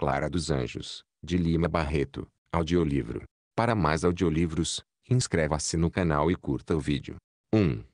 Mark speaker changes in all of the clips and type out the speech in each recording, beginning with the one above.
Speaker 1: Clara dos Anjos, de Lima Barreto, audiolivro. Para mais audiolivros, inscreva-se no canal e curta o vídeo. 1.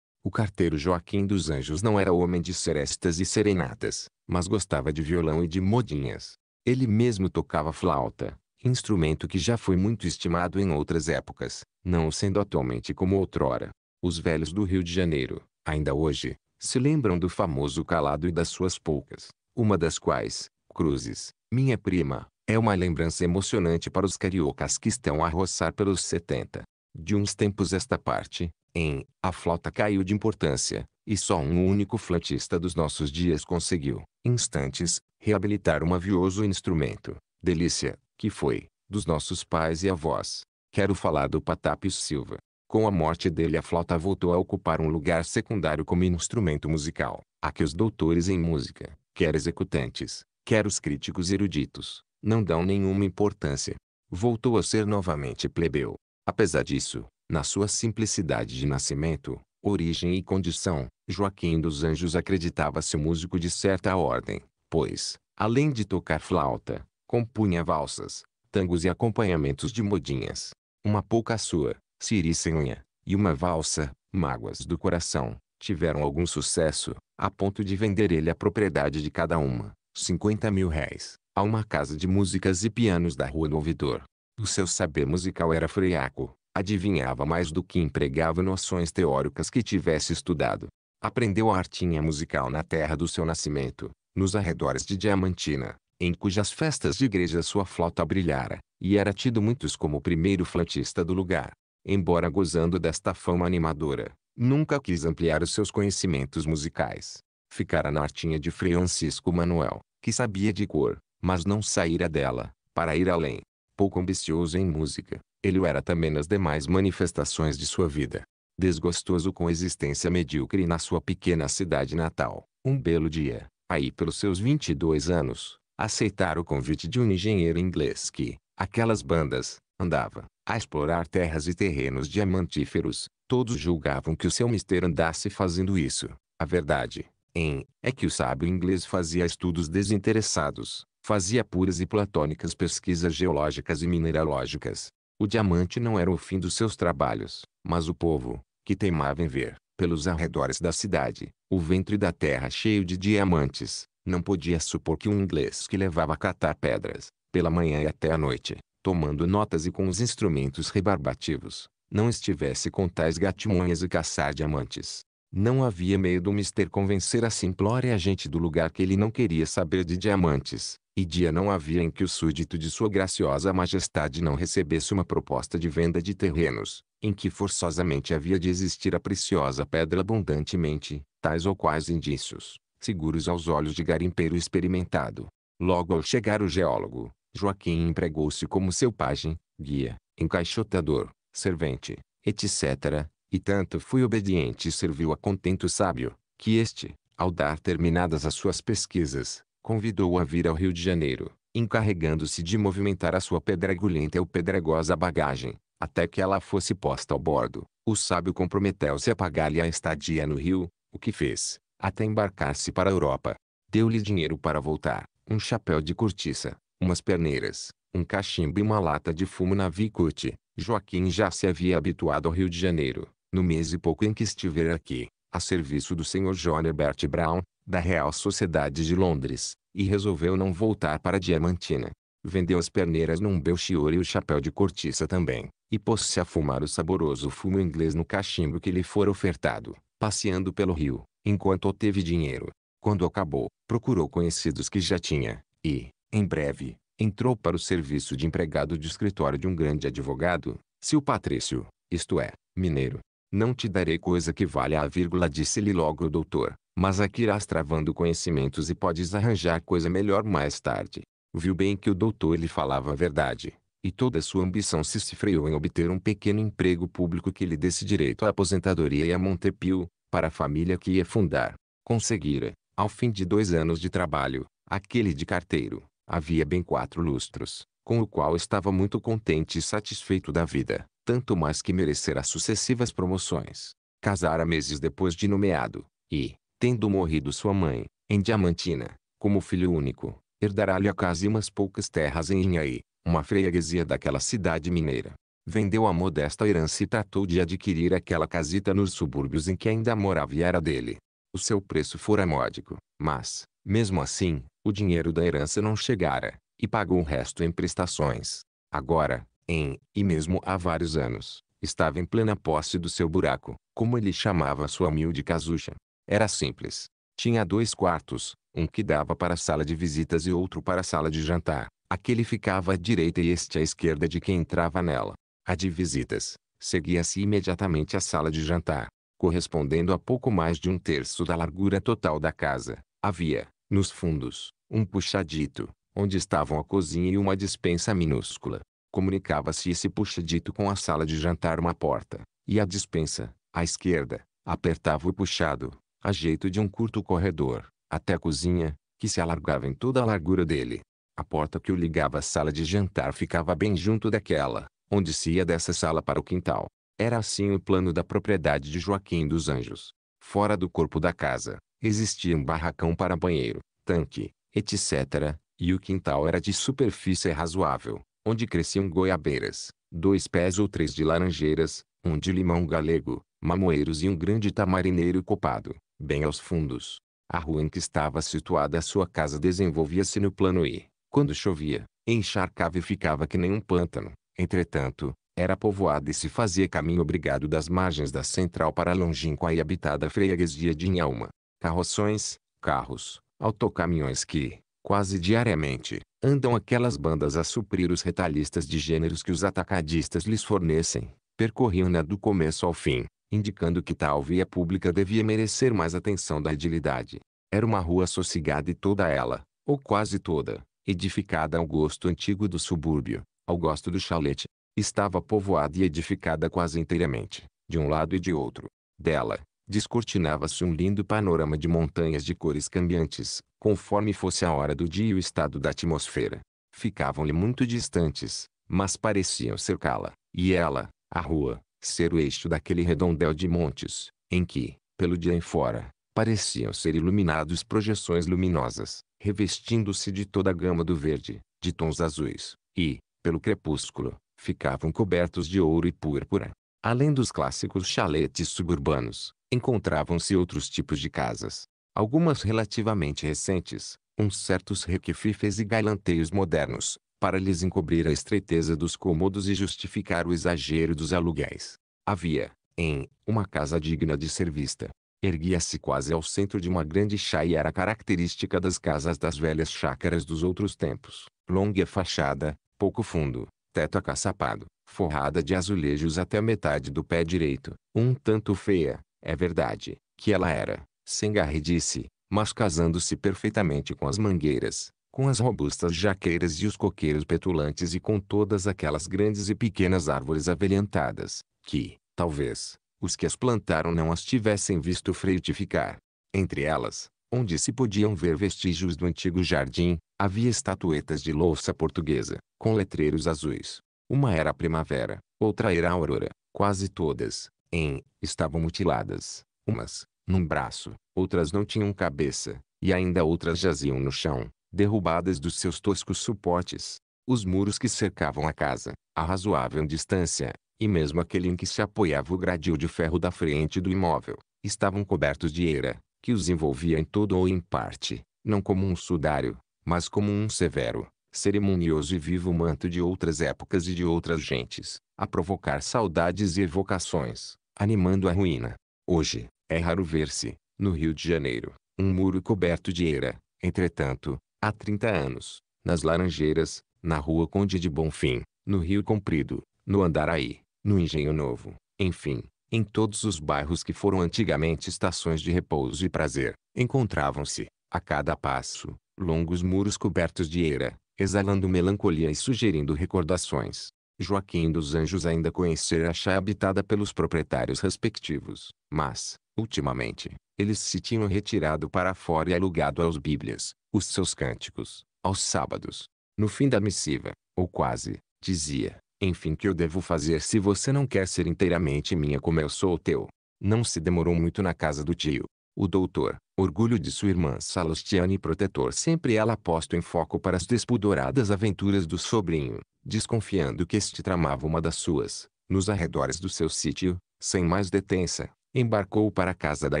Speaker 1: O carteiro Joaquim dos Anjos não era homem de serestas e serenatas, mas gostava de violão e de modinhas. Ele mesmo tocava flauta, instrumento que já foi muito estimado em outras épocas, não sendo atualmente como outrora. Os velhos do Rio de Janeiro, ainda hoje, se lembram do famoso calado e das suas poucas, uma das quais, cruzes, minha prima, é uma lembrança emocionante para os cariocas que estão a roçar pelos 70. De uns tempos esta parte, em A Flauta Caiu de Importância, e só um único flautista dos nossos dias conseguiu, instantes, reabilitar o um mavioso instrumento, delícia, que foi, dos nossos pais e avós. Quero falar do Patápio Silva. Com a morte dele a flauta voltou a ocupar um lugar secundário como instrumento musical, a que os doutores em música, quer executantes, quer os críticos eruditos, não dão nenhuma importância. Voltou a ser novamente plebeu. Apesar disso, na sua simplicidade de nascimento, origem e condição, Joaquim dos Anjos acreditava-se músico de certa ordem, pois, além de tocar flauta, compunha valsas, tangos e acompanhamentos de modinhas. Uma pouca sua, Siricenha, e uma valsa, Mágoas do Coração, tiveram algum sucesso, a ponto de vender ele a propriedade de cada uma. 50 mil réis, a uma casa de músicas e pianos da rua do ouvidor. O seu saber musical era freaco, adivinhava mais do que empregava noções teóricas que tivesse estudado. Aprendeu a artinha musical na terra do seu nascimento, nos arredores de Diamantina, em cujas festas de igreja sua flauta brilhara, e era tido muitos como o primeiro flautista do lugar. Embora gozando desta fama animadora, nunca quis ampliar os seus conhecimentos musicais. Ficara na artinha de Francisco Manuel, que sabia de cor, mas não saíra dela, para ir além. Pouco ambicioso em música, ele o era também nas demais manifestações de sua vida. Desgostoso com a existência medíocre na sua pequena cidade natal, um belo dia, aí pelos seus 22 anos, aceitar o convite de um engenheiro inglês que, aquelas bandas, andava, a explorar terras e terrenos diamantíferos, todos julgavam que o seu mister andasse fazendo isso. A verdade em, é que o sábio inglês fazia estudos desinteressados, fazia puras e platônicas pesquisas geológicas e mineralógicas. O diamante não era o fim dos seus trabalhos, mas o povo, que teimava em ver, pelos arredores da cidade, o ventre da terra cheio de diamantes, não podia supor que um inglês que levava a catar pedras, pela manhã e até a noite, tomando notas e com os instrumentos rebarbativos, não estivesse com tais gatimonhas e caçar diamantes. Não havia meio do Mister convencer a simplória gente do lugar que ele não queria saber de diamantes, e dia não havia em que o súdito de sua graciosa majestade não recebesse uma proposta de venda de terrenos, em que forçosamente havia de existir a preciosa pedra abundantemente, tais ou quais indícios, seguros aos olhos de garimpeiro experimentado. Logo ao chegar o geólogo, Joaquim empregou-se como seu pajem, guia, encaixotador, servente, etc., e tanto fui obediente e serviu a contento o sábio, que este, ao dar terminadas as suas pesquisas, convidou-o a vir ao Rio de Janeiro, encarregando-se de movimentar a sua pedregulhenta ou pedregosa bagagem, até que ela fosse posta ao bordo. O sábio comprometeu-se a pagar-lhe a estadia no Rio, o que fez, até embarcar-se para a Europa. Deu-lhe dinheiro para voltar, um chapéu de cortiça, umas perneiras, um cachimbo e uma lata de fumo na Vicute. Joaquim já se havia habituado ao Rio de Janeiro, no mês e pouco em que estiver aqui, a serviço do Sr. John Herbert Brown, da Real Sociedade de Londres, e resolveu não voltar para Diamantina. Vendeu as perneiras num Belchior e o chapéu de cortiça também, e pôs-se a fumar o saboroso fumo inglês no cachimbo que lhe fora ofertado, passeando pelo rio, enquanto teve dinheiro. Quando acabou, procurou conhecidos que já tinha, e, em breve, entrou para o serviço de empregado de escritório de um grande advogado, seu Patrício, isto é, mineiro, não te darei coisa que valha a vírgula disse-lhe logo o doutor, mas aqui irás travando conhecimentos e podes arranjar coisa melhor mais tarde. Viu bem que o doutor lhe falava a verdade, e toda sua ambição se freou em obter um pequeno emprego público que lhe desse direito à aposentadoria e a Montepio, para a família que ia fundar. Conseguira, ao fim de dois anos de trabalho, aquele de carteiro, havia bem quatro lustros, com o qual estava muito contente e satisfeito da vida tanto mais que merecerá sucessivas promoções. Casara meses depois de nomeado, e, tendo morrido sua mãe, em Diamantina, como filho único, herdará-lhe a casa e umas poucas terras em Inhaí, uma freguesia daquela cidade mineira. Vendeu a modesta herança e tratou de adquirir aquela casita nos subúrbios em que ainda morava e era dele. O seu preço fora módico, mas, mesmo assim, o dinheiro da herança não chegara, e pagou o resto em prestações. Agora, em, e mesmo há vários anos, estava em plena posse do seu buraco, como ele chamava sua humilde casucha. Era simples. Tinha dois quartos, um que dava para a sala de visitas e outro para a sala de jantar. Aquele ficava à direita e este à esquerda de quem entrava nela. A de visitas seguia-se imediatamente à sala de jantar, correspondendo a pouco mais de um terço da largura total da casa. Havia, nos fundos, um puxadito, onde estavam a cozinha e uma despensa minúscula. Comunicava-se esse puxadito com a sala de jantar uma porta, e a dispensa à esquerda, apertava o puxado, a jeito de um curto corredor, até a cozinha, que se alargava em toda a largura dele. A porta que o ligava à sala de jantar ficava bem junto daquela, onde se ia dessa sala para o quintal. Era assim o plano da propriedade de Joaquim dos Anjos. Fora do corpo da casa, existia um barracão para banheiro, tanque, etc., e o quintal era de superfície razoável, onde cresciam goiabeiras, dois pés ou três de laranjeiras, um de limão galego, mamoeiros e um grande tamarineiro copado, bem aos fundos. A rua em que estava situada a sua casa desenvolvia-se no plano e, quando chovia, encharcava e ficava que nem um pântano. Entretanto, era povoada e se fazia caminho obrigado das margens da central para a longínqua e habitada freguesia de Inhaúma. Carroções, carros, autocaminhões que, quase diariamente, andam aquelas bandas a suprir os retalhistas de gêneros que os atacadistas lhes fornecem, percorriam-na do começo ao fim, indicando que tal via pública devia merecer mais atenção da edilidade. Era uma rua sossegada e toda ela, ou quase toda, edificada ao gosto antigo do subúrbio, ao gosto do chalete, estava povoada e edificada quase inteiramente, de um lado e de outro. Dela, descortinava-se um lindo panorama de montanhas de cores cambiantes, conforme fosse a hora do dia e o estado da atmosfera. Ficavam-lhe muito distantes, mas pareciam cercá-la, e ela, a rua, ser o eixo daquele redondel de montes, em que, pelo dia em fora, pareciam ser iluminados projeções luminosas, revestindo-se de toda a gama do verde, de tons azuis, e, pelo crepúsculo, ficavam cobertos de ouro e púrpura. Além dos clássicos chaletes suburbanos, encontravam-se outros tipos de casas, algumas relativamente recentes, uns certos requififes e galanteios modernos, para lhes encobrir a estreiteza dos cômodos e justificar o exagero dos aluguéis. Havia, em, uma casa digna de ser vista. Erguia-se quase ao centro de uma grande chá e era característica das casas das velhas chácaras dos outros tempos. Longa fachada, pouco fundo, teto acaçapado, forrada de azulejos até a metade do pé direito. Um tanto feia, é verdade, que ela era, Sengarre disse, mas casando-se perfeitamente com as mangueiras, com as robustas jaqueiras e os coqueiros petulantes e com todas aquelas grandes e pequenas árvores avelhantadas, que, talvez, os que as plantaram não as tivessem visto frutificar. Entre elas, onde se podiam ver vestígios do antigo jardim, havia estatuetas de louça portuguesa, com letreiros azuis. Uma era a primavera, outra era a aurora, quase todas, em, estavam mutiladas. Umas, num braço, outras não tinham cabeça, e ainda outras jaziam no chão, derrubadas dos seus toscos suportes. Os muros que cercavam a casa, a razoável distância, e mesmo aquele em que se apoiava o gradil de ferro da frente do imóvel, estavam cobertos de eira, que os envolvia em todo ou em parte, não como um sudário, mas como um severo, cerimonioso e vivo manto de outras épocas e de outras gentes, a provocar saudades e evocações, animando a ruína. Hoje, é raro ver-se, no Rio de Janeiro, um muro coberto de eira. Entretanto, há 30 anos, nas Laranjeiras, na Rua Conde de Bonfim, no Rio Comprido, no Andaraí, no Engenho Novo, enfim, em todos os bairros que foram antigamente estações de repouso e prazer, encontravam-se, a cada passo, longos muros cobertos de eira, exalando melancolia e sugerindo recordações. Joaquim dos Anjos ainda conhecera a chá habitada pelos proprietários respectivos, mas, Ultimamente, eles se tinham retirado para fora e alugado aos Bíblias, os seus cânticos, aos sábados. No fim da missiva, ou quase, dizia, enfim que eu devo fazer se você não quer ser inteiramente minha como eu sou o teu. Não se demorou muito na casa do tio. O doutor, orgulho de sua irmã Salustiane e protetor sempre ela posto em foco para as despudoradas aventuras do sobrinho, desconfiando que este tramava uma das suas, nos arredores do seu sítio, sem mais detença, embarcou para a casa da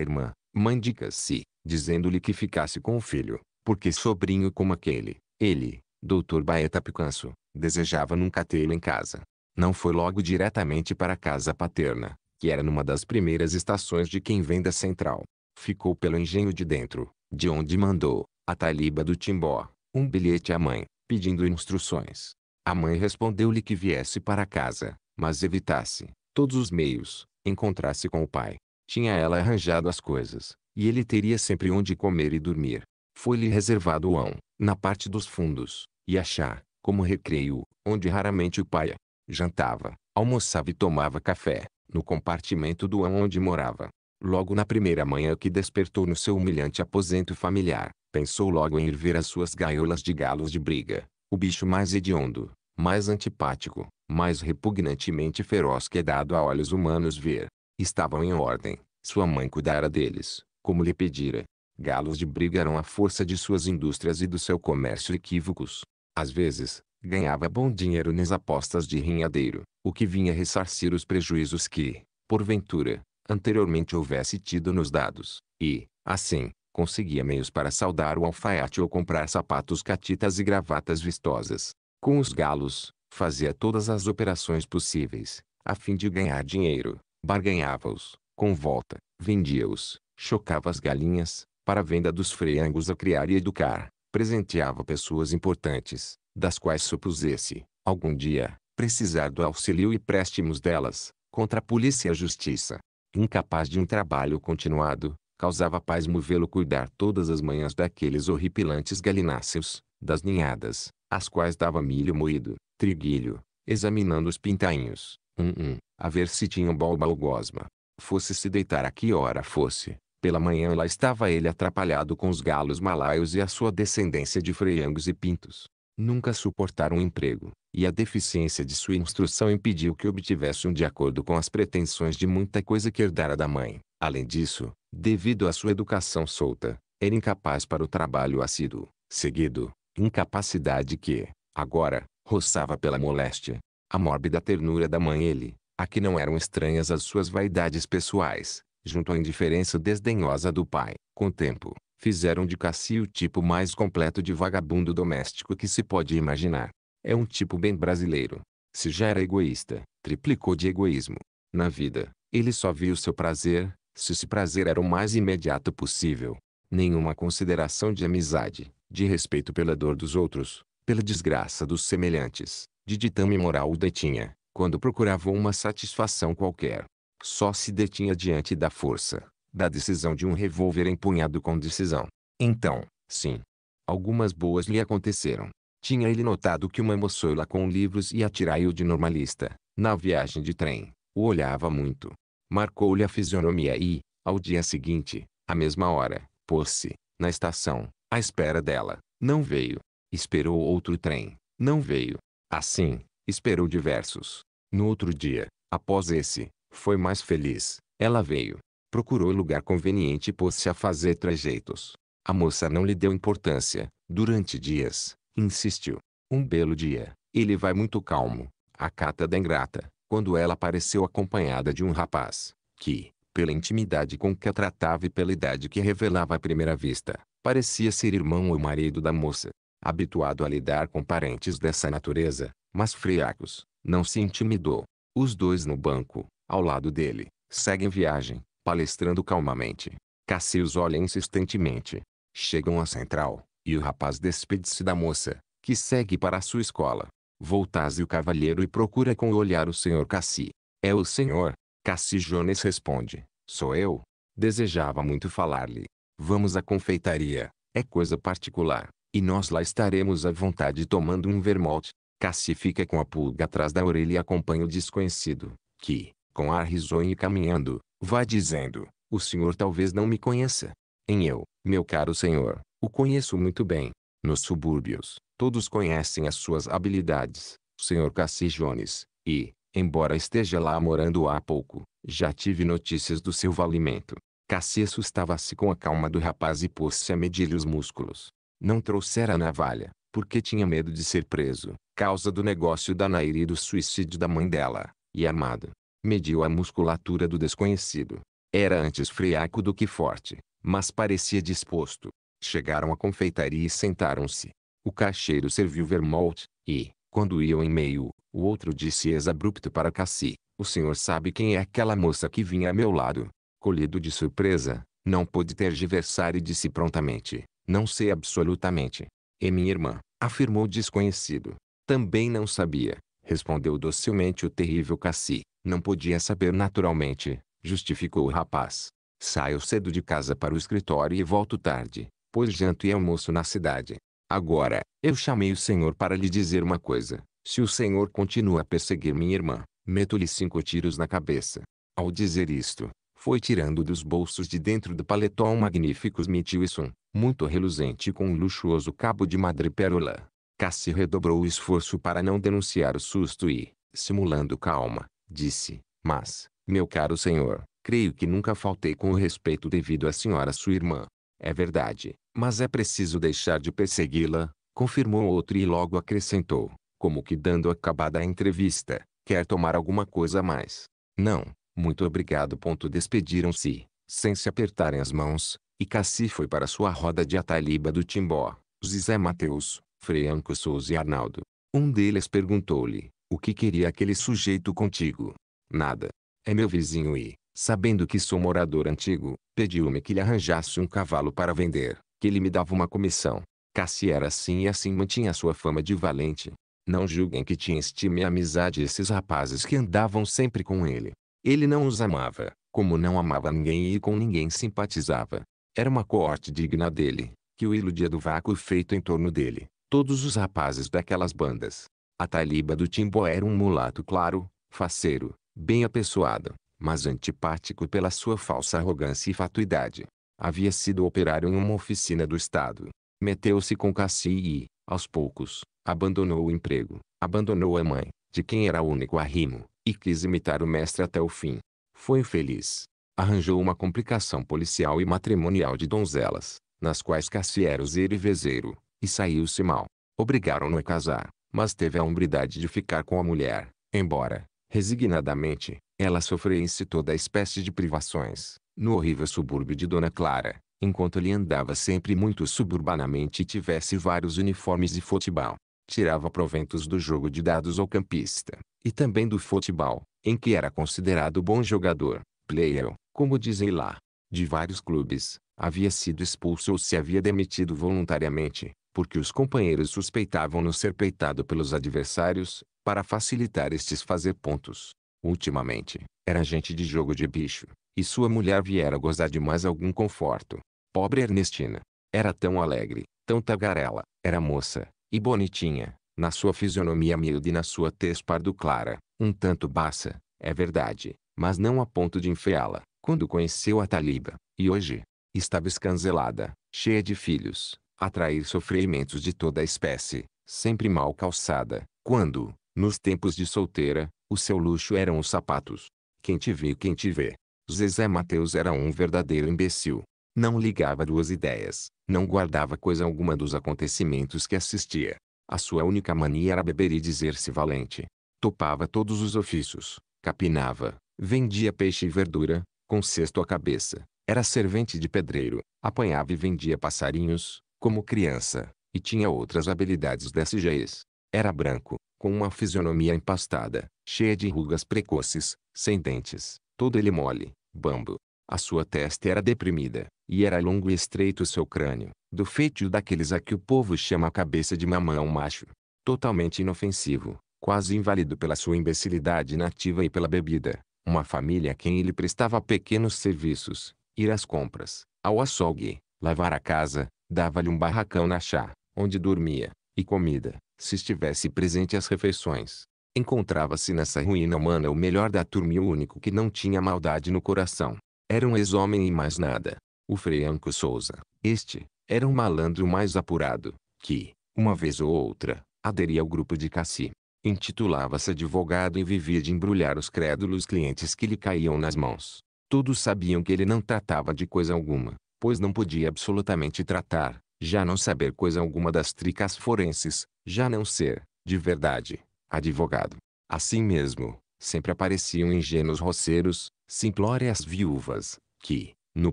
Speaker 1: irmã, mãe de Cassi, dizendo-lhe que ficasse com o filho, porque sobrinho como aquele, ele, doutor Baeta Picanso, desejava nunca tê-lo em casa. Não foi logo diretamente para a casa paterna, que era numa das primeiras estações de quem vem da central. Ficou pelo engenho de dentro, de onde mandou, a Taliba do Timbó, um bilhete à mãe, pedindo instruções. A mãe respondeu-lhe que viesse para casa, mas evitasse, todos os meios, encontrasse com o pai. Tinha ela arranjado as coisas, e ele teria sempre onde comer e dormir. Foi-lhe reservado o ão, na parte dos fundos, e achar, como recreio, onde raramente o pai jantava, almoçava e tomava café, no compartimento do ão onde morava. Logo na primeira manhã que despertou no seu humilhante aposento familiar, pensou logo em ir ver as suas gaiolas de galos de briga, o bicho mais hediondo, mais antipático, mais repugnantemente feroz que é dado a olhos humanos ver. Estavam em ordem, sua mãe cuidara deles, como lhe pedira. Galos de briga eram a força de suas indústrias e do seu comércio equívocos. Às vezes, ganhava bom dinheiro nas apostas de rinhadeiro, o que vinha ressarcir os prejuízos que, porventura, anteriormente houvesse tido nos dados, e, assim, conseguia meios para saudar o alfaiate ou comprar sapatos catitas e gravatas vistosas. Com os galos, Fazia todas as operações possíveis, a fim de ganhar dinheiro. Barganhava-os, com volta, vendia-os, chocava as galinhas, para a venda dos frangos a criar e educar. Presenteava pessoas importantes, das quais supusesse, algum dia, precisar do auxílio e préstimos delas, contra a polícia e a justiça. Incapaz de um trabalho continuado, causava paz movê-lo cuidar todas as manhãs daqueles horripilantes galináceos, das ninhadas, às quais dava milho moído, Triguilho, examinando os pintainhos, um um, a ver se tinham bolba ou gosma. Fosse se deitar a que hora fosse, pela manhã lá estava ele atrapalhado com os galos malaios e a sua descendência de freiangos e pintos. Nunca suportaram um emprego, e a deficiência de sua instrução impediu que obtivesse um de acordo com as pretensões de muita coisa que herdara da mãe. Além disso, devido à sua educação solta, era incapaz para o trabalho assíduo, seguido, incapacidade que, agora, roçava pela moléstia. A mórbida ternura da mãe ele, a que não eram estranhas as suas vaidades pessoais, junto à indiferença desdenhosa do pai, com o tempo, fizeram de Cassi o tipo mais completo de vagabundo doméstico que se pode imaginar. É um tipo bem brasileiro. Se já era egoísta, triplicou de egoísmo. Na vida, ele só via o seu prazer, se esse prazer era o mais imediato possível. Nenhuma consideração de amizade, de respeito pela dor dos outros, pela desgraça dos semelhantes, de ditame moral o detinha, quando procurava uma satisfação qualquer. Só se detinha diante da força, da decisão de um revólver empunhado com decisão. Então, sim, algumas boas lhe aconteceram. Tinha ele notado que uma moçoila com livros e atiraio de normalista, na viagem de trem, o olhava muito. Marcou-lhe a fisionomia e, ao dia seguinte, à mesma hora, pôs-se, na estação, à espera dela. Não veio. Esperou outro trem. Não veio. Assim, esperou diversos. No outro dia, após esse, foi mais feliz. Ela veio. Procurou lugar conveniente e pôs-se a fazer trejeitos. A moça não lhe deu importância. Durante dias, insistiu. Um belo dia, ele vai muito calmo. A cata da ingrata, quando ela apareceu acompanhada de um rapaz, que, pela intimidade com que a tratava e pela idade que revelava à primeira vista, parecia ser irmão ou marido da moça habituado a lidar com parentes dessa natureza, mas friacos, não se intimidou. Os dois no banco, ao lado dele, seguem viagem, palestrando calmamente. Cassius olha insistentemente. Chegam à central, e o rapaz despede-se da moça, que segue para a sua escola. Voltase o cavalheiro e procura com o olhar o senhor Cassi. É o senhor? Cassi Jones responde. Sou eu. Desejava muito falar-lhe. Vamos à confeitaria. É coisa particular e nós lá estaremos à vontade tomando um vermouth. Cassi fica com a pulga atrás da orelha e acompanha o desconhecido, que, com ar risonho e caminhando, vai dizendo, o senhor talvez não me conheça. Em eu, meu caro senhor, o conheço muito bem. Nos subúrbios, todos conhecem as suas habilidades, senhor Cassi Jones, e, embora esteja lá morando há pouco, já tive notícias do seu valimento. Cassi assustava-se com a calma do rapaz e pôs-se a medir os músculos. Não trouxera a navalha, porque tinha medo de ser preso, causa do negócio da Nairi e do suicídio da mãe dela, e armado. Mediu a musculatura do desconhecido. Era antes friaco do que forte, mas parecia disposto. Chegaram à confeitaria e sentaram-se. O caixeiro serviu vermouth, e, quando iam em meio, o outro disse ex-abrupto para Cassi, o senhor sabe quem é aquela moça que vinha a meu lado? Colhido de surpresa, não pôde ter tergiversar e disse prontamente, não sei absolutamente. E minha irmã, afirmou o desconhecido. Também não sabia, respondeu docilmente o terrível Cassi. Não podia saber naturalmente, justificou o rapaz. Saio cedo de casa para o escritório e volto tarde, pois janto e almoço na cidade. Agora, eu chamei o senhor para lhe dizer uma coisa. Se o senhor continua a perseguir minha irmã, meto-lhe cinco tiros na cabeça. Ao dizer isto, foi tirando dos bolsos de dentro do paletó um magnífico Smith Wesson, muito reluzente com um luxuoso cabo de madrepérola. Cassi redobrou o esforço para não denunciar o susto e, simulando calma, disse, mas, meu caro senhor, creio que nunca faltei com o respeito devido à senhora sua irmã. É verdade, mas é preciso deixar de persegui-la, confirmou outro e logo acrescentou, como que dando acabada a entrevista, quer tomar alguma coisa a mais? Não, muito obrigado. Despediram-se, sem se apertarem as mãos, e Cassi foi para sua roda de Ataliba do Timbó, Zizé Mateus, Franco Souza e Arnaldo. Um deles perguntou-lhe, o que queria aquele sujeito contigo? Nada. É meu vizinho e, sabendo que sou morador antigo, pediu-me que lhe arranjasse um cavalo para vender, que ele me dava uma comissão. Cassi era assim e assim mantinha sua fama de valente. Não julguem que tinha estima e amizade esses rapazes que andavam sempre com ele. Ele não os amava, como não amava ninguém e com ninguém simpatizava. Era uma coorte digna dele, que o iludia do vácuo feito em torno dele. Todos os rapazes daquelas bandas. A Taliba do Timbó era um mulato claro, faceiro, bem apessoado, mas antipático pela sua falsa arrogância e fatuidade. Havia sido operário em uma oficina do Estado. Meteu-se com Cassi e, aos poucos, abandonou o emprego, abandonou a mãe, de quem era o único arrimo, e quis imitar o mestre até o fim. Foi infeliz, arranjou uma complicação policial e matrimonial de donzelas, nas quais Cassieros e vezeiro, e saiu-se mal. Obrigaram-no a casar, mas teve a hombridade de ficar com a mulher, embora, resignadamente, ela sofresse toda espécie de privações, no horrível subúrbio de Dona Clara, enquanto ele andava sempre muito suburbanamente e tivesse vários uniformes de futebol. Tirava proventos do jogo de dados ou campista, e também do futebol, em que era considerado bom jogador, player, como dizem lá, de vários clubes, havia sido expulso ou se havia demitido voluntariamente, porque os companheiros suspeitavam-no ser peitado pelos adversários, para facilitar estes fazer pontos. Ultimamente, era gente de jogo de bicho, e sua mulher viera gozar de mais algum conforto. Pobre Ernestina. Era tão alegre, tão tagarela, era moça, e bonitinha, na sua fisionomia miúda e na sua tez pardo clara, um tanto baça, é verdade, mas não a ponto de enfeá-la, quando conheceu a Taliba, e hoje, estava escanzelada, cheia de filhos, a trair sofrimentos de toda espécie, sempre mal calçada, quando, nos tempos de solteira, o seu luxo eram os sapatos. Quem te viu, quem te vê. Zezé Mateus era um verdadeiro imbecil. Não ligava duas ideias, não guardava coisa alguma dos acontecimentos que assistia. A sua única mania era beber e dizer-se valente. Topava todos os ofícios, capinava, Vendia peixe e verdura, com cesto à cabeça. Era servente de pedreiro, apanhava e vendia passarinhos, como criança, e tinha outras habilidades desse jeis. Era branco, com uma fisionomia empastada, cheia de rugas precoces, sem dentes, todo ele mole, bambo. A sua testa era deprimida, e era longo e estreito o seu crânio, do feitio daqueles a que o povo chama cabeça de mamão macho. Totalmente inofensivo, quase inválido pela sua imbecilidade nativa e pela bebida, uma família a quem ele prestava pequenos serviços, ir às compras, ao açougue, lavar a casa, dava-lhe um barracão na chá, onde dormia, e comida, se estivesse presente às refeições. Encontrava-se nessa ruína humana o melhor da turma e o único que não tinha maldade no coração. Era um ex-homem e mais nada. O Freianco Souza, este, era um malandro mais apurado, que, uma vez ou outra, aderia ao grupo de Cassi. Intitulava-se advogado e vivia de embrulhar os crédulos clientes que lhe caíam nas mãos. Todos sabiam que ele não tratava de coisa alguma, pois não podia absolutamente tratar, já não saber coisa alguma das tricas forenses, já não ser, de verdade, advogado. Assim mesmo, sempre apareciam ingênuos roceiros, simplórias viúvas, que, no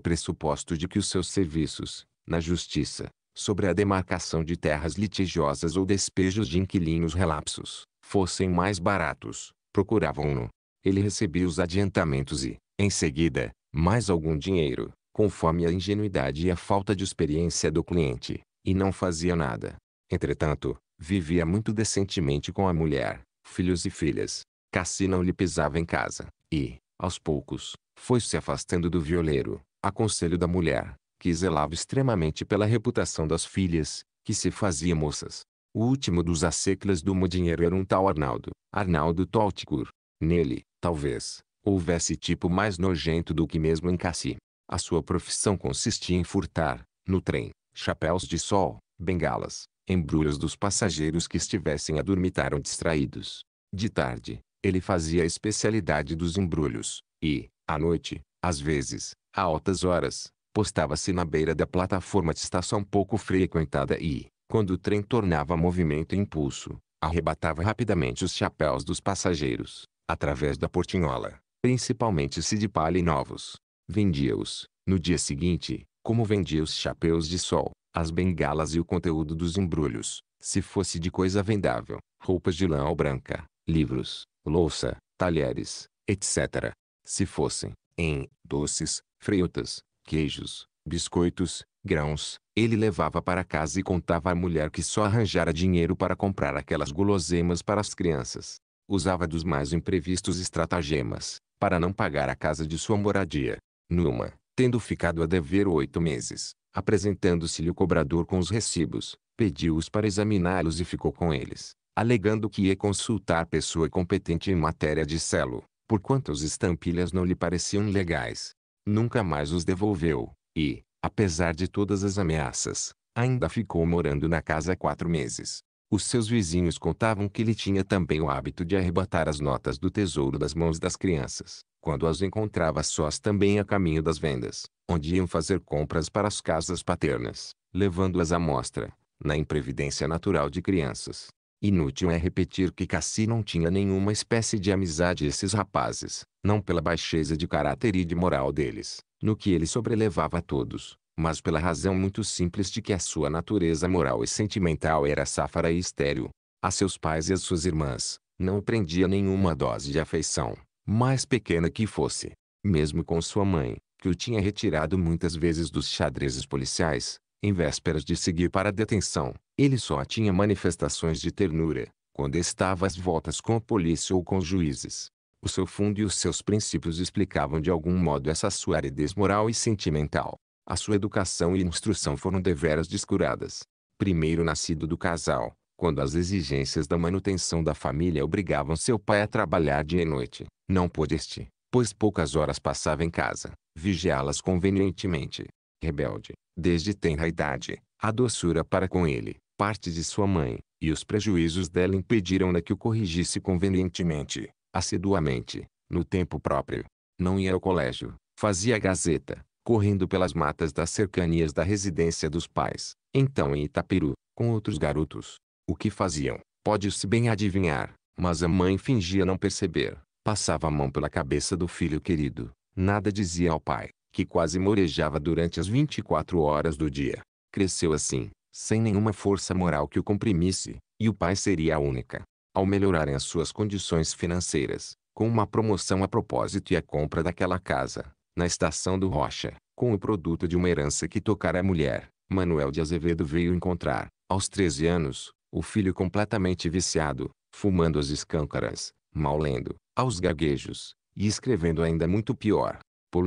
Speaker 1: pressuposto de que os seus serviços, na justiça, sobre a demarcação de terras litigiosas ou despejos de inquilinos relapsos, fossem mais baratos, procuravam-no. Ele recebia os adiantamentos e, em seguida, mais algum dinheiro, conforme a ingenuidade e a falta de experiência do cliente, e não fazia nada. Entretanto, vivia muito decentemente com a mulher, filhos e filhas. Cassi não lhe pisava em casa, e, aos poucos, foi se afastando do violeiro, a conselho da mulher, que zelava extremamente pela reputação das filhas, que se fazia moças. O último dos asseclas do modinheiro era um tal Arnaldo, Arnaldo Tolticur. Nele, talvez, houvesse tipo mais nojento do que mesmo em Cassi. A sua profissão consistia em furtar, no trem, chapéus de sol, bengalas, embrulhos dos passageiros que estivessem a dormitar ou distraídos. De tarde, ele fazia a especialidade dos embrulhos, e, à noite, às vezes, a altas horas, postava-se na beira da plataforma de estação pouco frequentada e, quando o trem tornava movimento e impulso, arrebatava rapidamente os chapéus dos passageiros, através da portinhola, principalmente se de palha e novos. Vendia-os, no dia seguinte, como vendia os chapéus de sol, as bengalas e o conteúdo dos embrulhos, se fosse de coisa vendável, roupas de lã ou branca, livros, louça, talheres, etc. Se fossem, em, doces, frutas, queijos, biscoitos, grãos, ele levava para casa e contava à mulher que só arranjara dinheiro para comprar aquelas guloseimas para as crianças. Usava dos mais imprevistos estratagemas, para não pagar a casa de sua moradia. Numa, tendo ficado a dever oito meses, apresentando-se-lhe o cobrador com os recibos, pediu-os para examiná-los e ficou com eles, alegando que ia consultar pessoa competente em matéria de selo, porquanto as estampilhas não lhe pareciam legais. Nunca mais os devolveu, e, apesar de todas as ameaças, ainda ficou morando na casa há quatro meses. Os seus vizinhos contavam que ele tinha também o hábito de arrebatar as notas do tesouro das mãos das crianças, quando as encontrava sós também a caminho das vendas, onde iam fazer compras para as casas paternas, levando-as à mostra, na imprevidência natural de crianças. Inútil é repetir que Cassi não tinha nenhuma espécie de amizade a esses rapazes, não pela baixeza de caráter e de moral deles, no que ele sobrelevava a todos, mas pela razão muito simples de que a sua natureza moral e sentimental era safara e estéril. A seus pais e às suas irmãs, não prendia nenhuma dose de afeição, mais pequena que fosse. Mesmo com sua mãe, que o tinha retirado muitas vezes dos xadrezes policiais, em vésperas de seguir para a detenção, ele só tinha manifestações de ternura, quando estava às voltas com a polícia ou com os juízes. O seu fundo e os seus princípios explicavam de algum modo essa sua aridez moral e sentimental. A sua educação e instrução foram deveras descuradas. Primeiro nascido do casal, quando as exigências da manutenção da família obrigavam seu pai a trabalhar dia e noite, não pôde este, pois poucas horas passava em casa, vigiá-las convenientemente. Rebelde, desde tenra idade, a doçura para com ele, parte de sua mãe, e os prejuízos dela impediram-na que o corrigisse convenientemente, assiduamente, no tempo próprio. Não ia ao colégio, fazia gazeta, correndo pelas matas das cercanias da residência dos pais, então em Itapiru, com outros garotos. O que faziam, pode-se bem adivinhar, mas a mãe fingia não perceber, passava a mão pela cabeça do filho querido, nada dizia ao pai, que quase morejava durante as 24 horas do dia. Cresceu assim, sem nenhuma força moral que o comprimisse, e o pai seria a única. Ao melhorarem as suas condições financeiras, com uma promoção a propósito e a compra daquela casa, na estação do Rocha, com o produto de uma herança que tocara a mulher, Manuel de Azevedo veio encontrar, aos 13 anos, o filho completamente viciado, fumando as escâncaras, mal lendo, aos gaguejos, e escrevendo ainda muito pior,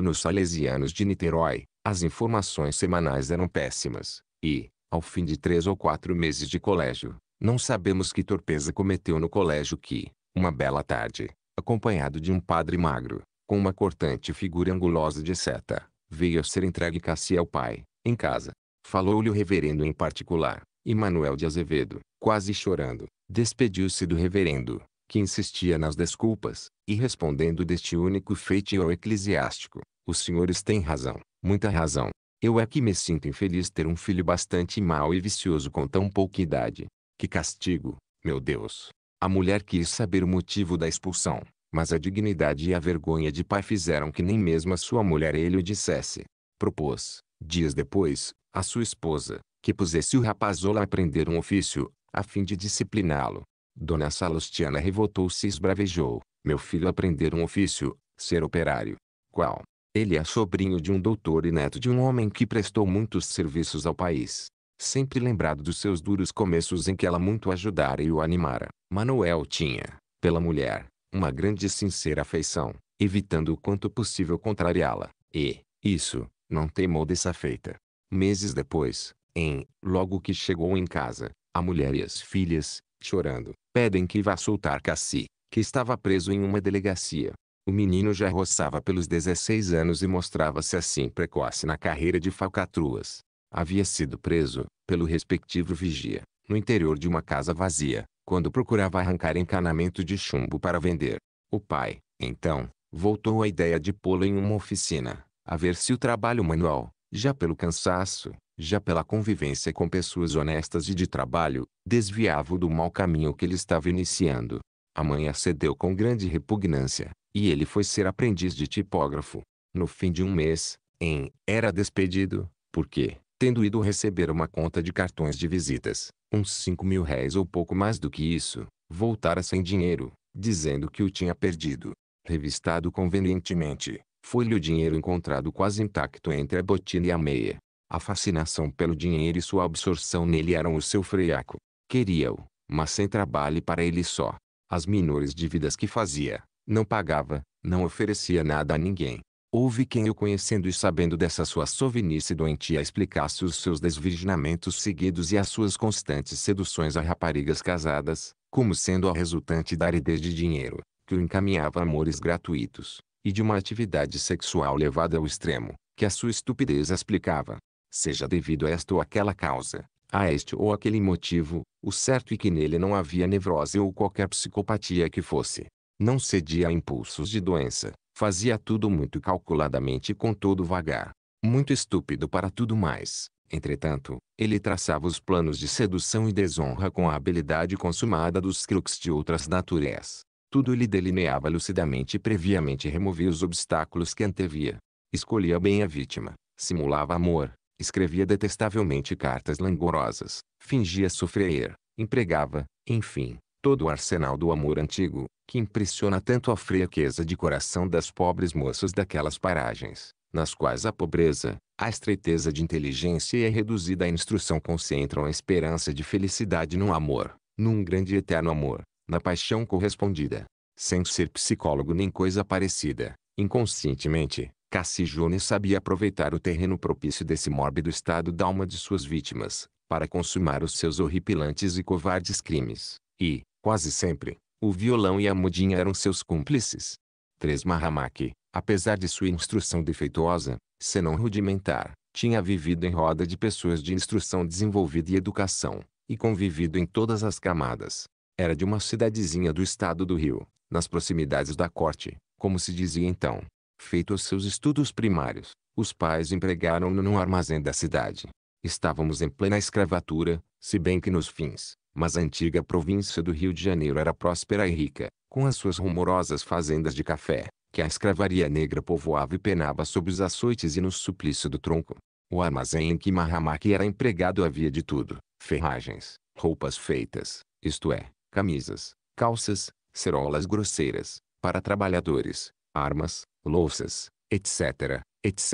Speaker 1: nos salesianos de Niterói, as informações semanais eram péssimas, e, ao fim de três ou quatro meses de colégio, não sabemos que torpeza cometeu no colégio que, uma bela tarde, acompanhado de um padre magro, com uma cortante figura angulosa de seta, veio a ser entregue Cassi ao pai, em casa. Falou-lhe o reverendo em particular, e Manuel de Azevedo, quase chorando, despediu-se do reverendo, que insistia nas desculpas, e respondendo deste único feitio ao eclesiástico, os senhores têm razão, muita razão. Eu é que me sinto infeliz ter um filho bastante mau e vicioso com tão pouca idade. Que castigo, meu Deus! A mulher quis saber o motivo da expulsão, mas a dignidade e a vergonha de pai fizeram que nem mesmo a sua mulher ele o dissesse. Propôs, dias depois, à sua esposa, que pusesse o rapazola a aprender um ofício, a fim de discipliná-lo. Dona Salustiana revoltou-se e esbravejou. Meu filho aprender um ofício, ser operário. Qual? Ele é sobrinho de um doutor e neto de um homem que prestou muitos serviços ao país. Sempre lembrado dos seus duros começos em que ela muito ajudara e o animara, Manuel tinha, pela mulher, uma grande e sincera afeição, evitando o quanto possível contrariá-la, e, isso, não teimou dessa feita. Meses depois, em, logo que chegou em casa, a mulher e as filhas, chorando. Pedem que vá soltar Cassi, que estava preso em uma delegacia. O menino já roçava pelos 16 anos e mostrava-se assim precoce na carreira de falcatruas. Havia sido preso, pelo respectivo vigia, no interior de uma casa vazia, quando procurava arrancar encanamento de chumbo para vender. O pai, então, voltou à ideia de pô-lo em uma oficina, a ver se o trabalho manual, já pelo cansaço, já pela convivência com pessoas honestas e de trabalho, desviava-o do mau caminho que ele estava iniciando. A mãe acedeu com grande repugnância, e ele foi ser aprendiz de tipógrafo. No fim de um mês, em, era despedido, porque, tendo ido receber uma conta de cartões de visitas, uns cinco mil réis ou pouco mais do que isso, voltara sem dinheiro, dizendo que o tinha perdido. Revistado convenientemente, foi-lhe o dinheiro encontrado quase intacto entre a botina e a meia. A fascinação pelo dinheiro e sua absorção nele eram o seu freaco. Queria-o, mas sem trabalho para ele só. As menores dívidas que fazia, não pagava, não oferecia nada a ninguém. Houve quem eu conhecendo e sabendo dessa sua sovinice doentia explicasse os seus desvirginamentos seguidos e as suas constantes seduções a raparigas casadas, como sendo a resultante da aridez de dinheiro, que o encaminhava a amores gratuitos, e de uma atividade sexual levada ao extremo, que a sua estupidez explicava seja devido a esta ou aquela causa, a este ou aquele motivo, o certo é que nele não havia nevrose ou qualquer psicopatia que fosse. Não cedia a impulsos de doença, fazia tudo muito calculadamente e com todo vagar. Muito estúpido para tudo mais. Entretanto, ele traçava os planos de sedução e desonra com a habilidade consumada dos crooks de outras naturezas. Tudo ele delineava lucidamente e previamente removia os obstáculos que antevia. Escolhia bem a vítima, simulava amor, Escrevia detestavelmente cartas langorosas, fingia sofrer, empregava, enfim, todo o arsenal do amor antigo, que impressiona tanto a fraqueza de coração das pobres moças daquelas paragens, nas quais a pobreza, a estreiteza de inteligência e a reduzida instrução concentram a esperança de felicidade num amor, num grande e eterno amor, na paixão correspondida. Sem ser psicólogo nem coisa parecida, inconscientemente, Cassijone sabia aproveitar o terreno propício desse mórbido estado da alma de suas vítimas, para consumar os seus horripilantes e covardes crimes, e, quase sempre, o violão e a mudinha eram seus cúmplices. 3. Mahamaki, apesar de sua instrução defeituosa, senão rudimentar, tinha vivido em roda de pessoas de instrução desenvolvida e educação, e convivido em todas as camadas. Era de uma cidadezinha do estado do Rio, nas proximidades da corte, como se dizia então, Feito os seus estudos primários, os pais empregaram-no num armazém da cidade. Estávamos em plena escravatura, se bem que nos fins, mas a antiga província do Rio de Janeiro era próspera e rica, com as suas rumorosas fazendas de café, que a escravaria negra povoava e penava sob os açoites e no suplício do tronco. O armazém em que Mahamaki era empregado havia de tudo, ferragens, roupas feitas, isto é, camisas, calças, cerolas grosseiras, para trabalhadores, armas, louças, etc., etc.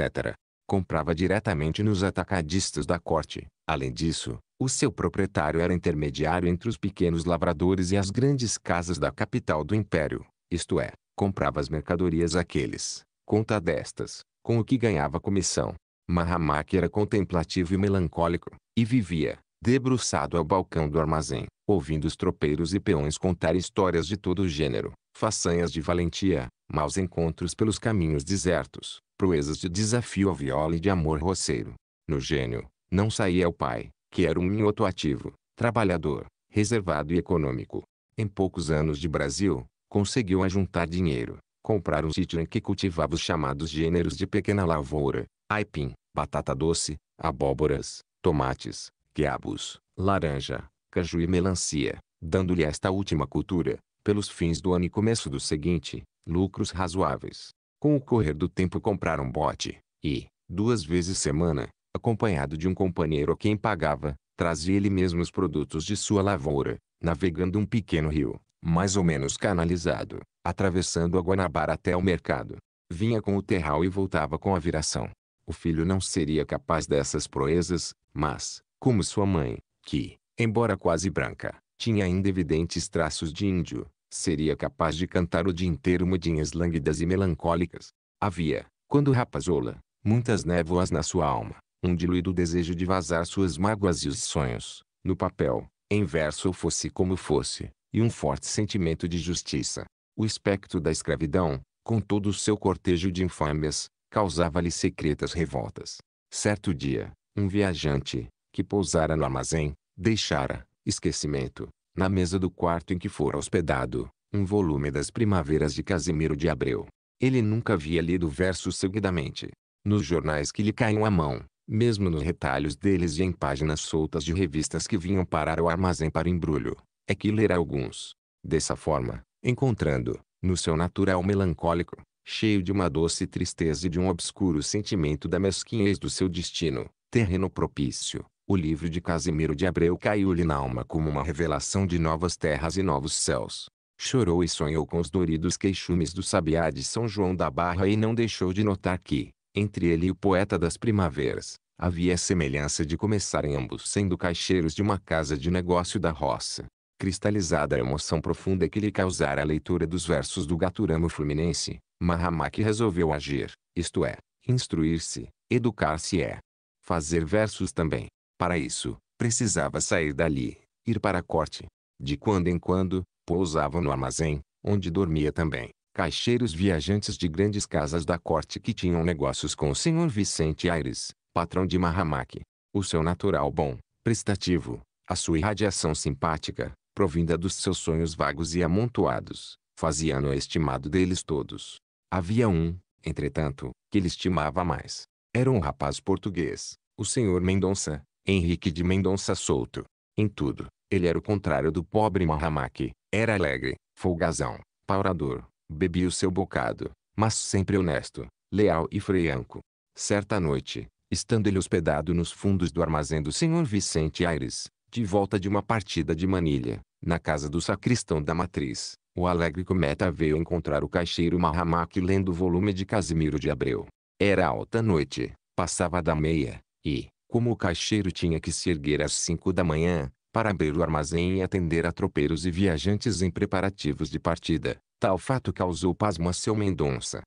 Speaker 1: Comprava diretamente nos atacadistas da corte. Além disso, o seu proprietário era intermediário entre os pequenos lavradores e as grandes casas da capital do império, isto é, comprava as mercadorias àqueles, conta destas, com o que ganhava comissão. Mahamak era contemplativo e melancólico, e vivia, debruçado ao balcão do armazém, ouvindo os tropeiros e peões contar histórias de todo gênero, façanhas de valentia, maus encontros pelos caminhos desertos, proezas de desafio à viola e de amor roceiro. No gênio, não saía o pai, que era um minhoto ativo, trabalhador, reservado e econômico. Em poucos anos de Brasil, conseguiu ajuntar dinheiro, comprar um sítio em que cultivava os chamados gêneros de pequena lavoura, aipim, batata doce, abóboras, tomates, quiabos, laranja, caju e melancia, dando-lhe esta última cultura, pelos fins do ano e começo do seguinte, lucros razoáveis. Com o correr do tempo comprar um bote, e, duas vezes semana, acompanhado de um companheiro quem pagava, trazia ele mesmo os produtos de sua lavoura, navegando um pequeno rio, mais ou menos canalizado, atravessando a Guanabara até o mercado. Vinha com o terral e voltava com a viração. O filho não seria capaz dessas proezas, mas, como sua mãe, que, embora quase branca, tinha ainda evidentes traços de índio, seria capaz de cantar o dia inteiro mudinhas lânguidas e melancólicas. Havia, quando rapazola, muitas névoas na sua alma, um diluído desejo de vazar suas mágoas e os sonhos, no papel, em verso ou fosse como fosse, e um forte sentimento de justiça. O espectro da escravidão, com todo o seu cortejo de infâmias, causava-lhe secretas revoltas. Certo dia, um viajante, que pousara no armazém, deixara, esquecimento, na mesa do quarto em que fora hospedado, um volume das Primaveras de Casimiro de Abreu. Ele nunca havia lido versos seguidamente. Nos jornais que lhe caíam à mão, mesmo nos retalhos deles e em páginas soltas de revistas que vinham parar ao armazém para embrulho, é que lera alguns. Dessa forma, encontrando, no seu natural melancólico, cheio de uma doce tristeza e de um obscuro sentimento da mesquinhez do seu destino, terreno propício, o livro de Casimiro de Abreu caiu-lhe na alma como uma revelação de novas terras e novos céus. Chorou e sonhou com os doridos queixumes do sabiá de São João da Barra e não deixou de notar que, entre ele e o poeta das primaveras, havia a semelhança de começarem ambos sendo caixeiros de uma casa de negócio da roça. Cristalizada a emoção profunda que lhe causara a leitura dos versos do Gaturamo Fluminense, Mahamaki resolveu agir, isto é, instruir-se, educar-se é. Fazer versos também. Para isso, precisava sair dali, ir para a corte. De quando em quando, pousava no armazém, onde dormia também. Caixeiros viajantes de grandes casas da corte que tinham negócios com o senhor Vicente Aires, patrão de Marramac. O seu natural bom, prestativo, a sua irradiação simpática, provinda dos seus sonhos vagos e amontoados, fazia-no estimado deles todos. Havia um, entretanto, que ele estimava mais. Era um rapaz português, o senhor Mendonça, Henrique de Mendonça Souto. Em tudo, ele era o contrário do pobre Mahamaki. Era alegre, folgazão, paurador, bebia o seu bocado, mas sempre honesto, leal e freianco. Certa noite, estando ele hospedado nos fundos do armazém do senhor Vicente Aires, de volta de uma partida de manilha, na casa do sacristão da matriz, o alegre cometa veio encontrar o caixeiro Mahamaki lendo o volume de Casimiro de Abreu. Era alta noite, passava da meia, e, como o caixeiro tinha que se erguer às cinco da manhã, para abrir o armazém e atender a tropeiros e viajantes em preparativos de partida, tal fato causou pasmo a seu Mendonça.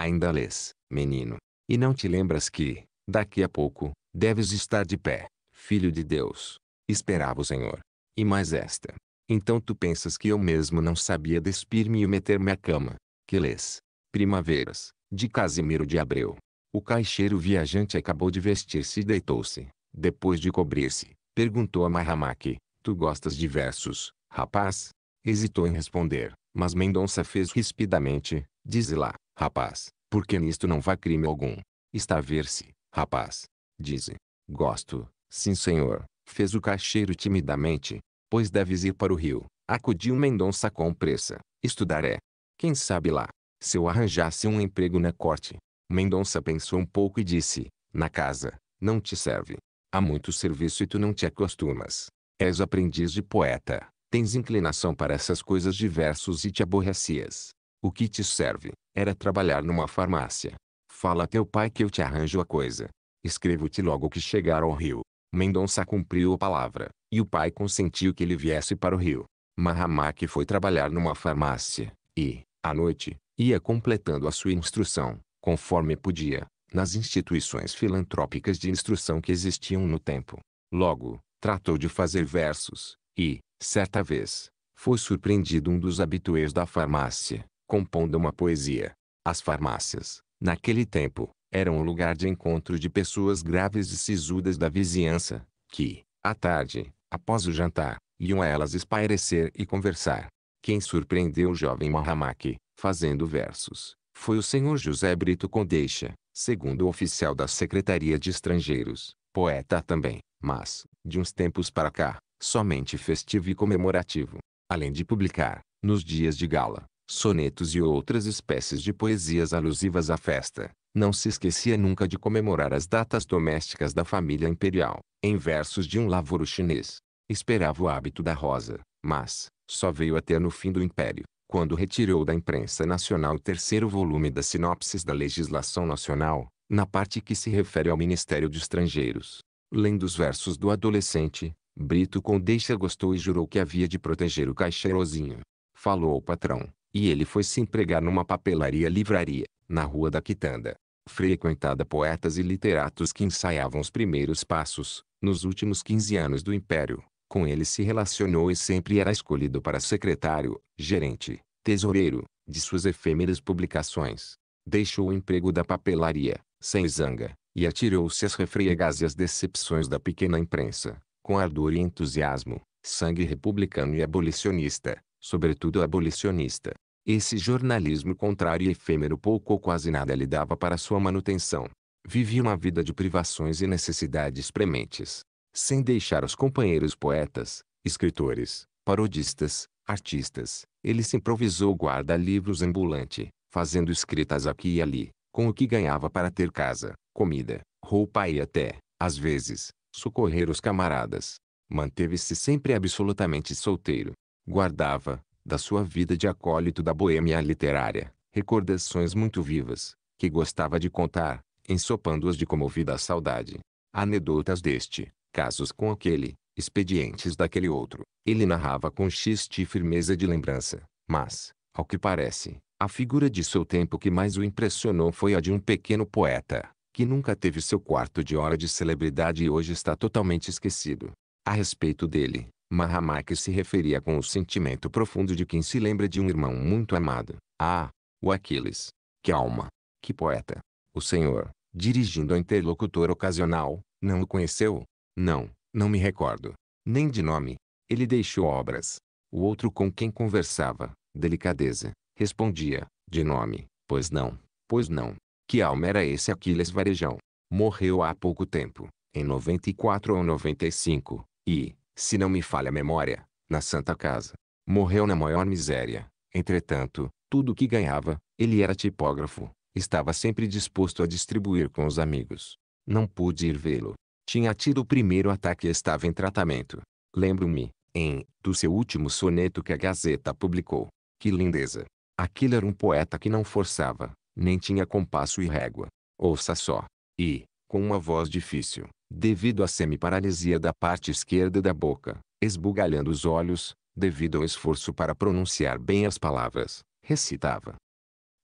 Speaker 1: Ainda lês, menino, e não te lembras que, daqui a pouco, deves estar de pé, filho de Deus. Esperava o Senhor. E mais esta. Então tu pensas que eu mesmo não sabia despir-me e meter-me à cama. Que lês? Primaveras, de Casimiro de Abreu. O caixeiro viajante acabou de vestir-se e deitou-se. Depois de cobrir-se, perguntou a Mahamaki, tu gostas de versos, rapaz? Hesitou em responder, mas Mendonça fez rispidamente, diz lá, rapaz, porque nisto não vá crime algum. Está a ver-se, rapaz. Dize. Gosto, sim senhor, fez o caixeiro timidamente. Pois deves ir para o rio, acudiu Mendonça com pressa, "Estudaré? Quem sabe lá, se eu arranjasse um emprego na corte, Mendonça pensou um pouco e disse, na casa, não te serve. Há muito serviço e tu não te acostumas. És aprendiz de poeta, tens inclinação para essas coisas diversas e te aborrecias. O que te serve, era trabalhar numa farmácia. Fala a teu pai que eu te arranjo a coisa. Escrevo-te logo que chegar ao Rio. Mendonça cumpriu a palavra, e o pai consentiu que ele viesse para o Rio. Mahamak foi trabalhar numa farmácia, e, à noite, ia completando a sua instrução conforme podia, nas instituições filantrópicas de instrução que existiam no tempo. Logo, tratou de fazer versos, e, certa vez, foi surpreendido um dos habituês da farmácia, compondo uma poesia. As farmácias, naquele tempo, eram um lugar de encontro de pessoas graves e sisudas da vizinhança, que, à tarde, após o jantar, iam a elas espairecer e conversar. Quem surpreendeu o jovem Mahamaki, fazendo versos, foi o senhor José Brito Condeixa, segundo oficial da Secretaria de Estrangeiros, poeta também, mas, de uns tempos para cá, somente festivo e comemorativo. Além de publicar, nos dias de gala, sonetos e outras espécies de poesias alusivas à festa, não se esquecia nunca de comemorar as datas domésticas da família imperial, em versos de um lavoro chinês. Esperava o hábito da rosa, mas, só veio a ter no fim do império quando retirou da imprensa nacional o terceiro volume das sinopses da legislação nacional, na parte que se refere ao Ministério de Estrangeiros. Lendo os versos do adolescente, Brito Condeixa gostou e jurou que havia de proteger o caixeirozinho. Falou ao patrão, e ele foi se empregar numa papelaria-livraria, na Rua da Quitanda. Frequentada poetas e literatos que ensaiavam os primeiros passos, nos últimos 15 anos do Império, com ele se relacionou e sempre era escolhido para secretário, gerente, tesoureiro, de suas efêmeras publicações. Deixou o emprego da papelaria, sem zanga, e atirou-se às refriegas e às decepções da pequena imprensa, com ardor e entusiasmo, sangue republicano e abolicionista, sobretudo abolicionista. Esse jornalismo contrário e efêmero pouco ou quase nada lhe dava para sua manutenção. Vivia uma vida de privações e necessidades prementes, sem deixar os companheiros poetas, escritores, parodistas, artistas. Ele se improvisou guarda-livros ambulante, fazendo escritas aqui e ali, com o que ganhava para ter casa, comida, roupa e até, às vezes, socorrer os camaradas. Manteve-se sempre absolutamente solteiro. Guardava, da sua vida de acólito da boêmia literária, recordações muito vivas, que gostava de contar, ensopando-as de comovida saudade. Anedotas deste, casos com aquele, expedientes daquele outro. Ele narrava com xiste e firmeza de lembrança, mas, ao que parece, a figura de seu tempo que mais o impressionou foi a de um pequeno poeta, que nunca teve seu quarto de hora de celebridade e hoje está totalmente esquecido. A respeito dele, Mahamaki se referia com o sentimento profundo de quem se lembra de um irmão muito amado. Ah, o Aquiles! Que alma! Que poeta! O senhor, dirigindo a interlocutor ocasional, não o conheceu? Não, não me recordo. Nem de nome. Ele deixou obras. O outro com quem conversava, delicadeza, respondia, de nome, pois não, pois não. Que alma era esse Aquiles Varejão? Morreu há pouco tempo, em 94 ou 95, e, se não me falha a memória, na Santa Casa. Morreu na maior miséria. Entretanto, tudo o que ganhava, ele era tipógrafo, estava sempre disposto a distribuir com os amigos. Não pude ir vê-lo. Tinha tido o primeiro ataque e estava em tratamento. Lembro-me, em, do seu último soneto que a Gazeta publicou. Que lindeza! Aquilo era um poeta que não forçava, nem tinha compasso e régua. Ouça só. E, com uma voz difícil, devido à semi-paralisia da parte esquerda da boca, esbugalhando os olhos, devido ao esforço para pronunciar bem as palavras, recitava.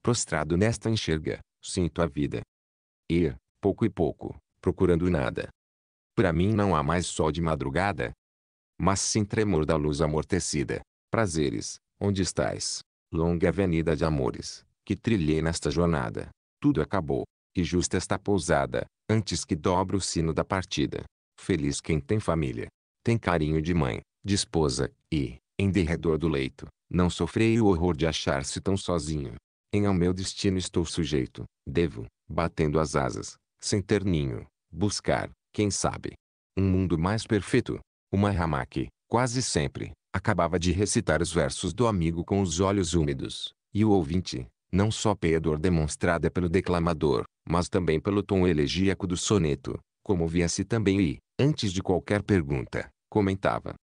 Speaker 1: Prostrado nesta enxerga, sinto a vida. E, pouco e pouco, procurando nada, para mim não há mais sol de madrugada, mas sim tremor da luz amortecida. Prazeres, onde estás? Longa avenida de amores, que trilhei nesta jornada. Tudo acabou, e justa esta pousada, antes que dobre o sino da partida. Feliz quem tem família, tem carinho de mãe, de esposa, e, em derredor do leito, não sofrei o horror de achar-se tão sozinho. Em ao meu destino estou sujeito, devo, batendo as asas, sem ter ninho, buscar, quem sabe, um mundo mais perfeito. Uma Mahamak, quase sempre, acabava de recitar os versos do amigo com os olhos úmidos, e o ouvinte, não só pela dor demonstrada pelo declamador, mas também pelo tom elegíaco do soneto, comovia-se também e, antes de qualquer pergunta, comentava.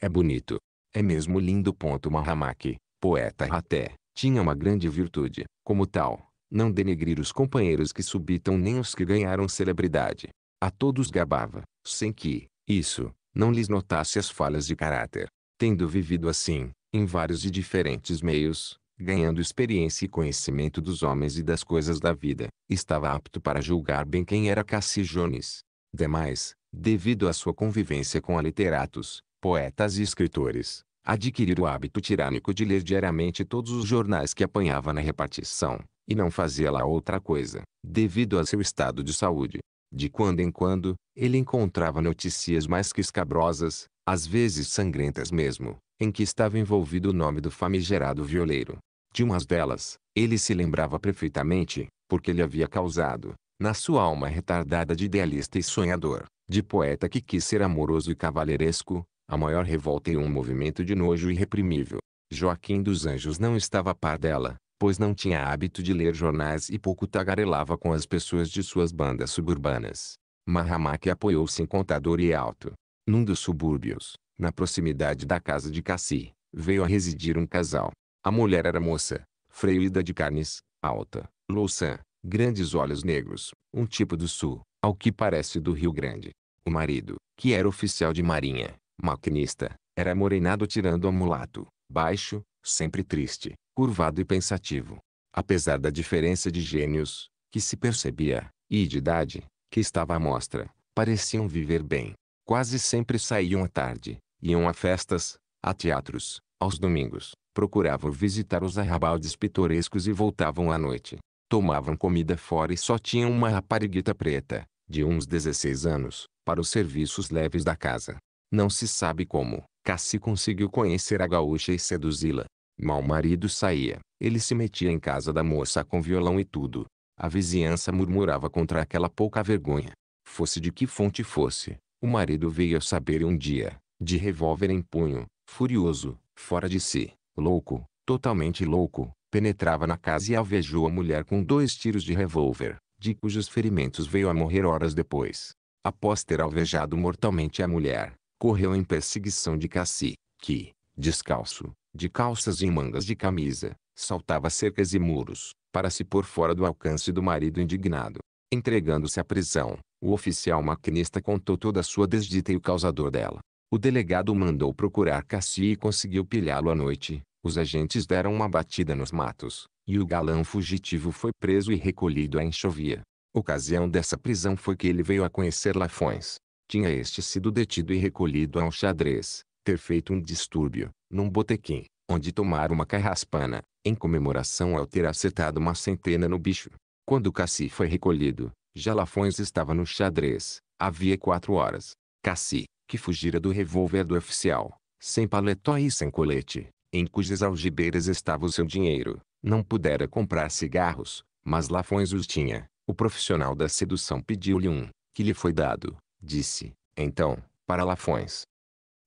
Speaker 1: É bonito. É mesmo lindo. Mahamak, poeta até, tinha uma grande virtude, como tal, não denegrir os companheiros que subitam nem os que ganharam celebridade. A todos gabava, sem que, isso, não lhes notasse as falhas de caráter. Tendo vivido assim, em vários e diferentes meios, ganhando experiência e conhecimento dos homens e das coisas da vida, estava apto para julgar bem quem era Cassi Jones. Demais, devido à sua convivência com literatos, poetas e escritores, adquirir o hábito tirânico de ler diariamente todos os jornais que apanhava na repartição, e não fazia lá outra coisa, devido a seu estado de saúde, de quando em quando, ele encontrava notícias mais que escabrosas, às vezes sangrentas mesmo, em que estava envolvido o nome do famigerado violeiro. De umas delas, ele se lembrava perfeitamente, porque ele havia causado, na sua alma retardada de idealista e sonhador, de poeta que quis ser amoroso e cavalheiresco, a maior revolta e um movimento de nojo irreprimível. Joaquim dos Anjos não estava a par dela, pois não tinha hábito de ler jornais e pouco tagarelava com as pessoas de suas bandas suburbanas. Mahamak apoiou-se em contador e alto. Num dos subúrbios, na proximidade da casa de Cassi, veio a residir um casal. A mulher era moça, freída de carnes, alta, louçã, grandes olhos negros, um tipo do sul, ao que parece do Rio Grande. O marido, que era oficial de marinha, maquinista, era morenado tirando a mulato, baixo, sempre triste, curvado e pensativo. Apesar da diferença de gênios, que se percebia, e de idade, que estava à mostra, pareciam viver bem. Quase sempre saíam à tarde, iam a festas, a teatros, aos domingos, procuravam visitar os arrabaldes pitorescos e voltavam à noite. Tomavam comida fora e só tinham uma rapariguita preta, de uns 16 anos, para os serviços leves da casa. Não se sabe como, Cassi conseguiu conhecer a gaúcha e seduzi-la. Mal marido saía, ele se metia em casa da moça com violão e tudo. A vizinhança murmurava contra aquela pouca vergonha. Fosse de que fonte fosse, o marido veio a saber um dia, de revólver em punho, furioso, fora de si, louco, totalmente louco, penetrava na casa e alvejou a mulher com dois tiros de revólver, de cujos ferimentos veio a morrer horas depois. Após ter alvejado mortalmente a mulher, correu em perseguição de Cassi, que, descalço, de calças e mangas de camisa, saltava cercas e muros, para se pôr fora do alcance do marido indignado. Entregando-se à prisão, o oficial maquinista contou toda a sua desdita e o causador dela. O delegado mandou procurar Cassie e conseguiu pilhá-lo à noite. Os agentes deram uma batida nos matos, e o galã fugitivo foi preso e recolhido à enxovia. Ocasião dessa prisão foi que ele veio a conhecer Lafões. Tinha este sido detido e recolhido ao xadrez, ter feito um distúrbio, num botequim, onde tomara uma carraspana, em comemoração ao ter acertado uma centena no bicho. Quando Cassi foi recolhido, Jalafões estava no xadrez, havia quatro horas. Cassi, que fugira do revólver do oficial, sem paletó e sem colete, em cujas algibeiras estava o seu dinheiro, não pudera comprar cigarros, mas Lafões os tinha. O profissional da sedução pediu-lhe um, que lhe foi dado. Disse, então, para Lafões,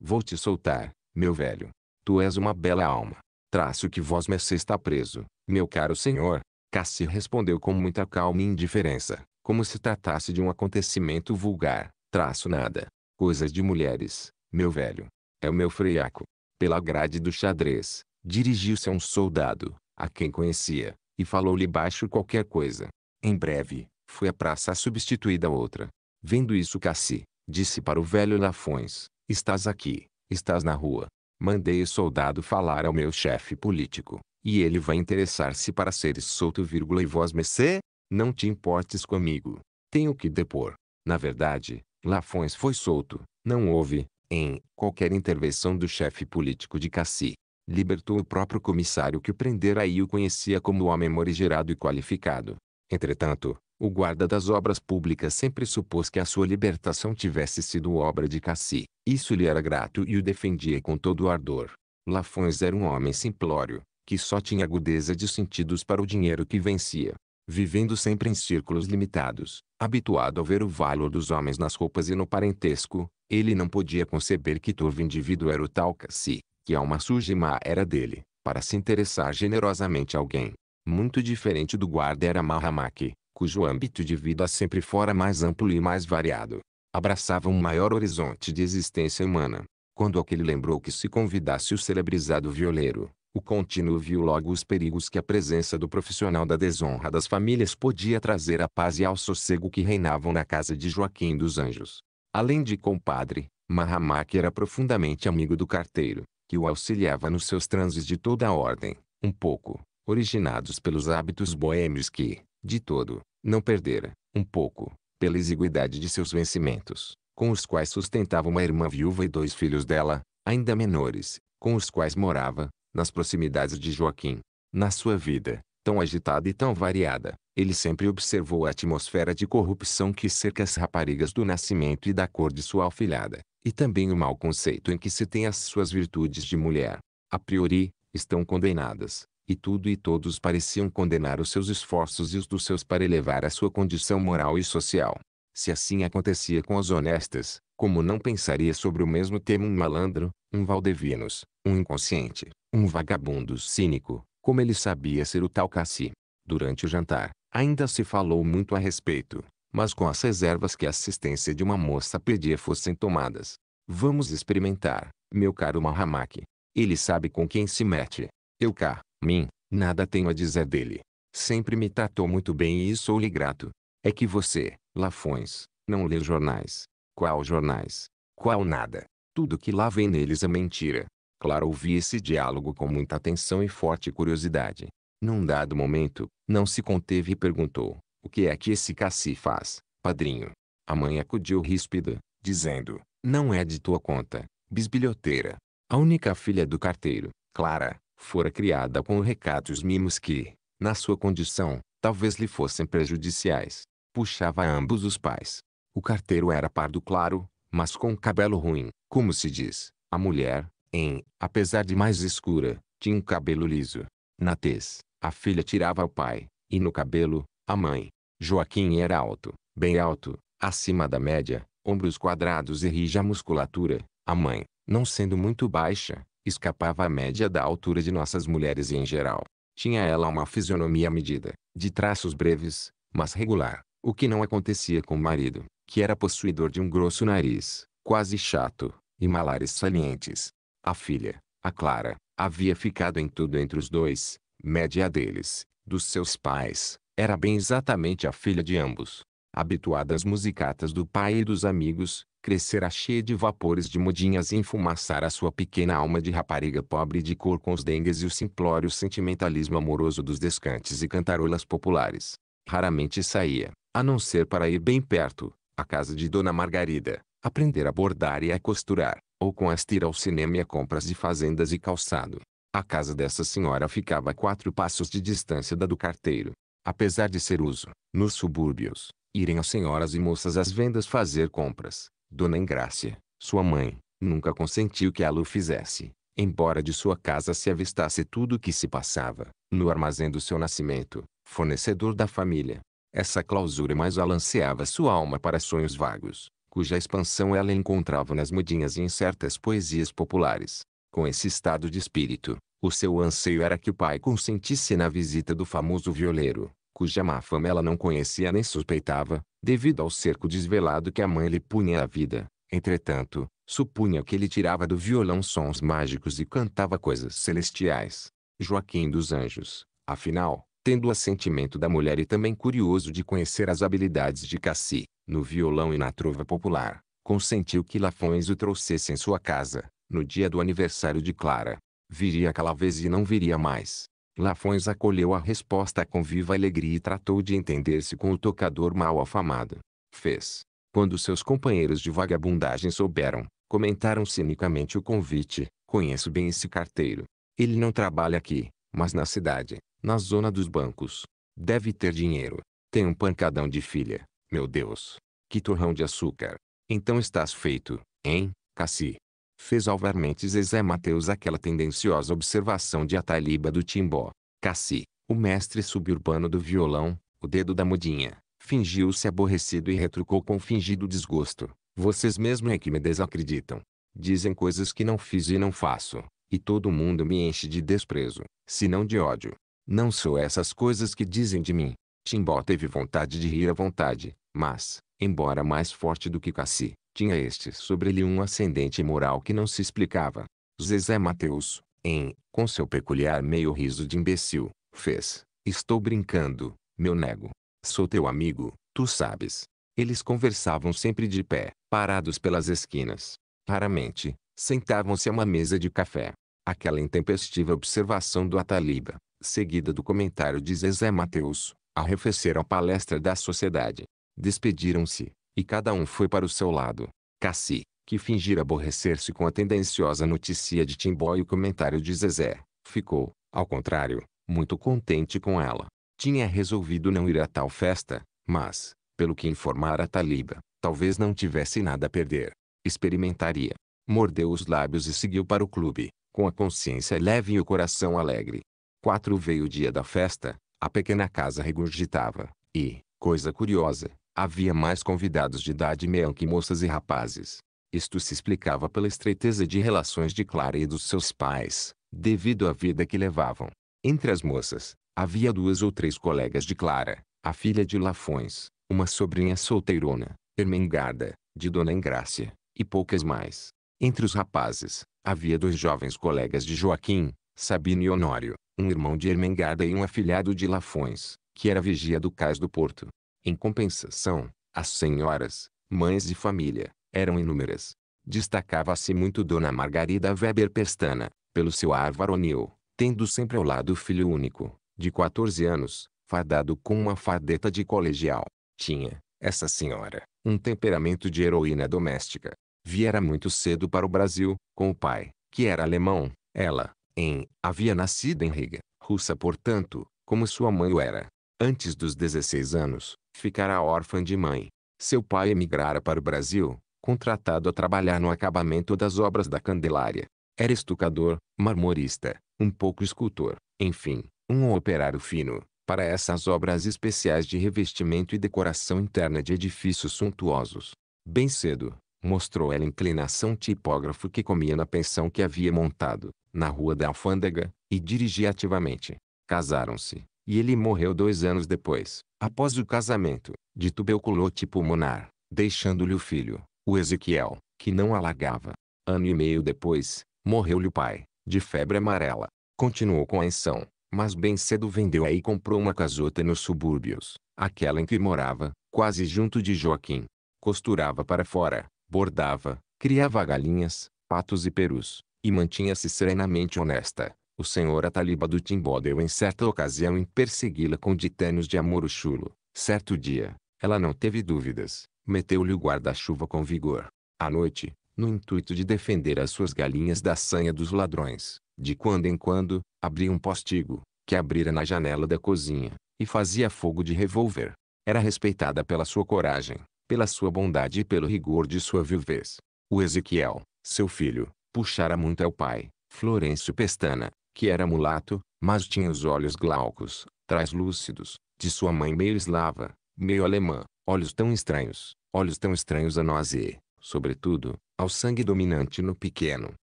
Speaker 1: Vou te soltar, meu velho. Tu és uma bela alma. Traço que vós mercê está preso, meu caro senhor. Cassi respondeu com muita calma e indiferença, como se tratasse de um acontecimento vulgar. Traço nada. Coisas de mulheres, meu velho. É o meu freiaco. Pela grade do xadrez, dirigiu-se a um soldado, a quem conhecia, e falou-lhe baixo qualquer coisa. Em breve, foi a praça substituída a outra. Vendo isso Cassi, disse para o velho Lafões, Estás aqui, estás na rua. Mandei o soldado falar ao meu chefe político, e ele vai interessar-se para seres solto, vírgula, e vós, Messê, não te importes comigo. Tenho que depor. Na verdade, Lafões foi solto. Não houve, em, qualquer intervenção do chefe político de Cassi. Libertou o próprio comissário que o prendera e o conhecia como homem morigerado e qualificado. Entretanto, o guarda das obras públicas sempre supôs que a sua libertação tivesse sido obra de Cassi. Isso lhe era grato e o defendia com todo o ardor. Lafões era um homem simplório, que só tinha agudeza de sentidos para o dinheiro que vencia. Vivendo sempre em círculos limitados, habituado a ver o valor dos homens nas roupas e no parentesco, ele não podia conceber que todo indivíduo era o tal Cassi, que alma suja e má era dele, para se interessar generosamente a alguém. Muito diferente do guarda era Mahamaki, cujo âmbito de vida sempre fora mais amplo e mais variado. Abraçava um maior horizonte de existência humana. Quando aquele lembrou que se convidasse o celebrizado violeiro, o contínuo viu logo os perigos que a presença do profissional da desonra das famílias podia trazer à paz e ao sossego que reinavam na casa de Joaquim dos Anjos. Além de compadre, Mahamak era profundamente amigo do carteiro, que o auxiliava nos seus transes de toda a ordem, um pouco, originados pelos hábitos boêmios que, de todo, não perdera, um pouco, pela exiguidade de seus vencimentos, com os quais sustentava uma irmã viúva e dois filhos dela, ainda menores, com os quais morava, nas proximidades de Joaquim. Na sua vida, tão agitada e tão variada, ele sempre observou a atmosfera de corrupção que cerca as raparigas do nascimento e da cor de sua afilhada, e também o mau conceito em que se tem as suas virtudes de mulher. A priori, estão condenadas, e tudo e todos pareciam condenar os seus esforços e os dos seus para elevar a sua condição moral e social. Se assim acontecia com os honestas, como não pensaria sobre o mesmo tema um malandro, um valdevinos, um inconsciente, um vagabundo cínico, como ele sabia ser o tal Cassi. Durante o jantar, ainda se falou muito a respeito, mas com as reservas que a assistência de uma moça pedia fossem tomadas. Vamos experimentar, meu caro Mahamaki. Ele sabe com quem se mete. Eu cá, Mim, nada tenho a dizer dele. Sempre me tratou muito bem e sou-lhe grato. É que você, Lafões, não lê jornais. Qual jornais? Qual nada? Tudo que lá vem neles é mentira. Claro ouvi esse diálogo com muita atenção e forte curiosidade. Num dado momento, não se conteve e perguntou, o que é que esse Cassi faz, padrinho? A mãe acudiu ríspida, dizendo, não é de tua conta, bisbilhoteira. A única filha do carteiro, Clara, fora criada com recatos mimos que, na sua condição, talvez lhe fossem prejudiciais. Puxava ambos os pais. O carteiro era pardo claro, mas com cabelo ruim, como se diz. A mulher, em, apesar de mais escura, tinha um cabelo liso. Na tez, a filha tirava o pai, e no cabelo, a mãe. Joaquim era alto, bem alto, acima da média, ombros quadrados e rija musculatura. A mãe, não sendo muito baixa, escapava à média da altura de nossas mulheres em geral. Tinha ela uma fisionomia medida, de traços breves, mas regular, o que não acontecia com o marido, que era possuidor de um grosso nariz, quase chato, e malares salientes. A filha, a Clara, havia ficado em tudo entre os dois, média deles, dos seus pais, era bem exatamente a filha de ambos. Habituada às musicatas do pai e dos amigos, crescera cheia de vapores de mudinhas e enfumaçara a sua pequena alma de rapariga pobre de cor com os dengues e o simplório sentimentalismo amoroso dos descantes e cantarolas populares. Raramente saía, a não ser para ir bem perto, à casa de Dona Margarida, aprender a bordar e a costurar, ou com as ir ao cinema e a compras de fazendas e calçado. A casa dessa senhora ficava a quatro passos de distância da do carteiro. Apesar de ser uso, nos subúrbios, irem as senhoras e moças às vendas fazer compras, Dona Ingrácia, sua mãe, nunca consentiu que ela o fizesse, embora de sua casa se avistasse tudo o que se passava, no armazém do seu nascimento, fornecedor da família. Essa clausura mais alanceava sua alma para sonhos vagos, cuja expansão ela encontrava nas mudinhas e em certas poesias populares. Com esse estado de espírito, o seu anseio era que o pai consentisse na visita do famoso violeiro, cuja má fama ela não conhecia nem suspeitava, devido ao cerco desvelado que a mãe lhe punha à vida. Entretanto, supunha que ele tirava do violão sons mágicos e cantava coisas celestiais. Joaquim dos Anjos, afinal, tendo o assentimento da mulher e também curioso de conhecer as habilidades de Cassi, no violão e na trova popular, consentiu que Lafões o trouxesse em sua casa, no dia do aniversário de Clara. Viria aquela vez e não viria mais. Lafões acolheu a resposta com viva alegria e tratou de entender-se com o tocador mal afamado. Fez. Quando seus companheiros de vagabundagem souberam, comentaram cinicamente o convite. Conheço bem esse carteiro. Ele não trabalha aqui, mas na cidade, na zona dos bancos. Deve ter dinheiro. Tem um pancadão de filha. Meu Deus. Que torrão de açúcar. Então estás feito, hein, Cassi? fez Alvar Mentes e Zé Mateus aquela tendenciosa observação de Ataliba do Timbó. Cassi, o mestre suburbano do violão, o dedo da mudinha, fingiu-se aborrecido e retrucou com fingido desgosto. Vocês mesmo é que me desacreditam. Dizem coisas que não fiz e não faço, e todo mundo me enche de desprezo, se não de ódio. Não sou essas coisas que dizem de mim. Timbó teve vontade de rir à vontade, mas, embora mais forte do que Cassi, tinha este sobre ele um ascendente moral que não se explicava. Zezé Mateus, em, com seu peculiar meio riso de imbecil, fez, estou brincando, meu nego. Sou teu amigo, tu sabes. Eles conversavam sempre de pé, parados pelas esquinas. Raramente, sentavam-se a uma mesa de café. Aquela intempestiva observação do Ataliba, seguida do comentário de Zezé Mateus, arrefeceram a palestra da sociedade. Despediram-se, e cada um foi para o seu lado. Cassi, que fingira aborrecer-se com a tendenciosa notícia de Timbó e o comentário de Zezé, ficou, ao contrário, muito contente com ela. Tinha resolvido não ir a tal festa, mas, pelo que informara Taliba, talvez não tivesse nada a perder. Experimentaria. Mordeu os lábios e seguiu para o clube, com a consciência leve e o coração alegre. Quatro veio o dia da festa, a pequena casa regurgitava, e, coisa curiosa, havia mais convidados de idade meia que moças e rapazes. Isto se explicava pela estreiteza de relações de Clara e dos seus pais, devido à vida que levavam. Entre as moças, havia duas ou três colegas de Clara, a filha de Lafões, uma sobrinha solteirona, Ermengarda, de Dona Engrácia, e poucas mais. Entre os rapazes, havia dois jovens colegas de Joaquim, Sabino e Honório, um irmão de Ermengarda e um afilhado de Lafões, que era vigia do cais do porto. Em compensação, as senhoras, mães de família, eram inúmeras. Destacava-se muito Dona Margarida Weber Pestana, pelo seu ar varonil, tendo sempre ao lado o filho único, de 14 anos, fardado com uma fardeta de colegial. Tinha, essa senhora, um temperamento de heroína doméstica. Viera muito cedo para o Brasil, com o pai, que era alemão. Ela, em, havia nascido em Riga, russa portanto, como sua mãe o era. Antes dos 16 anos, Ficará órfã de mãe. Seu pai emigrara para o Brasil, contratado a trabalhar no acabamento das obras da Candelária. Era estucador, marmorista, um pouco escultor, enfim, um operário fino, para essas obras especiais de revestimento e decoração interna de edifícios suntuosos. Bem cedo, mostrou ela inclinação tipógrafo que comia na pensão que havia montado, na rua da Alfândega, e dirigia ativamente. Casaram-se, e ele morreu dois anos depois, após o casamento, de tuberculose tipo pulmonar, deixando-lhe o filho, o Ezequiel, que não alagava. Ano e meio depois, morreu-lhe o pai, de febre amarela. Continuou com a ensão, mas bem cedo vendeu a e comprou uma casota nos subúrbios, aquela em que morava, quase junto de Joaquim. Costurava para fora, bordava, criava galinhas, patos e perus, e mantinha-se serenamente honesta. O senhor Ataliba do Timbó deu em certa ocasião em persegui-la com diténios de amor chulo. Certo dia, ela não teve dúvidas, meteu-lhe o guarda-chuva com vigor. À noite, no intuito de defender as suas galinhas da sanha dos ladrões, de quando em quando, abria um postigo, que abrira na janela da cozinha, e fazia fogo de revólver. Era respeitada pela sua coragem, pela sua bondade e pelo rigor de sua viuvez. O Ezequiel, seu filho, puxara muito ao pai, Florencio Pestana, que era mulato, mas tinha os olhos glaucos, translúcidos, de sua mãe meio eslava, meio alemã, olhos tão estranhos, olhos tão estranhos a nós e, sobretudo, ao sangue dominante no pequeno.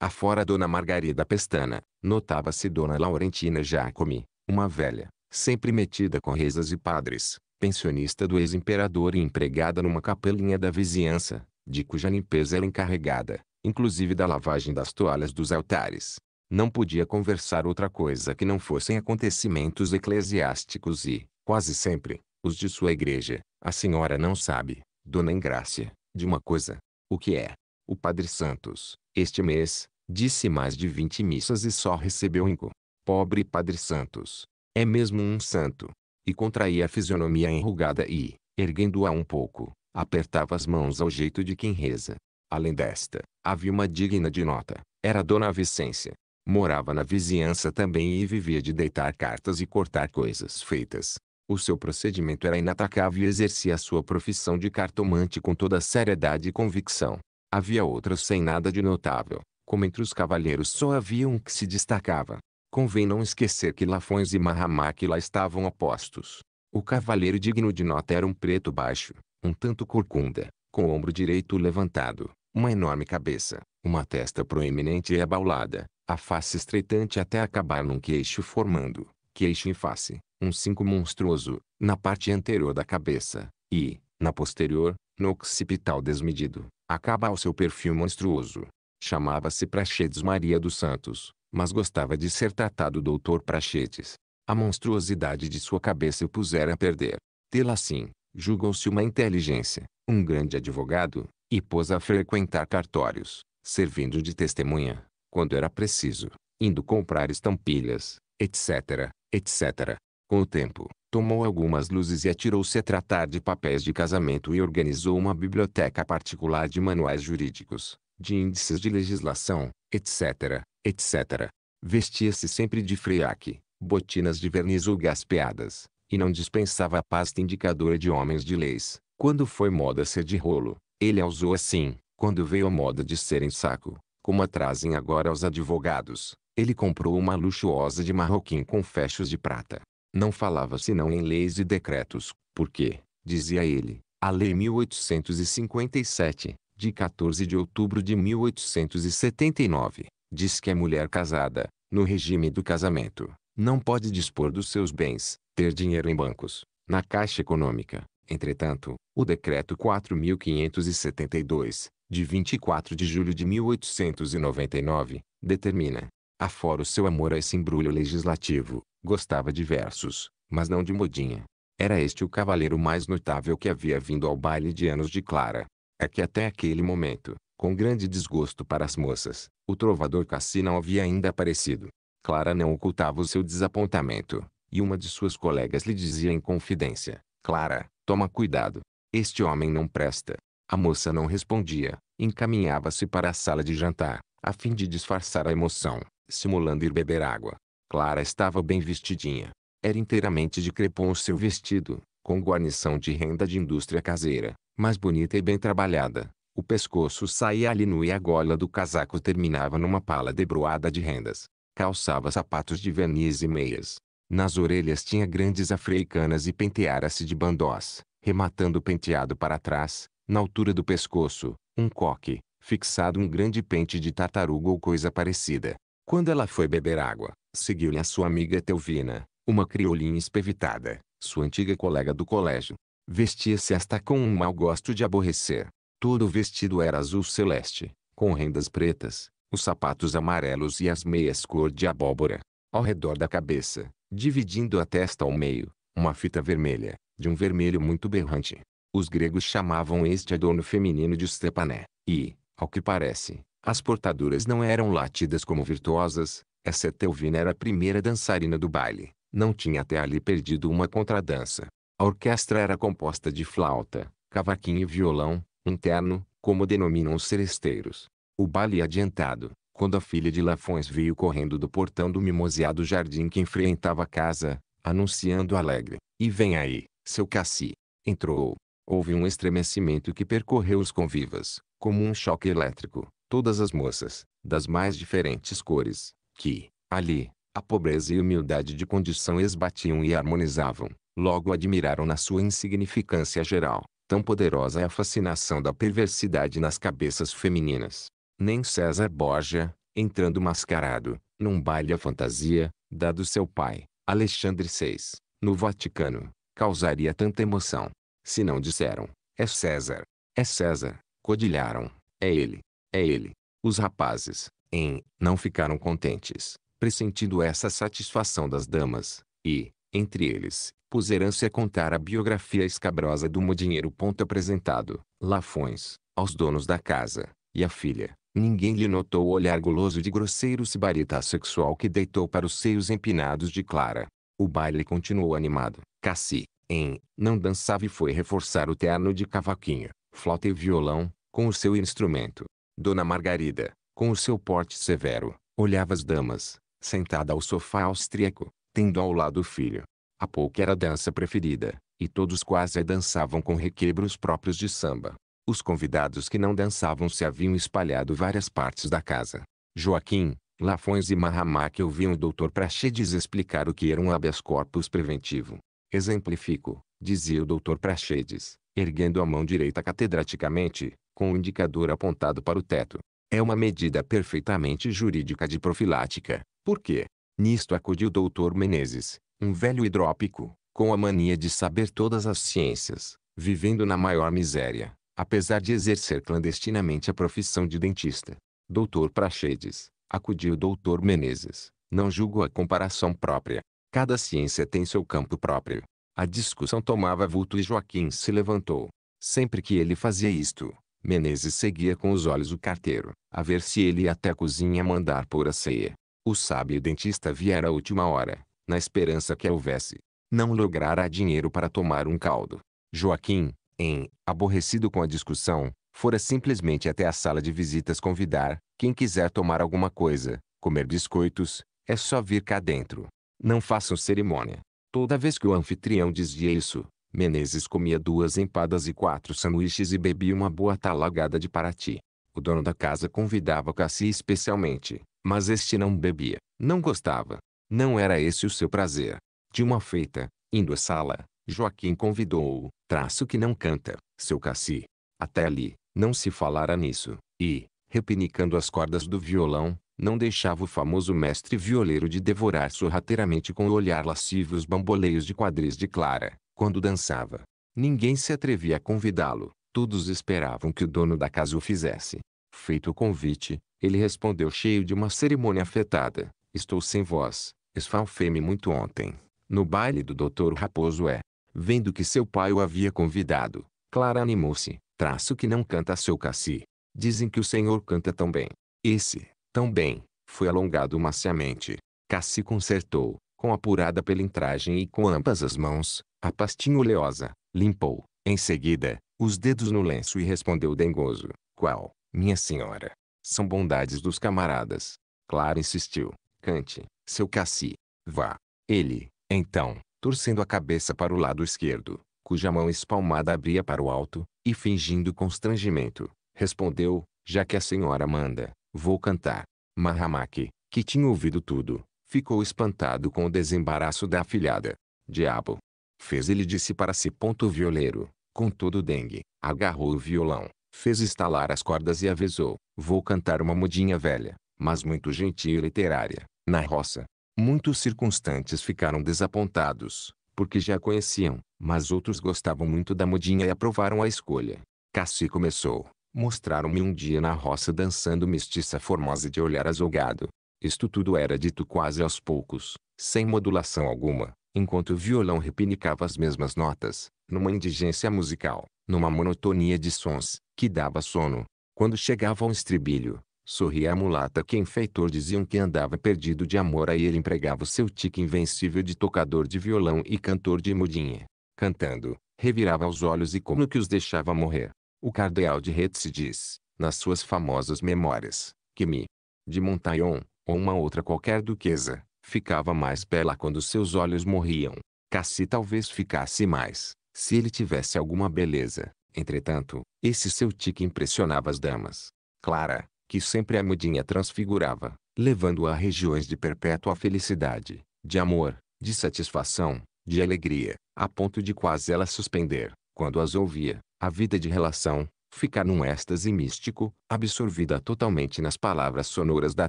Speaker 1: Afora Dona Margarida Pestana, notava-se Dona Laurentina Jacome, uma velha, sempre metida com rezas e padres, pensionista do ex-imperador e empregada numa capelinha da vizinhança, de cuja limpeza era encarregada, inclusive da lavagem das toalhas dos altares não podia conversar outra coisa que não fossem acontecimentos eclesiásticos e, quase sempre, os de sua igreja. A senhora não sabe, dona Engrácia, de uma coisa. O que é? O Padre Santos, este mês, disse mais de 20 missas e só recebeu inco. Pobre Padre Santos. É mesmo um santo. E contraía a fisionomia enrugada e, erguendo-a um pouco, apertava as mãos ao jeito de quem reza. Além desta, havia uma digna de nota. Era Dona Vicência, Morava na vizinhança também e vivia de deitar cartas e cortar coisas feitas. O seu procedimento era inatacável e exercia a sua profissão de cartomante com toda a seriedade e convicção. Havia outras sem nada de notável, como entre os cavalheiros só havia um que se destacava. Convém não esquecer que Lafões e Mahamaki lá estavam opostos. O cavalheiro digno de nota era um preto baixo, um tanto corcunda, com o ombro direito levantado, uma enorme cabeça, uma testa proeminente e abaulada, a face estreitante até acabar num queixo formando, queixo e face, um cinco monstruoso, na parte anterior da cabeça, e, na posterior, no occipital desmedido, acaba ao seu perfil monstruoso. Chamava-se Prachedes Maria dos Santos, mas gostava de ser tratado doutor Prachedes. A monstruosidade de sua cabeça o pusera a perder. Tê-la assim, julgou-se uma inteligência, um grande advogado, e pôs a frequentar cartórios, servindo de testemunha, quando era preciso, indo comprar estampilhas, etc., etc. Com o tempo, tomou algumas luzes e atirou-se a tratar de papéis de casamento e organizou uma biblioteca particular de manuais jurídicos, de índices de legislação, etc., etc. Vestia-se sempre de friaque, botinas de verniz ou gaspeadas, e não dispensava a pasta indicadora de homens de leis, quando foi moda ser de rolo, ele a usou assim, quando veio a moda de ser em saco, como a trazem agora os advogados. Ele comprou uma luxuosa de marroquim com fechos de prata. Não falava senão em leis e decretos, porque, dizia ele, a Lei 1857, de 14 de outubro de 1879, diz que a mulher casada, no regime do casamento, não pode dispor dos seus bens, ter dinheiro em bancos, na caixa econômica, Entretanto, o Decreto 4572, de 24 de julho de 1899, determina, afora o seu amor a esse embrulho legislativo, gostava de versos, mas não de modinha. Era este o cavaleiro mais notável que havia vindo ao baile de anos de Clara. É que até aquele momento, com grande desgosto para as moças, o trovador Cassi não havia ainda aparecido. Clara não ocultava o seu desapontamento, e uma de suas colegas lhe dizia em confidência, Clara, toma cuidado. Este homem não presta. A moça não respondia. Encaminhava-se para a sala de jantar, a fim de disfarçar a emoção, simulando ir beber água. Clara estava bem vestidinha. Era inteiramente de crepom o seu vestido, com guarnição de renda de indústria caseira, mas bonita e bem trabalhada. O pescoço saía ali nu e a gola do casaco terminava numa pala debruada de rendas. Calçava sapatos de verniz e meias, nas orelhas tinha grandes afreicanas e penteara-se de bandós, rematando o penteado para trás, na altura do pescoço, um coque, fixado um grande pente de tartaruga ou coisa parecida. Quando ela foi beber água, seguiu-lhe a sua amiga Telvina, uma criolinha espevitada, sua antiga colega do colégio. Vestia-se esta com um mau gosto de aborrecer. Todo o vestido era azul celeste, com rendas pretas, os sapatos amarelos e as meias cor de abóbora ao redor da cabeça, dividindo a testa ao meio, uma fita vermelha, de um vermelho muito berrante. Os gregos chamavam este adorno feminino de stepané, e, ao que parece, as portadoras não eram latidas como virtuosas, essa Elvina era a primeira dançarina do baile, não tinha até ali perdido uma contradança. A orquestra era composta de flauta, cavaquinho e violão, um terno, como denominam os seresteiros. O baile adiantado, quando a filha de Lafões veio correndo do portão do mimoseado jardim que enfrentava a casa, anunciando alegre. E vem aí, seu Cassi", Entrou. Houve um estremecimento que percorreu os convivas, como um choque elétrico. Todas as moças, das mais diferentes cores, que, ali, a pobreza e humildade de condição esbatiam e harmonizavam, logo admiraram na sua insignificância geral. Tão poderosa é a fascinação da perversidade nas cabeças femininas, nem César Borgia, entrando mascarado, num baile à fantasia, dado seu pai, Alexandre VI, no Vaticano, causaria tanta emoção. Se não disseram, é César, é César, codilharam, é ele, é ele. Os rapazes, em, não ficaram contentes, pressentindo essa satisfação das damas, e, entre eles, puseram-se a contar a biografia escabrosa do modinheiro. Apresentado, Lafões, aos donos da casa, e à filha, Ninguém lhe notou o olhar guloso de grosseiro sibarita sexual que deitou para os seios empinados de Clara. O baile continuou animado. Cassi, em, não dançava e foi reforçar o terno de cavaquinho, flauta e violão, com o seu instrumento. Dona Margarida, com o seu porte severo, olhava as damas, sentada ao sofá austríaco, tendo ao lado o filho. A pouco era a dança preferida, e todos quase a dançavam com requebros próprios de samba. Os convidados que não dançavam se haviam espalhado várias partes da casa. Joaquim, Lafões e Mahamak ouviam o doutor Prachedes explicar o que era um habeas corpus preventivo. Exemplifico, dizia o doutor Prachedes, erguendo a mão direita catedraticamente, com o indicador apontado para o teto. É uma medida perfeitamente jurídica de profilática. Por quê? Nisto acudiu o doutor Menezes, um velho hidrópico, com a mania de saber todas as ciências, vivendo na maior miséria apesar de exercer clandestinamente a profissão de dentista. Doutor Prachedes acudiu doutor Menezes, não julgo a comparação própria. Cada ciência tem seu campo próprio. A discussão tomava vulto e Joaquim se levantou. Sempre que ele fazia isto, Menezes seguia com os olhos o carteiro, a ver se ele ia até a cozinha mandar por a ceia. O sábio dentista viera à última hora, na esperança que houvesse. Não lograra dinheiro para tomar um caldo. Joaquim, em, aborrecido com a discussão, fora simplesmente até a sala de visitas convidar, quem quiser tomar alguma coisa, comer biscoitos, é só vir cá dentro. Não façam cerimônia. Toda vez que o anfitrião dizia isso, Menezes comia duas empadas e quatro sanduíches e bebia uma boa talagada de parati. O dono da casa convidava Cassi especialmente, mas este não bebia, não gostava. Não era esse o seu prazer. De uma feita, indo à sala, Joaquim convidou-o, traço que não canta, seu Cassi, Até ali, não se falara nisso, e, repinicando as cordas do violão, não deixava o famoso mestre violeiro de devorar sorrateiramente com o olhar lascivo os bamboleios de quadris de Clara, quando dançava. Ninguém se atrevia a convidá-lo, todos esperavam que o dono da casa o fizesse. Feito o convite, ele respondeu cheio de uma cerimônia afetada. Estou sem voz, esfalfei-me muito ontem. No baile do doutor Raposo é, Vendo que seu pai o havia convidado, Clara animou-se, traço que não canta seu Cassi? Dizem que o senhor canta tão bem. Esse, tão bem, foi alongado maciamente. Cassi consertou, com apurada pelintragem e com ambas as mãos, a pastinha oleosa, limpou, em seguida, os dedos no lenço e respondeu dengoso. Qual, minha senhora? São bondades dos camaradas. Clara insistiu. Cante, seu Cassi. Vá. Ele, então, torcendo a cabeça para o lado esquerdo, cuja mão espalmada abria para o alto, e fingindo constrangimento, respondeu, já que a senhora manda, vou cantar. Mahamaki, que tinha ouvido tudo, ficou espantado com o desembaraço da afilhada. Diabo! Fez ele disse para si. Ponto violeiro, com todo dengue, agarrou o violão, fez estalar as cordas e avisou, vou cantar uma modinha velha, mas muito gentil e literária, na roça, Muitos circunstantes ficaram desapontados, porque já a conheciam, mas outros gostavam muito da modinha e aprovaram a escolha. Cassi começou. Mostraram-me um dia na roça dançando mestiça formosa de olhar azulgado. Isto tudo era dito quase aos poucos, sem modulação alguma, enquanto o violão repinicava as mesmas notas, numa indigência musical, numa monotonia de sons, que dava sono. Quando chegava ao estribilho, Sorria a mulata que enfeitor diziam que andava perdido de amor a ele empregava o seu tique invencível de tocador de violão e cantor de mudinha Cantando, revirava os olhos e como que os deixava morrer. O cardeal de Retz diz, nas suas famosas memórias, que me de Montaillon, ou uma outra qualquer duquesa, ficava mais bela quando seus olhos morriam. Cassi talvez ficasse mais, se ele tivesse alguma beleza. Entretanto, esse seu tique impressionava as damas. Clara, que sempre a mudinha transfigurava, levando-a a regiões de perpétua felicidade, de amor, de satisfação, de alegria, a ponto de quase ela suspender, quando as ouvia, a vida de relação, ficar num êxtase místico, absorvida totalmente nas palavras sonoras da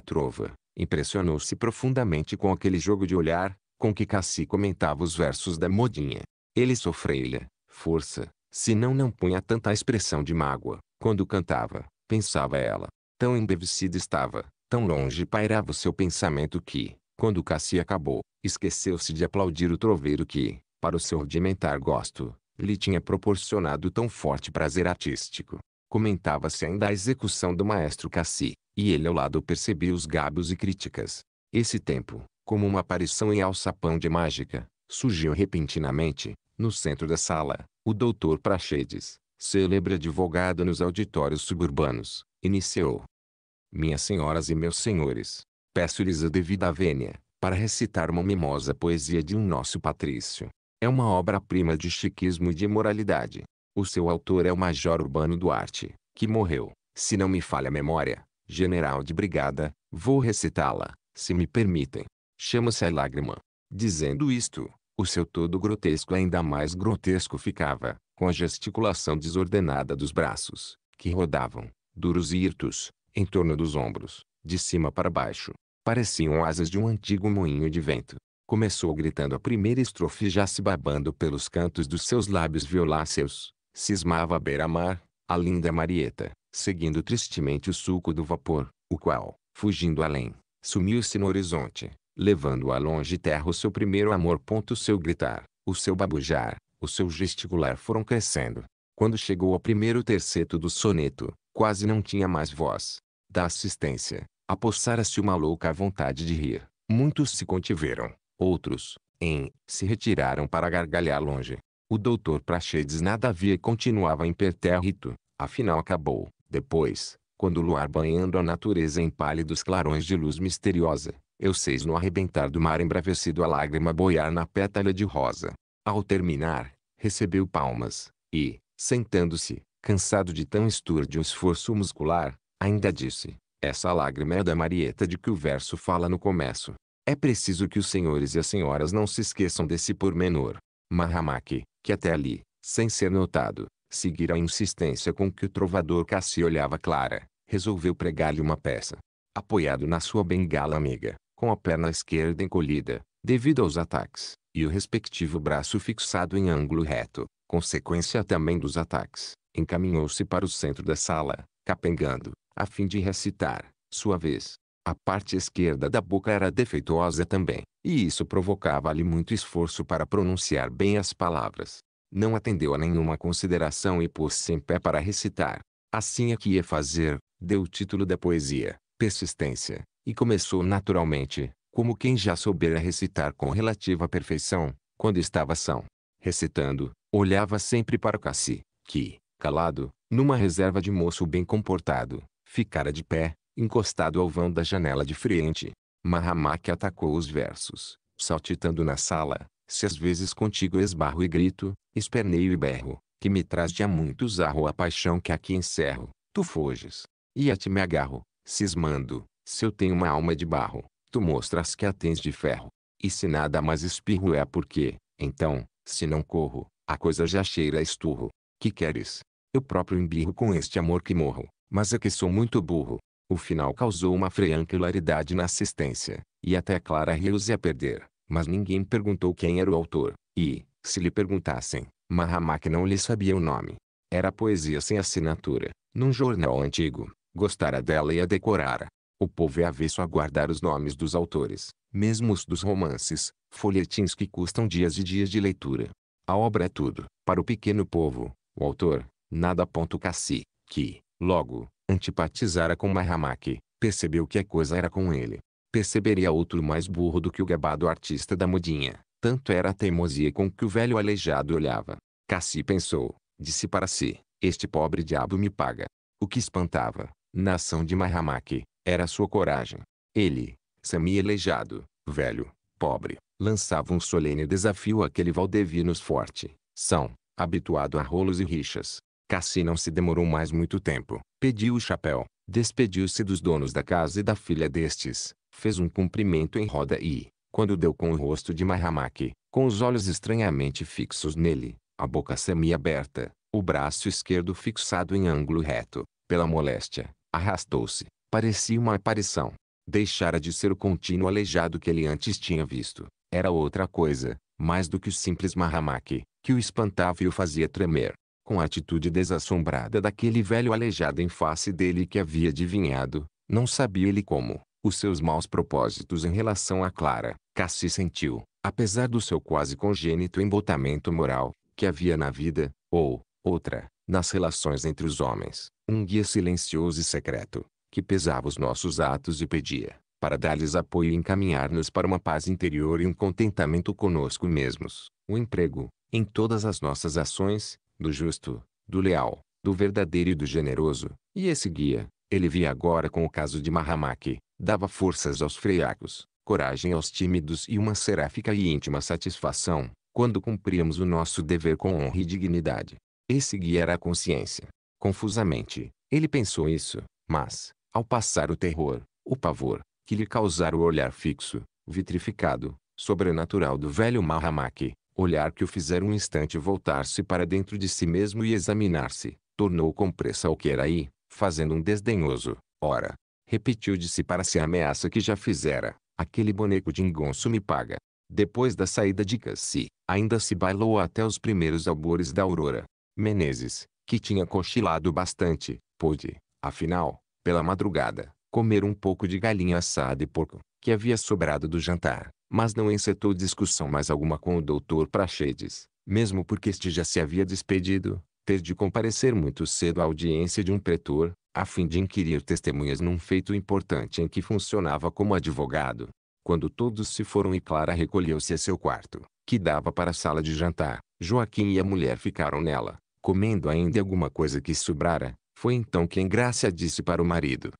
Speaker 1: trova. Impressionou-se profundamente com aquele jogo de olhar, com que Cassi comentava os versos da modinha. Ele sofreu-lhe, força, senão não punha tanta expressão de mágoa, quando cantava, pensava ela tão embevecido estava, tão longe pairava o seu pensamento que, quando Cassi acabou, esqueceu-se de aplaudir o troveiro que, para o seu rudimentar gosto, lhe tinha proporcionado tão forte prazer artístico. Comentava-se ainda a execução do maestro Cassi, e ele ao lado percebia os gábios e críticas. Esse tempo, como uma aparição em alçapão de mágica, surgiu repentinamente, no centro da sala, o doutor Praxedes, célebre advogado nos auditórios suburbanos, iniciou, minhas senhoras e meus senhores, peço-lhes a devida vênia, para recitar uma mimosa poesia de um nosso patrício. É uma obra-prima de chiquismo e de moralidade. O seu autor é o Major Urbano Duarte, que morreu, se não me falha a memória, general de brigada, vou recitá-la, se me permitem. Chama-se A Lágrima. Dizendo isto, o seu todo grotesco ainda mais grotesco ficava, com a gesticulação desordenada dos braços, que rodavam, duros e hirtos, em torno dos ombros, de cima para baixo. Pareciam asas de um antigo moinho de vento. Começou gritando a primeira estrofe já se babando pelos cantos dos seus lábios violáceos. Cismava à beira-mar, a linda Marieta, seguindo tristemente o sulco do vapor, o qual, fugindo além, sumiu-se no horizonte, levando a longe terra o seu primeiro amor. O seu gritar, o seu babujar, o seu gesticular foram crescendo. Quando chegou ao primeiro terceto do soneto, quase não tinha mais voz da assistência, apossara-se uma louca vontade de rir. Muitos se contiveram. Outros, em, se retiraram para gargalhar longe. O doutor Prachedes nada via e continuava impertérrito. Afinal acabou. Depois, quando o luar banhando a natureza em pálidos clarões de luz misteriosa, eu seis no arrebentar do mar embravecido a lágrima boiar na pétala de rosa. Ao terminar, recebeu palmas, e, sentando-se, cansado de tão estúrdio esforço muscular, Ainda disse, essa lágrima é da Marieta de que o verso fala no começo. É preciso que os senhores e as senhoras não se esqueçam desse pormenor. Mahamaki, que até ali, sem ser notado, seguir a insistência com que o trovador Cassi olhava Clara, resolveu pregar-lhe uma peça. Apoiado na sua bengala amiga, com a perna esquerda encolhida, devido aos ataques, e o respectivo braço fixado em ângulo reto, consequência também dos ataques, encaminhou-se para o centro da sala, capengando, a fim de recitar, sua vez. A parte esquerda da boca era defeituosa também, e isso provocava-lhe muito esforço para pronunciar bem as palavras. Não atendeu a nenhuma consideração e pôs-se em pé para recitar. Assim é que ia fazer, deu o título da poesia, Persistência, e começou naturalmente, como quem já soubera recitar com relativa perfeição, quando estava são. Recitando, olhava sempre para o Cassi, que, calado, numa reserva de moço bem comportado, ficara de pé, encostado ao vão da janela de frente. Mahamak atacou os versos, saltitando na sala, se às vezes contigo esbarro e grito, esperneio e berro, que me traz de há muitos arro a paixão que aqui encerro, tu foges. E a ti me agarro, cismando, se eu tenho uma alma de barro, tu mostras que a tens de ferro. E se nada mais espirro é porque, então, se não corro, a coisa já cheira a esturro. Que queres? Eu próprio embirro com este amor que morro. Mas é que sou muito burro. O final causou uma franca hilaridade na assistência, e até Clara riu-se a perder, mas ninguém perguntou quem era o autor, e, se lhe perguntassem, Mahamak não lhe sabia o nome. Era poesia sem assinatura, num jornal antigo, gostara dela e a decorara. O povo é avesso a guardar os nomes dos autores, mesmo os dos romances, folhetins que custam dias e dias de leitura. A obra é tudo, para o pequeno povo, o autor, nada. Cassi, que, Logo, antipatizara com Mahamaki, percebeu que a coisa era com ele. Perceberia outro mais burro do que o gabado artista da modinha, tanto era a teimosia com que o velho aleijado olhava. Cassi pensou, disse para si, este pobre diabo me paga. O que espantava, na ação de Mahamaki, era sua coragem. Ele, semi aleijado, velho, pobre, lançava um solene desafio àquele valdevinos forte, são, habituado a rolos e rixas, Cassi não se demorou mais muito tempo. Pediu o chapéu, despediu-se dos donos da casa e da filha destes, fez um cumprimento em roda e, quando deu com o rosto de Mahamaki, com os olhos estranhamente fixos nele, a boca semi-aberta, o braço esquerdo fixado em ângulo reto, pela moléstia, arrastou-se. Parecia uma aparição. Deixara de ser o contínuo aleijado que ele antes tinha visto. Era outra coisa, mais do que o simples Mahamaki, que o espantava e o fazia tremer com a atitude desassombrada daquele velho aleijado em face dele que havia adivinhado, não sabia ele como, os seus maus propósitos em relação a Clara. Cassi sentiu, apesar do seu quase congênito embotamento moral, que havia na vida, ou, outra, nas relações entre os homens, um guia silencioso e secreto, que pesava os nossos atos e pedia, para dar-lhes apoio e encaminhar-nos para uma paz interior e um contentamento conosco mesmos, o um emprego, em todas as nossas ações, do justo, do leal, do verdadeiro e do generoso, e esse guia, ele via agora com o caso de Mahamaki, dava forças aos freiacos, coragem aos tímidos e uma seráfica e íntima satisfação, quando cumpríamos o nosso dever com honra e dignidade. Esse guia era a consciência. Confusamente, ele pensou isso, mas, ao passar o terror, o pavor, que lhe causara o olhar fixo, vitrificado, sobrenatural do velho Mahamaki, olhar que o fizeram um instante voltar-se para dentro de si mesmo e examinar-se, tornou com pressa o que era aí, fazendo um desdenhoso, ora, repetiu de si para si a ameaça que já fizera, aquele boneco de engonço me paga. Depois da saída de Cassi, ainda se bailou até os primeiros albores da aurora. Menezes, que tinha cochilado bastante, pôde, afinal, pela madrugada, comer um pouco de galinha assada e porco, que havia sobrado do jantar, mas não encetou discussão mais alguma com o doutor Praxedes, mesmo porque este já se havia despedido, ter de comparecer muito cedo à audiência de um pretor, a fim de inquirir testemunhas num feito importante em que funcionava como advogado. Quando todos se foram e Clara recolheu-se a seu quarto, que dava para a sala de jantar, Joaquim e a mulher ficaram nela, comendo ainda alguma coisa que sobrara, foi então que Engrácia disse para o marido.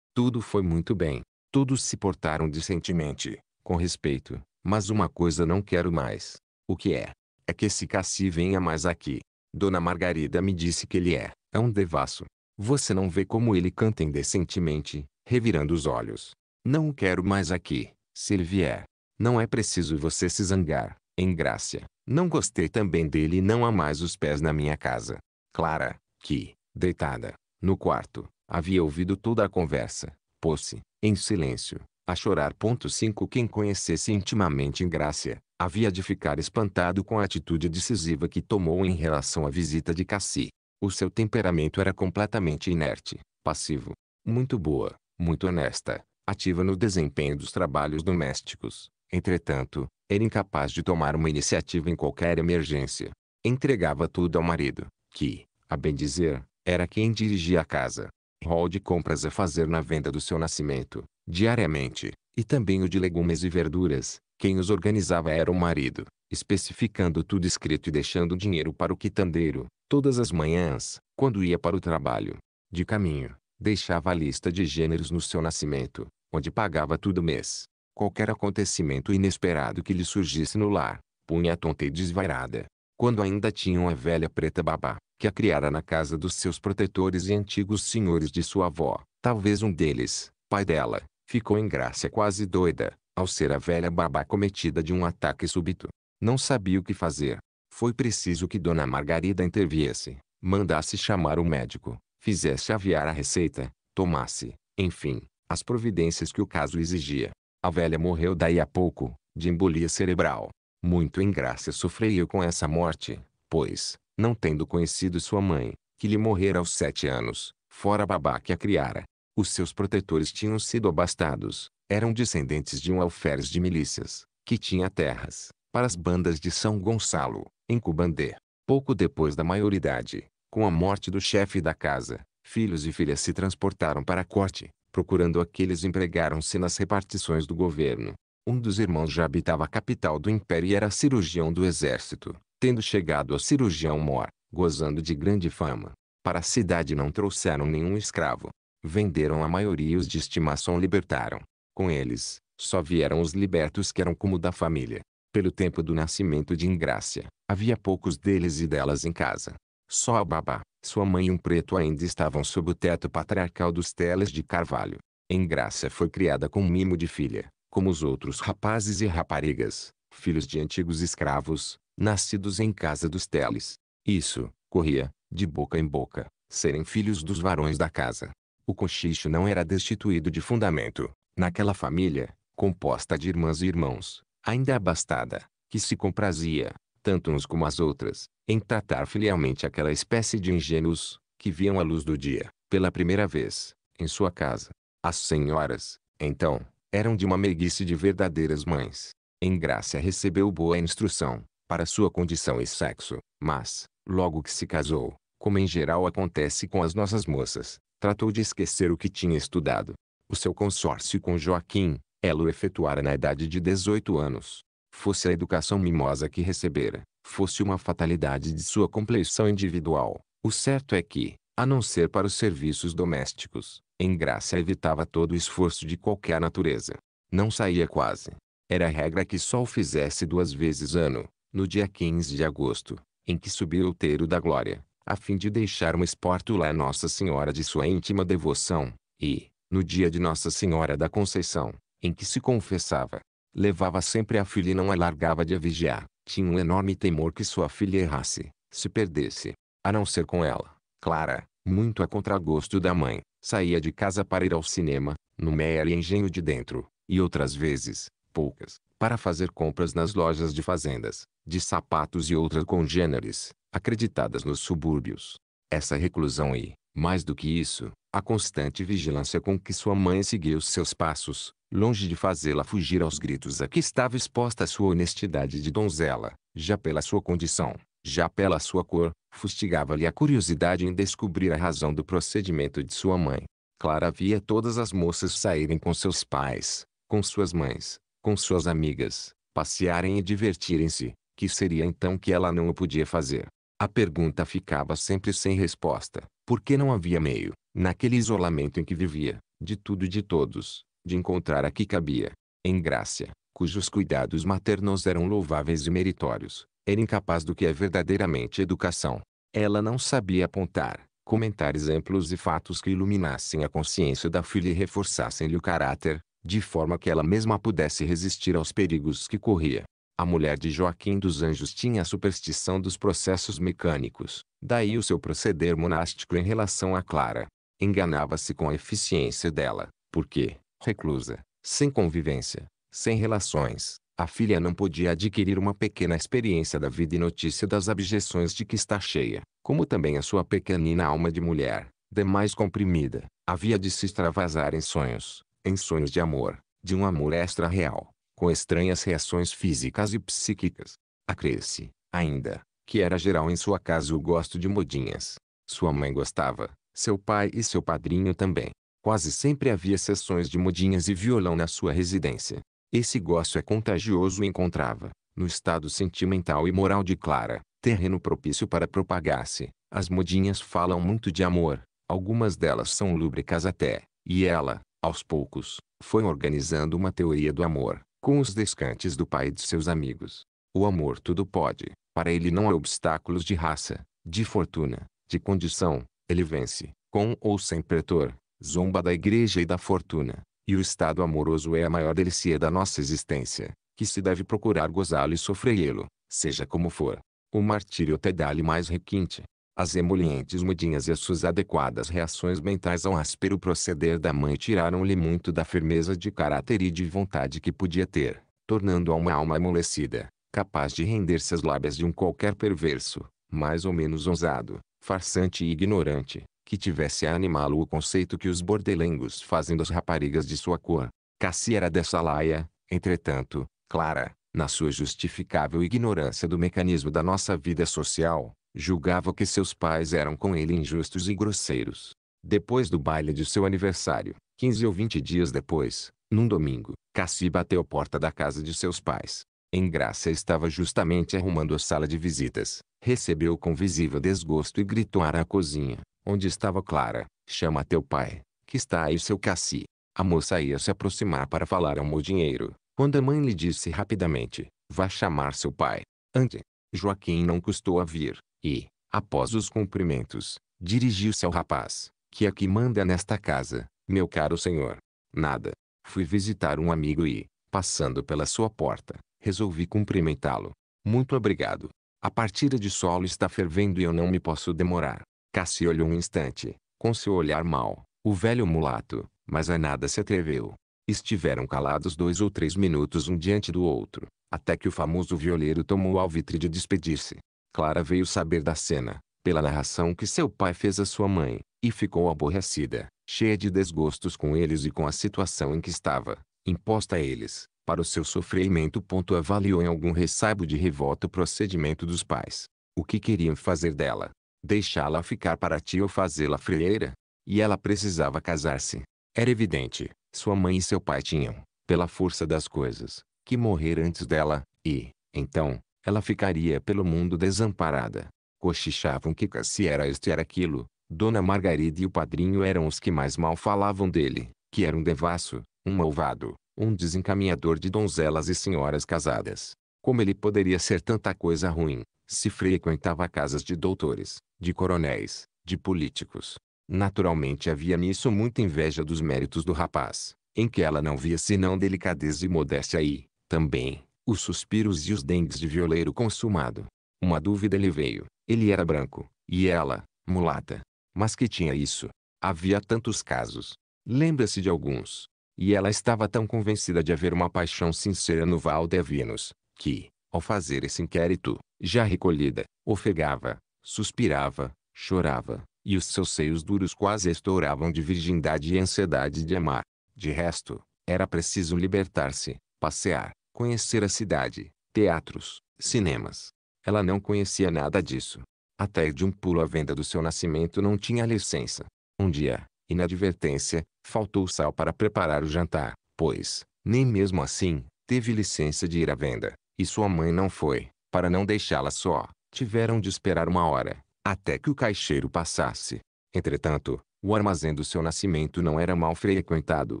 Speaker 1: Tudo foi muito bem, todos se portaram decentemente, com respeito, mas uma coisa não quero mais. O que é? É que esse Cassi venha mais aqui. Dona Margarida me disse que ele é, é um devasso. Você não vê como ele canta indecentemente, revirando os olhos. Não o quero mais aqui, se ele vier. Não é preciso você se zangar, em graça. Não gostei também dele e não há mais os pés na minha casa. Clara, que, deitada, no quarto, havia ouvido toda a conversa, pôs-se, em silêncio, a chorar. 5 Quem conhecesse intimamente Grácia, havia de ficar espantado com a atitude decisiva que tomou em relação à visita de Cassi. O seu temperamento era completamente inerte, passivo, muito boa, muito honesta, ativa no desempenho dos trabalhos domésticos. Entretanto, era incapaz de tomar uma iniciativa em qualquer emergência. Entregava tudo ao marido, que, a bem dizer, era quem dirigia a casa. Rol de compras a fazer na venda do seu nascimento, diariamente, e também o de legumes e verduras. Quem os organizava era o marido, especificando tudo escrito e deixando dinheiro para o quitandeiro. Todas as manhãs, quando ia para o trabalho, de caminho, deixava a lista de gêneros no seu nascimento, onde pagava todo mês. Qualquer acontecimento inesperado que lhe surgisse no lar, punha tonta e desvairada. Quando ainda tinham a velha preta babá, que a criara na casa dos seus protetores e antigos senhores de sua avó, talvez um deles, pai dela, Ficou em graça é quase doida, ao ser a velha babá cometida de um ataque súbito. Não sabia o que fazer. Foi preciso que Dona Margarida interviesse, mandasse chamar o médico, fizesse aviar a receita, tomasse, enfim, as providências que o caso exigia. A velha morreu daí a pouco, de embolia cerebral. Muito em graça sofreu com essa morte, pois, não tendo conhecido sua mãe, que lhe morrera aos sete anos, fora a babá que a criara, os seus protetores tinham sido abastados, eram descendentes de um alferes de milícias, que tinha terras, para as bandas de São Gonçalo, em Cubandê. Pouco depois da maioridade, com a morte do chefe da casa, filhos e filhas se transportaram para a corte, procurando aqueles empregaram-se nas repartições do governo. Um dos irmãos já habitava a capital do império e era cirurgião do exército, tendo chegado a cirurgião mor, gozando de grande fama. Para a cidade não trouxeram nenhum escravo, venderam a maioria e os de estimação libertaram. Com eles, só vieram os libertos que eram como da família. Pelo tempo do nascimento de Ingrácia, havia poucos deles e delas em casa. Só a babá, sua mãe e um preto ainda estavam sob o teto patriarcal dos Teles de Carvalho. Ingrácia foi criada com mimo de filha, como os outros rapazes e raparigas, filhos de antigos escravos, nascidos em casa dos Teles. Isso, corria, de boca em boca, serem filhos dos varões da casa. O cochicho não era destituído de fundamento. Naquela família, composta de irmãs e irmãos, ainda abastada, é que se comprazia, tanto uns como as outras, em tratar filialmente aquela espécie de ingênuos, que viam a luz do dia, pela primeira vez, em sua casa. As senhoras, então, eram de uma meiguice de verdadeiras mães. graça recebeu boa instrução, para sua condição e sexo, mas, logo que se casou, como em geral acontece com as nossas moças, tratou de esquecer o que tinha estudado. O seu consórcio com Joaquim, ela o efetuara na idade de 18 anos. Fosse a educação mimosa que recebera, fosse uma fatalidade de sua complexão individual, o certo é que, a não ser para os serviços domésticos, em graça evitava todo esforço de qualquer natureza. Não saía quase. Era regra que só o fizesse duas vezes ano, no dia 15 de agosto, em que subiu o Teiro da Glória, a fim de deixar uma esportula a Nossa Senhora de sua íntima devoção, e, no dia de Nossa Senhora da Conceição, em que se confessava, levava sempre a filha e não a largava de a vigiar, tinha um enorme temor que sua filha errasse, se perdesse, a não ser com ela, Clara, muito a contragosto da mãe, saía de casa para ir ao cinema, no Meyer e Engenho de Dentro, e outras vezes, poucas, para fazer compras nas lojas de fazendas, de sapatos e outras congêneres acreditadas nos subúrbios. Essa reclusão e, mais do que isso, a constante vigilância com que sua mãe seguia os seus passos, longe de fazê-la fugir aos gritos a que estava exposta sua honestidade de donzela, já pela sua condição, já pela sua cor, fustigava-lhe a curiosidade em descobrir a razão do procedimento de sua mãe. Clara via todas as moças saírem com seus pais, com suas mães, com suas amigas, passearem e divertirem-se, que seria então que ela não o podia fazer. A pergunta ficava sempre sem resposta, porque não havia meio, naquele isolamento em que vivia, de tudo e de todos, de encontrar a que cabia. Em Grácia, cujos cuidados maternos eram louváveis e meritórios, era incapaz do que é verdadeiramente educação. Ela não sabia apontar, comentar exemplos e fatos que iluminassem a consciência da filha e reforçassem-lhe o caráter, de forma que ela mesma pudesse resistir aos perigos que corria. A mulher de Joaquim dos Anjos tinha a superstição dos processos mecânicos, daí o seu proceder monástico em relação a Clara. Enganava-se com a eficiência dela, porque, reclusa, sem convivência, sem relações, a filha não podia adquirir uma pequena experiência da vida e notícia das abjeções de que está cheia, como também a sua pequenina alma de mulher, demais comprimida, havia de se extravasar em sonhos, em sonhos de amor, de um amor extra-real, com estranhas reações físicas e psíquicas. Acresce, ainda, que era geral em sua casa o gosto de modinhas. Sua mãe gostava, seu pai e seu padrinho também. Quase sempre havia sessões de modinhas e violão na sua residência. Esse gosto é contagioso e encontrava, no estado sentimental e moral de Clara, terreno propício para propagar-se. As modinhas falam muito de amor, algumas delas são lúbricas até, e ela, aos poucos, foi organizando uma teoria do amor, com os descantes do pai e de seus amigos. O amor tudo pode, para ele não há obstáculos de raça, de fortuna, de condição, ele vence, com ou sem pretor, zomba da igreja e da fortuna, e o estado amoroso é a maior delícia da nossa existência, que se deve procurar gozá-lo e sofrê-lo, seja como for. O martírio até dá-lhe mais requinte, as emolientes mudinhas e as suas adequadas reações mentais ao áspero proceder da mãe tiraram-lhe muito da firmeza de caráter e de vontade que podia ter, tornando-a uma alma amolecida, capaz de render-se às lábias de um qualquer perverso, mais ou menos ousado, farsante e ignorante, que tivesse a animá-lo o conceito que os bordelengos fazem das raparigas de sua cor. Cassi era dessa laia, entretanto, clara, na sua justificável ignorância do mecanismo da nossa vida social, Julgava que seus pais eram com ele injustos e grosseiros. Depois do baile de seu aniversário, 15 ou 20 dias depois, num domingo, Cassi bateu a porta da casa de seus pais. Engrácia estava justamente arrumando a sala de visitas. Recebeu com visível desgosto e gritou à cozinha, onde estava Clara, chama teu pai, que está aí seu Cassi. A moça ia se aproximar para falar ao modinheiro, quando a mãe lhe disse rapidamente, vá chamar seu pai. Ande. Joaquim não custou a vir, e, após os cumprimentos, dirigiu-se ao rapaz, que é que manda nesta casa, meu caro senhor. Nada. Fui visitar um amigo e, passando pela sua porta, resolvi cumprimentá-lo. Muito obrigado. A partida de solo está fervendo e eu não me posso demorar. Cassi olhou um instante, com seu olhar mau, o velho mulato, mas a nada se atreveu. Estiveram calados dois ou três minutos um diante do outro, até que o famoso violeiro tomou o alvitre de despedir-se. Clara veio saber da cena, pela narração que seu pai fez à sua mãe, e ficou aborrecida, cheia de desgostos com eles e com a situação em que estava, imposta a eles, para o seu sofrimento. Avaliou em algum ressaibo de revolta o procedimento dos pais. O que queriam fazer dela? Deixá-la ficar para ti ou fazê-la freira? E ela precisava casar-se. Era evidente, sua mãe e seu pai tinham, pela força das coisas, que morrer antes dela, e, então, ela ficaria pelo mundo desamparada. Cochichavam que Cassi era este era aquilo, Dona Margarida e o padrinho eram os que mais mal falavam dele, que era um devasso, um malvado, um desencaminhador de donzelas e senhoras casadas. Como ele poderia ser tanta coisa ruim, se frequentava casas de doutores, de coronéis, de políticos. Naturalmente havia nisso muita inveja dos méritos do rapaz, em que ela não via senão delicadeza e modéstia e, também, os suspiros e os dengues de violeiro consumado. Uma dúvida lhe veio. Ele era branco, e ela, mulata. Mas que tinha isso? Havia tantos casos. Lembra-se de alguns. E ela estava tão convencida de haver uma paixão sincera no Valdevinos, que, ao fazer esse inquérito, já recolhida, ofegava, suspirava, chorava, e os seus seios duros quase estouravam de virgindade e ansiedade de amar. De resto, era preciso libertar-se, passear, conhecer a cidade, teatros, cinemas. Ela não conhecia nada disso. Até de um pulo à venda do seu nascimento não tinha licença. Um dia, inadvertência, faltou sal para preparar o jantar, pois, nem mesmo assim, teve licença de ir à venda. E sua mãe não foi, para não deixá-la só. Tiveram de esperar uma hora, até que o caixeiro passasse. Entretanto, o armazém do seu nascimento não era mal frequentado,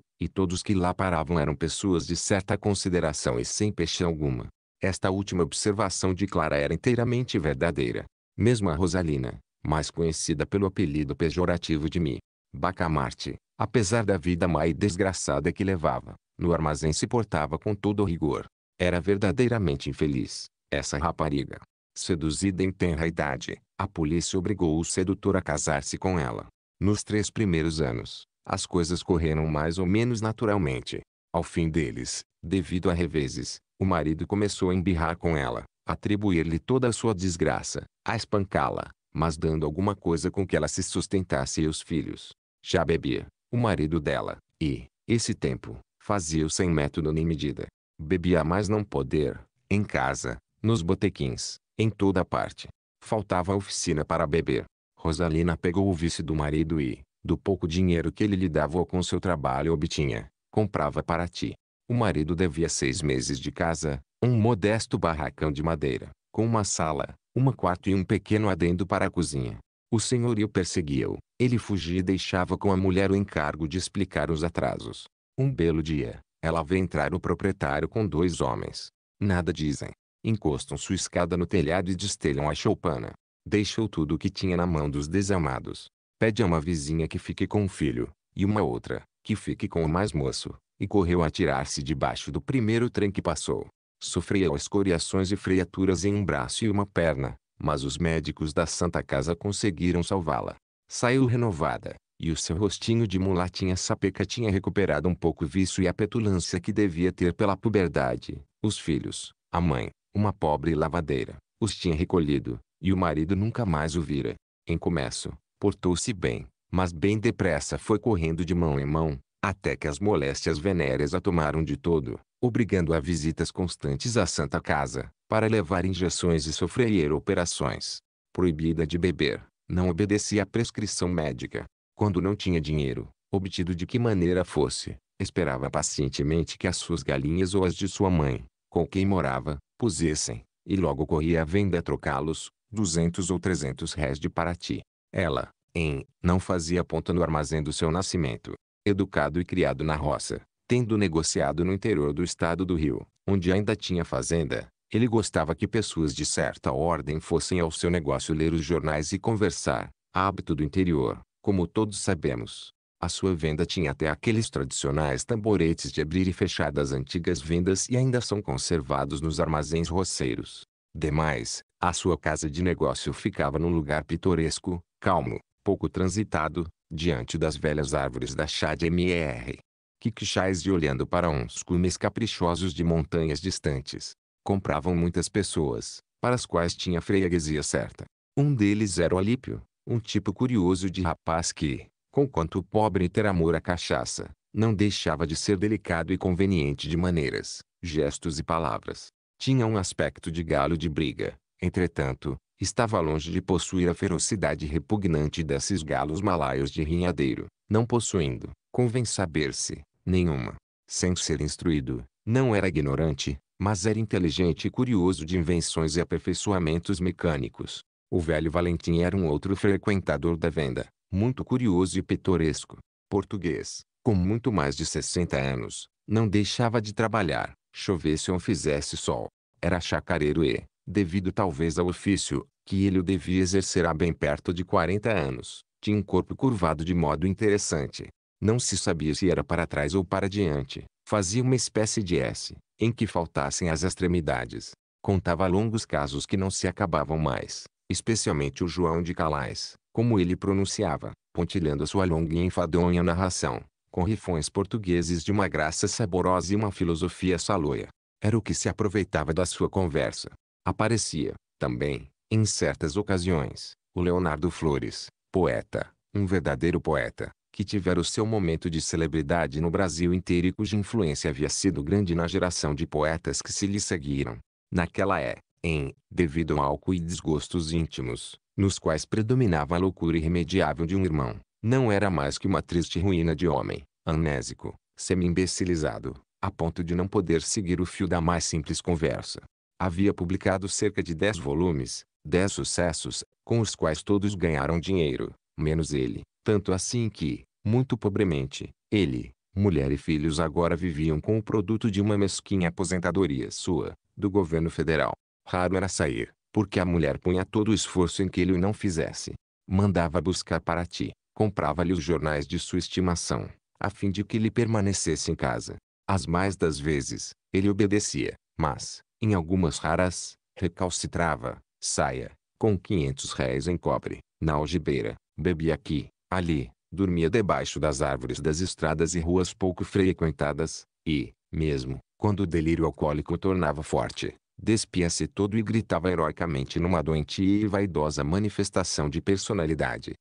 Speaker 1: e todos que lá paravam eram pessoas de certa consideração e sem peixe alguma. Esta última observação de Clara era inteiramente verdadeira. Mesmo a Rosalina, mais conhecida pelo apelido pejorativo de Mi, Bacamarte, apesar da vida má e desgraçada que levava, no armazém se portava com todo rigor. Era verdadeiramente infeliz, essa rapariga. Seduzida em tenra idade, a polícia obrigou o sedutor a casar-se com ela. Nos três primeiros anos, as coisas correram mais ou menos naturalmente. Ao fim deles, devido a reveses, o marido começou a embirrar com ela, atribuir-lhe toda a sua desgraça, a espancá-la, mas dando alguma coisa com que ela se sustentasse e os filhos. Já bebia, o marido dela, e, esse tempo, fazia-o sem método nem medida. Bebia mais não poder, em casa, nos botequins, em toda parte. Faltava oficina para beber, Rosalina pegou o vice do marido e, do pouco dinheiro que ele lhe dava ou com seu trabalho obtinha, comprava para ti. O marido devia seis meses de casa, um modesto barracão de madeira, com uma sala, uma quarto e um pequeno adendo para a cozinha. O senhorio perseguiu. Ele fugia e deixava com a mulher o encargo de explicar os atrasos. Um belo dia, ela vê entrar o proprietário com dois homens. Nada dizem. Encostam sua escada no telhado e destelham a choupana. Deixou tudo o que tinha na mão dos desamados. Pede a uma vizinha que fique com o filho, e uma outra, que fique com o mais moço, e correu a tirar-se debaixo do primeiro trem que passou. Sofreu escoriações e freiaturas em um braço e uma perna, mas os médicos da Santa Casa conseguiram salvá-la. Saiu renovada, e o seu rostinho de mulatinha sapeca tinha recuperado um pouco o vício e a petulância que devia ter pela puberdade. Os filhos, a mãe, uma pobre lavadeira, os tinha recolhido, e o marido nunca mais o vira. Em começo, portou-se bem, mas bem depressa foi correndo de mão em mão, até que as moléstias venéreas a tomaram de todo, obrigando a visitas constantes à Santa Casa, para levar injeções e sofrer operações. Proibida de beber, não obedecia à prescrição médica. Quando não tinha dinheiro, obtido de que maneira fosse, esperava pacientemente que as suas galinhas ou as de sua mãe, com quem morava, pusessem, e logo corria à venda trocá-los, duzentos ou trezentos réis de Paraty. Ela, em, não fazia ponta no armazém do seu nascimento. Educado e criado na roça, tendo negociado no interior do estado do Rio, onde ainda tinha fazenda, ele gostava que pessoas de certa ordem fossem ao seu negócio ler os jornais e conversar, hábito do interior, como todos sabemos. A sua venda tinha até aqueles tradicionais tamboretes de abrir e fechar das antigas vendas e ainda são conservados nos armazéns roceiros. Demais, a sua casa de negócio ficava num lugar pitoresco, calmo, pouco transitado, diante das velhas árvores da chá de MR. Kikishais e olhando para uns cumes caprichosos de montanhas distantes. Compravam muitas pessoas, para as quais tinha freguesia certa. Um deles era o Alípio, um tipo curioso de rapaz que, conquanto pobre ter amor à cachaça, não deixava de ser delicado e conveniente de maneiras, gestos e palavras. Tinha um aspecto de galo de briga, Entretanto, estava longe de possuir a ferocidade repugnante desses galos malaios de rinhadeiro, não possuindo, convém saber-se, nenhuma. Sem ser instruído, não era ignorante, mas era inteligente e curioso de invenções e aperfeiçoamentos mecânicos. O velho Valentim era um outro frequentador da venda, muito curioso e pitoresco. Português, com muito mais de 60 anos, não deixava de trabalhar, chovesse ou fizesse sol. Era chacareiro e, devido talvez ao ofício, que ele o devia exercer há bem perto de 40 anos, tinha um corpo curvado de modo interessante. Não se sabia se era para trás ou para diante. Fazia uma espécie de S, em que faltassem as extremidades. Contava longos casos que não se acabavam mais, especialmente o João de Calais, como ele pronunciava, pontilhando sua longa e enfadonha narração, com rifões portugueses de uma graça saborosa e uma filosofia saloia. Era o que se aproveitava da sua conversa, Aparecia, também, em certas ocasiões, o Leonardo Flores, poeta, um verdadeiro poeta, que tivera o seu momento de celebridade no Brasil inteiro e cuja influência havia sido grande na geração de poetas que se lhe seguiram. Naquela é, em, devido ao álcool e desgostos íntimos, nos quais predominava a loucura irremediável de um irmão, não era mais que uma triste ruína de homem, amnésico, semi-imbecilizado, a ponto de não poder seguir o fio da mais simples conversa. Havia publicado cerca de dez volumes, dez sucessos, com os quais todos ganharam dinheiro, menos ele, tanto assim que, muito pobremente, ele, mulher e filhos agora viviam com o produto de uma mesquinha aposentadoria sua, do governo federal. Raro era sair, porque a mulher punha todo o esforço em que ele o não fizesse. Mandava buscar para ti, comprava-lhe os jornais de sua estimação, a fim de que ele permanecesse em casa. As mais das vezes, ele obedecia, mas, em algumas raras, recalcitrava, saia, com 500 réis em cobre, na algibeira, bebia aqui, ali, dormia debaixo das árvores das estradas e ruas pouco frequentadas, e, mesmo, quando o delírio alcoólico o tornava forte, despia-se todo e gritava heroicamente numa doentia e vaidosa manifestação de personalidade.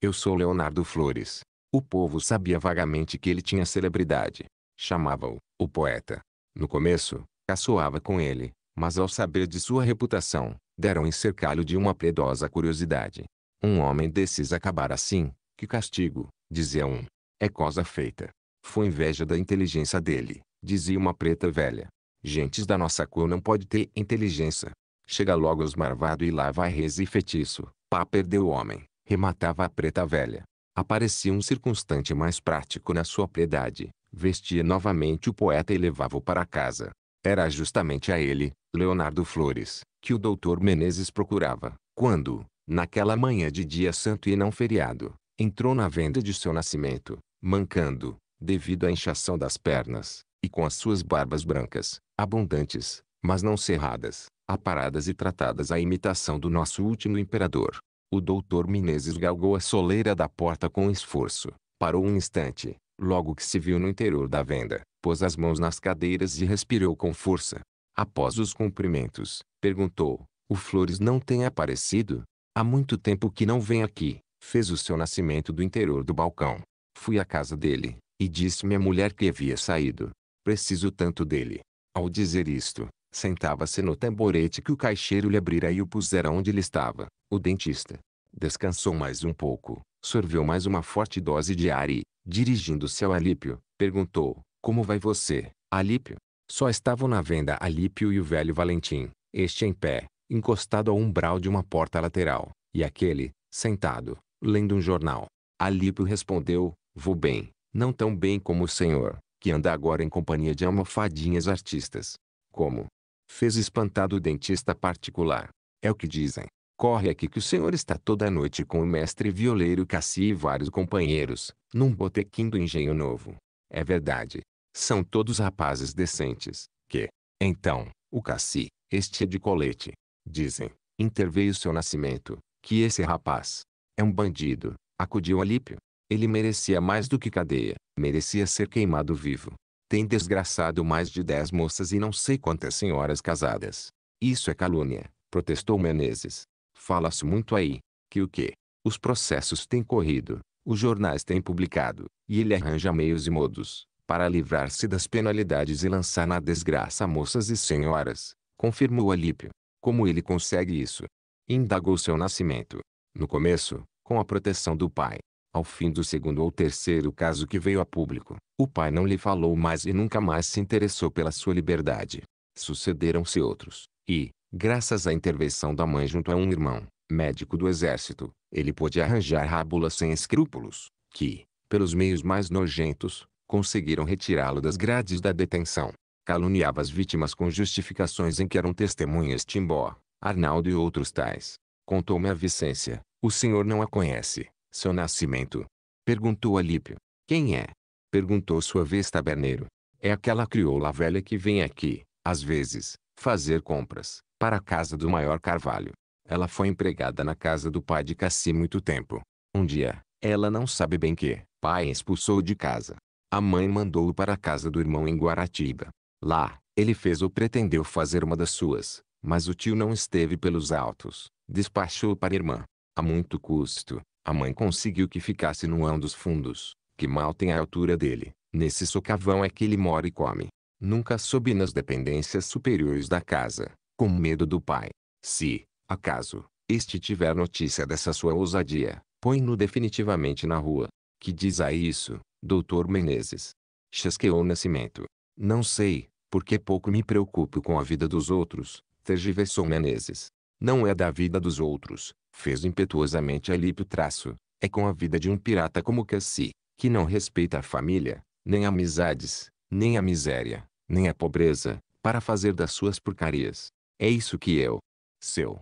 Speaker 1: Eu sou Leonardo Flores. O povo sabia vagamente que ele tinha celebridade. Chamava-o, o poeta. No começo, caçoava com ele, mas ao saber de sua reputação, deram em cercá-lo de uma predosa curiosidade. Um homem desses acabar assim, que castigo, dizia um. É coisa feita. Foi inveja da inteligência dele, dizia uma preta velha. Gentes da nossa cor não pode ter inteligência. Chega logo os marvado e lá vai reza e feitiço. Pá perdeu o homem, rematava a preta velha. Aparecia um circunstante mais prático na sua piedade. Vestia novamente o poeta e levava-o para casa. Era justamente a ele, Leonardo Flores, que o doutor Menezes procurava, quando, naquela manhã de dia santo e não feriado, entrou na venda de seu nascimento, mancando, devido à inchação das pernas, e com as suas barbas brancas, abundantes, mas não cerradas, aparadas e tratadas à imitação do nosso último imperador. O doutor Menezes galgou a soleira da porta com esforço, parou um instante, logo que se viu no interior da venda, pôs as mãos nas cadeiras e respirou com força. Após os cumprimentos, perguntou: O Flores não tem aparecido? Há muito tempo que não vem aqui. Fez o seu nascimento do interior do balcão. Fui à casa dele, e disse-me mulher que havia saído. Preciso tanto dele. Ao dizer isto, sentava-se no tamborete que o caixeiro lhe abrira e o pusera onde ele estava, o dentista. Descansou mais um pouco, sorveu mais uma forte dose de ar e, dirigindo-se ao Alípio, perguntou: como vai você, Alípio? Só estavam na venda Alípio e o velho Valentim, este em pé, encostado ao umbral de uma porta lateral, e aquele, sentado, lendo um jornal. Alípio respondeu, vou bem, não tão bem como o senhor, que anda agora em companhia de almofadinhas artistas. Como? Fez espantado o dentista particular. É o que dizem. Corre aqui que o senhor está toda noite com o mestre violeiro Cassi e vários companheiros, num botequim do Engenho Novo. É verdade. São todos rapazes decentes, que, então, o Cassi, este é de colete. Dizem, interveio seu nascimento, que esse rapaz é um bandido, acudiu Alípio. Ele merecia mais do que cadeia, merecia ser queimado vivo. Tem desgraçado mais de dez moças e não sei quantas senhoras casadas. Isso é calúnia, protestou Menezes. Fala-se muito aí, que o que? Os processos têm corrido, os jornais têm publicado, e ele arranja meios e modos, para livrar-se das penalidades e lançar na desgraça moças e senhoras, confirmou Alípio. Como ele consegue isso? Indagou seu nascimento. No começo, com a proteção do pai. Ao fim do segundo ou terceiro caso que veio a público, o pai não lhe falou mais e nunca mais se interessou pela sua liberdade. Sucederam-se outros, e, graças à intervenção da mãe junto a um irmão, médico do exército, ele pôde arranjar rábulas sem escrúpulos, que, pelos meios mais nojentos, conseguiram retirá-lo das grades da detenção. Caluniava as vítimas com justificações em que eram testemunhas Timbó, Arnaldo e outros tais. Contou-me a Vicência, o senhor não a conhece, seu nascimento. Perguntou a Lípio. Quem é? Perguntou sua vez Taberneiro. É aquela crioula velha que vem aqui, às vezes, fazer compras, para a casa do maior Carvalho. Ela foi empregada na casa do pai de Cassi muito tempo. Um dia, ela não sabe bem que, pai expulsou de casa. A mãe mandou-o para a casa do irmão em Guaratiba. Lá, ele fez ou pretendeu fazer uma das suas, mas o tio não esteve pelos altos. Despachou para a irmã. A muito custo, a mãe conseguiu que ficasse no ão dos fundos, que mal tem a altura dele. Nesse socavão é que ele mora e come. Nunca soube nas dependências superiores da casa, com medo do pai. Se, Acaso, este tiver notícia dessa sua ousadia, põe-no definitivamente na rua. Que diz a isso, doutor Menezes? Chasqueou Nascimento. Não sei, porque pouco me preocupo com a vida dos outros, tergiversou Menezes. Não é da vida dos outros, fez impetuosamente Alípio Traço. É com a vida de um pirata como Cassi, que não respeita a família, nem amizades, nem a miséria, nem a pobreza, para fazer das suas porcarias. É isso que eu, seu,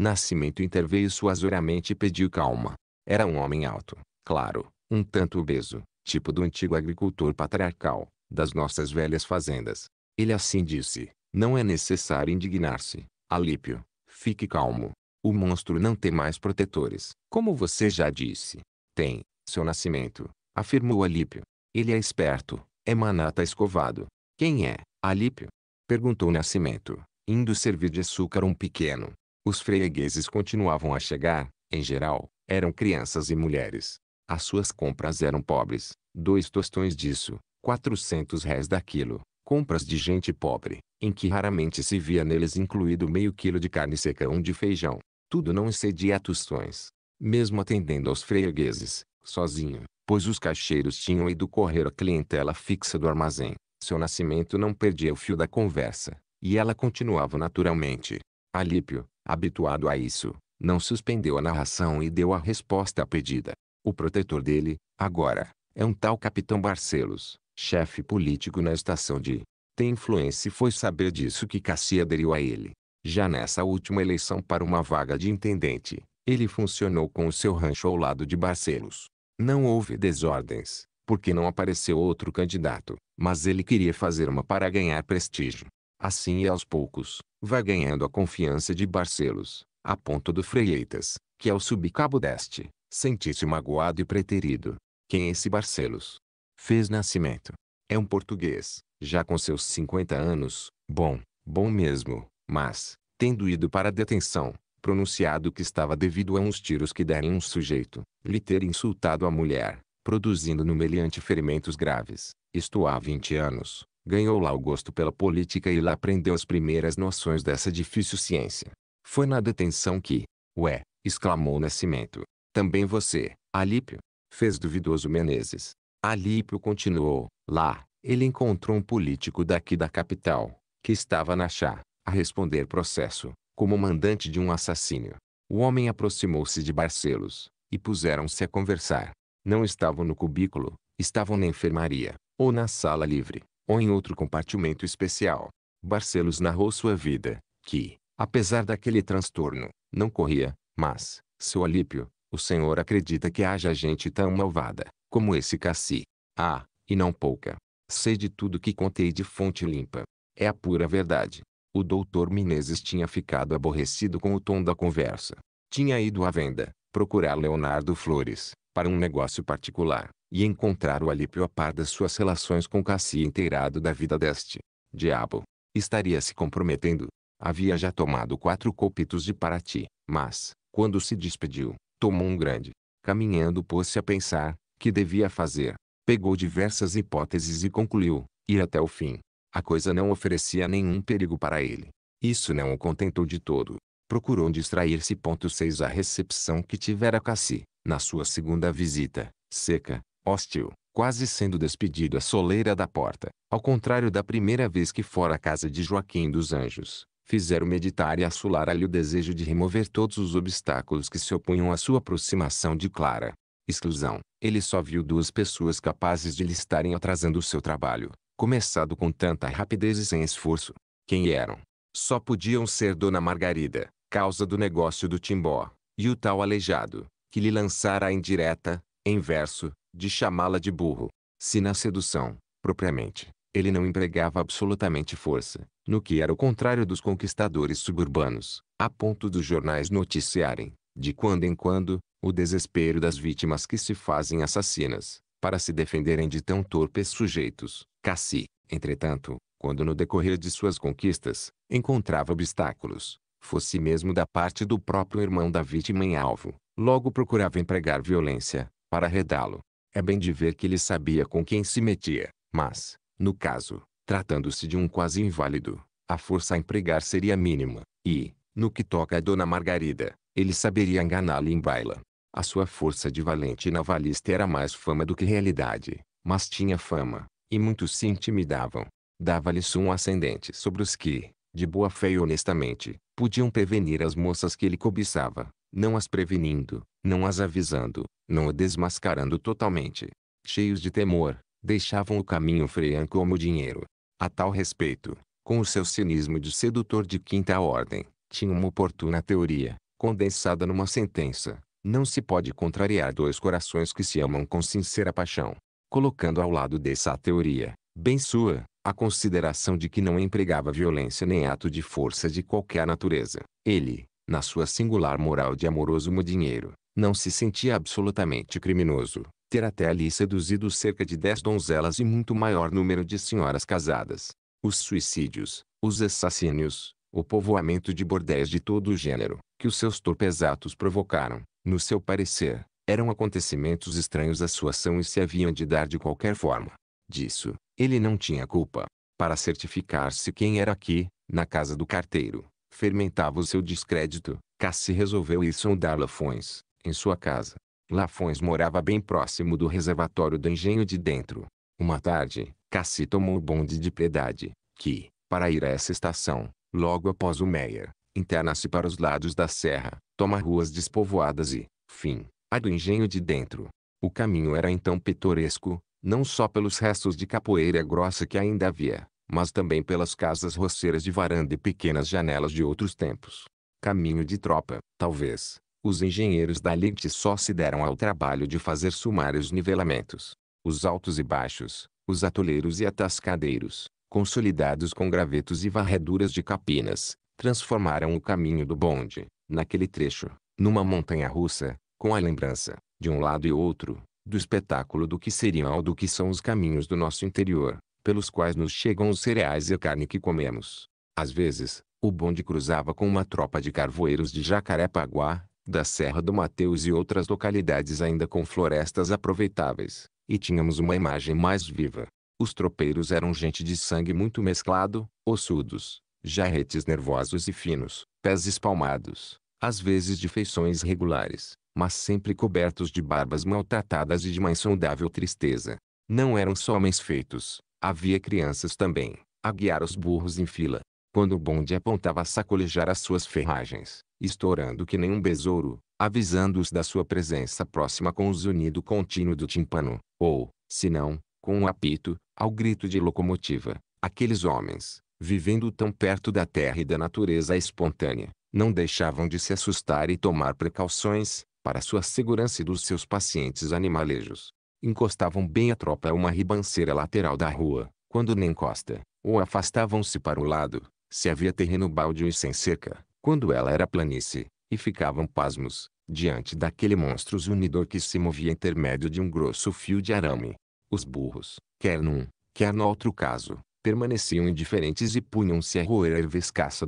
Speaker 1: Nascimento interveio suasoramente e pediu calma. Era um homem alto, claro, um tanto obeso, tipo do antigo agricultor patriarcal, das nossas velhas fazendas. Ele assim disse, não é necessário indignar-se, Alípio, fique calmo. O monstro não tem mais protetores, como você já disse. Tem, seu nascimento, afirmou Alípio. Ele é esperto, é manata escovado. Quem é, Alípio? Perguntou Nascimento, indo servir de açúcar um pequeno, os fregueses continuavam a chegar, em geral, eram crianças e mulheres. As suas compras eram pobres, dois tostões disso, quatrocentos réis daquilo, compras de gente pobre, em que raramente se via neles incluído meio quilo de carne seca ou de feijão. Tudo não excedia tostões. Mesmo atendendo aos fregueses, sozinho, pois os caixeiros tinham ido correr a clientela fixa do armazém, seu nascimento não perdia o fio da conversa, e ela continuava naturalmente. Alípio, Habituado a isso, não suspendeu a narração e deu a resposta pedida. O protetor dele, agora, é um tal capitão Barcelos, chefe político na estação de tem influência e foi saber disso que Cassia aderiu a ele. Já nessa última eleição para uma vaga de intendente, ele funcionou com o seu rancho ao lado de Barcelos. Não houve desordens, porque não apareceu outro candidato, mas ele queria fazer uma para ganhar prestígio. Assim e aos poucos, vai ganhando a confiança de Barcelos, a ponto do Freitas, que é o subcabo deste, sentir-se magoado e preterido. Quem é esse Barcelos? Fez nascimento. É um português, já com seus 50 anos, bom, bom mesmo, mas, tendo ido para a detenção, pronunciado que estava devido a uns tiros que deram um sujeito, lhe ter insultado a mulher, produzindo no meliante ferimentos graves, isto há 20 anos, ganhou lá o gosto pela política e lá aprendeu as primeiras noções dessa difícil ciência. Foi na detenção que, ué, exclamou Nascimento. Também você, Alípio. Fez duvidoso Menezes. Alípio continuou, lá, ele encontrou um político daqui da capital, que estava na chá, a responder processo, como mandante de um assassínio. O homem aproximou-se de Barcelos, e puseram-se a conversar. Não estavam no cubículo, estavam na enfermaria, ou na sala livre ou em outro compartimento especial. Barcelos narrou sua vida, que, apesar daquele transtorno, não corria, mas, seu alípio, o senhor acredita que haja gente tão malvada, como esse Cassi? Ah, e não pouca. Sei de tudo que contei de fonte limpa. É a pura verdade. O doutor Menezes tinha ficado aborrecido com o tom da conversa. Tinha ido à venda, procurar Leonardo Flores, para um negócio particular, e encontrar o alípio a par das suas relações com Cassi inteirado da vida deste. Diabo! Estaria se comprometendo. Havia já tomado quatro copitos de Paraty, mas, quando se despediu, tomou um grande. Caminhando pôs-se a pensar, que devia fazer. Pegou diversas hipóteses e concluiu, ir até o fim. A coisa não oferecia nenhum perigo para ele. Isso não o contentou de todo. Procurou distrair-se. 6 A recepção que tivera Cassi, na sua segunda visita, seca, hostil, quase sendo despedido à soleira da porta, ao contrário da primeira vez que fora à casa de Joaquim dos Anjos, fizeram meditar e assolar ali o desejo de remover todos os obstáculos que se opunham à sua aproximação de Clara. Exclusão. Ele só viu duas pessoas capazes de lhe estarem atrasando o seu trabalho, começado com tanta rapidez e sem esforço. Quem eram? Só podiam ser Dona Margarida, causa do negócio do Timbó, e o tal aleijado, que lhe lançara a indireta, em verso, de chamá-la de burro. Se na sedução, propriamente, ele não empregava absolutamente força, no que era o contrário dos conquistadores suburbanos, a ponto dos jornais noticiarem, de quando em quando, o desespero das vítimas que se fazem assassinas, para se defenderem de tão torpes sujeitos. Cassi, entretanto, quando no decorrer de suas conquistas, encontrava obstáculos, fosse mesmo da parte do próprio irmão da vítima em alvo, Logo procurava empregar violência, para arredá-lo. É bem de ver que ele sabia com quem se metia, mas, no caso, tratando-se de um quase inválido, a força a empregar seria mínima, e, no que toca a Dona Margarida, ele saberia enganá-la em baila. A sua força de valente navalista era mais fama do que realidade, mas tinha fama, e muitos se intimidavam. Dava-lhes um ascendente sobre os que, de boa fé e honestamente, podiam prevenir as moças que ele cobiçava não as prevenindo, não as avisando, não o desmascarando totalmente. Cheios de temor, deixavam o caminho freando como o dinheiro. A tal respeito, com o seu cinismo de sedutor de quinta ordem, tinha uma oportuna teoria, condensada numa sentença. Não se pode contrariar dois corações que se amam com sincera paixão. Colocando ao lado dessa teoria, bem sua, a consideração de que não empregava violência nem ato de força de qualquer natureza. Ele, na sua singular moral de amoroso dinheiro, não se sentia absolutamente criminoso ter até ali seduzido cerca de dez donzelas e muito maior número de senhoras casadas. Os suicídios, os assassínios, o povoamento de bordéis de todo o gênero, que os seus torpes atos provocaram, no seu parecer, eram acontecimentos estranhos à sua ação e se haviam de dar de qualquer forma. Disso, ele não tinha culpa. Para certificar-se quem era aqui, na casa do carteiro, fermentava o seu descrédito, Cassi resolveu ir sondar Lafões, em sua casa. Lafões morava bem próximo do reservatório do engenho de dentro. Uma tarde, Cassi tomou o bonde de piedade, que, para ir a essa estação, logo após o Meier, interna-se para os lados da serra, toma ruas despovoadas e, fim, a do engenho de dentro. O caminho era então pitoresco, não só pelos restos de capoeira grossa que ainda havia, mas também pelas casas roceiras de varanda e pequenas janelas de outros tempos. Caminho de tropa, talvez. Os engenheiros da elite só se deram ao trabalho de fazer sumários nivelamentos. Os altos e baixos, os atoleiros e atascadeiros, consolidados com gravetos e varreduras de capinas, transformaram o caminho do bonde, naquele trecho, numa montanha russa, com a lembrança, de um lado e outro, do espetáculo do que seriam ou do que são os caminhos do nosso interior pelos quais nos chegam os cereais e a carne que comemos. Às vezes, o bonde cruzava com uma tropa de carvoeiros de Jacarepaguá, da Serra do Mateus e outras localidades ainda com florestas aproveitáveis, e tínhamos uma imagem mais viva. Os tropeiros eram gente de sangue muito mesclado, ossudos, jarretes nervosos e finos, pés espalmados, às vezes de feições regulares, mas sempre cobertos de barbas maltratadas e de uma insondável tristeza. Não eram só homens feitos, Havia crianças também, a guiar os burros em fila. Quando o bonde apontava a sacolejar as suas ferragens, estourando que nem um besouro, avisando-os da sua presença próxima com o zunido contínuo do timpano, ou, se não, com um apito, ao grito de locomotiva. Aqueles homens, vivendo tão perto da terra e da natureza espontânea, não deixavam de se assustar e tomar precauções, para sua segurança e dos seus pacientes animalejos encostavam bem a tropa a uma ribanceira lateral da rua, quando nem costa, ou afastavam-se para o lado, se havia terreno baldio e sem cerca, quando ela era planície, e ficavam pasmos, diante daquele monstro zunidor que se movia intermédio de um grosso fio de arame. Os burros, quer num, quer no outro caso, permaneciam indiferentes e punham-se a roer a erva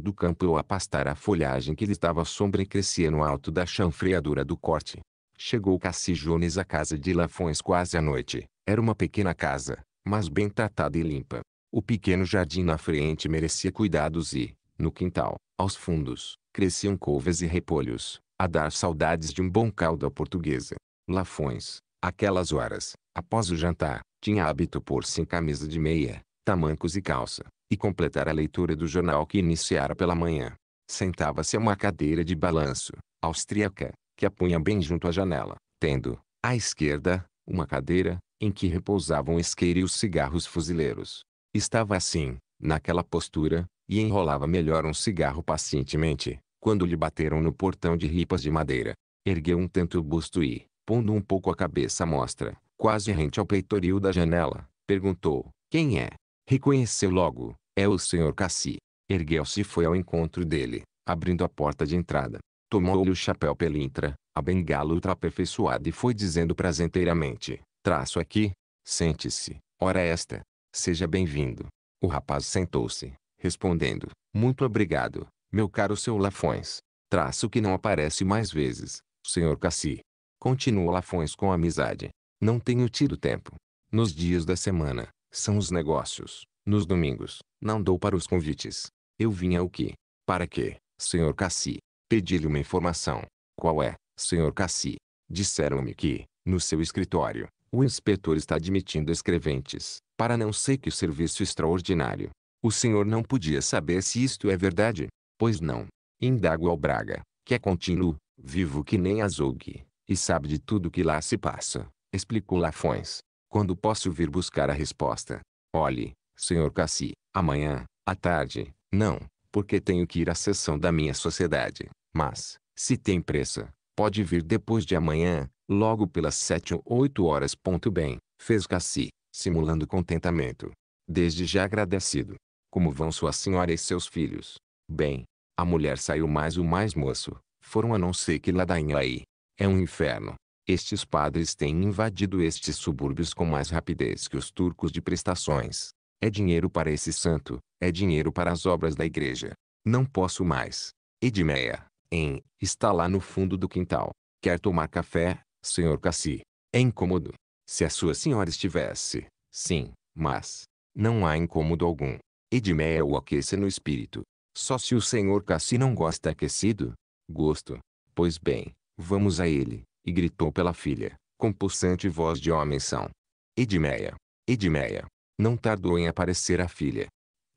Speaker 1: do campo ou a pastar a folhagem que lhe dava sombra e crescia no alto da chanfreadura do corte. Chegou Cassi Jones à casa de Lafões quase à noite. Era uma pequena casa, mas bem tratada e limpa. O pequeno jardim na frente merecia cuidados e, no quintal, aos fundos, cresciam couves e repolhos, a dar saudades de um bom caldo à portuguesa. Lafões, aquelas horas, após o jantar, tinha hábito pôr-se em camisa de meia, tamancos e calça, e completar a leitura do jornal que iniciara pela manhã. Sentava-se a uma cadeira de balanço, austríaca, que a punha bem junto à janela, tendo, à esquerda, uma cadeira, em que repousavam o isqueiro e os cigarros fuzileiros. Estava assim, naquela postura, e enrolava melhor um cigarro pacientemente, quando lhe bateram no portão de ripas de madeira. Ergueu um tanto o busto e, pondo um pouco a cabeça à mostra, quase rente ao peitoril da janela, perguntou, quem é? Reconheceu logo, é o senhor Cassi. Ergueu-se e foi ao encontro dele, abrindo a porta de entrada tomou-lhe o chapéu pelintra, a bengala aperfeiçoada e foi dizendo prazenteiramente, traço aqui, sente-se, ora esta, seja bem-vindo. O rapaz sentou-se, respondendo, muito obrigado, meu caro seu Lafões. Traço que não aparece mais vezes, senhor Cassi. Continuou Lafões com amizade. Não tenho tido tempo. Nos dias da semana, são os negócios. Nos domingos, não dou para os convites. Eu vinha o que? Para que, senhor Cassi? Pedi-lhe uma informação. Qual é, senhor Cassi? Disseram-me que, no seu escritório, o inspetor está admitindo escreventes, para não sei que serviço extraordinário. O senhor não podia saber se isto é verdade? Pois não. Indago ao Braga, que é contínuo, vivo que nem azougue, e sabe de tudo que lá se passa, explicou Lafões. Quando posso vir buscar a resposta? Olhe, senhor Cassi, amanhã, à tarde, não, porque tenho que ir à sessão da minha sociedade. Mas, se tem pressa, pode vir depois de amanhã, logo pelas sete ou oito horas. Ponto bem, fez Cassi, simulando contentamento. Desde já agradecido. Como vão sua senhora e seus filhos? Bem, a mulher saiu mais o mais moço. Foram a não sei que ladainha aí. É um inferno. Estes padres têm invadido estes subúrbios com mais rapidez que os turcos de prestações. É dinheiro para esse santo, é dinheiro para as obras da igreja. Não posso mais. Edmeia, em, está lá no fundo do quintal. Quer tomar café, senhor Cassi? É incômodo. Se a sua senhora estivesse, sim, mas, não há incômodo algum. Edmeia é o aqueça no espírito. Só se o senhor Cassi não gosta aquecido? Gosto. Pois bem, vamos a ele, e gritou pela filha, com pulsante voz de homem-são. Edmeia, Edmeia. Não tardou em aparecer a filha.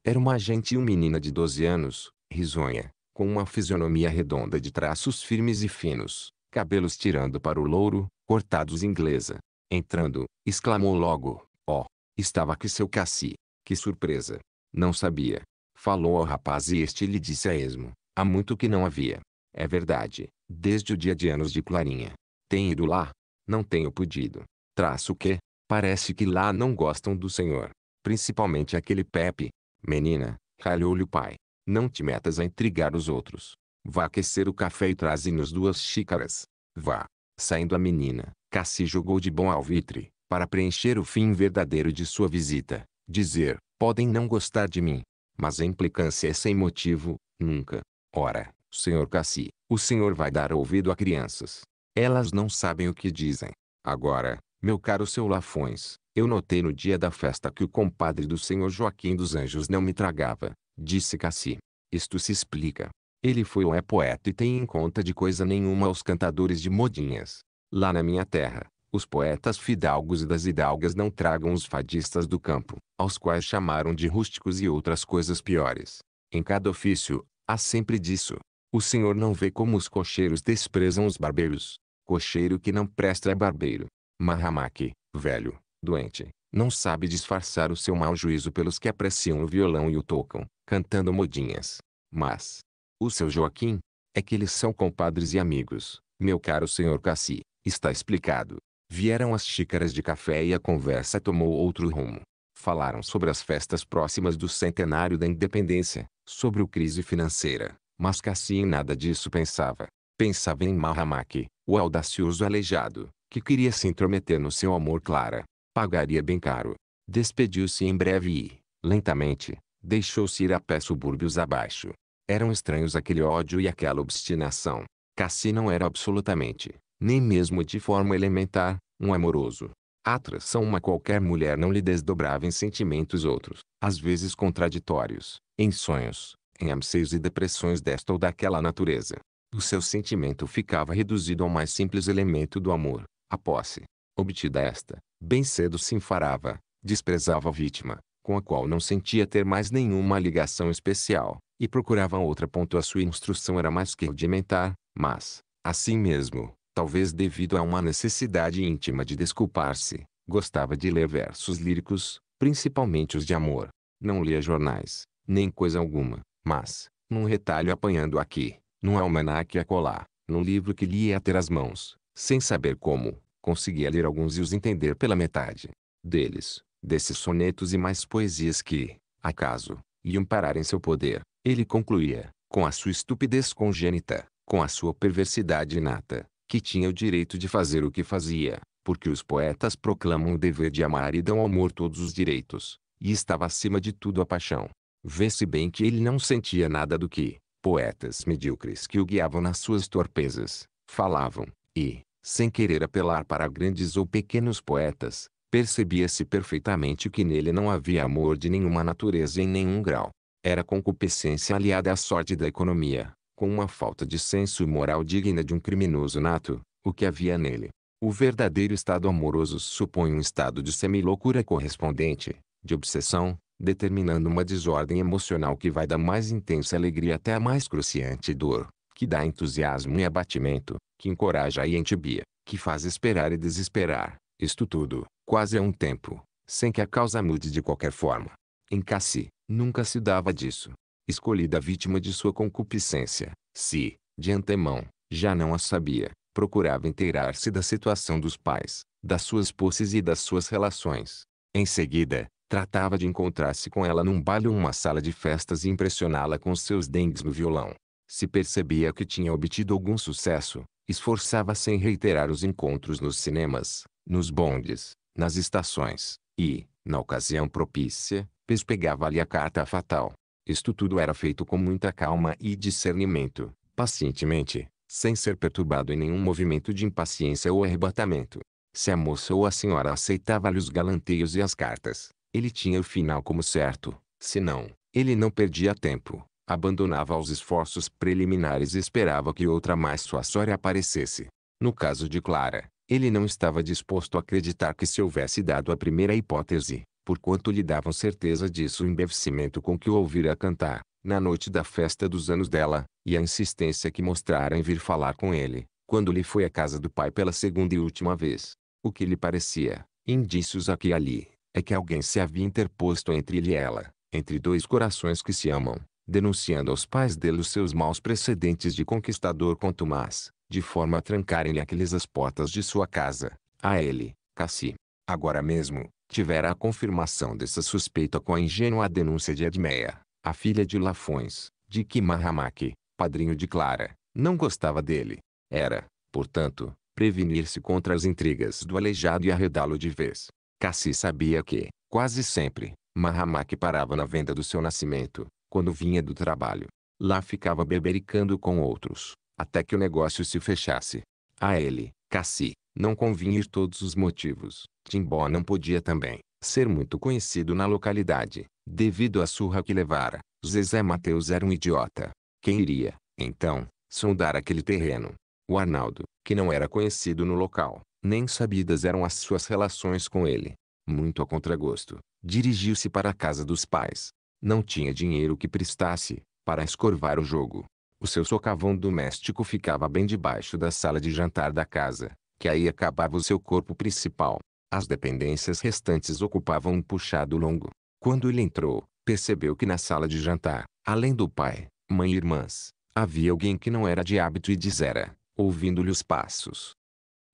Speaker 1: Era uma gentil menina de 12 anos, risonha, com uma fisionomia redonda de traços firmes e finos, cabelos tirando para o louro, cortados inglesa. Entrando, exclamou logo, ó, oh, estava aqui seu Cassi, que surpresa. Não sabia. Falou ao rapaz e este lhe disse a esmo, há muito que não havia. É verdade, desde o dia de anos de Clarinha. Tem ido lá? Não tenho podido. Traço que, parece que lá não gostam do senhor. Principalmente aquele Pepe. Menina, ralhou-lhe o pai. Não te metas a intrigar os outros. Vá aquecer o café e traze-nos duas xícaras. Vá. Saindo a menina, Cassi jogou de bom alvitre, para preencher o fim verdadeiro de sua visita. Dizer, podem não gostar de mim. Mas a implicância é sem motivo, nunca. Ora, senhor Cassi, o senhor vai dar ouvido a crianças. Elas não sabem o que dizem. Agora, meu caro seu Lafões, eu notei no dia da festa que o compadre do senhor Joaquim dos Anjos não me tragava, Disse Cassi. Isto se explica. Ele foi ou é poeta e tem em conta de coisa nenhuma os cantadores de modinhas. Lá na minha terra, os poetas fidalgos e das hidalgas não tragam os fadistas do campo, aos quais chamaram de rústicos e outras coisas piores. Em cada ofício, há sempre disso. O senhor não vê como os cocheiros desprezam os barbeiros. Cocheiro que não presta é barbeiro. Mahamaki, velho, doente, não sabe disfarçar o seu mau juízo pelos que apreciam o violão e o tocam, cantando modinhas. Mas, o seu Joaquim, é que eles são compadres e amigos, meu caro senhor Cassi, está explicado. Vieram as xícaras de café e a conversa tomou outro rumo. Falaram sobre as festas próximas do centenário da independência, sobre o crise financeira, mas Cassi em nada disso pensava. Pensava em Mahamak, o audacioso aleijado, que queria se intrometer no seu amor Clara, Pagaria bem caro. Despediu-se em breve e, lentamente, deixou-se ir a pé subúrbios abaixo. Eram estranhos aquele ódio e aquela obstinação. Cassi não era absolutamente, nem mesmo de forma elementar, um amoroso. A atração uma qualquer mulher não lhe desdobrava em sentimentos outros, às vezes contraditórios, em sonhos, em anseios e depressões desta ou daquela natureza. O seu sentimento ficava reduzido ao mais simples elemento do amor, a posse. Obtida esta, bem cedo se enfarava, desprezava a vítima, com a qual não sentia ter mais nenhuma ligação especial, e procurava outra. Ponto a sua instrução era mais que rudimentar, mas, assim mesmo, talvez devido a uma necessidade íntima de desculpar-se, gostava de ler versos líricos, principalmente os de amor. Não lia jornais, nem coisa alguma, mas, num retalho apanhando aqui, num almanaque acolá, num livro que lhe ia ter as mãos, sem saber como, conseguia ler alguns e os entender pela metade. Deles, desses sonetos e mais poesias que, acaso, iam parar em seu poder, ele concluía, com a sua estupidez congênita, com a sua perversidade inata, que tinha o direito de fazer o que fazia, porque os poetas proclamam o dever de amar e dão ao amor todos os direitos, e estava acima de tudo a paixão. Vê-se bem que ele não sentia nada do que, poetas medíocres que o guiavam nas suas torpezas, falavam, e, sem querer apelar para grandes ou pequenos poetas, percebia-se perfeitamente que nele não havia amor de nenhuma natureza em nenhum grau. Era concupiscência aliada à sorte da economia, com uma falta de senso moral digna de um criminoso nato, o que havia nele. O verdadeiro estado amoroso supõe um estado de semi-loucura correspondente, de obsessão, determinando uma desordem emocional que vai da mais intensa alegria até a mais cruciante dor, que dá entusiasmo e abatimento, que encoraja e entibia, que faz esperar e desesperar, isto tudo, quase a um tempo, sem que a causa mude de qualquer forma. Em Cassi, nunca se dava disso. Escolhida vítima de sua concupiscência, se, de antemão, já não a sabia, procurava inteirar-se da situação dos pais, das suas posses e das suas relações. Em seguida, tratava de encontrar-se com ela num baile ou uma sala de festas e impressioná-la com seus dengues no violão. Se percebia que tinha obtido algum sucesso, Esforçava-se em reiterar os encontros nos cinemas, nos bondes, nas estações, e, na ocasião propícia, pespegava-lhe a carta fatal. Isto tudo era feito com muita calma e discernimento, pacientemente, sem ser perturbado em nenhum movimento de impaciência ou arrebatamento. Se a moça ou a senhora aceitava-lhe os galanteios e as cartas, ele tinha o final como certo, se não, ele não perdia tempo abandonava os esforços preliminares e esperava que outra mais suassória aparecesse. No caso de Clara, ele não estava disposto a acreditar que se houvesse dado a primeira hipótese, porquanto lhe davam certeza disso o embevecimento com que o ouvira cantar, na noite da festa dos anos dela, e a insistência que mostrara em vir falar com ele, quando lhe foi à casa do pai pela segunda e última vez. O que lhe parecia, indícios aqui e ali, é que alguém se havia interposto entre ele e ela, entre dois corações que se amam, denunciando aos pais dele os seus maus precedentes de conquistador quanto mais de forma a trancarem-lhe aqueles as portas de sua casa. A ele, Cassi, agora mesmo, tivera a confirmação dessa suspeita com a ingênua denúncia de Edmeia, a filha de Lafões, de que Mahamaki, padrinho de Clara, não gostava dele. Era, portanto, prevenir-se contra as intrigas do aleijado e arredá-lo de vez. Cassi sabia que, quase sempre, Mahamaki parava na venda do seu nascimento, quando vinha do trabalho. Lá ficava bebericando com outros, até que o negócio se fechasse. A ele, Cassi, não convinha ir todos os motivos. Timbó não podia também ser muito conhecido na localidade, devido à surra que levara. Zezé Mateus era um idiota. Quem iria, então, sondar aquele terreno? O Arnaldo, que não era conhecido no local, nem sabidas eram as suas relações com ele. Muito a contragosto, dirigiu-se para a casa dos pais, não tinha dinheiro que prestasse, para escorvar o jogo. O seu socavão doméstico ficava bem debaixo da sala de jantar da casa, que aí acabava o seu corpo principal. As dependências restantes ocupavam um puxado longo. Quando ele entrou, percebeu que na sala de jantar, além do pai, mãe e irmãs, havia alguém que não era de hábito e dissera, ouvindo-lhe os passos.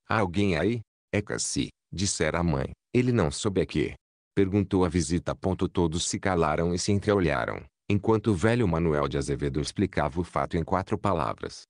Speaker 1: Há alguém aí? É Cassi, dissera a mãe. Ele não soube a que, Perguntou a visita. Todos se calaram e se entreolharam, enquanto o velho Manuel de Azevedo explicava o fato em quatro palavras.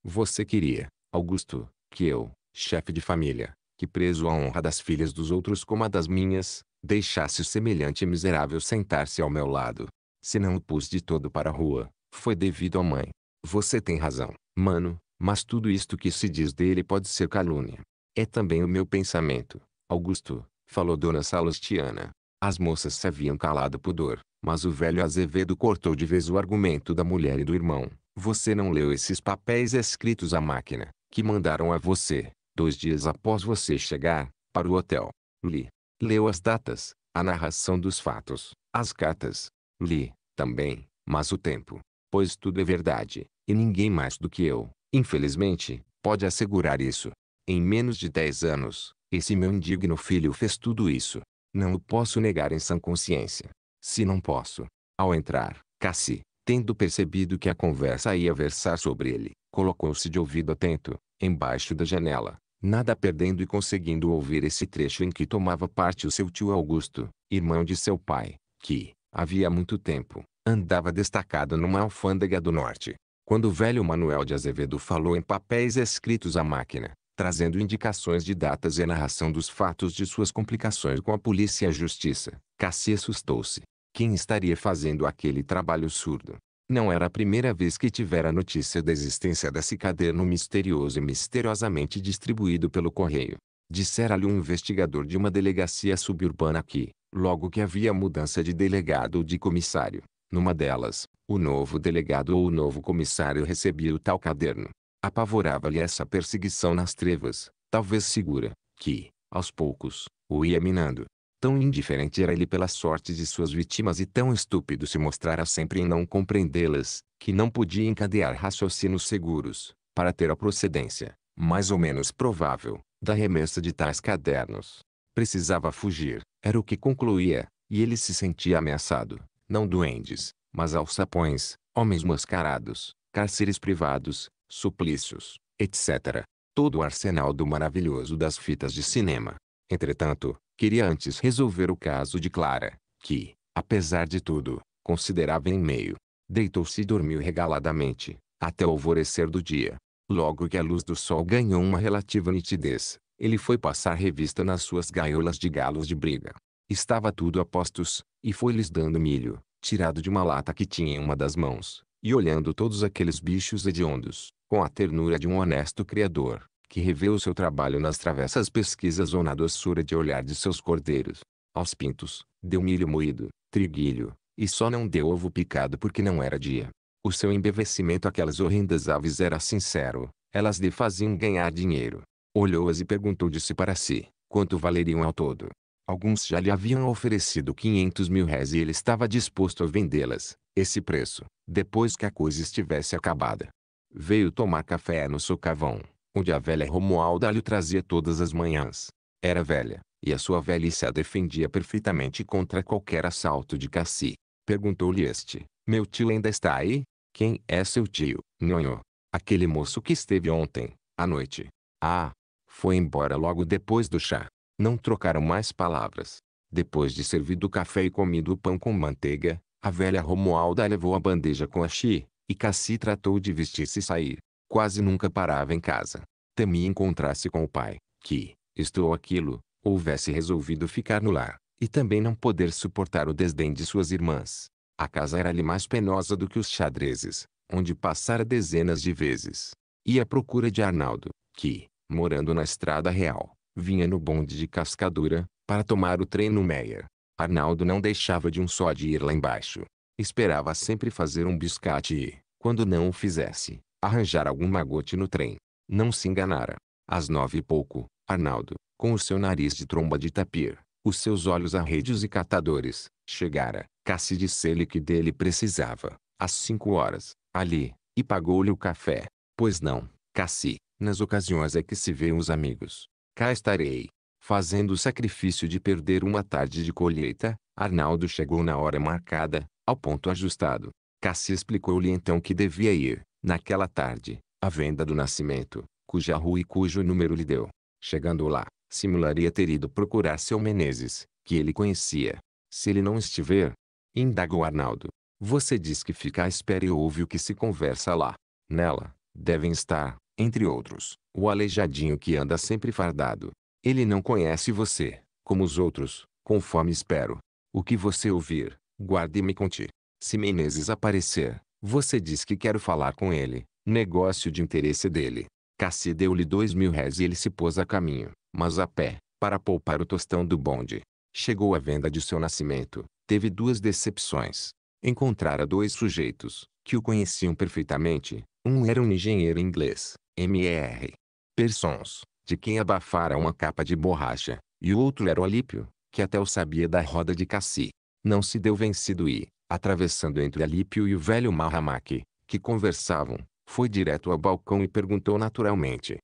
Speaker 1: Você queria, Augusto, que eu, chefe de família, que preso à honra das filhas dos outros como a das minhas, deixasse o semelhante miserável sentar-se ao meu lado. Se não o pus de todo para a rua, foi devido à mãe. Você tem razão, mano, mas tudo isto que se diz dele pode ser calúnia. É também o meu pensamento, Augusto, falou Dona Salustiana. As moças se haviam calado pudor, mas o velho Azevedo cortou de vez o argumento da mulher e do irmão. Você não leu esses papéis escritos à máquina, que mandaram a você, dois dias após você chegar, para o hotel. Li. Leu as datas, a narração dos fatos, as cartas. Li, também, mas o tempo. Pois tudo é verdade, e ninguém mais do que eu, infelizmente, pode assegurar isso. Em menos de dez anos, esse meu indigno filho fez tudo isso. Não o posso negar em sã consciência. Se não posso. Ao entrar, Cassi, tendo percebido que a conversa ia versar sobre ele, colocou-se de ouvido atento, embaixo da janela, nada perdendo e conseguindo ouvir esse trecho em que tomava parte o seu tio Augusto, irmão de seu pai, que, havia muito tempo, andava destacado numa alfândega do norte. Quando o velho Manuel de Azevedo falou em papéis escritos à máquina, trazendo indicações de datas e narração dos fatos de suas complicações com a polícia e a justiça. Cassi assustou-se. Quem estaria fazendo aquele trabalho surdo? Não era a primeira vez que tivera notícia da existência desse caderno misterioso e misteriosamente distribuído pelo correio. Dissera-lhe um investigador de uma delegacia suburbana que, logo que havia mudança de delegado ou de comissário, numa delas, o novo delegado ou o novo comissário recebia o tal caderno. Apavorava-lhe essa perseguição nas trevas, talvez segura, que, aos poucos, o ia minando. Tão indiferente era ele pela sorte de suas vítimas e tão estúpido se mostrara sempre em não compreendê-las, que não podia encadear raciocínios seguros, para ter a procedência, mais ou menos provável, da remessa de tais cadernos. Precisava fugir, era o que concluía, e ele se sentia ameaçado, não doentes, mas sapões, homens mascarados, cárceres privados, suplícios, etc. Todo o arsenal do maravilhoso das fitas de cinema. Entretanto, queria antes resolver o caso de Clara, que, apesar de tudo, considerava em meio. Deitou-se e dormiu regaladamente, até o alvorecer do dia. Logo que a luz do sol ganhou uma relativa nitidez, ele foi passar revista nas suas gaiolas de galos de briga. Estava tudo a postos, e foi-lhes dando milho, tirado de uma lata que tinha em uma das mãos, e olhando todos aqueles bichos hediondos, com a ternura de um honesto criador, que revê o seu trabalho nas travessas pesquisas ou na doçura de olhar de seus cordeiros. Aos pintos, deu milho moído, triguilho, e só não deu ovo picado porque não era dia. O seu embevecimento àquelas horrendas aves era sincero, elas lhe faziam ganhar dinheiro. Olhou-as e perguntou de si para si, quanto valeriam ao todo. Alguns já lhe haviam oferecido 500 mil réis e ele estava disposto a vendê-las, esse preço, depois que a coisa estivesse acabada. Veio tomar café no socavão, onde a velha Romualda lhe trazia todas as manhãs. Era velha, e a sua velhice a defendia perfeitamente contra qualquer assalto de cacique. Perguntou-lhe este, meu tio ainda está aí? Quem é seu tio, nhonho? Aquele moço que esteve ontem, à noite. Ah, foi embora logo depois do chá. Não trocaram mais palavras. Depois de servido o café e comido o pão com manteiga, a velha Romualda levou a bandeja com a chi, e Cassi tratou de vestir-se e sair. Quase nunca parava em casa. Temia encontrar-se com o pai, que, isto ou aquilo, houvesse resolvido ficar no lar, e também não poder suportar o desdém de suas irmãs. A casa era-lhe mais penosa do que os xadrezes, onde passara dezenas de vezes. E à procura de Arnaldo, que, morando na estrada real, vinha no bonde de cascadura, para tomar o trem no Meyer. Arnaldo não deixava de um só de ir lá embaixo, Esperava sempre fazer um biscate e, quando não o fizesse, arranjar algum magote no trem. Não se enganara. Às nove e pouco, Arnaldo, com o seu nariz de tromba de tapir, os seus olhos arredios e catadores, chegara, Cassi disse-lhe que dele precisava, às cinco horas, ali, e pagou-lhe o café. Pois não, Cassi, nas ocasiões é que se vêem os amigos. Cá estarei. Fazendo o sacrifício de perder uma tarde de colheita, Arnaldo chegou na hora marcada, ao ponto ajustado. Cassi explicou-lhe então que devia ir, naquela tarde, à venda do nascimento, cuja rua e cujo número lhe deu. Chegando lá, simularia ter ido procurar seu Menezes, que ele conhecia. Se ele não estiver, indagou Arnaldo. Você diz que fica à espera e ouve o que se conversa lá. Nela, devem estar, entre outros, o aleijadinho que anda sempre fardado. Ele não conhece você, como os outros, conforme espero. O que você ouvir, Guarde-me conti. Se Menezes aparecer, você diz que quero falar com ele. Negócio de interesse dele. Cassi deu-lhe dois mil réis e ele se pôs a caminho, mas a pé, para poupar o tostão do bonde. Chegou à venda de seu nascimento. Teve duas decepções. Encontrara dois sujeitos, que o conheciam perfeitamente. Um era um engenheiro inglês, M.R. Persons, de quem abafara uma capa de borracha, e o outro era o Alípio, que até o sabia da roda de Cassi não se deu vencido e, atravessando entre Alípio e o velho Mahamaki, que conversavam, foi direto ao balcão e perguntou naturalmente.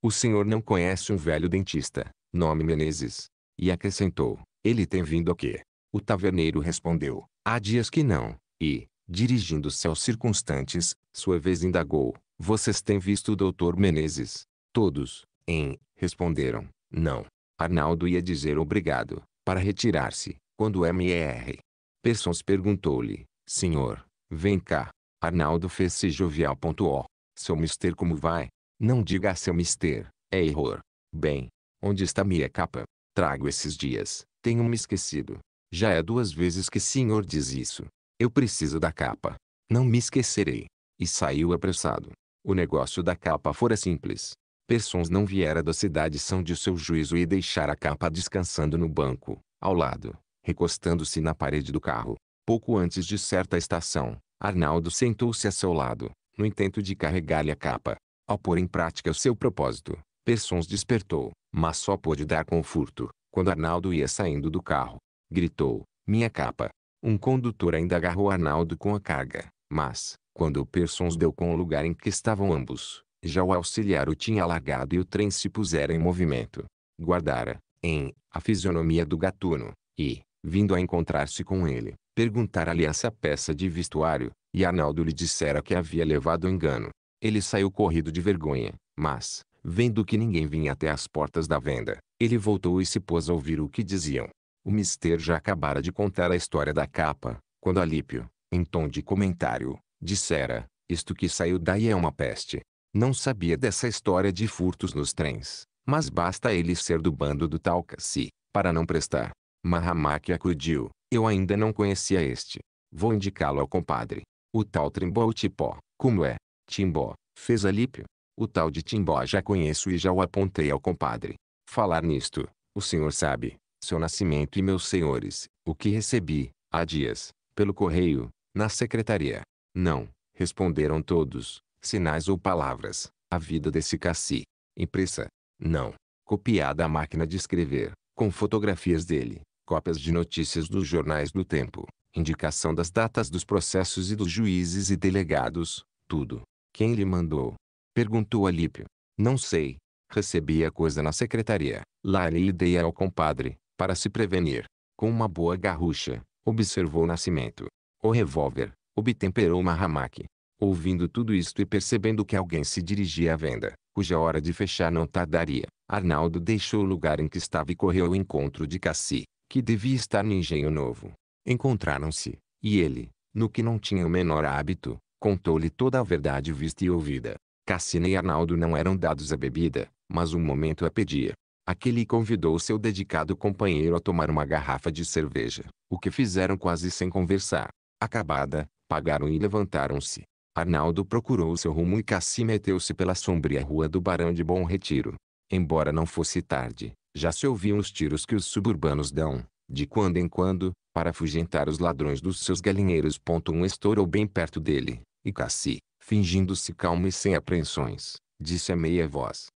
Speaker 1: O senhor não conhece um velho dentista, nome Menezes? E acrescentou, ele tem vindo aqui. O taverneiro respondeu, há dias que não, e, dirigindo-se aos circunstantes, sua vez indagou, vocês têm visto o doutor Menezes? Todos, em, responderam, não. Arnaldo ia dizer obrigado, para retirar-se, quando Mer. Persons perguntou-lhe, Senhor, vem cá. Arnaldo fez-se jovial. O. Seu mister como vai? Não diga seu mister, é erro. Bem, onde está minha capa? Trago esses dias, tenho me esquecido. Já é duas vezes que senhor diz isso. Eu preciso da capa. Não me esquecerei. E saiu apressado. O negócio da capa fora simples. Persons não viera da cidade são de seu juízo e deixara a capa descansando no banco, ao lado, recostando-se na parede do carro. Pouco antes de certa estação, Arnaldo sentou-se a seu lado, no intento de carregar-lhe a capa. Ao pôr em prática o seu propósito, Persons despertou, mas só pôde dar conforto, quando Arnaldo ia saindo do carro. Gritou, minha capa. Um condutor ainda agarrou Arnaldo com a carga, mas, quando Persons deu com o lugar em que estavam ambos, já o auxiliar o tinha largado e o trem se pusera em movimento. Guardara, em, a fisionomia do gatuno, e, vindo a encontrar-se com ele, perguntara-lhe essa peça de vestuário, e Arnaldo lhe dissera que havia levado engano. Ele saiu corrido de vergonha, mas, vendo que ninguém vinha até as portas da venda, ele voltou e se pôs a ouvir o que diziam. O mister já acabara de contar a história da capa, quando Alípio, em tom de comentário, dissera, isto que saiu daí é uma peste. Não sabia dessa história de furtos nos trens, mas basta ele ser do bando do Talcaci, para não prestar Mahamaki acudiu. Eu ainda não conhecia este. Vou indicá-lo ao compadre. O tal Trimbó ou Tipó. Como é? Timbó. Fez Alípio. O tal de Timbó já conheço e já o apontei ao compadre. Falar nisto, o senhor sabe, seu nascimento e meus senhores, o que recebi, há dias, pelo correio, na secretaria. Não, responderam todos, sinais ou palavras, a vida desse Cassi. Impressa? Não. Copiada a máquina de escrever, com fotografias dele, cópias de notícias dos jornais do tempo, indicação das datas dos processos e dos juízes e delegados, tudo. Quem lhe mandou? Perguntou Alípio. Não sei. Recebi a coisa na secretaria. Lá ele dei ao compadre, para se prevenir. Com uma boa garrucha, observou o Nascimento. O revólver, obtemperou Mahamak. Ouvindo tudo isto e percebendo que alguém se dirigia à venda, cuja hora de fechar não tardaria, Arnaldo deixou o lugar em que estava e correu ao encontro de Cassi que devia estar no engenho novo. Encontraram-se, e ele, no que não tinha o menor hábito, contou-lhe toda a verdade vista e ouvida. Cassina e Arnaldo não eram dados à bebida, mas um momento a pedia. Aquele convidou seu dedicado companheiro a tomar uma garrafa de cerveja, o que fizeram quase sem conversar. Acabada, pagaram e levantaram-se. Arnaldo procurou o seu rumo e Cassi meteu-se pela sombria rua do Barão de Bom Retiro. Embora não fosse tarde, já se ouviam os tiros que os suburbanos dão, de quando em quando, para afugentar os ladrões dos seus galinheiros. Um estourou bem perto dele, e Cassi, fingindo-se calmo e sem apreensões, disse a meia voz.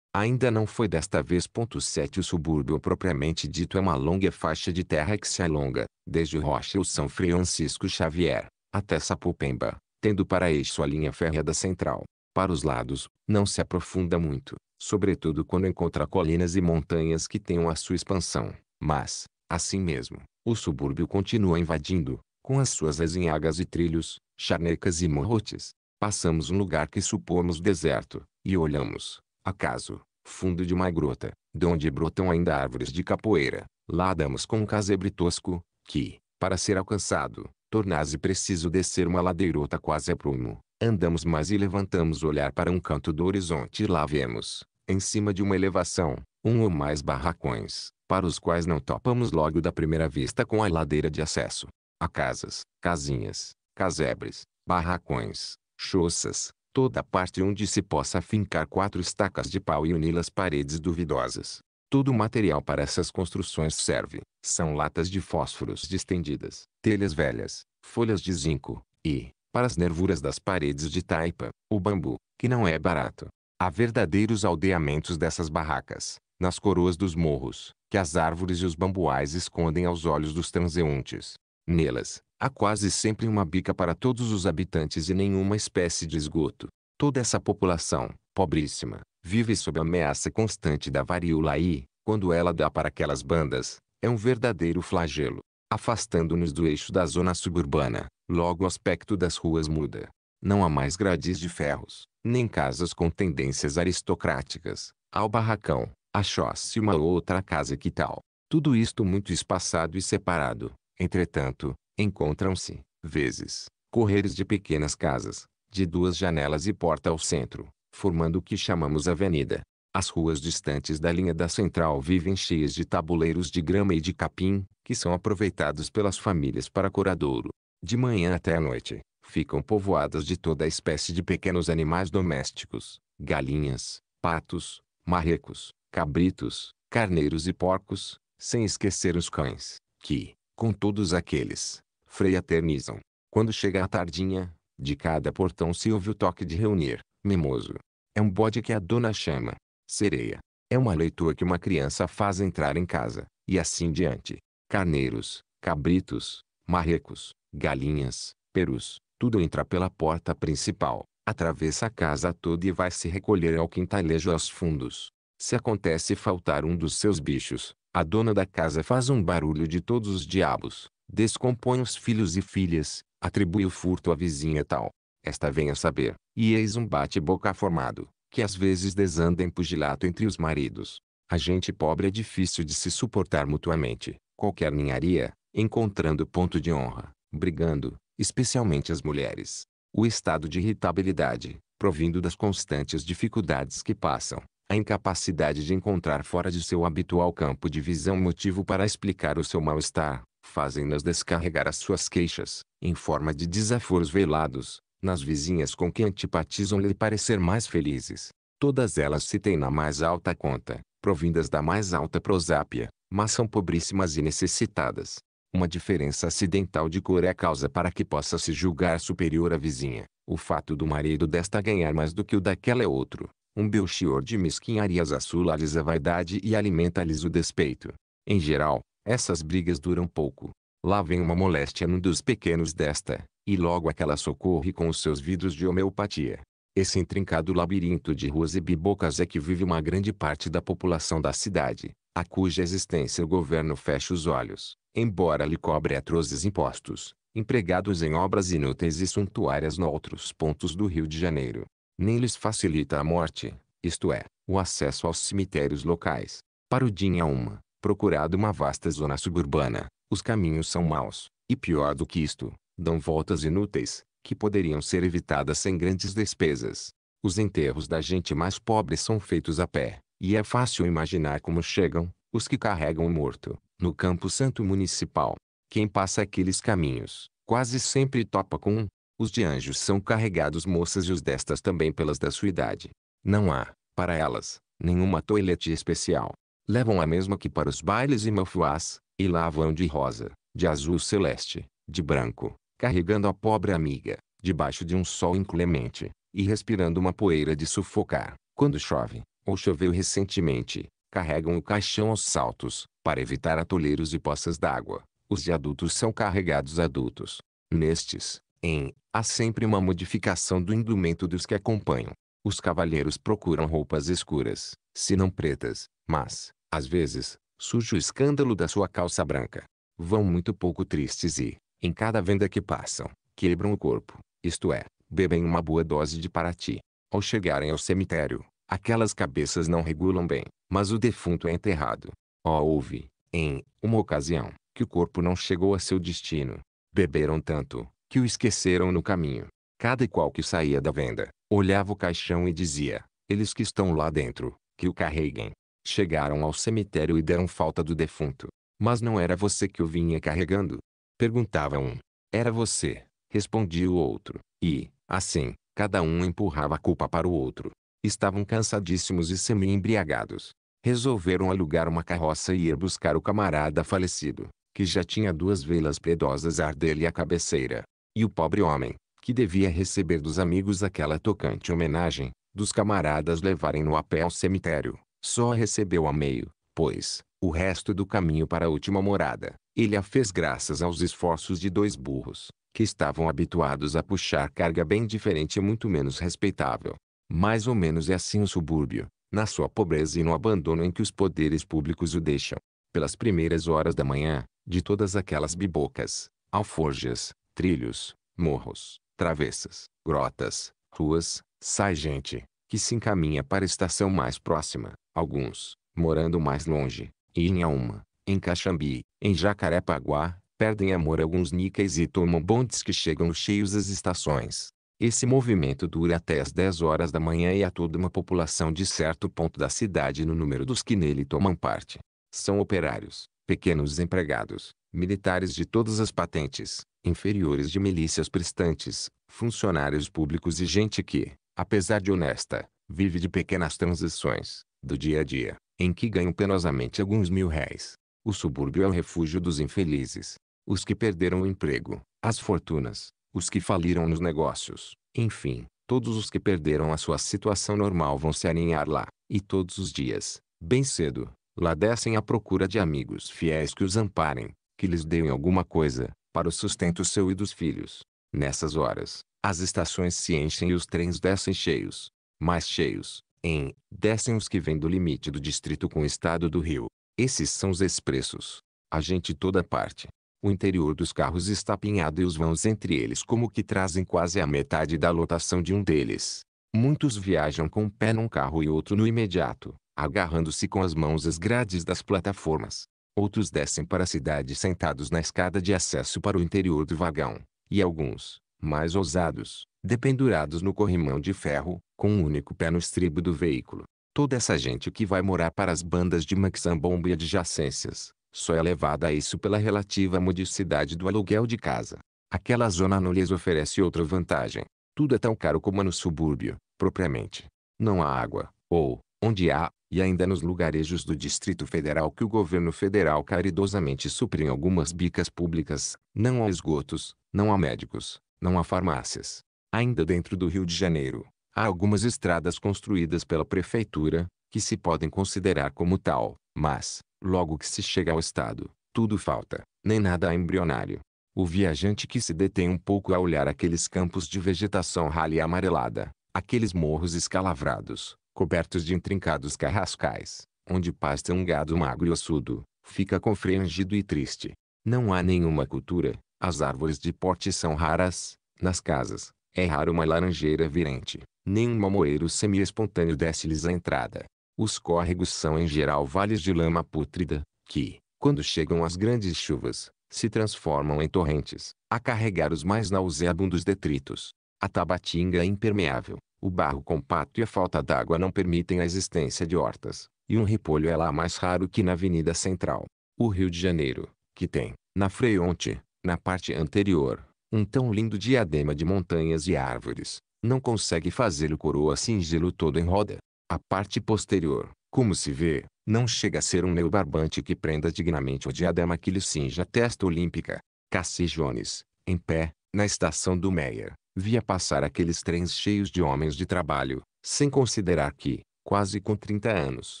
Speaker 1: Ainda não foi desta vez. Ponto 7 O subúrbio propriamente dito é uma longa faixa de terra que se alonga, desde Rocha ou São Francisco Xavier, até Sapopemba, tendo para eixo a linha férrea da central, para os lados, não se aprofunda muito, sobretudo quando encontra colinas e montanhas que tenham a sua expansão. Mas, assim mesmo, o subúrbio continua invadindo, com as suas resinhagas e trilhos, charnecas e morrotes. Passamos um lugar que supomos deserto, e olhamos, acaso, fundo de uma grota, de onde brotam ainda árvores de capoeira. Lá damos com um casebre tosco, que, para ser alcançado, tornasse preciso descer uma ladeirota quase a prumo, Andamos mais e levantamos o olhar para um canto do horizonte e lá vemos, em cima de uma elevação, um ou mais barracões, para os quais não topamos logo da primeira vista com a ladeira de acesso. Há casas, casinhas, casebres, barracões, choças, toda parte onde se possa fincar quatro estacas de pau e uni-las paredes duvidosas. Todo o material para essas construções serve. São latas de fósforos distendidas, telhas velhas, folhas de zinco, e, para as nervuras das paredes de taipa, o bambu, que não é barato. Há verdadeiros aldeamentos dessas barracas, nas coroas dos morros, que as árvores e os bambuais escondem aos olhos dos transeuntes. Nelas, há quase sempre uma bica para todos os habitantes e nenhuma espécie de esgoto. Toda essa população, pobríssima, vive sob a ameaça constante da varíola e, quando ela dá para aquelas bandas, é um verdadeiro flagelo afastando-nos do eixo da zona suburbana, logo o aspecto das ruas muda. Não há mais gradis de ferros, nem casas com tendências aristocráticas, o barracão, a chosse uma ou outra casa que tal. Tudo isto muito espaçado e separado. Entretanto, encontram-se, vezes, correres de pequenas casas, de duas janelas e porta ao centro, formando o que chamamos avenida. As ruas distantes da linha da central vivem cheias de tabuleiros de grama e de capim, que são aproveitados pelas famílias para coradouro. De manhã até a noite, ficam povoadas de toda espécie de pequenos animais domésticos, galinhas, patos, marrecos, cabritos, carneiros e porcos, sem esquecer os cães, que, com todos aqueles, freiaternizam. Quando chega a tardinha, de cada portão se ouve o toque de reunir, mimoso. É um bode que a dona chama, Sereia. É uma leitura que uma criança faz entrar em casa, e assim diante. Carneiros, cabritos, marrecos, galinhas, perus, tudo entra pela porta principal, atravessa a casa toda e vai se recolher ao quintalejo aos fundos. Se acontece faltar um dos seus bichos, a dona da casa faz um barulho de todos os diabos, descompõe os filhos e filhas, atribui o furto à vizinha tal. Esta vem a saber, e eis um bate-boca formado, que às vezes desanda pugilato entre os maridos. A gente pobre é difícil de se suportar mutuamente, qualquer ninharia, encontrando ponto de honra, brigando, especialmente as mulheres. O estado de irritabilidade, provindo das constantes dificuldades que passam, a incapacidade de encontrar fora de seu habitual campo de visão motivo para explicar o seu mal-estar, fazem-nas descarregar as suas queixas, em forma de desaforos velados, nas vizinhas com quem antipatizam lhe parecer mais felizes. Todas elas se têm na mais alta conta, provindas da mais alta prosápia, mas são pobríssimas e necessitadas. Uma diferença acidental de cor é a causa para que possa se julgar superior à vizinha. O fato do marido desta ganhar mais do que o daquela é outro. Um belchior de mesquinharias assula-lhes a vaidade e alimenta-lhes o despeito. Em geral, essas brigas duram pouco. Lá vem uma moléstia num dos pequenos desta, e logo aquela socorre com os seus vidros de homeopatia. Esse intrincado labirinto de ruas e bibocas é que vive uma grande parte da população da cidade, a cuja existência o governo fecha os olhos, embora lhe cobre atrozes impostos, empregados em obras inúteis e suntuárias noutros pontos do Rio de Janeiro. Nem lhes facilita a morte, isto é, o acesso aos cemitérios locais. Para o Dinha uma, procurado uma vasta zona suburbana, os caminhos são maus, e pior do que isto, dão voltas inúteis, que poderiam ser evitadas sem grandes despesas. Os enterros da gente mais pobre são feitos a pé, e é fácil imaginar como chegam, os que carregam o morto, no campo santo municipal. Quem passa aqueles caminhos, quase sempre topa com um. Os de anjos são carregados moças e os destas também pelas da sua idade. Não há, para elas, nenhuma toilette especial. Levam a mesma que para os bailes e mafuás, e lá vão de rosa, de azul celeste, de branco, carregando a pobre amiga, debaixo de um sol inclemente, e respirando uma poeira de sufocar. Quando chove, ou choveu recentemente, carregam o caixão aos saltos, para evitar atoleiros e poças d'água. Os de adultos são carregados adultos. Nestes, em, há sempre uma modificação do indumento dos que acompanham. Os cavalheiros procuram roupas escuras, se não pretas, mas, às vezes, surge o escândalo da sua calça branca. Vão muito pouco tristes e, em cada venda que passam, quebram o corpo, isto é, bebem uma boa dose de parati. Ao chegarem ao cemitério, aquelas cabeças não regulam bem, mas o defunto é enterrado. Ó oh, houve, em uma ocasião, que o corpo não chegou a seu destino. Beberam tanto, que o esqueceram no caminho. Cada qual que saía da venda, olhava o caixão e dizia, eles que estão lá dentro, que o carreguem. Chegaram ao cemitério e deram falta do defunto. Mas não era você que o vinha carregando, perguntava um. Era você, respondia o outro. E, assim, cada um empurrava a culpa para o outro. Estavam cansadíssimos e semi-embriagados. Resolveram alugar uma carroça e ir buscar o camarada falecido, que já tinha duas velas piedosas a arder-lhe a cabeceira. E o pobre homem, que devia receber dos amigos aquela tocante homenagem, dos camaradas levarem-no a pé ao cemitério, só recebeu a meio, pois, o resto do caminho para a última morada, ele a fez graças aos esforços de dois burros, que estavam habituados a puxar carga bem diferente e muito menos respeitável. Mais ou menos é assim o subúrbio, na sua pobreza e no abandono em que os poderes públicos o deixam. Pelas primeiras horas da manhã, de todas aquelas bibocas, alforjas, trilhos, morros, travessas, grotas, ruas, sai gente, que se encaminha para a estação mais próxima. Alguns, morando mais longe, em Alma, em Caxambi, em Jacarepaguá, perdem amor alguns níqueis e tomam bondes que chegam cheios às estações. Esse movimento dura até às 10 horas da manhã e há toda uma população de certo ponto da cidade no número dos que nele tomam parte. São operários, pequenos empregados, militares de todas as patentes, inferiores de milícias prestantes, funcionários públicos e gente que, apesar de honesta, vive de pequenas transições, do dia a dia em que ganho penosamente alguns mil réis. O subúrbio é o refúgio dos infelizes. Os que perderam o emprego, as fortunas, os que faliram nos negócios, enfim, todos os que perderam a sua situação normal vão se aninhar lá, e todos os dias, bem cedo, lá descem à procura de amigos fiéis que os amparem, que lhes deem alguma coisa, para o sustento seu e dos filhos. Nessas horas, as estações se enchem e os trens descem cheios, mais cheios, em, descem os que vêm do limite do distrito com o estado do Rio. Esses são os expressos. A gente toda parte. O interior dos carros está apinhado e os vãos entre eles como que trazem quase a metade da lotação de um deles. Muitos viajam com um pé num carro e outro no imediato, agarrando-se com as mãos às grades das plataformas. Outros descem para a cidade sentados na escada de acesso para o interior do vagão, e alguns, mais ousados, dependurados no corrimão de ferro, com um único pé no estribo do veículo. Toda essa gente que vai morar para as bandas de Maxambomba e adjacências, só é levada a isso pela relativa modicidade do aluguel de casa. Aquela zona não lhes oferece outra vantagem. Tudo é tão caro como é no subúrbio, propriamente. Não há água, ou, onde há, e ainda nos lugarejos do Distrito Federal que o governo federal caridosamente supre em algumas bicas públicas, não há esgotos, não há médicos, não há farmácias. Ainda dentro do Rio de Janeiro, Há algumas estradas construídas pela prefeitura, que se podem considerar como tal, mas, logo que se chega ao estado, tudo falta, nem nada é embrionário. O viajante que se detém um pouco a olhar aqueles campos de vegetação rala e amarelada, aqueles morros escalavrados, cobertos de intrincados carrascais, onde pasta um gado magro e ossudo, fica confrangido e triste. Não há nenhuma cultura, as árvores de porte são raras, nas casas, é raro uma laranjeira virente, nenhum mamoeiro semi-espontâneo desce-lhes a entrada. Os córregos são em geral vales de lama pútrida, que, quando chegam as grandes chuvas, se transformam em torrentes, a carregar os mais nauseabundos detritos. A tabatinga é impermeável, o barro compacto e a falta d'água não permitem a existência de hortas, e um repolho é lá mais raro que na Avenida Central. O Rio de Janeiro, que tem, na Freonte, na parte anterior, um tão lindo diadema de montanhas e árvores, não consegue fazer o coroa singelo todo em roda. A parte posterior, como se vê, não chega a ser um neobarbante que prenda dignamente o diadema que lhe cinge a testa olímpica. Cassi Jones, em pé, na estação do Meyer, via passar aqueles trens cheios de homens de trabalho, sem considerar que, quase com 30 anos,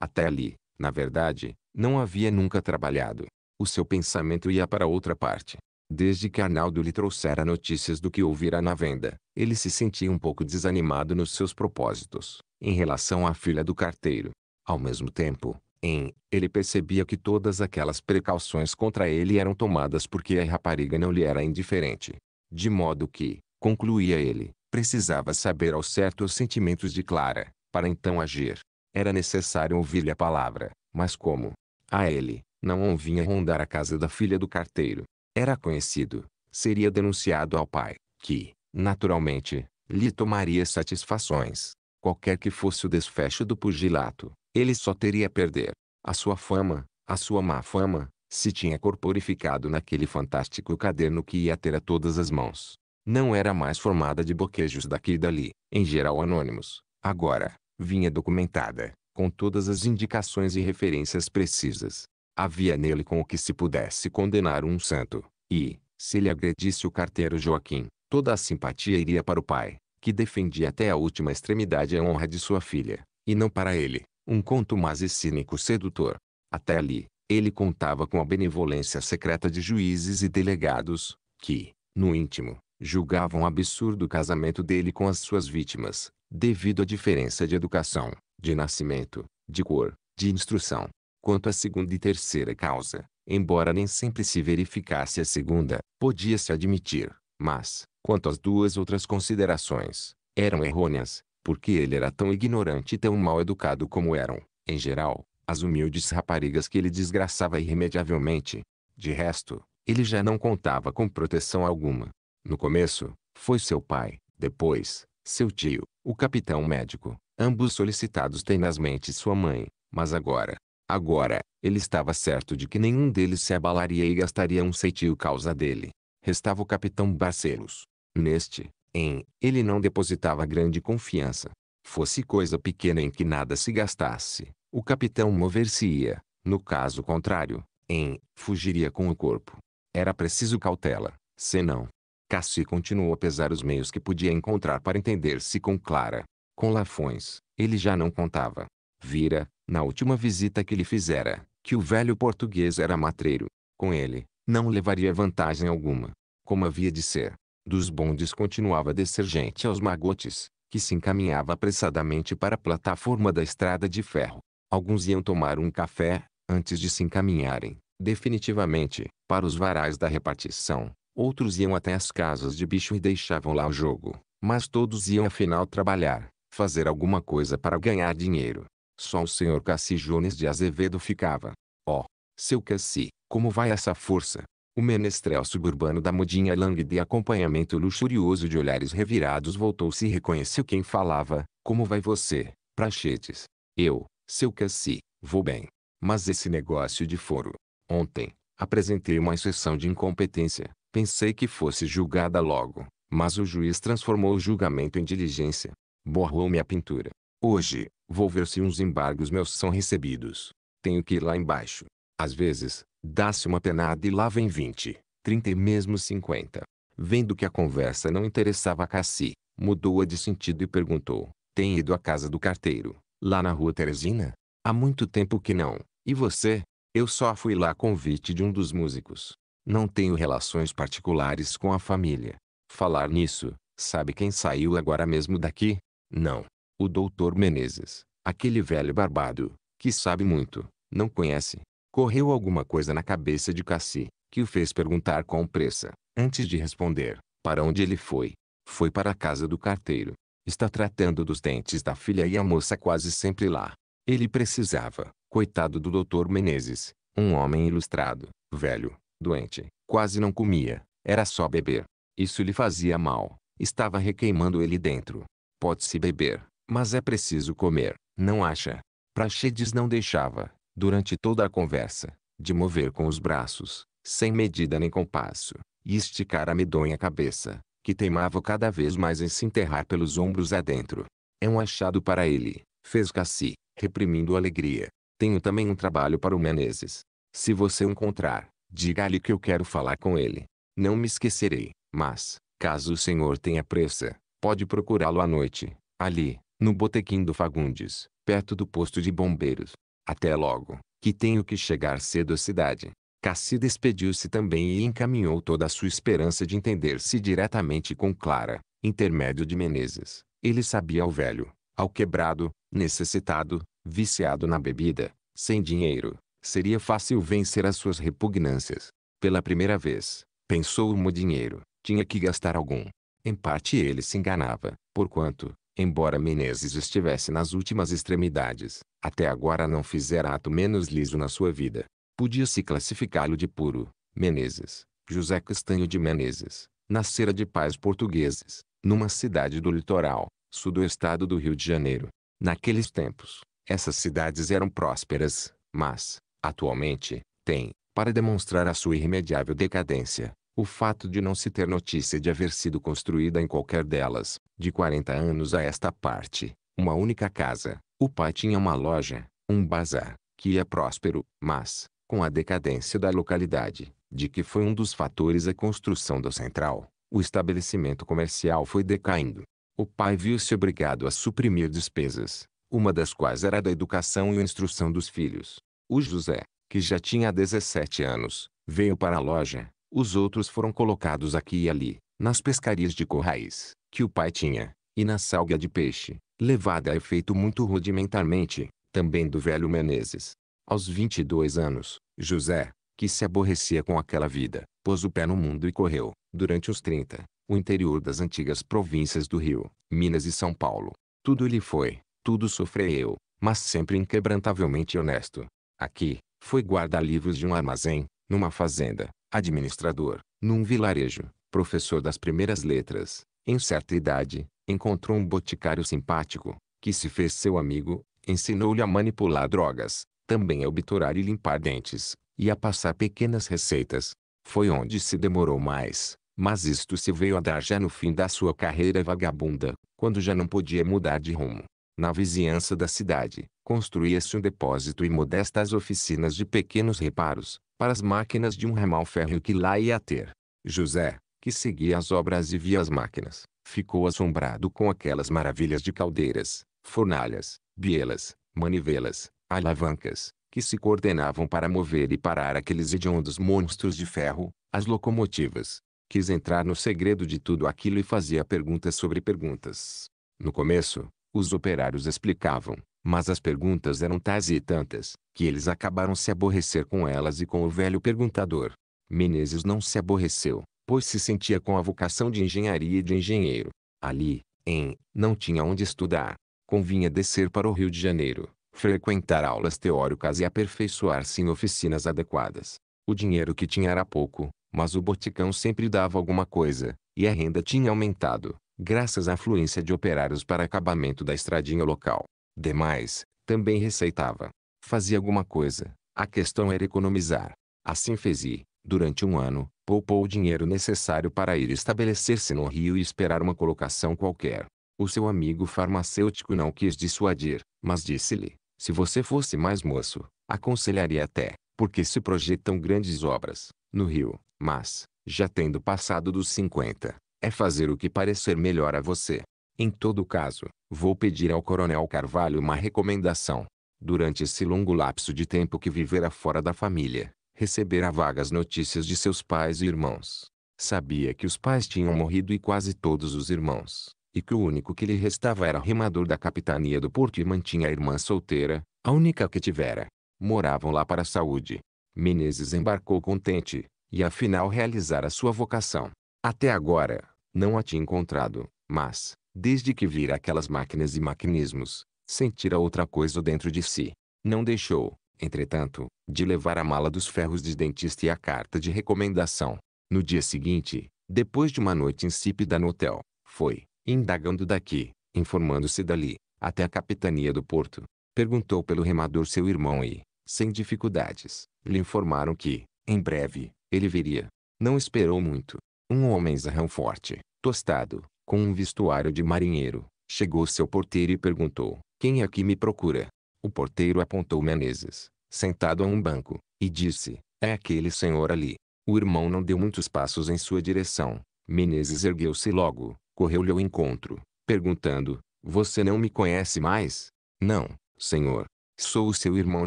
Speaker 1: até ali, na verdade, não havia nunca trabalhado. O seu pensamento ia para outra parte. Desde que Arnaldo lhe trouxera notícias do que ouvira na venda, ele se sentia um pouco desanimado nos seus propósitos, em relação à filha do carteiro. Ao mesmo tempo, em, ele percebia que todas aquelas precauções contra ele eram tomadas porque a rapariga não lhe era indiferente. De modo que, concluía ele, precisava saber ao certo os sentimentos de Clara, para então agir. Era necessário ouvir-lhe a palavra, mas como? A ele, não vinha rondar a casa da filha do carteiro, era conhecido, seria denunciado ao pai, que, naturalmente, lhe tomaria satisfações. Qualquer que fosse o desfecho do pugilato, ele só teria a perder. A sua fama, a sua má fama, se tinha corporificado naquele fantástico caderno que ia ter a todas as mãos. Não era mais formada de boquejos daqui e dali, em geral anônimos. Agora, vinha documentada, com todas as indicações e referências precisas. Havia nele com o que se pudesse condenar um santo. E, se ele agredisse o carteiro Joaquim, toda a simpatia iria para o pai, que defendia até a última extremidade a honra de sua filha, e não para ele, um conto mais e cínico sedutor. Até ali, ele contava com a benevolência secreta de juízes e delegados, que, no íntimo, julgavam absurdo o casamento dele com as suas vítimas, devido à diferença de educação, de nascimento, de cor, de instrução, Quanto à segunda e terceira causa, embora nem sempre se verificasse a segunda, podia-se admitir, mas, quanto às duas outras considerações, eram errôneas, porque ele era tão ignorante e tão mal educado como eram, em geral, as humildes raparigas que ele desgraçava irremediavelmente. De resto, ele já não contava com proteção alguma. No começo, foi seu pai, depois, seu tio, o capitão médico, ambos solicitados tenazmente sua mãe, mas agora, Agora, ele estava certo de que nenhum deles se abalaria e gastaria um ceitil causa dele. Restava o capitão Barcelos. Neste, em, ele não depositava grande confiança. Fosse coisa pequena em que nada se gastasse, o capitão mover-se-ia, no caso contrário, em, fugiria com o corpo. Era preciso cautela, senão. Cassi continuou a pesar os meios que podia encontrar para entender-se com Clara. Com Lafões, ele já não contava. Vira, na última visita que lhe fizera, que o velho português era matreiro. Com ele, não levaria vantagem alguma. Como havia de ser, dos bondes continuava a descer gente aos magotes, que se encaminhava apressadamente para a plataforma da estrada de ferro. Alguns iam tomar um café, antes de se encaminharem, definitivamente, para os varais da repartição. Outros iam até as casas de bicho e deixavam lá o jogo. Mas todos iam afinal trabalhar, fazer alguma coisa para ganhar dinheiro. Só o senhor Cassi Jones de Azevedo ficava. Ó, oh, seu Cassi, como vai essa força? O menestrel suburbano da mudinha langue de acompanhamento luxurioso de olhares revirados voltou-se e reconheceu quem falava. Como vai você, Prachetes? Eu, seu Cassi, vou bem. Mas esse negócio de foro. Ontem, apresentei uma exceção de incompetência. Pensei que fosse julgada logo, mas o juiz transformou o julgamento em diligência. Borrou me a pintura. Hoje, vou ver se uns embargos meus são recebidos. Tenho que ir lá embaixo. Às vezes, dá-se uma penada e lá vem vinte, trinta e mesmo cinquenta. Vendo que a conversa não interessava a Cassi, mudou-a de sentido e perguntou: Tem ido à casa do carteiro, lá na rua Teresina? Há muito tempo que não. E você? Eu só fui lá a convite de um dos músicos. Não tenho relações particulares com a família. Falar nisso, sabe quem saiu agora mesmo daqui? Não, o doutor Menezes, aquele velho barbado, que sabe muito, não conhece. Correu alguma coisa na cabeça de Cassi, que o fez perguntar com pressa, antes de responder, para onde ele foi. Foi para a casa do carteiro. Está tratando dos dentes da filha e a moça quase sempre lá. Ele precisava, coitado do doutor Menezes, um homem ilustrado, velho, doente, quase não comia, era só beber. Isso lhe fazia mal, estava requeimando ele dentro. Pode-se beber, mas é preciso comer, não acha? Praxedes não deixava, durante toda a conversa, de mover com os braços, sem medida nem compasso, e esticar a medonha cabeça, que teimava cada vez mais em se enterrar pelos ombros adentro. É um achado para ele, fez Cassi, reprimindo alegria. Tenho também um trabalho para o Menezes. Se você o encontrar, diga-lhe que eu quero falar com ele. Não me esquecerei, mas, caso o senhor tenha pressa, pode procurá-lo à noite, ali, no botequim do Fagundes, perto do posto de bombeiros. Até logo, que tenho que chegar cedo à cidade. Cassi despediu-se também e encaminhou toda a sua esperança de entender-se diretamente com Clara, intermédio de Menezes. Ele sabia ao velho, ao quebrado, necessitado, viciado na bebida, sem dinheiro, seria fácil vencer as suas repugnâncias. Pela primeira vez, pensou o dinheiro, tinha que gastar algum. Em parte ele se enganava, porquanto, Embora Menezes estivesse nas últimas extremidades, até agora não fizera ato menos liso na sua vida. Podia-se classificá-lo de puro. Menezes, José Castanho de Menezes, nascera de pais portugueses, numa cidade do litoral, sul do estado do Rio de Janeiro. Naqueles tempos, essas cidades eram prósperas, mas, atualmente, têm, para demonstrar a sua irremediável decadência, o fato de não se ter notícia de haver sido construída em qualquer delas, de 40 anos a esta parte, uma única casa. O pai tinha uma loja, um bazar, que ia é próspero, mas, com a decadência da localidade, de que foi um dos fatores a construção da central, o estabelecimento comercial foi decaindo. O pai viu-se obrigado a suprimir despesas, uma das quais era da educação e instrução dos filhos. O José, que já tinha 17 anos, veio para a loja, os outros foram colocados aqui e ali, nas pescarias de corrais, que o pai tinha, e na salga de peixe, levada a efeito muito rudimentarmente, também do velho Menezes. Aos 22 anos, José, que se aborrecia com aquela vida, pôs o pé no mundo e correu, durante os 30, o interior das antigas províncias do Rio, Minas e São Paulo. Tudo lhe foi, tudo eu, mas sempre inquebrantavelmente honesto. Aqui, foi guarda-livros de um armazém, numa fazenda, administrador, num vilarejo, professor das primeiras letras, em certa idade, encontrou um boticário simpático, que se fez seu amigo, ensinou-lhe a manipular drogas, também a obturar e limpar dentes, e a passar pequenas receitas. Foi onde se demorou mais, mas isto se veio a dar já no fim da sua carreira vagabunda, quando já não podia mudar de rumo. Na vizinhança da cidade, construía-se um depósito e modestas oficinas de pequenos reparos, para as máquinas de um ramal férreo que lá ia ter. José, que seguia as obras e via as máquinas, ficou assombrado com aquelas maravilhas de caldeiras, fornalhas, bielas, manivelas, alavancas, que se coordenavam para mover e parar aqueles hediondos monstros de ferro, as locomotivas. Quis entrar no segredo de tudo aquilo e fazia perguntas sobre perguntas. No começo, os operários explicavam, mas as perguntas eram tais e tantas, que eles acabaram se aborrecer com elas e com o velho perguntador. Menezes não se aborreceu, pois se sentia com a vocação de engenharia e de engenheiro. Ali, em, não tinha onde estudar. Convinha descer para o Rio de Janeiro, frequentar aulas teóricas e aperfeiçoar-se em oficinas adequadas. O dinheiro que tinha era pouco, mas o boticão sempre dava alguma coisa, e a renda tinha aumentado, graças à afluência de operários para acabamento da estradinha local. Demais, também receitava. Fazia alguma coisa, a questão era economizar. Assim fez e, durante um ano, poupou o dinheiro necessário para ir estabelecer-se no Rio e esperar uma colocação qualquer. O seu amigo farmacêutico não quis dissuadir, mas disse-lhe: se você fosse mais moço, aconselharia até, porque se projetam grandes obras, no Rio, mas, já tendo passado dos 50, é fazer o que parecer melhor a você. Em todo caso, vou pedir ao Coronel Carvalho uma recomendação. Durante esse longo lapso de tempo que viverá fora da família, receberá vagas notícias de seus pais e irmãos. Sabia que os pais tinham morrido e quase todos os irmãos, e que o único que lhe restava era o remador da capitania do porto e mantinha a irmã solteira, a única que tivera. Moravam lá para a saúde. Menezes embarcou contente, e afinal realizara sua vocação. Até agora, não a tinha encontrado, mas, desde que vira aquelas máquinas e maquinismos, sentira outra coisa dentro de si. Não deixou, entretanto, de levar a mala dos ferros de dentista e a carta de recomendação. No dia seguinte, depois de uma noite insípida no hotel, foi, indagando daqui, informando-se dali, até a capitania do porto. Perguntou pelo remador seu irmão e, sem dificuldades, lhe informaram que, em breve, ele viria. Não esperou muito. Um homenzarrão forte, tostado, com um vestuário de marinheiro, chegou seu porteiro e perguntou, quem é que me procura? O porteiro apontou Menezes, sentado a um banco, e disse, é aquele senhor ali. O irmão não deu muitos passos em sua direção. Menezes ergueu-se logo, correu-lhe ao encontro, perguntando, você não me conhece mais? Não, senhor. Sou o seu irmão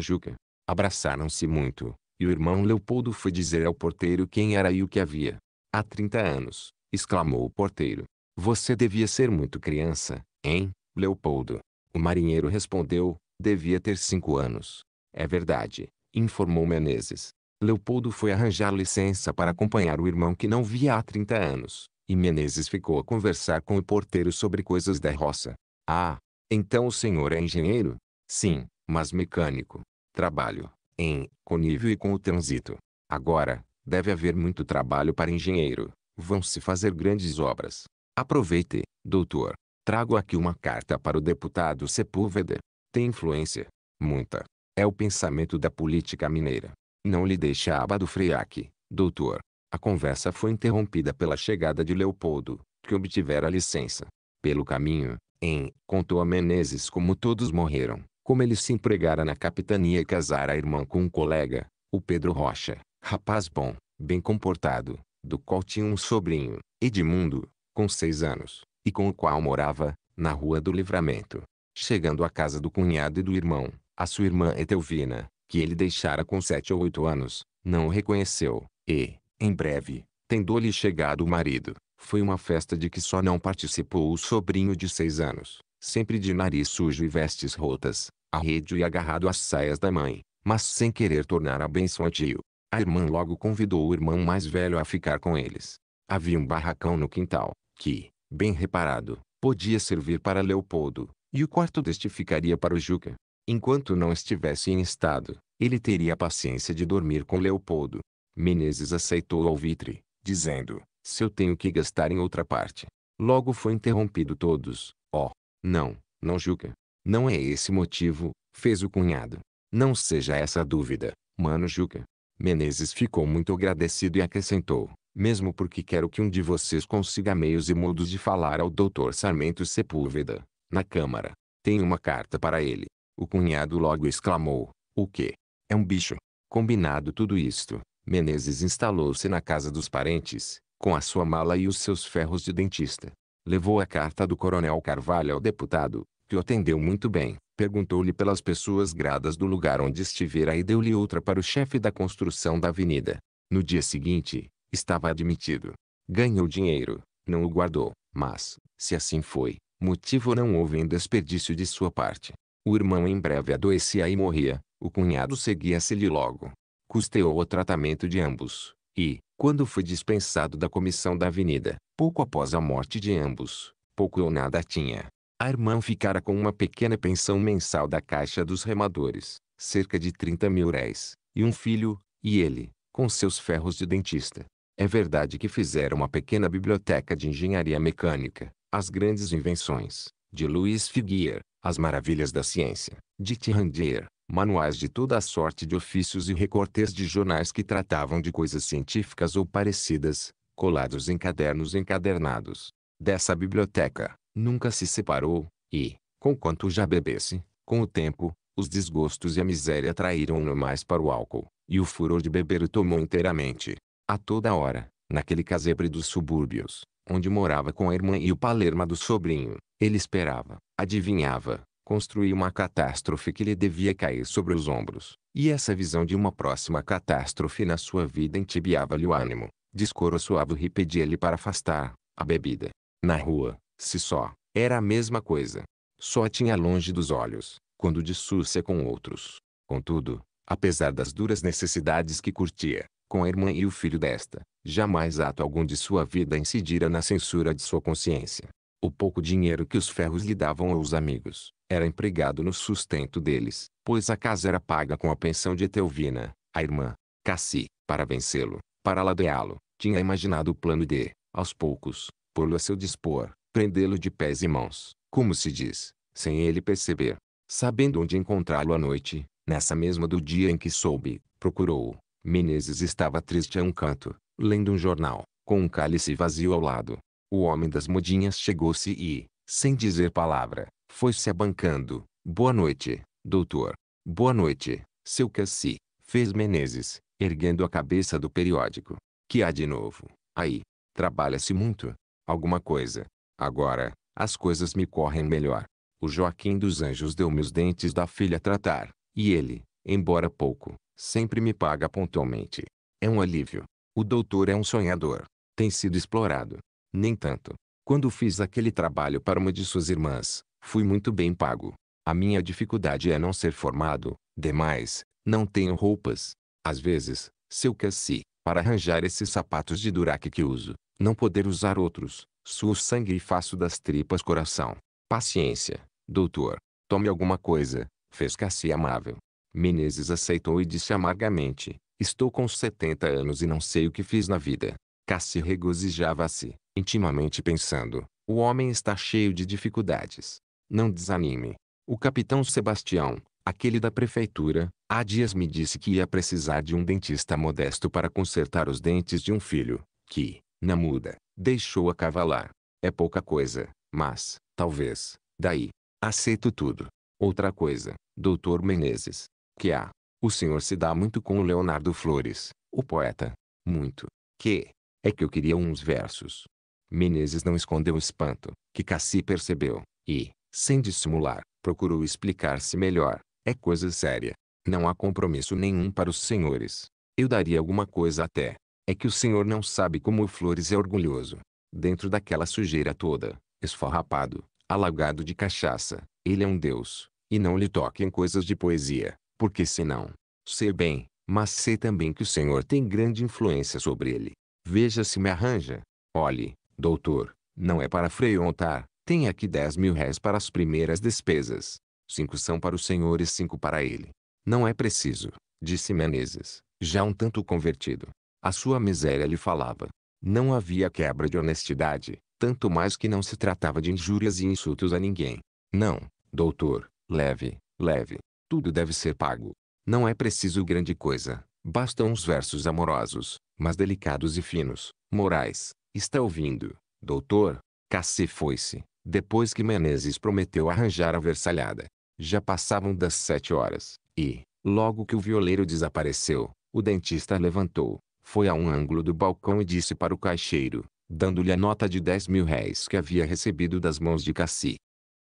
Speaker 1: Juca. Abraçaram-se muito, e o irmão Leopoldo foi dizer ao porteiro quem era e o que havia. Há 30 anos, exclamou o porteiro. Você devia ser muito criança, hein, Leopoldo? O marinheiro respondeu, devia ter cinco anos. É verdade, informou Menezes. Leopoldo foi arranjar licença para acompanhar o irmão que não via há 30 anos, e Menezes ficou a conversar com o porteiro sobre coisas da roça. Ah, então o senhor é engenheiro? Sim, mas mecânico. Trabalho em conívio e com o trânsito. Agora, Deve haver muito trabalho para engenheiro. Vão-se fazer grandes obras. Aproveite, doutor. Trago aqui uma carta para o deputado Sepúlveda. Tem influência. Muita. É o pensamento da política mineira. Não lhe deixe a aba do freiaque, doutor. A conversa foi interrompida pela chegada de Leopoldo, que obtivera licença. Pelo caminho, em, contou a Menezes como todos morreram, como ele se empregara na capitania e casara a irmã com um colega, o Pedro Rocha rapaz bom, bem comportado, do qual tinha um sobrinho, Edmundo, com seis anos, e com o qual morava, na Rua do Livramento. Chegando à casa do cunhado e do irmão, a sua irmã Etelvina, que ele deixara com sete ou oito anos, não o reconheceu, e, em breve, tendo-lhe chegado o marido, foi uma festa de que só não participou o sobrinho de seis anos, sempre de nariz sujo e vestes rotas, arredio e agarrado às saias da mãe, mas sem querer tornar a benção a tio. A irmã logo convidou o irmão mais velho a ficar com eles. Havia um barracão no quintal, que, bem reparado, podia servir para Leopoldo, e o quarto deste ficaria para o Juca. Enquanto não estivesse em estado, ele teria a paciência de dormir com Leopoldo. Menezes aceitou o alvitre, dizendo, se eu tenho que gastar em outra parte. Logo foi interrompido todos, ó, oh, não, não Juca. Não é esse motivo, fez o cunhado. Não seja essa a dúvida, mano Juca. Menezes ficou muito agradecido e acrescentou, mesmo porque quero que um de vocês consiga meios e modos de falar ao Dr. Sarmento Sepúlveda, na Câmara. Tenho uma carta para ele. O cunhado logo exclamou, o quê? É um bicho. Combinado tudo isto, Menezes instalou-se na casa dos parentes, com a sua mala e os seus ferros de dentista. Levou a carta do coronel Carvalho ao deputado, que o atendeu muito bem. Perguntou-lhe pelas pessoas gradas do lugar onde estivera e deu-lhe outra para o chefe da construção da avenida. No dia seguinte, estava admitido. Ganhou dinheiro, não o guardou, mas, se assim foi, motivo não houve em desperdício de sua parte. O irmão em breve adoecia e morria, o cunhado seguia-se-lhe logo. Custeou o tratamento de ambos, e, quando foi dispensado da comissão da avenida, pouco após a morte de ambos, pouco ou nada tinha. A irmã ficara com uma pequena pensão mensal da Caixa dos Remadores, cerca de 30 mil réis, e um filho, e ele, com seus ferros de dentista. É verdade que fizeram uma pequena biblioteca de engenharia mecânica, as grandes invenções, de Louis Figuier, as maravilhas da ciência, de Tirandier, manuais de toda a sorte de ofícios e recortes de jornais que tratavam de coisas científicas ou parecidas, colados em cadernos encadernados. Dessa biblioteca, nunca se separou, e, conquanto já bebesse, com o tempo, os desgostos e a miséria traíram-no mais para o álcool, e o furor de beber o tomou inteiramente. A toda hora, naquele casebre dos subúrbios, onde morava com a irmã e o palerma do sobrinho, ele esperava, adivinhava, construir uma catástrofe que lhe devia cair sobre os ombros, e essa visão de uma próxima catástrofe na sua vida entibiava-lhe o ânimo. Discoro suave repedia-lhe para afastar a bebida. Na rua, se só, era a mesma coisa. Só a tinha longe dos olhos, quando de súcia com outros. Contudo, apesar das duras necessidades que curtia, com a irmã e o filho desta, jamais ato algum de sua vida incidira na censura de sua consciência. O pouco dinheiro que os ferros lhe davam aos amigos, era empregado no sustento deles, pois a casa era paga com a pensão de Etelvina, a irmã. Cassi, para vencê-lo, para ladeá-lo, tinha imaginado o plano de, aos poucos, pô-lo a seu dispor, prendê-lo de pés e mãos, como se diz, sem ele perceber. Sabendo onde encontrá-lo à noite, nessa mesma do dia em que soube, procurou-o. Menezes estava triste a um canto, lendo um jornal, com um cálice vazio ao lado. O homem das modinhas chegou-se e, sem dizer palavra, foi-se abancando. Boa noite, doutor. Boa noite, seu Cassi, fez Menezes, erguendo a cabeça do periódico. Que há de novo? Aí, trabalha-se muito? Alguma coisa? Agora, as coisas me correm melhor. O Joaquim dos Anjos deu-me os dentes da filha a tratar, e ele, embora pouco, sempre me paga pontualmente. É um alívio. O doutor é um sonhador. Tem sido explorado. Nem tanto. Quando fiz aquele trabalho para uma de suas irmãs, fui muito bem pago. A minha dificuldade é não ser formado, demais, não tenho roupas. Às vezes, se eu cassi, para arranjar esses sapatos de duraque que uso, não poder usar outros, Suo sangue e faço das tripas coração. Paciência, doutor. Tome alguma coisa. Fez Cassi amável. Menezes aceitou e disse amargamente. Estou com 70 anos e não sei o que fiz na vida. Cassi regozijava-se, intimamente pensando. O homem está cheio de dificuldades. Não desanime. O capitão Sebastião, aquele da prefeitura, há dias me disse que ia precisar de um dentista modesto para consertar os dentes de um filho, que, na muda, deixou-a cavalar. É pouca coisa, mas, talvez, daí, aceito tudo. Outra coisa, doutor Menezes, que há, o senhor se dá muito com o Leonardo Flores, o poeta. Muito. Que, é que eu queria uns versos. Menezes não escondeu o espanto, que Cassi percebeu, e, sem dissimular, procurou explicar-se melhor. É coisa séria. Não há compromisso nenhum para os senhores. Eu daria alguma coisa até, é que o Senhor não sabe como o Flores é orgulhoso. Dentro daquela sujeira toda, esfarrapado, alagado de cachaça, ele é um deus. E não lhe toquem coisas de poesia, porque senão, sei bem, mas sei também que o Senhor tem grande influência sobre ele. Veja se me arranja. Olhe, doutor, não é para freontar. tem aqui dez mil réis para as primeiras despesas. Cinco são para o Senhor e cinco para ele. Não é preciso, disse Menezes, já um tanto convertido. A sua miséria lhe falava. Não havia quebra de honestidade, tanto mais que não se tratava de injúrias e insultos a ninguém. Não, doutor, leve, leve. Tudo deve ser pago. Não é preciso grande coisa. Bastam uns versos amorosos, mas delicados e finos. Morais, está ouvindo, doutor? Cassi foi-se, depois que Menezes prometeu arranjar a versalhada. Já passavam das sete horas, e, logo que o violeiro desapareceu, o dentista levantou, foi a um ângulo do balcão e disse para o caixeiro, dando-lhe a nota de 10 mil réis que havia recebido das mãos de Cassi.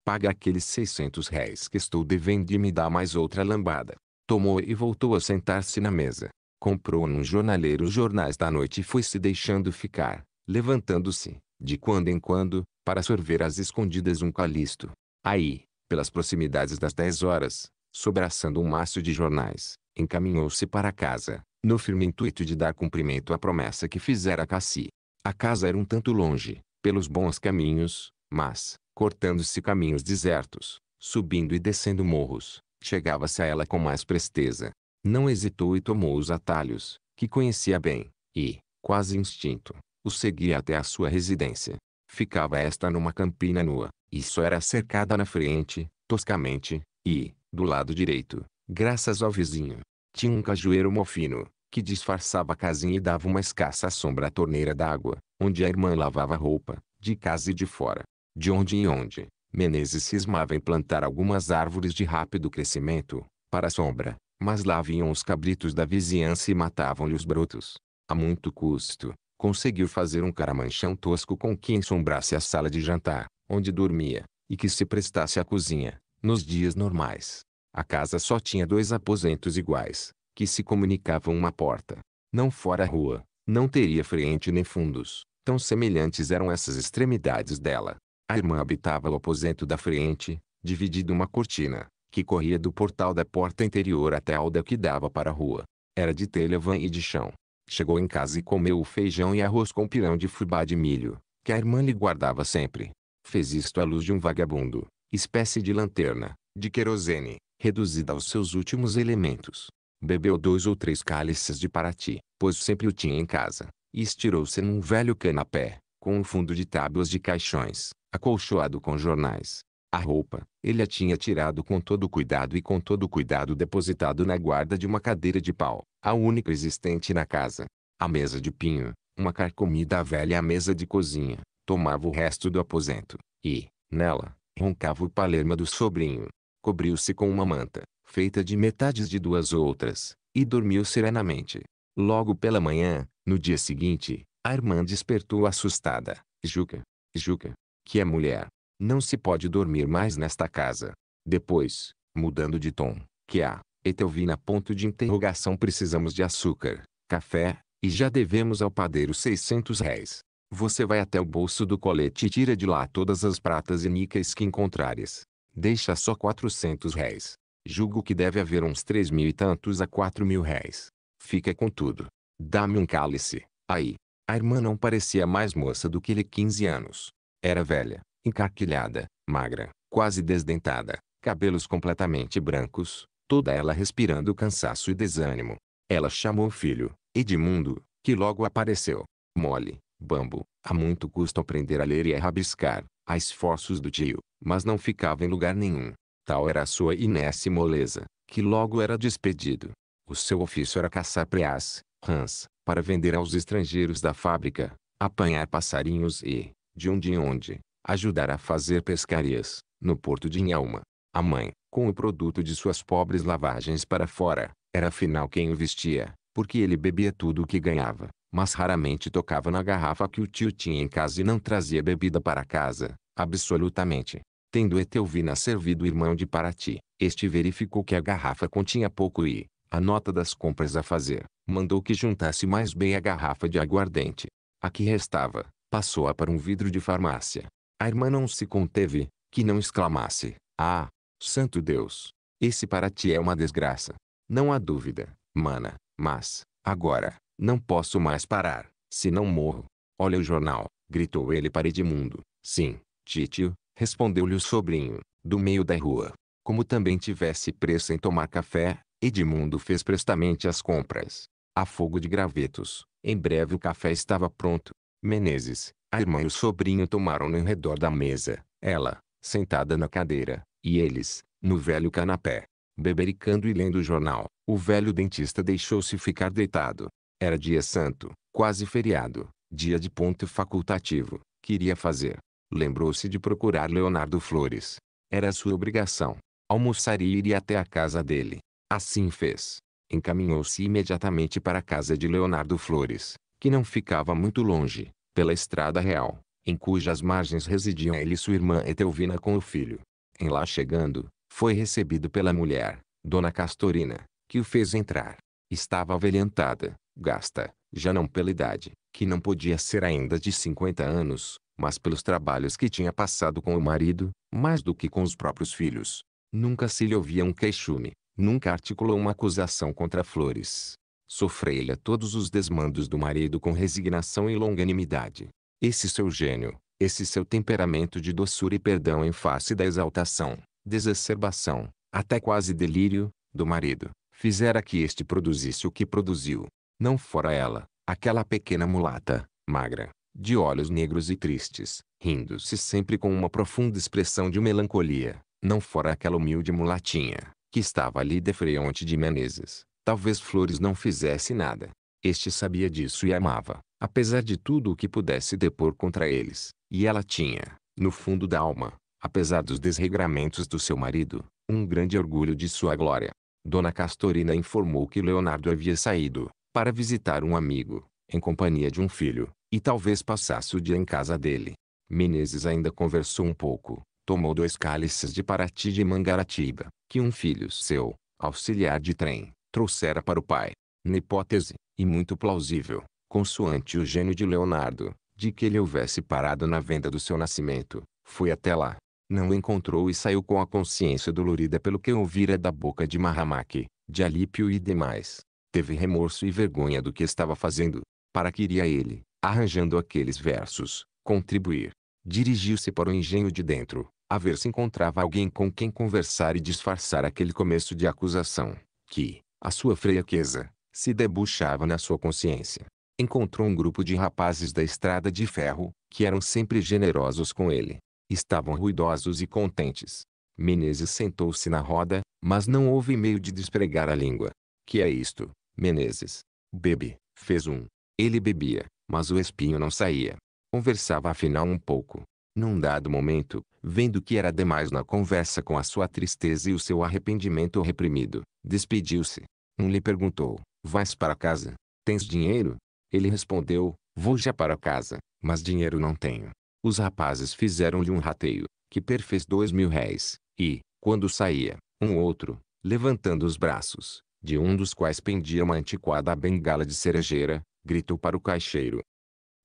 Speaker 1: Paga aqueles 600 réis que estou devendo e me dá mais outra lambada. Tomou e voltou a sentar-se na mesa. Comprou num jornaleiro os jornais da noite e foi se deixando ficar, levantando-se, de quando em quando, para sorver às escondidas um calisto. Aí, pelas proximidades das 10 horas, sobraçando um maço de jornais, encaminhou-se para casa, no firme intuito de dar cumprimento à promessa que fizera a Cassi. A casa era um tanto longe, pelos bons caminhos, mas, cortando-se caminhos desertos, subindo e descendo morros, chegava-se a ela com mais presteza. Não hesitou e tomou os atalhos, que conhecia bem, e, quase instinto, o seguia até a sua residência. Ficava esta numa campina nua, e só era cercada na frente, toscamente, e, do lado direito, graças ao vizinho, tinha um cajueiro mofino, que disfarçava a casinha e dava uma escassa sombra à torneira d'água, onde a irmã lavava roupa, de casa e de fora. De onde em onde, Menezes cismava em plantar algumas árvores de rápido crescimento, para a sombra, mas lá vinham os cabritos da vizinhança e matavam-lhe os brotos. A muito custo, conseguiu fazer um caramanchão tosco com que ensombrasse a sala de jantar, onde dormia, e que se prestasse à cozinha, nos dias normais. A casa só tinha dois aposentos iguais, que se comunicavam uma porta. Não fora a rua, não teria frente nem fundos, tão semelhantes eram essas extremidades dela. A irmã habitava o aposento da frente, dividido uma cortina, que corria do portal da porta interior até ao da que dava para a rua. Era de telha vã e de chão. Chegou em casa e comeu o feijão e arroz com pirão de fubá de milho, que a irmã lhe guardava sempre. Fez isto à luz de um vagabundo, espécie de lanterna, de querosene, reduzida aos seus últimos elementos. Bebeu dois ou três cálices de parati, pois sempre o tinha em casa, e estirou-se num velho canapé, com um fundo de tábuas de caixões, acolchoado com jornais. A roupa, ele a tinha tirado com todo cuidado e com todo cuidado depositado na guarda de uma cadeira de pau, a única existente na casa. A mesa de pinho, uma carcomida velha à mesa de cozinha, tomava o resto do aposento, e, nela, roncava o palerma do sobrinho, cobriu-se com uma manta, feita de metades de duas outras, e dormiu serenamente. Logo pela manhã, no dia seguinte, a irmã despertou assustada. Juca, Juca, que é mulher. Não se pode dormir mais nesta casa. Depois, mudando de tom, que há, Etelvina ponto de interrogação precisamos de açúcar, café, e já devemos ao padeiro 600 réis. Você vai até o bolso do colete e tira de lá todas as pratas e níqueis que encontrares. Deixa só 400 réis. Julgo que deve haver uns três mil e tantos a quatro mil réis. Fica com tudo. Dá-me um cálice. Aí. A irmã não parecia mais moça do que ele 15 anos. Era velha, encarquilhada, magra, quase desdentada, cabelos completamente brancos, toda ela respirando cansaço e desânimo. Ela chamou o filho, Edmundo, que logo apareceu. Mole, bambo, a muito custo aprender a ler e a rabiscar, a esforços do tio, mas não ficava em lugar nenhum. Tal era a sua inesse moleza, que logo era despedido. O seu ofício era caçar preás, rãs, para vender aos estrangeiros da fábrica, apanhar passarinhos e, de onde em onde, ajudar a fazer pescarias, no porto de Inhaúma. A mãe, com o produto de suas pobres lavagens para fora, era afinal quem o vestia, porque ele bebia tudo o que ganhava, mas raramente tocava na garrafa que o tio tinha em casa e não trazia bebida para casa, absolutamente tendo Etelvina servido o irmão de Parati, este verificou que a garrafa continha pouco e, a nota das compras a fazer, mandou que juntasse mais bem a garrafa de aguardente. A que restava, passou-a para um vidro de farmácia. A irmã não se conteve, que não exclamasse, ah, santo Deus, esse Parati é uma desgraça. Não há dúvida, mana, mas, agora, não posso mais parar, se não morro. Olha o jornal, gritou ele para Edmundo. Sim, Títio, respondeu-lhe o sobrinho, do meio da rua. Como também tivesse pressa em tomar café, Edmundo fez prestamente as compras. A fogo de gravetos, em breve o café estava pronto. Menezes, a irmã e o sobrinho tomaram-no redor da mesa, ela, sentada na cadeira, e eles, no velho canapé, bebericando e lendo o jornal. O velho dentista deixou-se ficar deitado. Era dia santo, quase feriado, dia de ponto facultativo, queria fazer, lembrou-se de procurar Leonardo Flores. Era sua obrigação. Almoçaria e iria até a casa dele. Assim fez. Encaminhou-se imediatamente para a casa de Leonardo Flores, que não ficava muito longe, pela estrada real, em cujas margens residiam ele e sua irmã Etelvina com o filho. Em lá chegando, foi recebido pela mulher, Dona Castorina, que o fez entrar. Estava avelhantada, gasta, já não pela idade, que não podia ser ainda de 50 anos, mas pelos trabalhos que tinha passado com o marido, mais do que com os próprios filhos. Nunca se lhe ouvia um queixume, nunca articulou uma acusação contra Flores. Sofreu-lhe todos os desmandos do marido com resignação e longanimidade. Esse seu gênio, esse seu temperamento de doçura e perdão em face da exaltação, desacerbação, até quase delírio, do marido, fizera que este produzisse o que produziu. Não fora ela, aquela pequena mulata, magra, de olhos negros e tristes, rindo-se sempre com uma profunda expressão de melancolia, não fora aquela humilde mulatinha, que estava ali de defreonte de Menezes. Talvez Flores não fizesse nada. Este sabia disso e amava, apesar de tudo o que pudesse depor contra eles. E ela tinha, no fundo da alma, apesar dos desregramentos do seu marido, um grande orgulho de sua glória. Dona Castorina informou que Leonardo havia saído, para visitar um amigo, em companhia de um filho, e talvez passasse o dia em casa dele. Menezes ainda conversou um pouco. Tomou dois cálices de Paraty de Mangaratiba, que um filho seu, auxiliar de trem, trouxera para o pai. Na hipótese, e muito plausível, consoante o gênio de Leonardo, de que ele houvesse parado na venda do seu nascimento, foi até lá. Não o encontrou e saiu com a consciência dolorida pelo que ouvira da boca de Mahamaki, de Alípio e demais. Teve remorso e vergonha do que estava fazendo. Para que iria ele, arranjando aqueles versos, contribuir. Dirigiu-se para o engenho de dentro, a ver se encontrava alguém com quem conversar e disfarçar aquele começo de acusação, que, a sua fraqueza, se debuxava na sua consciência. Encontrou um grupo de rapazes da estrada de ferro, que eram sempre generosos com ele. Estavam ruidosos e contentes. Menezes sentou-se na roda, mas não houve meio de despregar a língua. Que é isto, Menezes? Bebe, fez um. Ele bebia mas o espinho não saía. Conversava afinal um pouco. Num dado momento, vendo que era demais na conversa com a sua tristeza e o seu arrependimento reprimido, despediu-se. Um lhe perguntou, vais para casa? Tens dinheiro? Ele respondeu, vou já para casa, mas dinheiro não tenho. Os rapazes fizeram-lhe um rateio, que perfez dois mil réis, e, quando saía, um outro, levantando os braços, de um dos quais pendia uma antiquada bengala de cerejeira, gritou para o caixeiro.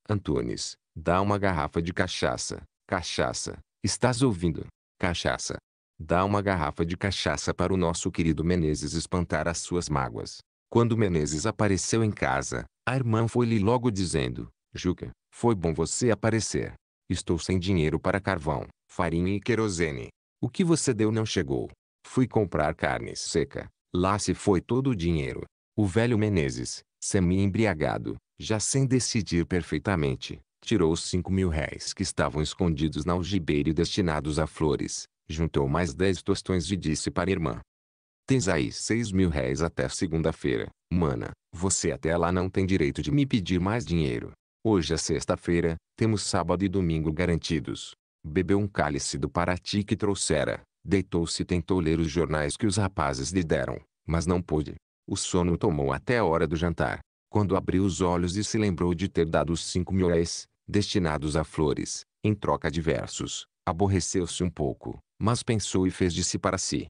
Speaker 1: Antunes, dá uma garrafa de cachaça. Cachaça, estás ouvindo? Cachaça. Dá uma garrafa de cachaça para o nosso querido Menezes espantar as suas mágoas. Quando Menezes apareceu em casa, a irmã foi-lhe logo dizendo: Juca, foi bom você aparecer. Estou sem dinheiro para carvão, farinha e querosene. O que você deu não chegou. Fui comprar carne seca. Lá se foi todo o dinheiro. O velho Menezes, semi-embriagado, já sem decidir perfeitamente, tirou os cinco mil réis que estavam escondidos na algibeira e destinados a flores, juntou mais dez tostões e disse para a irmã. Tens aí seis mil réis até segunda-feira, mana, você até lá não tem direito de me pedir mais dinheiro. Hoje é sexta-feira, temos sábado e domingo garantidos. Bebeu um cálice do Paraty que trouxera, deitou-se e tentou ler os jornais que os rapazes lhe deram, mas não pôde. O sono tomou até a hora do jantar. Quando abriu os olhos e se lembrou de ter dado os cinco mil réis, destinados a flores, em troca de versos, aborreceu-se um pouco, mas pensou e fez de si para si.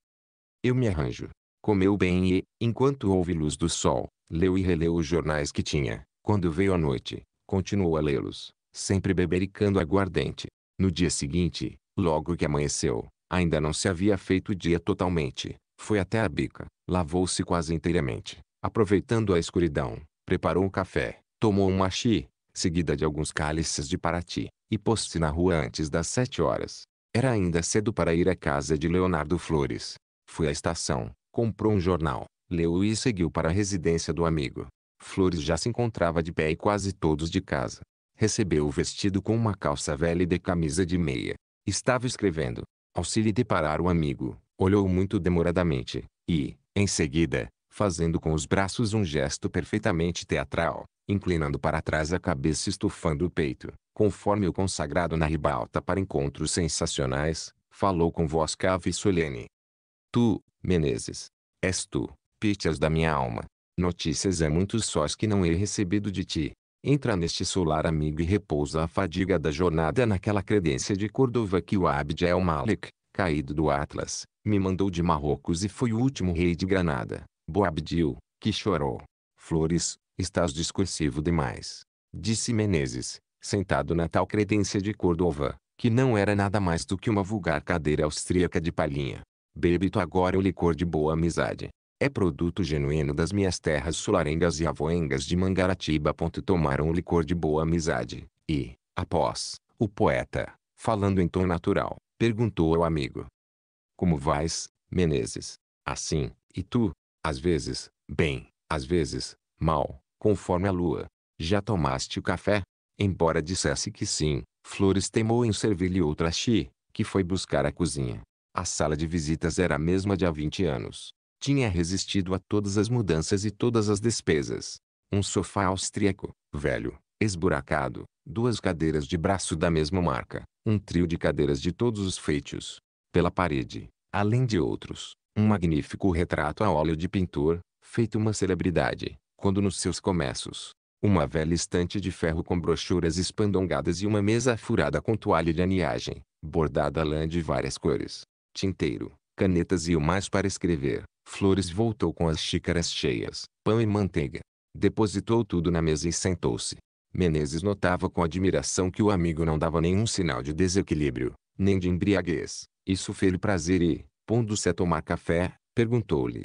Speaker 1: Eu me arranjo. Comeu bem e, enquanto houve luz do sol, leu e releu os jornais que tinha. Quando veio a noite, continuou a lê-los, sempre bebericando aguardente. No dia seguinte, logo que amanheceu, ainda não se havia feito o dia totalmente, foi até a bica, lavou-se quase inteiramente, aproveitando a escuridão, preparou um café, tomou um machi, seguida de alguns cálices de parati, e pôs-se na rua antes das sete horas. Era ainda cedo para ir à casa de Leonardo Flores. Foi à estação, comprou um jornal, leu e seguiu para a residência do amigo. Flores já se encontrava de pé e quase todos de casa. Recebeu o vestido com uma calça velha e de camisa de meia. Estava escrevendo. Ao se lhe deparar o amigo, olhou muito demoradamente, e, em seguida, fazendo com os braços um gesto perfeitamente teatral, inclinando para trás a cabeça e estufando o peito, conforme o consagrado na ribalta para encontros sensacionais, falou com voz cava e solene. Tu, Menezes, és tu, pitias da minha alma. Notícias há é muitos sós que não hei recebido de ti. Entra neste solar amigo e repousa a fadiga da jornada naquela credência de Cordova que o Abd el-Malik, caído do Atlas, me mandou de Marrocos e foi o último rei de Granada, Boabdil, que chorou. Flores, estás discursivo demais. Disse Menezes, sentado na tal credência de Cordova, que não era nada mais do que uma vulgar cadeira austríaca de palhinha. bebe agora o licor de boa amizade. É produto genuíno das minhas terras sularengas e avoengas de Mangaratiba. Tomaram o licor de boa amizade, e, após, o poeta, falando em tom natural, Perguntou ao amigo. Como vais, Menezes? Assim, e tu? Às vezes, bem, às vezes, mal, conforme a lua. Já tomaste o café? Embora dissesse que sim, Flores temou em servir-lhe outra hashi, que foi buscar a cozinha. A sala de visitas era a mesma de há 20 anos. Tinha resistido a todas as mudanças e todas as despesas. Um sofá austríaco, velho, esburacado, duas cadeiras de braço da mesma marca, um trio de cadeiras de todos os feitos. Pela parede, além de outros, um magnífico retrato a óleo de pintor, feito uma celebridade, quando nos seus começos. Uma velha estante de ferro com brochuras espandongadas e uma mesa furada com toalha de aniagem, bordada lã de várias cores. Tinteiro, canetas e o mais para escrever. Flores voltou com as xícaras cheias, pão e manteiga. Depositou tudo na mesa e sentou-se. Menezes notava com admiração que o amigo não dava nenhum sinal de desequilíbrio, nem de embriaguez. Isso fez-lhe prazer e, pondo-se a tomar café, perguntou-lhe.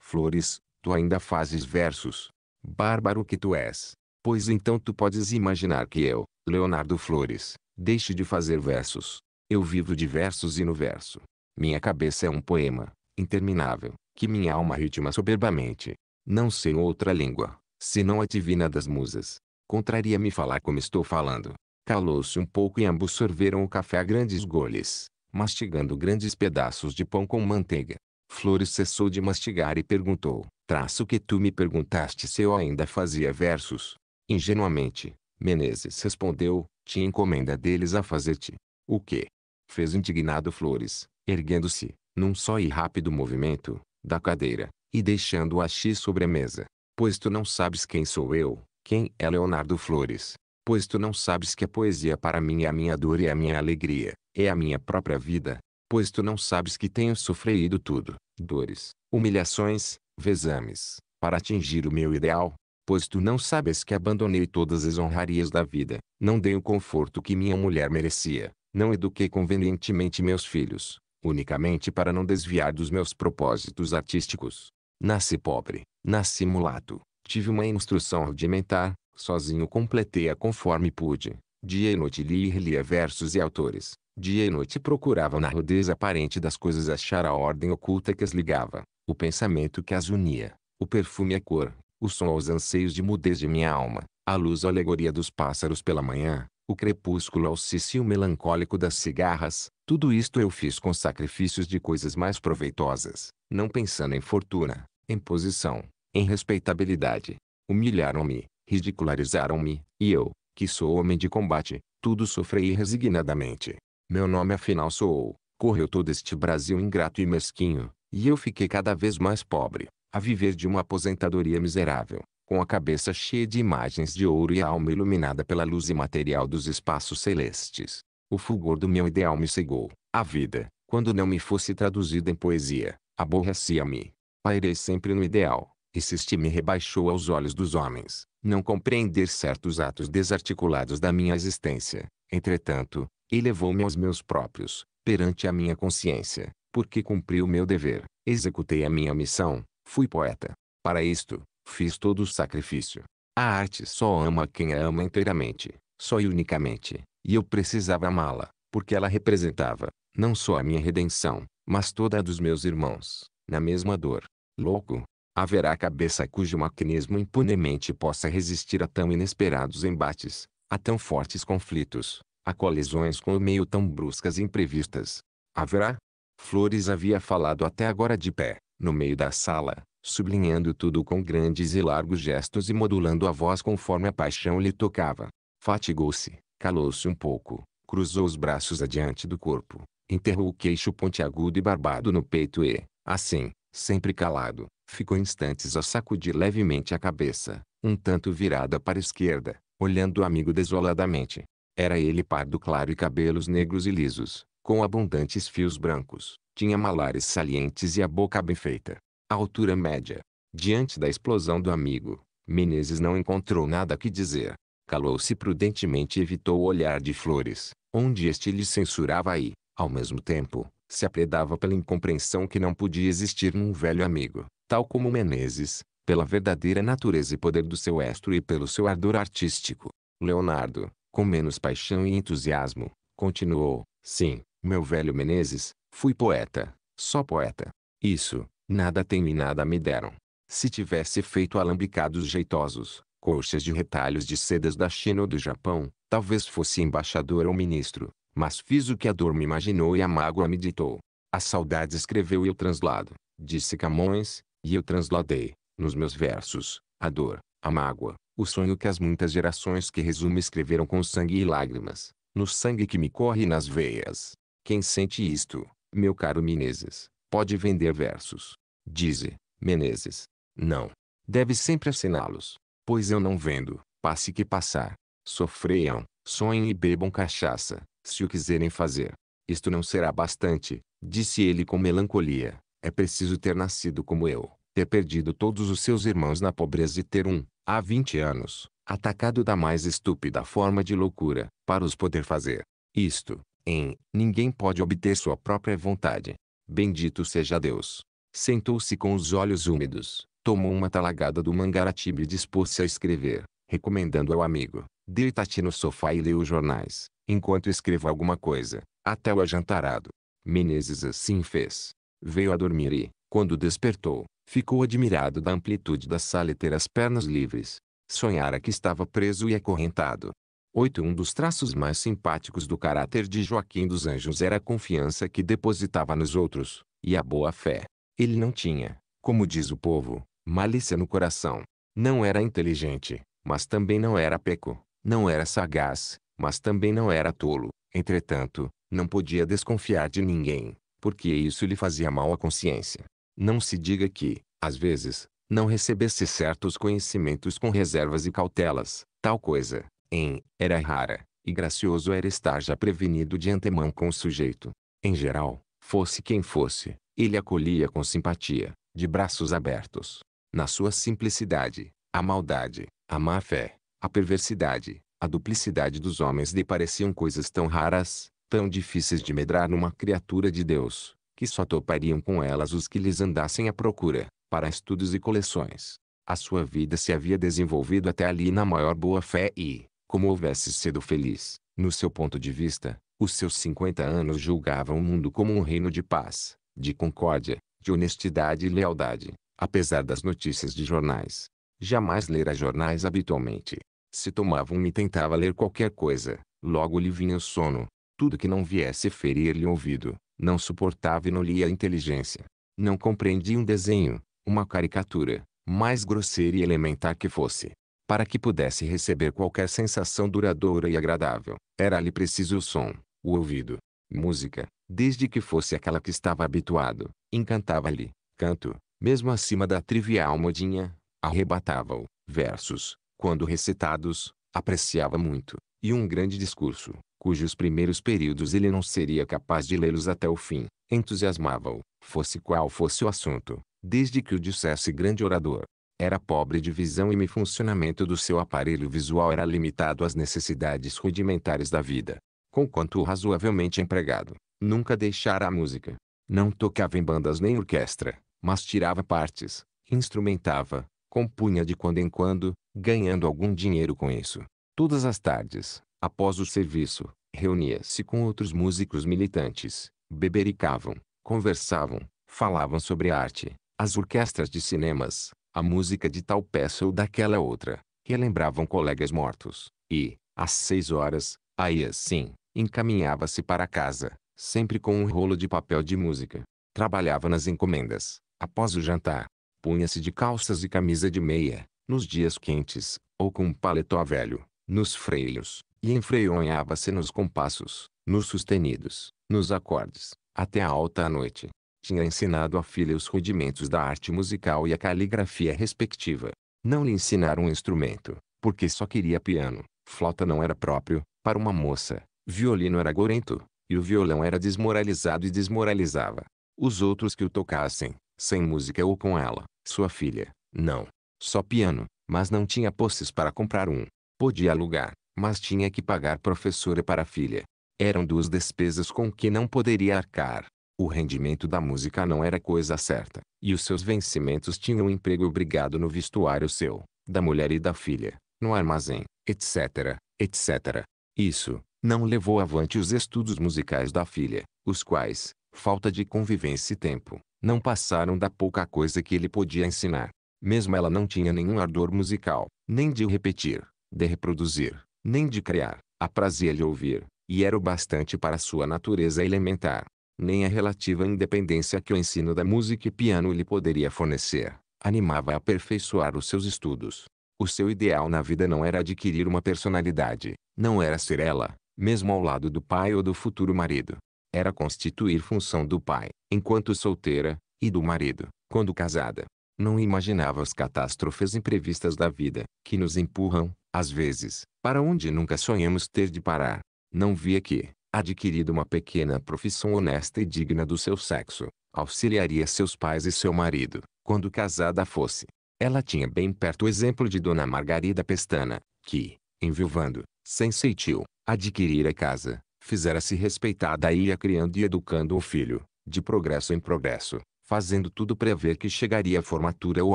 Speaker 1: Flores, tu ainda fazes versos. Bárbaro que tu és. Pois então tu podes imaginar que eu, Leonardo Flores, deixe de fazer versos. Eu vivo de versos e no verso. Minha cabeça é um poema, interminável, que minha alma ritma soberbamente. Não sei outra língua, senão a divina das musas. Contraria-me falar como estou falando. Calou-se um pouco e ambos sorveram o café a grandes goles, mastigando grandes pedaços de pão com manteiga. Flores cessou de mastigar e perguntou, traço que tu me perguntaste se eu ainda fazia versos. Ingenuamente, Menezes respondeu, tinha encomenda deles a fazer-te. O que? Fez indignado Flores, erguendo-se, num só e rápido movimento, da cadeira, e deixando o axi sobre a mesa. Pois tu não sabes quem sou eu, quem é Leonardo Flores? Pois tu não sabes que a poesia para mim é a minha dor e a minha alegria, é a minha própria vida, pois tu não sabes que tenho sofrido tudo, dores, humilhações, vexames, para atingir o meu ideal, pois tu não sabes que abandonei todas as honrarias da vida, não dei o conforto que minha mulher merecia, não eduquei convenientemente meus filhos, unicamente para não desviar dos meus propósitos artísticos. Nasci pobre, nasci mulato, Tive uma instrução rudimentar, sozinho completei-a conforme pude. Dia e noite li e relia versos e autores. Dia e noite procurava na rudeza aparente das coisas achar a ordem oculta que as ligava, o pensamento que as unia, o perfume e a cor, o som aos anseios de mudez de minha alma, a luz à alegoria dos pássaros pela manhã, o crepúsculo ao cício melancólico das cigarras, tudo isto eu fiz com sacrifícios de coisas mais proveitosas, não pensando em fortuna, em posição, em respeitabilidade. Humilharam-me, ridicularizaram-me, e eu, que sou homem de combate, tudo sofri resignadamente. Meu nome afinal soou, correu todo este Brasil ingrato e mesquinho, e eu fiquei cada vez mais pobre, a viver de uma aposentadoria miserável, com a cabeça cheia de imagens de ouro e a alma iluminada pela luz imaterial dos espaços celestes. O fulgor do meu ideal me cegou, a vida, quando não me fosse traduzida em poesia, aborrecia-me. Pairei sempre no ideal, Insiste me rebaixou aos olhos dos homens, não compreender certos atos desarticulados da minha existência. Entretanto, elevou-me aos meus próprios, perante a minha consciência, porque cumpri o meu dever, executei a minha missão, fui poeta. Para isto, fiz todo o sacrifício. A arte só ama quem a ama inteiramente, só e unicamente, e eu precisava amá-la, porque ela representava, não só a minha redenção, mas toda a dos meus irmãos, na mesma dor. Louco, haverá cabeça cujo maquinismo impunemente possa resistir a tão inesperados embates, a tão fortes conflitos, a colisões com o meio tão bruscas e imprevistas. Haverá? Flores havia falado até agora de pé, no meio da sala, sublinhando tudo com grandes e largos gestos e modulando a voz conforme a paixão lhe tocava. Fatigou-se, calou-se um pouco, cruzou os braços adiante do corpo, enterrou o queixo pontiagudo e barbado no peito e, assim, sempre calado, Ficou instantes a sacudir levemente a cabeça, um tanto virada para a esquerda, olhando o amigo desoladamente. Era ele pardo claro e cabelos negros e lisos, com abundantes fios brancos. Tinha malares salientes e a boca bem feita. A altura média. Diante da explosão do amigo, Menezes não encontrou nada que dizer. Calou-se prudentemente e evitou o olhar de Flores, onde este lhe censurava e, ao mesmo tempo, se apredava pela incompreensão que não podia existir num velho amigo tal como Menezes, pela verdadeira natureza e poder do seu estro e pelo seu ardor artístico. Leonardo, com menos paixão e entusiasmo, continuou: Sim, meu velho Menezes, fui poeta, só poeta. Isso, nada tem e nada me deram. Se tivesse feito alambicados jeitosos, colchas de retalhos de sedas da China ou do Japão, talvez fosse embaixador ou ministro, mas fiz o que a dor me imaginou e a mágoa me ditou. A saudade escreveu e o translado, disse Camões, e eu transladei, nos meus versos, a dor, a mágoa, o sonho que as muitas gerações que resumo escreveram com sangue e lágrimas, no sangue que me corre nas veias. Quem sente isto, meu caro Menezes, pode vender versos. Dize, Menezes. Não. Deve sempre assiná-los. Pois eu não vendo, passe que passar. Sofreiam, sonhem e bebam cachaça, se o quiserem fazer. Isto não será bastante, disse ele com melancolia. É preciso ter nascido como eu ter perdido todos os seus irmãos na pobreza e ter um, há 20 anos, atacado da mais estúpida forma de loucura, para os poder fazer. Isto, em, ninguém pode obter sua própria vontade. Bendito seja Deus. Sentou-se com os olhos úmidos, tomou uma talagada do mangaratibe e dispôs-se a escrever, recomendando ao amigo, deita-te no sofá e lê os jornais, enquanto escreva alguma coisa, até o ajantarado. Menezes assim fez. Veio a dormir e, quando despertou, Ficou admirado da amplitude da sala e ter as pernas livres. Sonhara que estava preso e acorrentado. 8. Um dos traços mais simpáticos do caráter de Joaquim dos Anjos era a confiança que depositava nos outros, e a boa fé. Ele não tinha, como diz o povo, malícia no coração. Não era inteligente, mas também não era peco. Não era sagaz, mas também não era tolo. Entretanto, não podia desconfiar de ninguém, porque isso lhe fazia mal à consciência. Não se diga que, às vezes, não recebesse certos conhecimentos com reservas e cautelas. Tal coisa, em, era rara, e gracioso era estar já prevenido de antemão com o sujeito. Em geral, fosse quem fosse, ele acolhia com simpatia, de braços abertos. Na sua simplicidade, a maldade, a má-fé, a perversidade, a duplicidade dos homens lhe pareciam coisas tão raras, tão difíceis de medrar numa criatura de Deus, que só topariam com elas os que lhes andassem à procura, para estudos e coleções. A sua vida se havia desenvolvido até ali na maior boa-fé e, como houvesse sido feliz, no seu ponto de vista, os seus 50 anos julgavam o mundo como um reino de paz, de concórdia, de honestidade e lealdade, apesar das notícias de jornais. Jamais lera jornais habitualmente. Se tomava um e tentava ler qualquer coisa, logo lhe vinha o sono, tudo que não viesse ferir-lhe o ouvido, não suportava e não lia a inteligência. Não compreendia um desenho, uma caricatura, mais grosseira e elementar que fosse. Para que pudesse receber qualquer sensação duradoura e agradável, era-lhe preciso o som, o ouvido. Música, desde que fosse aquela que estava habituado, encantava-lhe. Canto, mesmo acima da trivial modinha, arrebatava-o. Versos, quando recitados, apreciava muito. E um grande discurso, cujos primeiros períodos ele não seria capaz de lê-los até o fim, entusiasmava-o, fosse qual fosse o assunto, desde que o dissesse grande orador. Era pobre de visão e o funcionamento do seu aparelho visual era limitado às necessidades rudimentares da vida. Conquanto razoavelmente empregado, nunca deixara a música. Não tocava em bandas nem orquestra, mas tirava partes, instrumentava, compunha de quando em quando, ganhando algum dinheiro com isso. Todas as tardes, Após o serviço, reunia-se com outros músicos militantes, bebericavam, conversavam, falavam sobre arte, as orquestras de cinemas, a música de tal peça ou daquela outra, relembravam colegas mortos, e, às seis horas, aí assim, encaminhava-se para casa, sempre com um rolo de papel de música. Trabalhava nas encomendas, após o jantar, punha-se de calças e camisa de meia, nos dias quentes, ou com um paletó velho, nos freios, e enfreonhava-se nos compassos, nos sustenidos, nos acordes, até a alta noite. Tinha ensinado à filha os rudimentos da arte musical e a caligrafia respectiva. Não lhe ensinaram um instrumento, porque só queria piano. Flauta não era próprio, para uma moça. Violino era gorento, e o violão era desmoralizado e desmoralizava. Os outros que o tocassem, sem música ou com ela, sua filha, não. Só piano, mas não tinha posses para comprar um. Podia alugar, mas tinha que pagar professora para a filha. Eram duas despesas com que não poderia arcar. O rendimento da música não era coisa certa, e os seus vencimentos tinham um emprego obrigado no vestuário seu, da mulher e da filha, no armazém, etc, etc. Isso, não levou avante os estudos musicais da filha, os quais, falta de convivência e tempo, não passaram da pouca coisa que ele podia ensinar. Mesmo ela não tinha nenhum ardor musical, nem de repetir, de reproduzir, nem de criar, aprazia-lhe ouvir, e era o bastante para sua natureza elementar. Nem a relativa independência que o ensino da música e piano lhe poderia fornecer, animava a aperfeiçoar os seus estudos. O seu ideal na vida não era adquirir uma personalidade, não era ser ela, mesmo ao lado do pai ou do futuro marido. Era constituir função do pai, enquanto solteira, e do marido, quando casada. Não imaginava as catástrofes imprevistas da vida, que nos empurram, às vezes, para onde nunca sonhamos ter de parar. Não via que, adquirida uma pequena profissão honesta e digna do seu sexo, auxiliaria seus pais e seu marido, quando casada fosse. Ela tinha bem perto o exemplo de Dona Margarida Pestana, que, enviuvando, sem seitio, adquirira casa, fizera-se respeitada e ia criando e educando o filho, de progresso em progresso, fazendo tudo prever que chegaria a formatura ou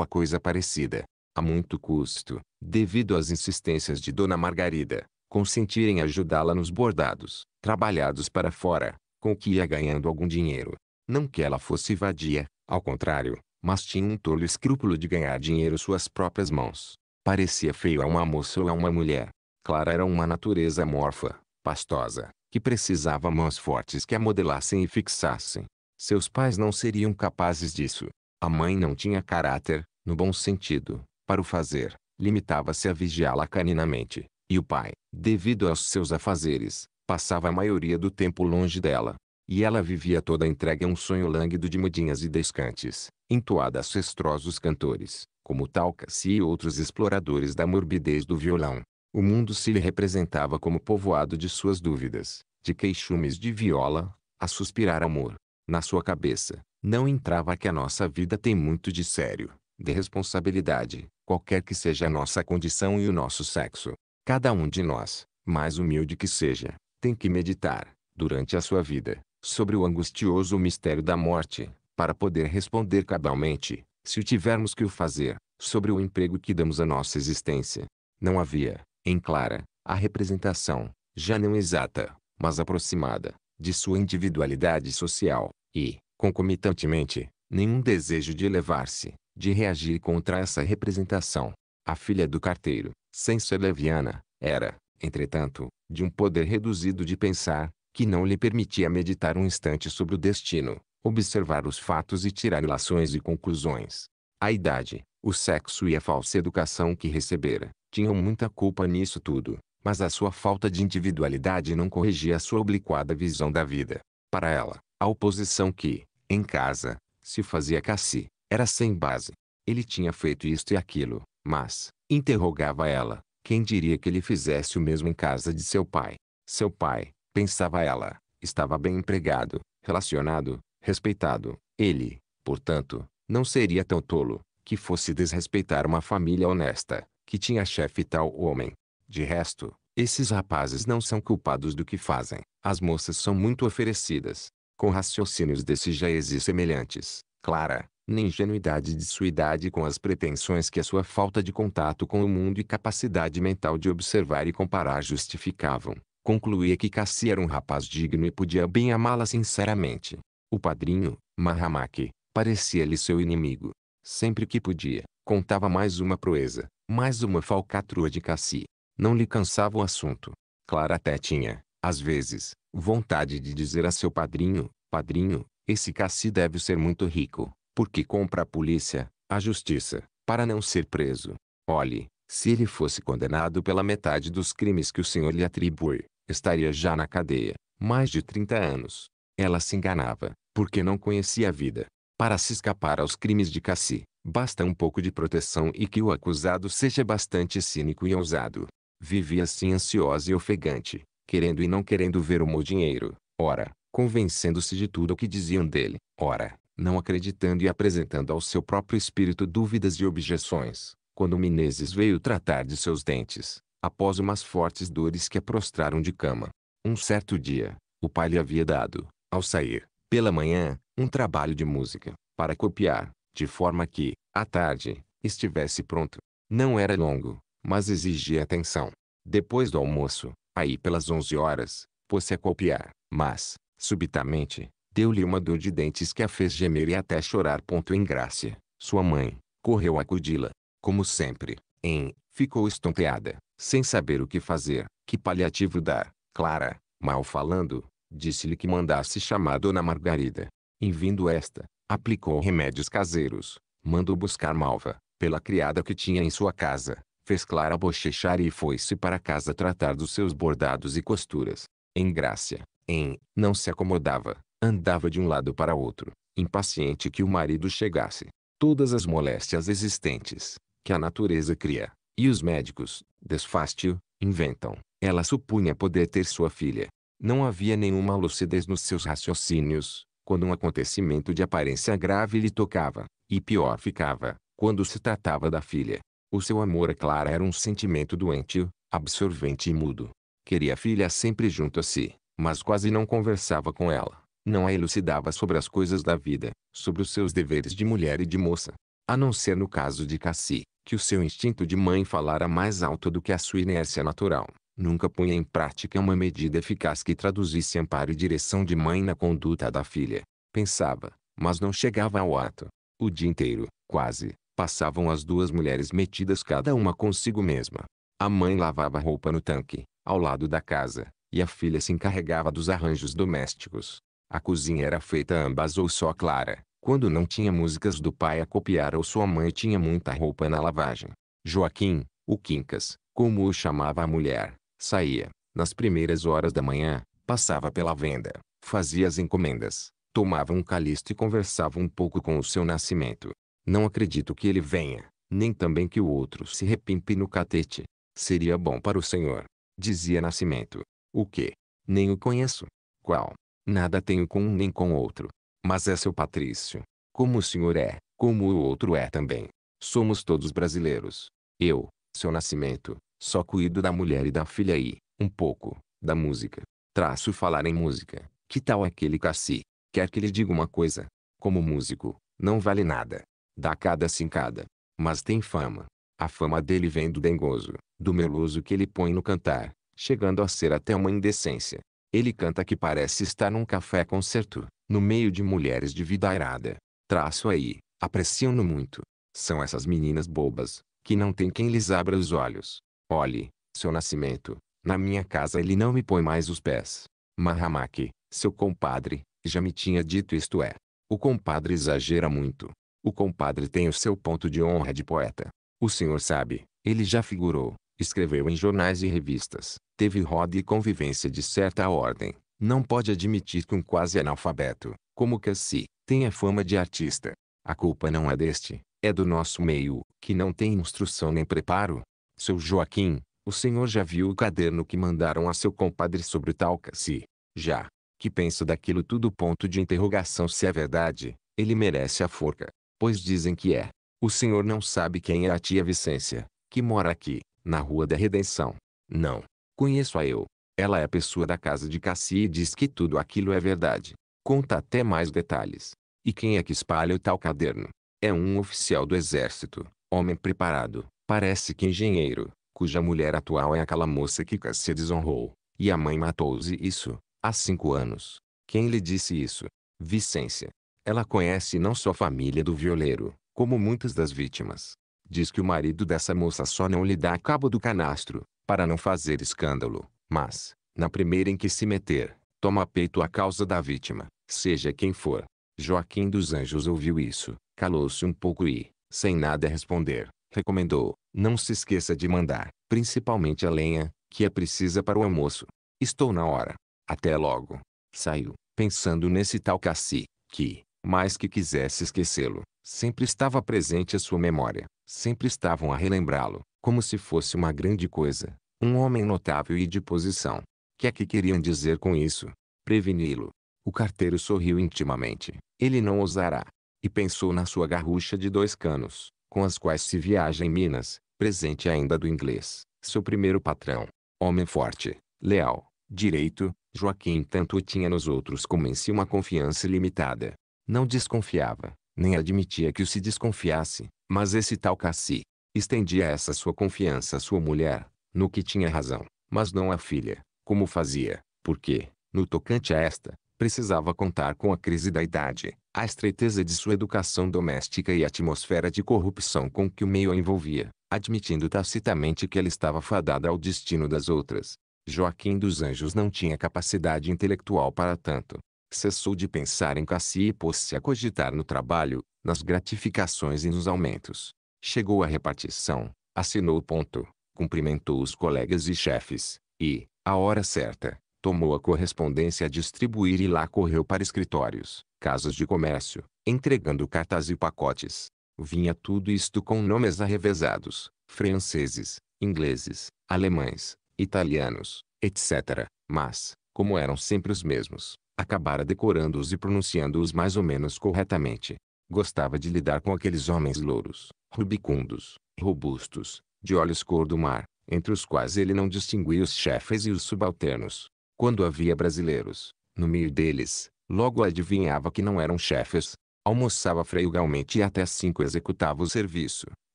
Speaker 1: a coisa parecida a muito custo, devido às insistências de Dona Margarida, consentir em ajudá-la nos bordados, trabalhados para fora, com o que ia ganhando algum dinheiro. Não que ela fosse vadia, ao contrário, mas tinha um tolo escrúpulo de ganhar dinheiro suas próprias mãos. Parecia feio a uma moça ou a uma mulher. Clara era uma natureza amorfa, pastosa, que precisava mãos fortes que a modelassem e fixassem. Seus pais não seriam capazes disso. A mãe não tinha caráter, no bom sentido, para o fazer, limitava-se a vigiá-la caninamente, e o pai, devido aos seus afazeres, passava a maioria do tempo longe dela. E ela vivia toda entregue a um sonho lânguido de mudinhas e descantes, entoada a cestrosos cantores, como Talcas e outros exploradores da morbidez do violão. O mundo se lhe representava como povoado de suas dúvidas, de queixumes de viola, a suspirar amor. Na sua cabeça, não entrava que a nossa vida tem muito de sério, de responsabilidade, qualquer que seja a nossa condição e o nosso sexo. Cada um de nós, mais humilde que seja, tem que meditar, durante a sua vida, sobre o angustioso mistério da morte, para poder responder cabalmente, se o tivermos que o fazer, sobre o emprego que damos à nossa existência. Não havia, em Clara, a representação, já não exata, mas aproximada, de sua individualidade social, e, concomitantemente, nenhum desejo de elevar-se, de reagir contra essa representação. A filha do carteiro, sem ser leviana, era, entretanto, de um poder reduzido de pensar, que não lhe permitia meditar um instante sobre o destino, observar os fatos e tirar lações e conclusões. A idade, o sexo e a falsa educação que recebera, tinham muita culpa nisso tudo, mas a sua falta de individualidade não corrigia a sua obliquada visão da vida. Para ela, a oposição que, em casa, se fazia a Cassi, era sem base. Ele tinha feito isto e aquilo, mas, interrogava ela, quem diria que ele fizesse o mesmo em casa de seu pai? Seu pai, pensava ela, estava bem empregado, relacionado, respeitado. Ele, portanto, não seria tão tolo que fosse desrespeitar uma família honesta, que tinha chefe tal homem. De resto, esses rapazes não são culpados do que fazem. As moças são muito oferecidas. Com raciocínios desse já existem semelhantes, Clara, nem ingenuidade de sua idade com as pretensões que a sua falta de contato com o mundo e capacidade mental de observar e comparar justificavam. Concluía que Cassi era um rapaz digno e podia bem amá-la sinceramente. O padrinho, Mahamaki, parecia-lhe seu inimigo. Sempre que podia, contava mais uma proeza, mais uma falcatrua de Cassi. Não lhe cansava o assunto. Clara até tinha, às vezes, vontade de dizer a seu padrinho, padrinho, esse Cassi deve ser muito rico porque compra a polícia, a justiça, para não ser preso. Olhe, se ele fosse condenado pela metade dos crimes que o senhor lhe atribui, estaria já na cadeia, mais de 30 anos. Ela se enganava, porque não conhecia a vida. Para se escapar aos crimes de Cassi, basta um pouco de proteção e que o acusado seja bastante cínico e ousado. Vivia assim ansiosa e ofegante, querendo e não querendo ver o meu dinheiro, ora, convencendo-se de tudo o que diziam dele, ora, não acreditando e apresentando ao seu próprio espírito dúvidas e objeções, quando Menezes veio tratar de seus dentes, após umas fortes dores que a prostraram de cama. Um certo dia, o pai lhe havia dado, ao sair, pela manhã, um trabalho de música, para copiar, de forma que, à tarde, estivesse pronto. Não era longo, mas exigia atenção. Depois do almoço, aí pelas onze horas, pôs-se a copiar, mas, subitamente, Deu-lhe uma dor de dentes que a fez gemer e até chorar. Ponto em graça. sua mãe, correu acudi-la. Como sempre, em, ficou estonteada, sem saber o que fazer, que paliativo dar. Clara, mal falando, disse-lhe que mandasse chamar Dona Margarida. Em vindo esta, aplicou remédios caseiros, mandou buscar malva, pela criada que tinha em sua casa, fez Clara bochechar e foi-se para casa tratar dos seus bordados e costuras. Em graça, em, não se acomodava, Andava de um lado para outro, impaciente que o marido chegasse. Todas as moléstias existentes, que a natureza cria, e os médicos, desfástio, inventam, ela supunha poder ter sua filha. Não havia nenhuma lucidez nos seus raciocínios, quando um acontecimento de aparência grave lhe tocava, e pior ficava, quando se tratava da filha. O seu amor a é Clara era um sentimento doente, absorvente e mudo. Queria a filha sempre junto a si, mas quase não conversava com ela não a elucidava sobre as coisas da vida, sobre os seus deveres de mulher e de moça. A não ser no caso de Cassi, que o seu instinto de mãe falara mais alto do que a sua inércia natural, nunca punha em prática uma medida eficaz que traduzisse amparo e direção de mãe na conduta da filha. Pensava, mas não chegava ao ato. O dia inteiro, quase, passavam as duas mulheres metidas cada uma consigo mesma. A mãe lavava roupa no tanque, ao lado da casa, e a filha se encarregava dos arranjos domésticos. A cozinha era feita ambas ou só clara. Quando não tinha músicas do pai a copiar ou sua mãe tinha muita roupa na lavagem. Joaquim, o Quincas, como o chamava a mulher, saía, nas primeiras horas da manhã, passava pela venda, fazia as encomendas, tomava um calisto e conversava um pouco com o seu nascimento. Não acredito que ele venha, nem também que o outro se repimpe no catete. Seria bom para o senhor, dizia Nascimento. O que? Nem o conheço. Qual? Nada tenho com um nem com outro. Mas é seu patrício. Como o senhor é, como o outro é também. Somos todos brasileiros. Eu, seu nascimento, só cuido da mulher e da filha e, um pouco, da música. Traço falar em música. Que tal aquele cassi? Quer que lhe diga uma coisa? Como músico, não vale nada. Dá cada cincada. Mas tem fama. A fama dele vem do dengoso, do meloso que ele põe no cantar, chegando a ser até uma indecência. Ele canta que parece estar num café concerto, no meio de mulheres de vida airada. Traço aí, apreciam-no muito. São essas meninas bobas, que não tem quem lhes abra os olhos. Olhe, seu nascimento, na minha casa ele não me põe mais os pés. Mahamaki, seu compadre, já me tinha dito isto é. O compadre exagera muito. O compadre tem o seu ponto de honra de poeta. O senhor sabe, ele já figurou, Escreveu em jornais e revistas. Teve roda e convivência de certa ordem. Não pode admitir que um quase analfabeto, como Cassi, tenha fama de artista. A culpa não é deste, é do nosso meio, que não tem instrução nem preparo. Seu Joaquim, o senhor já viu o caderno que mandaram a seu compadre sobre o tal Cassi. Já. Que pensa daquilo tudo ponto de interrogação se é verdade, ele merece a forca. Pois dizem que é. O senhor não sabe quem é a tia Vicência, que mora aqui na Rua da Redenção. Não. Conheço-a eu. Ela é a pessoa da casa de Cassi e diz que tudo aquilo é verdade. Conta até mais detalhes. E quem é que espalha o tal caderno? É um oficial do exército, homem preparado, parece que engenheiro, cuja mulher atual é aquela moça que Cassi desonrou. E a mãe matou-se isso, há cinco anos. Quem lhe disse isso? Vicência. Ela conhece não só a família do violeiro, como muitas das vítimas. Diz que o marido dessa moça só não lhe dá cabo do canastro, para não fazer escândalo, mas, na primeira em que se meter, toma peito a causa da vítima, seja quem for. Joaquim dos Anjos ouviu isso, calou-se um pouco e, sem nada responder, recomendou: não se esqueça de mandar, principalmente a lenha, que é precisa para o almoço. Estou na hora. Até logo. Saiu, pensando nesse tal Cassi, que, mais que quisesse esquecê-lo, sempre estava presente à sua memória, sempre estavam a relembrá-lo, como se fosse uma grande coisa, um homem notável e de posição. Que é que queriam dizer com isso? Preveni-lo. O carteiro sorriu intimamente. Ele não ousará. E pensou na sua garrucha de dois canos, com as quais se viaja em Minas, presente ainda do inglês, seu primeiro patrão. Homem forte, leal, direito, Joaquim tanto tinha nos outros como em si uma confiança ilimitada. Não desconfiava, nem admitia que o se desconfiasse, mas esse tal Cassi, estendia essa sua confiança à sua mulher, no que tinha razão, mas não à filha, como fazia, porque, no tocante a esta, precisava contar com a crise da idade, a estreiteza de sua educação doméstica e a atmosfera de corrupção com que o meio a envolvia, admitindo tacitamente que ela estava fadada ao destino das outras. Joaquim dos Anjos não tinha capacidade intelectual para tanto, Cessou de pensar em Cassi e pôs-se a cogitar no trabalho, nas gratificações e nos aumentos. Chegou à repartição, assinou o ponto, cumprimentou os colegas e chefes, e, à hora certa, tomou a correspondência a distribuir e lá correu para escritórios, casas de comércio, entregando cartas e pacotes. Vinha tudo isto com nomes arrevesados, franceses, ingleses, alemães, italianos, etc. Mas, como eram sempre os mesmos, acabara decorando-os e pronunciando-os mais ou menos corretamente. Gostava de lidar com aqueles homens louros, rubicundos, robustos, de olhos cor do mar, entre os quais ele não distinguia os chefes e os subalternos. Quando havia brasileiros, no meio deles, logo adivinhava que não eram chefes. Almoçava freugalmente e até cinco executava o serviço,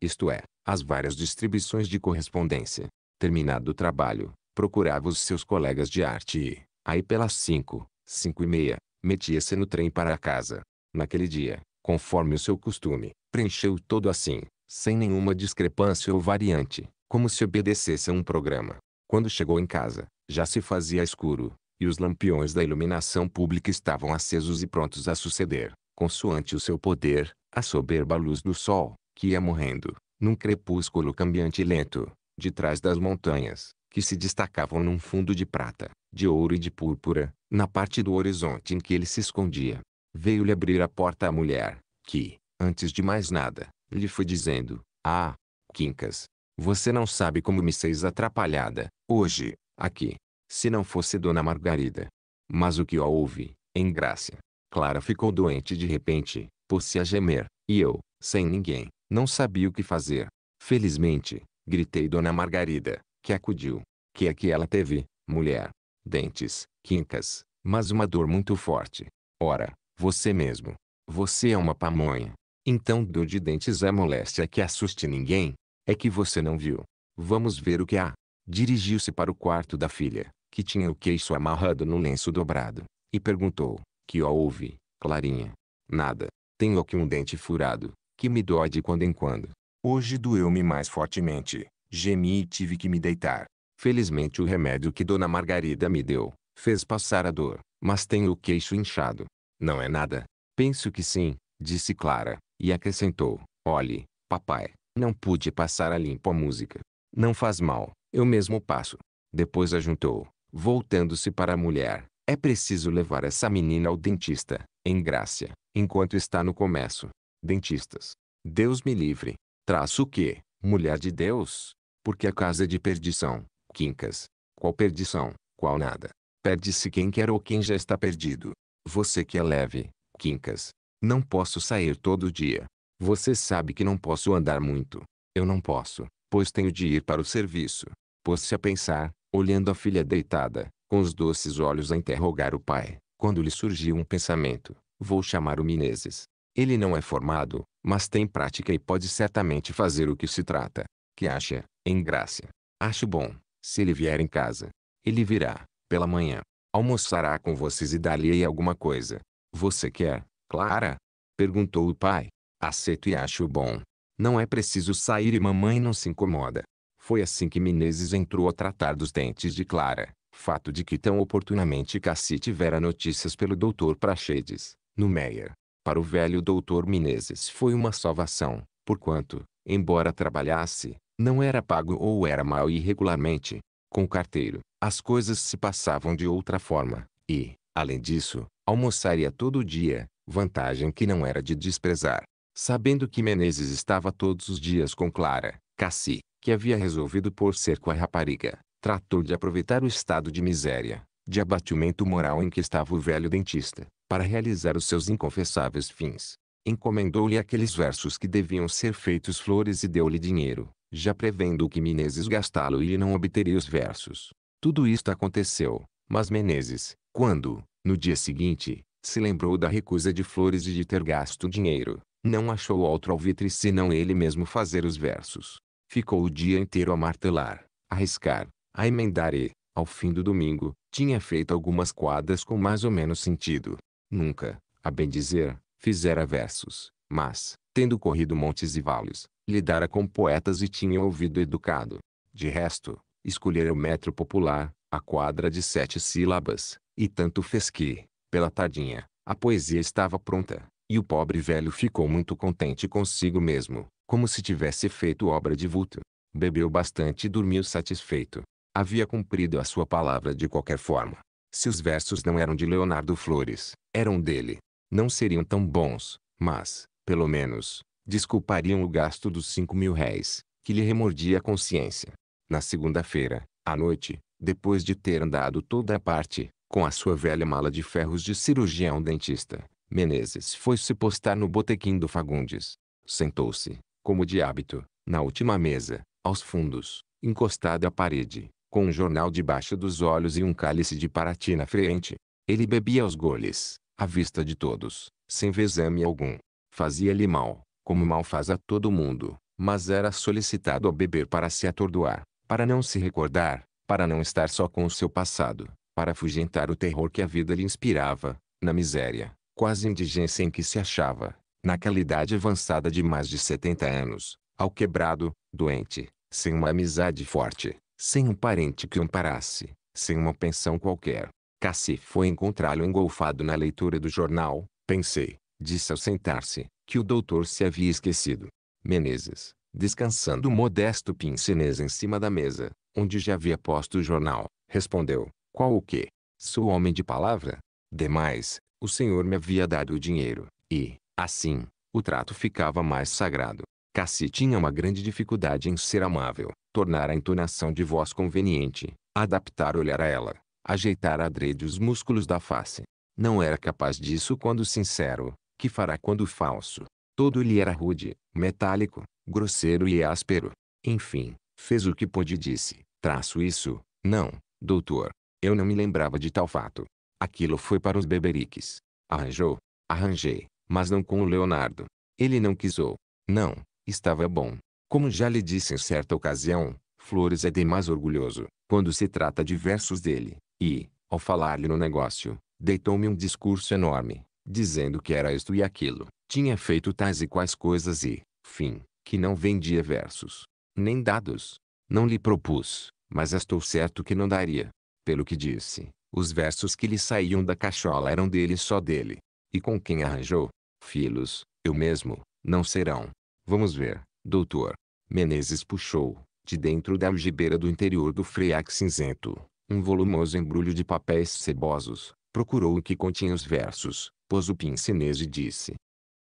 Speaker 1: isto é, as várias distribuições de correspondência. Terminado o trabalho, procurava os seus colegas de arte e, aí pelas cinco, Cinco e meia, metia-se no trem para a casa. Naquele dia, conforme o seu costume, preencheu todo assim, sem nenhuma discrepância ou variante, como se obedecesse a um programa. Quando chegou em casa, já se fazia escuro, e os lampiões da iluminação pública estavam acesos e prontos a suceder, consoante o seu poder, a soberba luz do sol, que ia morrendo, num crepúsculo cambiante e lento, de trás das montanhas, que se destacavam num fundo de prata de ouro e de púrpura, na parte do horizonte em que ele se escondia. Veio-lhe abrir a porta a mulher, que, antes de mais nada, lhe foi dizendo, Ah, Quincas, você não sabe como me seis atrapalhada, hoje, aqui, se não fosse Dona Margarida. Mas o que a houve, em graça. Clara ficou doente de repente, pôs-se a gemer, e eu, sem ninguém, não sabia o que fazer. Felizmente, gritei Dona Margarida, que acudiu. Que é que ela teve, mulher? dentes, quincas, mas uma dor muito forte. Ora, você mesmo. Você é uma pamonha. Então dor de dentes é moléstia que assuste ninguém. É que você não viu. Vamos ver o que há. Dirigiu-se para o quarto da filha, que tinha o queixo amarrado no lenço dobrado, e perguntou, que ó houve, Clarinha? Nada. Tenho aqui um dente furado, que me dói de quando em quando. Hoje doeu-me mais fortemente. Gemi e tive que me deitar. Felizmente o remédio que Dona Margarida me deu, fez passar a dor, mas tenho o queixo inchado. Não é nada. Penso que sim, disse Clara, e acrescentou, olhe, papai, não pude passar a limpo a música. Não faz mal, eu mesmo passo. Depois ajuntou, voltando-se para a mulher, é preciso levar essa menina ao dentista, em Grácia, enquanto está no comércio. Dentistas. Deus me livre. Traço o quê, mulher de Deus? Porque a casa é de perdição quincas. Qual perdição, qual nada. Perde-se quem quer ou quem já está perdido. Você que é leve, quincas. Não posso sair todo dia. Você sabe que não posso andar muito. Eu não posso, pois tenho de ir para o serviço. Pôs-se a pensar, olhando a filha deitada, com os doces olhos a interrogar o pai, quando lhe surgiu um pensamento. Vou chamar o Menezes. Ele não é formado, mas tem prática e pode certamente fazer o que se trata. Que acha, em graça. Acho bom. Se ele vier em casa, ele virá, pela manhã, almoçará com vocês e dar lhe alguma coisa. Você quer, Clara? Perguntou o pai. Aceito e acho bom. Não é preciso sair e mamãe não se incomoda. Foi assim que Menezes entrou a tratar dos dentes de Clara. Fato de que tão oportunamente Cassi tivera notícias pelo doutor Prachedes, no Meia. Para o velho doutor Menezes foi uma salvação, porquanto, embora trabalhasse, não era pago ou era mal irregularmente. Com o carteiro, as coisas se passavam de outra forma. E, além disso, almoçaria todo dia, vantagem que não era de desprezar. Sabendo que Menezes estava todos os dias com Clara, Cassi, que havia resolvido pôr com a rapariga, tratou de aproveitar o estado de miséria, de abatimento moral em que estava o velho dentista, para realizar os seus inconfessáveis fins. Encomendou-lhe aqueles versos que deviam ser feitos flores e deu-lhe dinheiro, já prevendo que Menezes gastá-lo e não obteria os versos. Tudo isto aconteceu, mas Menezes, quando, no dia seguinte, se lembrou da recusa de Flores e de ter gasto dinheiro, não achou outro alvitre senão ele mesmo fazer os versos. Ficou o dia inteiro a martelar, a riscar, a emendar e, ao fim do domingo, tinha feito algumas quadras com mais ou menos sentido. Nunca, a bem dizer, fizera versos, mas, tendo corrido montes e vales, lidara com poetas e tinha ouvido educado. De resto, escolhera o metro popular, a quadra de sete sílabas, e tanto fez que, pela tardinha, a poesia estava pronta, e o pobre velho ficou muito contente consigo mesmo, como se tivesse feito obra de vulto. Bebeu bastante e dormiu satisfeito. Havia cumprido a sua palavra de qualquer forma. Se os versos não eram de Leonardo Flores, eram dele. Não seriam tão bons, mas, pelo menos, desculpariam o gasto dos cinco mil réis, que lhe remordia a consciência. Na segunda-feira, à noite, depois de ter andado toda a parte, com a sua velha mala de ferros de cirurgião dentista, Menezes foi se postar no botequim do Fagundes. Sentou-se, como de hábito, na última mesa, aos fundos, encostado à parede, com um jornal debaixo dos olhos e um cálice de parati na frente. Ele bebia aos goles, à vista de todos, sem vexame algum. Fazia-lhe mal, como mal faz a todo mundo, mas era solicitado a beber para se atordoar, para não se recordar, para não estar só com o seu passado, para afugentar o terror que a vida lhe inspirava, na miséria, quase indigência em que se achava, naquela idade avançada de mais de 70 anos, ao quebrado, doente, sem uma amizade forte, sem um parente que o amparasse, sem uma pensão qualquer. Cassi foi encontrá-lo engolfado na leitura do jornal, pensei, disse ao sentar-se, que o doutor se havia esquecido. Menezes, descansando o modesto pincenês em cima da mesa, onde já havia posto o jornal, respondeu, qual o quê? Sou homem de palavra? Demais, o senhor me havia dado o dinheiro, e, assim, o trato ficava mais sagrado. Cassi tinha uma grande dificuldade em ser amável, tornar a entonação de voz conveniente, adaptar o olhar a ela, ajeitar a drede os músculos da face. Não era capaz disso quando sincero, que fará quando falso. Todo lhe era rude, metálico, grosseiro e áspero. Enfim, fez o que pôde e disse, traço isso, não, doutor. Eu não me lembrava de tal fato. Aquilo foi para os beberiques. Arranjou? Arranjei, mas não com o Leonardo. Ele não quisou. Não, estava bom. Como já lhe disse em certa ocasião, Flores é demais orgulhoso, quando se trata de versos dele, e, ao falar-lhe no negócio, deitou-me um discurso enorme, dizendo que era isto e aquilo, tinha feito tais e quais coisas e, fim, que não vendia versos, nem dados. Não lhe propus, mas estou certo que não daria. Pelo que disse, os versos que lhe saíam da cachola eram dele só dele. E com quem arranjou? Filos, eu mesmo, não serão. Vamos ver, doutor. Menezes puxou, de dentro da algibeira do interior do freac cinzento, um volumoso embrulho de papéis cebosos, procurou o que continha os versos, pôs o pince e disse.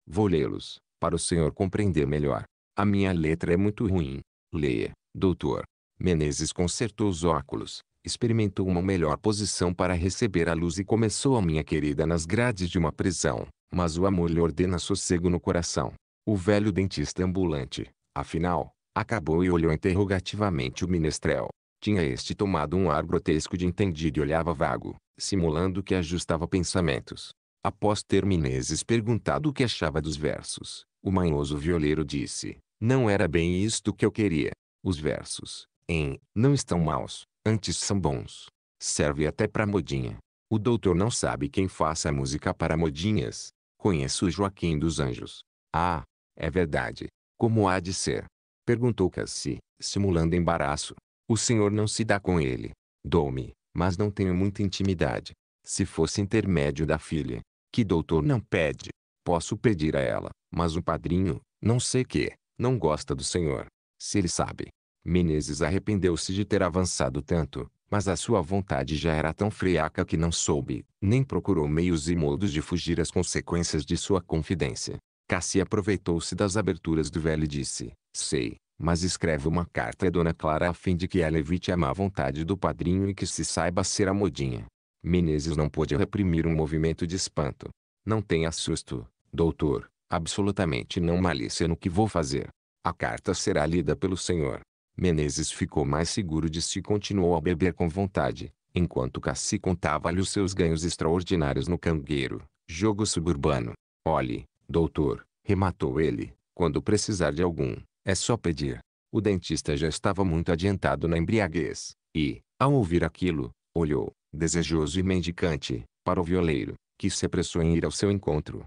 Speaker 1: Vou lê-los, para o senhor compreender melhor. A minha letra é muito ruim. Leia, doutor. Menezes consertou os óculos, experimentou uma melhor posição para receber a luz e começou a minha querida nas grades de uma prisão, mas o amor lhe ordena sossego no coração. O velho dentista ambulante, afinal, acabou e olhou interrogativamente o menestrel. Tinha este tomado um ar grotesco de entendido e olhava vago, simulando que ajustava pensamentos. Após ter Menezes perguntado o que achava dos versos, o manhoso violeiro disse, não era bem isto que eu queria. Os versos, em, não estão maus, antes são bons. Serve até para modinha. O doutor não sabe quem faça música para modinhas. Conheço Joaquim dos Anjos. Ah, é verdade. Como há de ser? Perguntou Cassi, simulando embaraço. O senhor não se dá com ele. Dou-me, mas não tenho muita intimidade. Se fosse intermédio da filha, que doutor não pede. Posso pedir a ela, mas o padrinho, não sei que, não gosta do senhor. Se ele sabe. Menezes arrependeu-se de ter avançado tanto, mas a sua vontade já era tão friaca que não soube, nem procurou meios e modos de fugir às consequências de sua confidência. Cassia aproveitou-se das aberturas do velho e disse, sei, mas escreve uma carta a Dona Clara a fim de que ela evite a má vontade do padrinho e que se saiba ser a modinha. Menezes não pôde reprimir um movimento de espanto. Não tenha susto, doutor. Absolutamente não malícia no que vou fazer. A carta será lida pelo senhor. Menezes ficou mais seguro de si e continuou a beber com vontade, enquanto Cassi contava-lhe os seus ganhos extraordinários no cangueiro, jogo suburbano. Olhe, doutor, rematou ele, quando precisar de algum, é só pedir. O dentista já estava muito adiantado na embriaguez, e, ao ouvir aquilo, olhou, desejoso e mendicante, para o violeiro, que se apressou em ir ao seu encontro.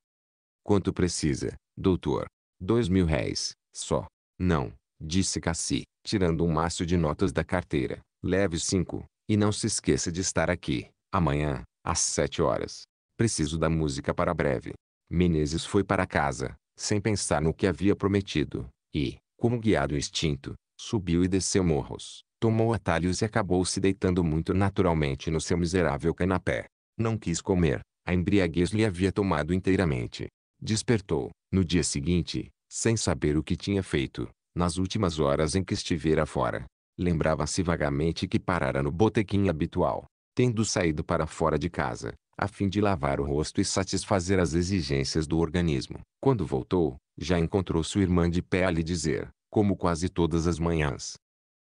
Speaker 1: Quanto precisa, doutor? Dois mil réis, só. Não, disse Cassi, tirando um maço de notas da carteira. Leve cinco, e não se esqueça de estar aqui, amanhã, às sete horas. Preciso da música para breve. Menezes foi para casa, sem pensar no que havia prometido, e, como guiado instinto, subiu e desceu morros, tomou atalhos e acabou se deitando muito naturalmente no seu miserável canapé. Não quis comer, a embriaguez lhe havia tomado inteiramente. Despertou, no dia seguinte, sem saber o que tinha feito, nas últimas horas em que estivera fora. Lembrava-se vagamente que parara no botequim habitual, tendo saído para fora de casa, a fim de lavar o rosto e satisfazer as exigências do organismo. Quando voltou, já encontrou sua irmã de pé a lhe dizer, como quase todas as manhãs,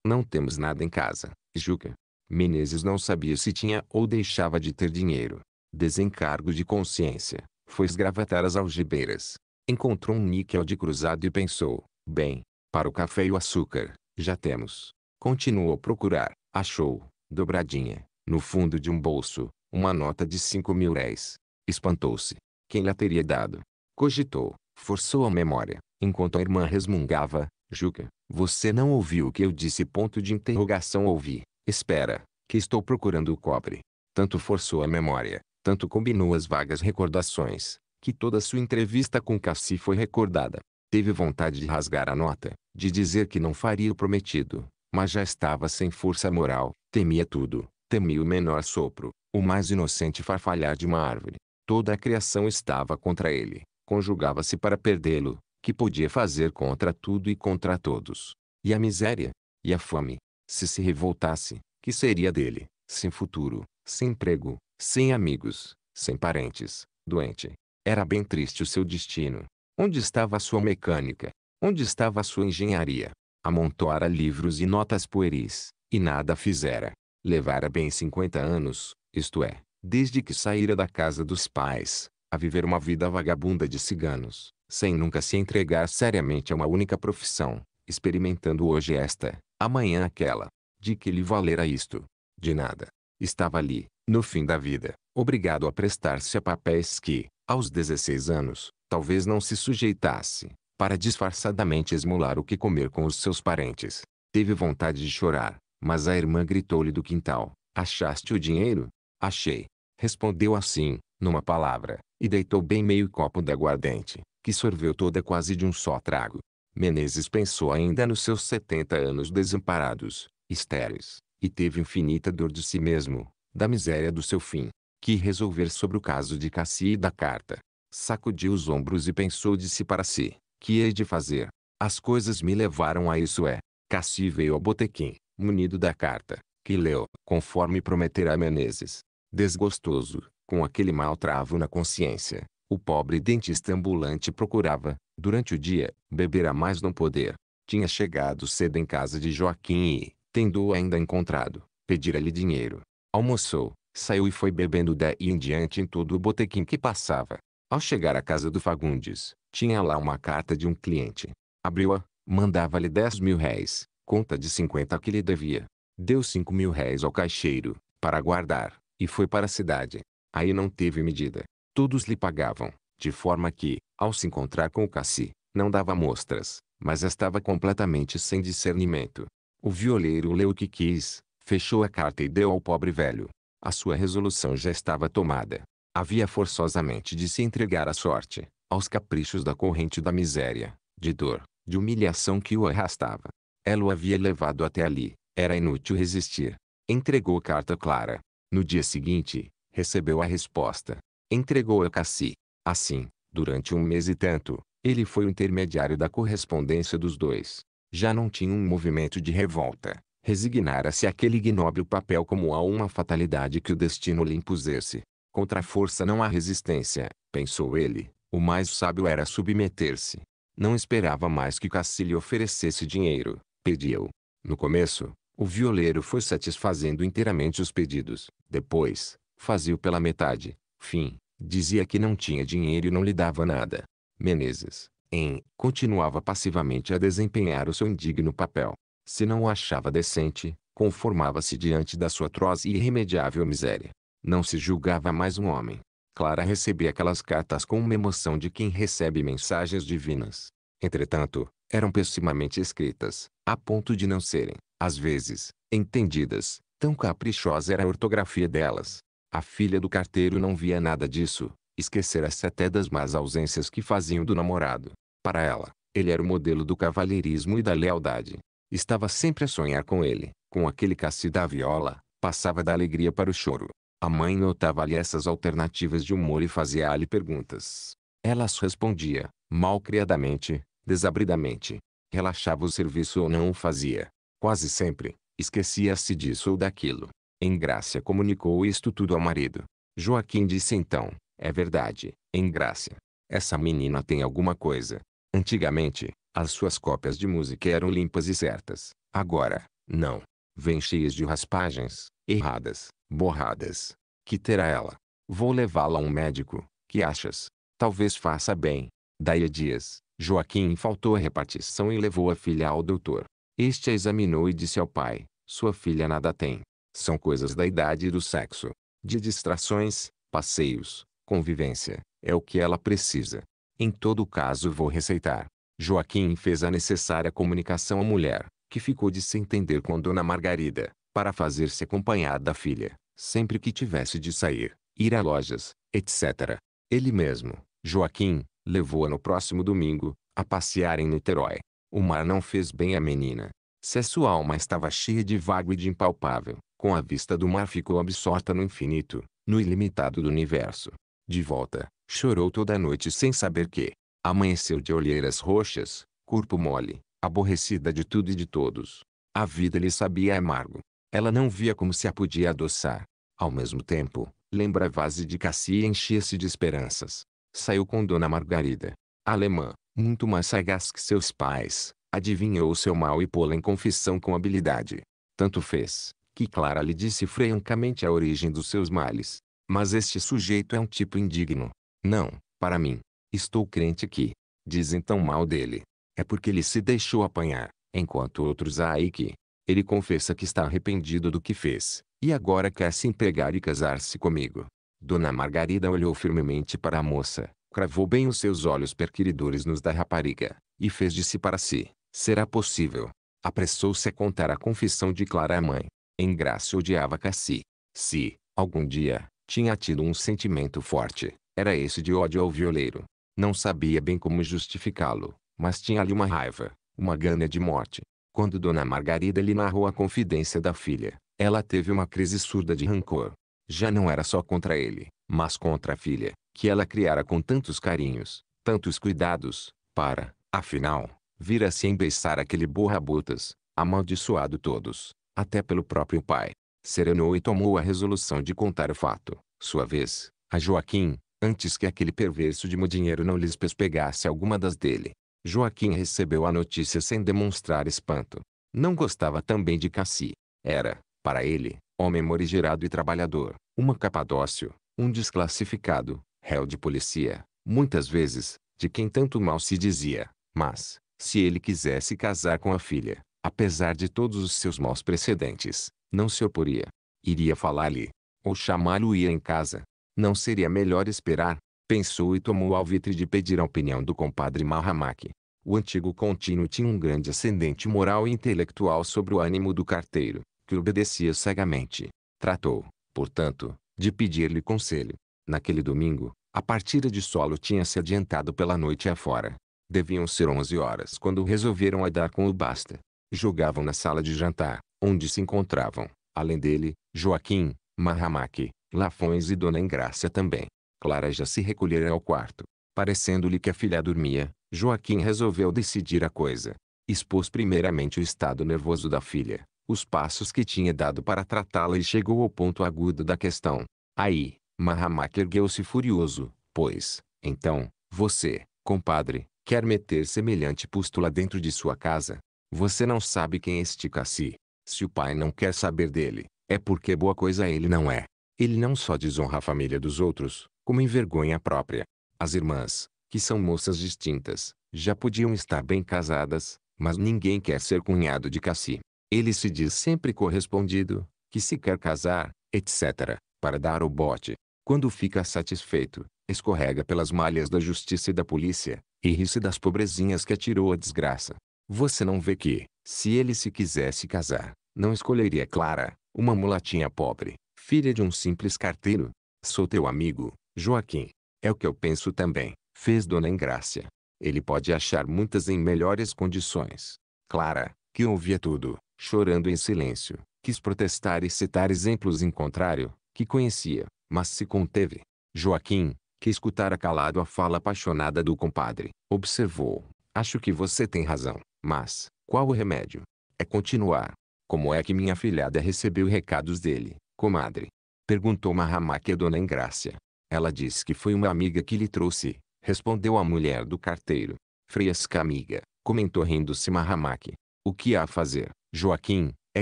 Speaker 1: não temos nada em casa, Juca. Menezes não sabia se tinha ou deixava de ter dinheiro. Desencargo de consciência. Foi esgravatar as algibeiras. Encontrou um níquel de cruzado e pensou, bem, para o café e o açúcar, já temos. Continuou a procurar, achou, dobradinha, no fundo de um bolso, uma nota de cinco mil réis. Espantou-se. Quem lhe teria dado? Cogitou, forçou a memória, enquanto a irmã resmungava, Juca, você não ouviu o que eu disse? Ponto de interrogação ouvi. Espera, que estou procurando o cobre. Tanto forçou a memória, tanto combinou as vagas recordações, que toda sua entrevista com Cassi foi recordada. Teve vontade de rasgar a nota, de dizer que não faria o prometido, mas já estava sem força moral, temia tudo, temia o menor sopro, o mais inocente farfalhar de uma árvore. Toda a criação estava contra ele, conjugava-se para perdê-lo, que podia fazer contra tudo e contra todos. E a miséria, e a fome, se se revoltasse, que seria dele, sem futuro, sem emprego, sem amigos, sem parentes, doente. Era bem triste o seu destino. Onde estava a sua mecânica? Onde estava a sua engenharia? Amontoara livros e notas pueris, e nada fizera. Levara bem 50 anos, isto é, desde que saíra da casa dos pais, a viver uma vida vagabunda de ciganos, sem nunca se entregar seriamente a uma única profissão, experimentando hoje esta, amanhã aquela. De que lhe valera isto? De nada. Estava ali, no fim da vida, obrigado a prestar-se a papéis que, aos 16 anos, talvez não se sujeitasse, para disfarçadamente esmolar o que comer com os seus parentes. Teve vontade de chorar, mas a irmã gritou-lhe do quintal: Achaste o dinheiro? Achei. Respondeu assim, numa palavra, e deitou bem meio copo de aguardente, que sorveu toda quase de um só trago. Menezes pensou ainda nos seus setenta anos desamparados, estéreis, e teve infinita dor de si mesmo, da miséria do seu fim. Que resolver sobre o caso de Cassi e da carta. Sacudiu os ombros e pensou de si para si, que hei de fazer? As coisas me levaram a isso é. Cassi veio ao botequim, munido da carta, que leu, conforme prometera Menezes. Desgostoso, com aquele mal travo na consciência, o pobre dentista ambulante procurava, durante o dia, beber a mais não poder. Tinha chegado cedo em casa de Joaquim e, tendo-o ainda encontrado, pedira-lhe dinheiro. Almoçou, saiu e foi bebendo daí em diante em todo o botequim que passava. Ao chegar à casa do Fagundes, tinha lá uma carta de um cliente. Abriu-a, mandava-lhe 10 mil réis, conta de 50 que lhe devia. Deu 5 mil réis ao caixeiro, para guardar, e foi para a cidade. Aí não teve medida. Todos lhe pagavam, de forma que, ao se encontrar com o Cassi, não dava mostras, mas estava completamente sem discernimento. O violeiro leu o que quis, fechou a carta e deu ao pobre velho. A sua resolução já estava tomada. Havia forçosamente de se entregar à sorte, aos caprichos da corrente da miséria, de dor, de humilhação que o arrastava. Ela o havia levado até ali, era inútil resistir. Entregou a carta clara. No dia seguinte, recebeu a resposta entregou a Cassi. Assim, durante um mês e tanto, ele foi o intermediário da correspondência dos dois. Já não tinha um movimento de revolta. Resignara-se àquele ignóbil papel como a uma fatalidade que o destino lhe impusesse. Contra a força não há resistência, pensou ele. O mais sábio era submeter-se. Não esperava mais que Cassi lhe oferecesse dinheiro. Pediu. No começo, o violeiro foi satisfazendo inteiramente os pedidos. Depois, fazia pela metade, Fim, dizia que não tinha dinheiro e não lhe dava nada. Menezes, em, continuava passivamente a desempenhar o seu indigno papel. Se não o achava decente, conformava-se diante da sua atroz e irremediável miséria. Não se julgava mais um homem. Clara recebia aquelas cartas com uma emoção de quem recebe mensagens divinas. Entretanto, eram pessimamente escritas, a ponto de não serem, às vezes, entendidas, tão caprichosa era a ortografia delas. A filha do carteiro não via nada disso, esquecera-se até das más ausências que faziam do namorado. Para ela, ele era o modelo do cavalheirismo e da lealdade. Estava sempre a sonhar com ele, com aquele caci da viola, passava da alegria para o choro. A mãe notava-lhe essas alternativas de humor e fazia-lhe perguntas. Ela as respondia, malcriadamente, desabridamente. Relaxava o serviço ou não o fazia. Quase sempre, esquecia-se disso ou daquilo. Em Grácia comunicou isto tudo ao marido. Joaquim disse então, é verdade, em Grácia. Essa menina tem alguma coisa. Antigamente, as suas cópias de música eram limpas e certas. Agora, não. Vêm cheias de raspagens, erradas, borradas. Que terá ela? Vou levá-la a um médico. Que achas? Talvez faça bem. Daí a dias, Joaquim faltou à repartição e levou a filha ao doutor. Este a examinou e disse ao pai, sua filha nada tem. São coisas da idade e do sexo. De distrações, passeios, convivência, é o que ela precisa. Em todo caso vou receitar. Joaquim fez a necessária comunicação à mulher, que ficou de se entender com Dona Margarida, para fazer-se acompanhar da filha, sempre que tivesse de sair, ir a lojas, etc. Ele mesmo, Joaquim, levou-a no próximo domingo, a passear em Niterói. O mar não fez bem à menina. Se a sua alma estava cheia de vago e de impalpável, com a vista do mar ficou absorta no infinito, no ilimitado do universo. De volta, chorou toda a noite sem saber que. Amanheceu de olheiras roxas, corpo mole, aborrecida de tudo e de todos. A vida lhe sabia amargo. Ela não via como se a podia adoçar. Ao mesmo tempo, lembrava-se de Cassia e enchia-se de esperanças. Saiu com Dona Margarida. Alemã, muito mais sagaz que seus pais, adivinhou seu mal e pô-la em confissão com habilidade. Tanto fez que Clara lhe disse francamente a origem dos seus males. Mas este sujeito é um tipo indigno. Não, para mim. Estou crente que dizem tão mal dele. É porque ele se deixou apanhar, enquanto outros há aí que ele confessa que está arrependido do que fez, e agora quer se empregar e casar-se comigo. Dona Margarida olhou firmemente para a moça, cravou bem os seus olhos perquiridores nos da rapariga, e fez de si para si. Será possível? Apressou-se a contar a confissão de Clara à mãe. Engrácia odiava Cassi. Se, algum dia, tinha tido um sentimento forte, era esse de ódio ao violeiro. Não sabia bem como justificá-lo, mas tinha ali uma raiva, uma gana de morte. Quando Dona Margarida lhe narrou a confidência da filha, ela teve uma crise surda de rancor. Já não era só contra ele, mas contra a filha, que ela criara com tantos carinhos, tantos cuidados, para, afinal, vir a se embeiçar aquele borra-botas, amaldiçoado todos, até pelo próprio pai, serenou e tomou a resolução de contar o fato, sua vez, a Joaquim, antes que aquele perverso de mudinheiro não lhes pespegasse alguma das dele. Joaquim recebeu a notícia sem demonstrar espanto. Não gostava também de Cassi. Era, para ele, homem morigerado e trabalhador, uma capadócio, um desclassificado, réu de polícia, muitas vezes, de quem tanto mal se dizia. Mas, se ele quisesse casar com a filha, apesar de todos os seus maus precedentes, não se oporia. Iria falar-lhe. Ou chamá-lo-ia em casa. Não seria melhor esperar? Pensou e tomou alvitre de pedir a opinião do compadre Mahamak. O antigo contínuo tinha um grande ascendente moral e intelectual sobre o ânimo do carteiro, que obedecia cegamente. Tratou, portanto, de pedir-lhe conselho. Naquele domingo, a partida de solo tinha se adiantado pela noite afora. Deviam ser onze horas quando resolveram a dar com o basta jogavam na sala de jantar, onde se encontravam, além dele, Joaquim, Marramaque, Lafões e Dona Engraça também. Clara já se recolhera ao quarto. Parecendo-lhe que a filha dormia, Joaquim resolveu decidir a coisa. Expôs primeiramente o estado nervoso da filha, os passos que tinha dado para tratá-la e chegou ao ponto agudo da questão. Aí, Mahamak ergueu-se furioso, pois, então, você, compadre, quer meter semelhante pústula dentro de sua casa? Você não sabe quem é este Cassi. Se o pai não quer saber dele, é porque boa coisa ele não é. Ele não só desonra a família dos outros, como envergonha a própria. As irmãs, que são moças distintas, já podiam estar bem casadas, mas ninguém quer ser cunhado de Cassi. Ele se diz sempre correspondido, que se quer casar, etc., para dar o bote. Quando fica satisfeito, escorrega pelas malhas da justiça e da polícia, e ri-se das pobrezinhas que atirou a desgraça. Você não vê que, se ele se quisesse casar, não escolheria Clara, uma mulatinha pobre, filha de um simples carteiro? Sou teu amigo, Joaquim. É o que eu penso também, fez Dona Engrácia. Ele pode achar muitas em melhores condições. Clara, que ouvia tudo, chorando em silêncio, quis protestar e citar exemplos em contrário, que conhecia, mas se conteve. Joaquim, que escutara calado a fala apaixonada do compadre, observou. Acho que você tem razão. Mas, qual o remédio? É continuar. Como é que minha filhada recebeu recados dele, comadre? Perguntou a em Grácia. Ela disse que foi uma amiga que lhe trouxe, respondeu a mulher do carteiro. Fresca amiga, comentou rindo-se Mahamaki. O que há a fazer, Joaquim, é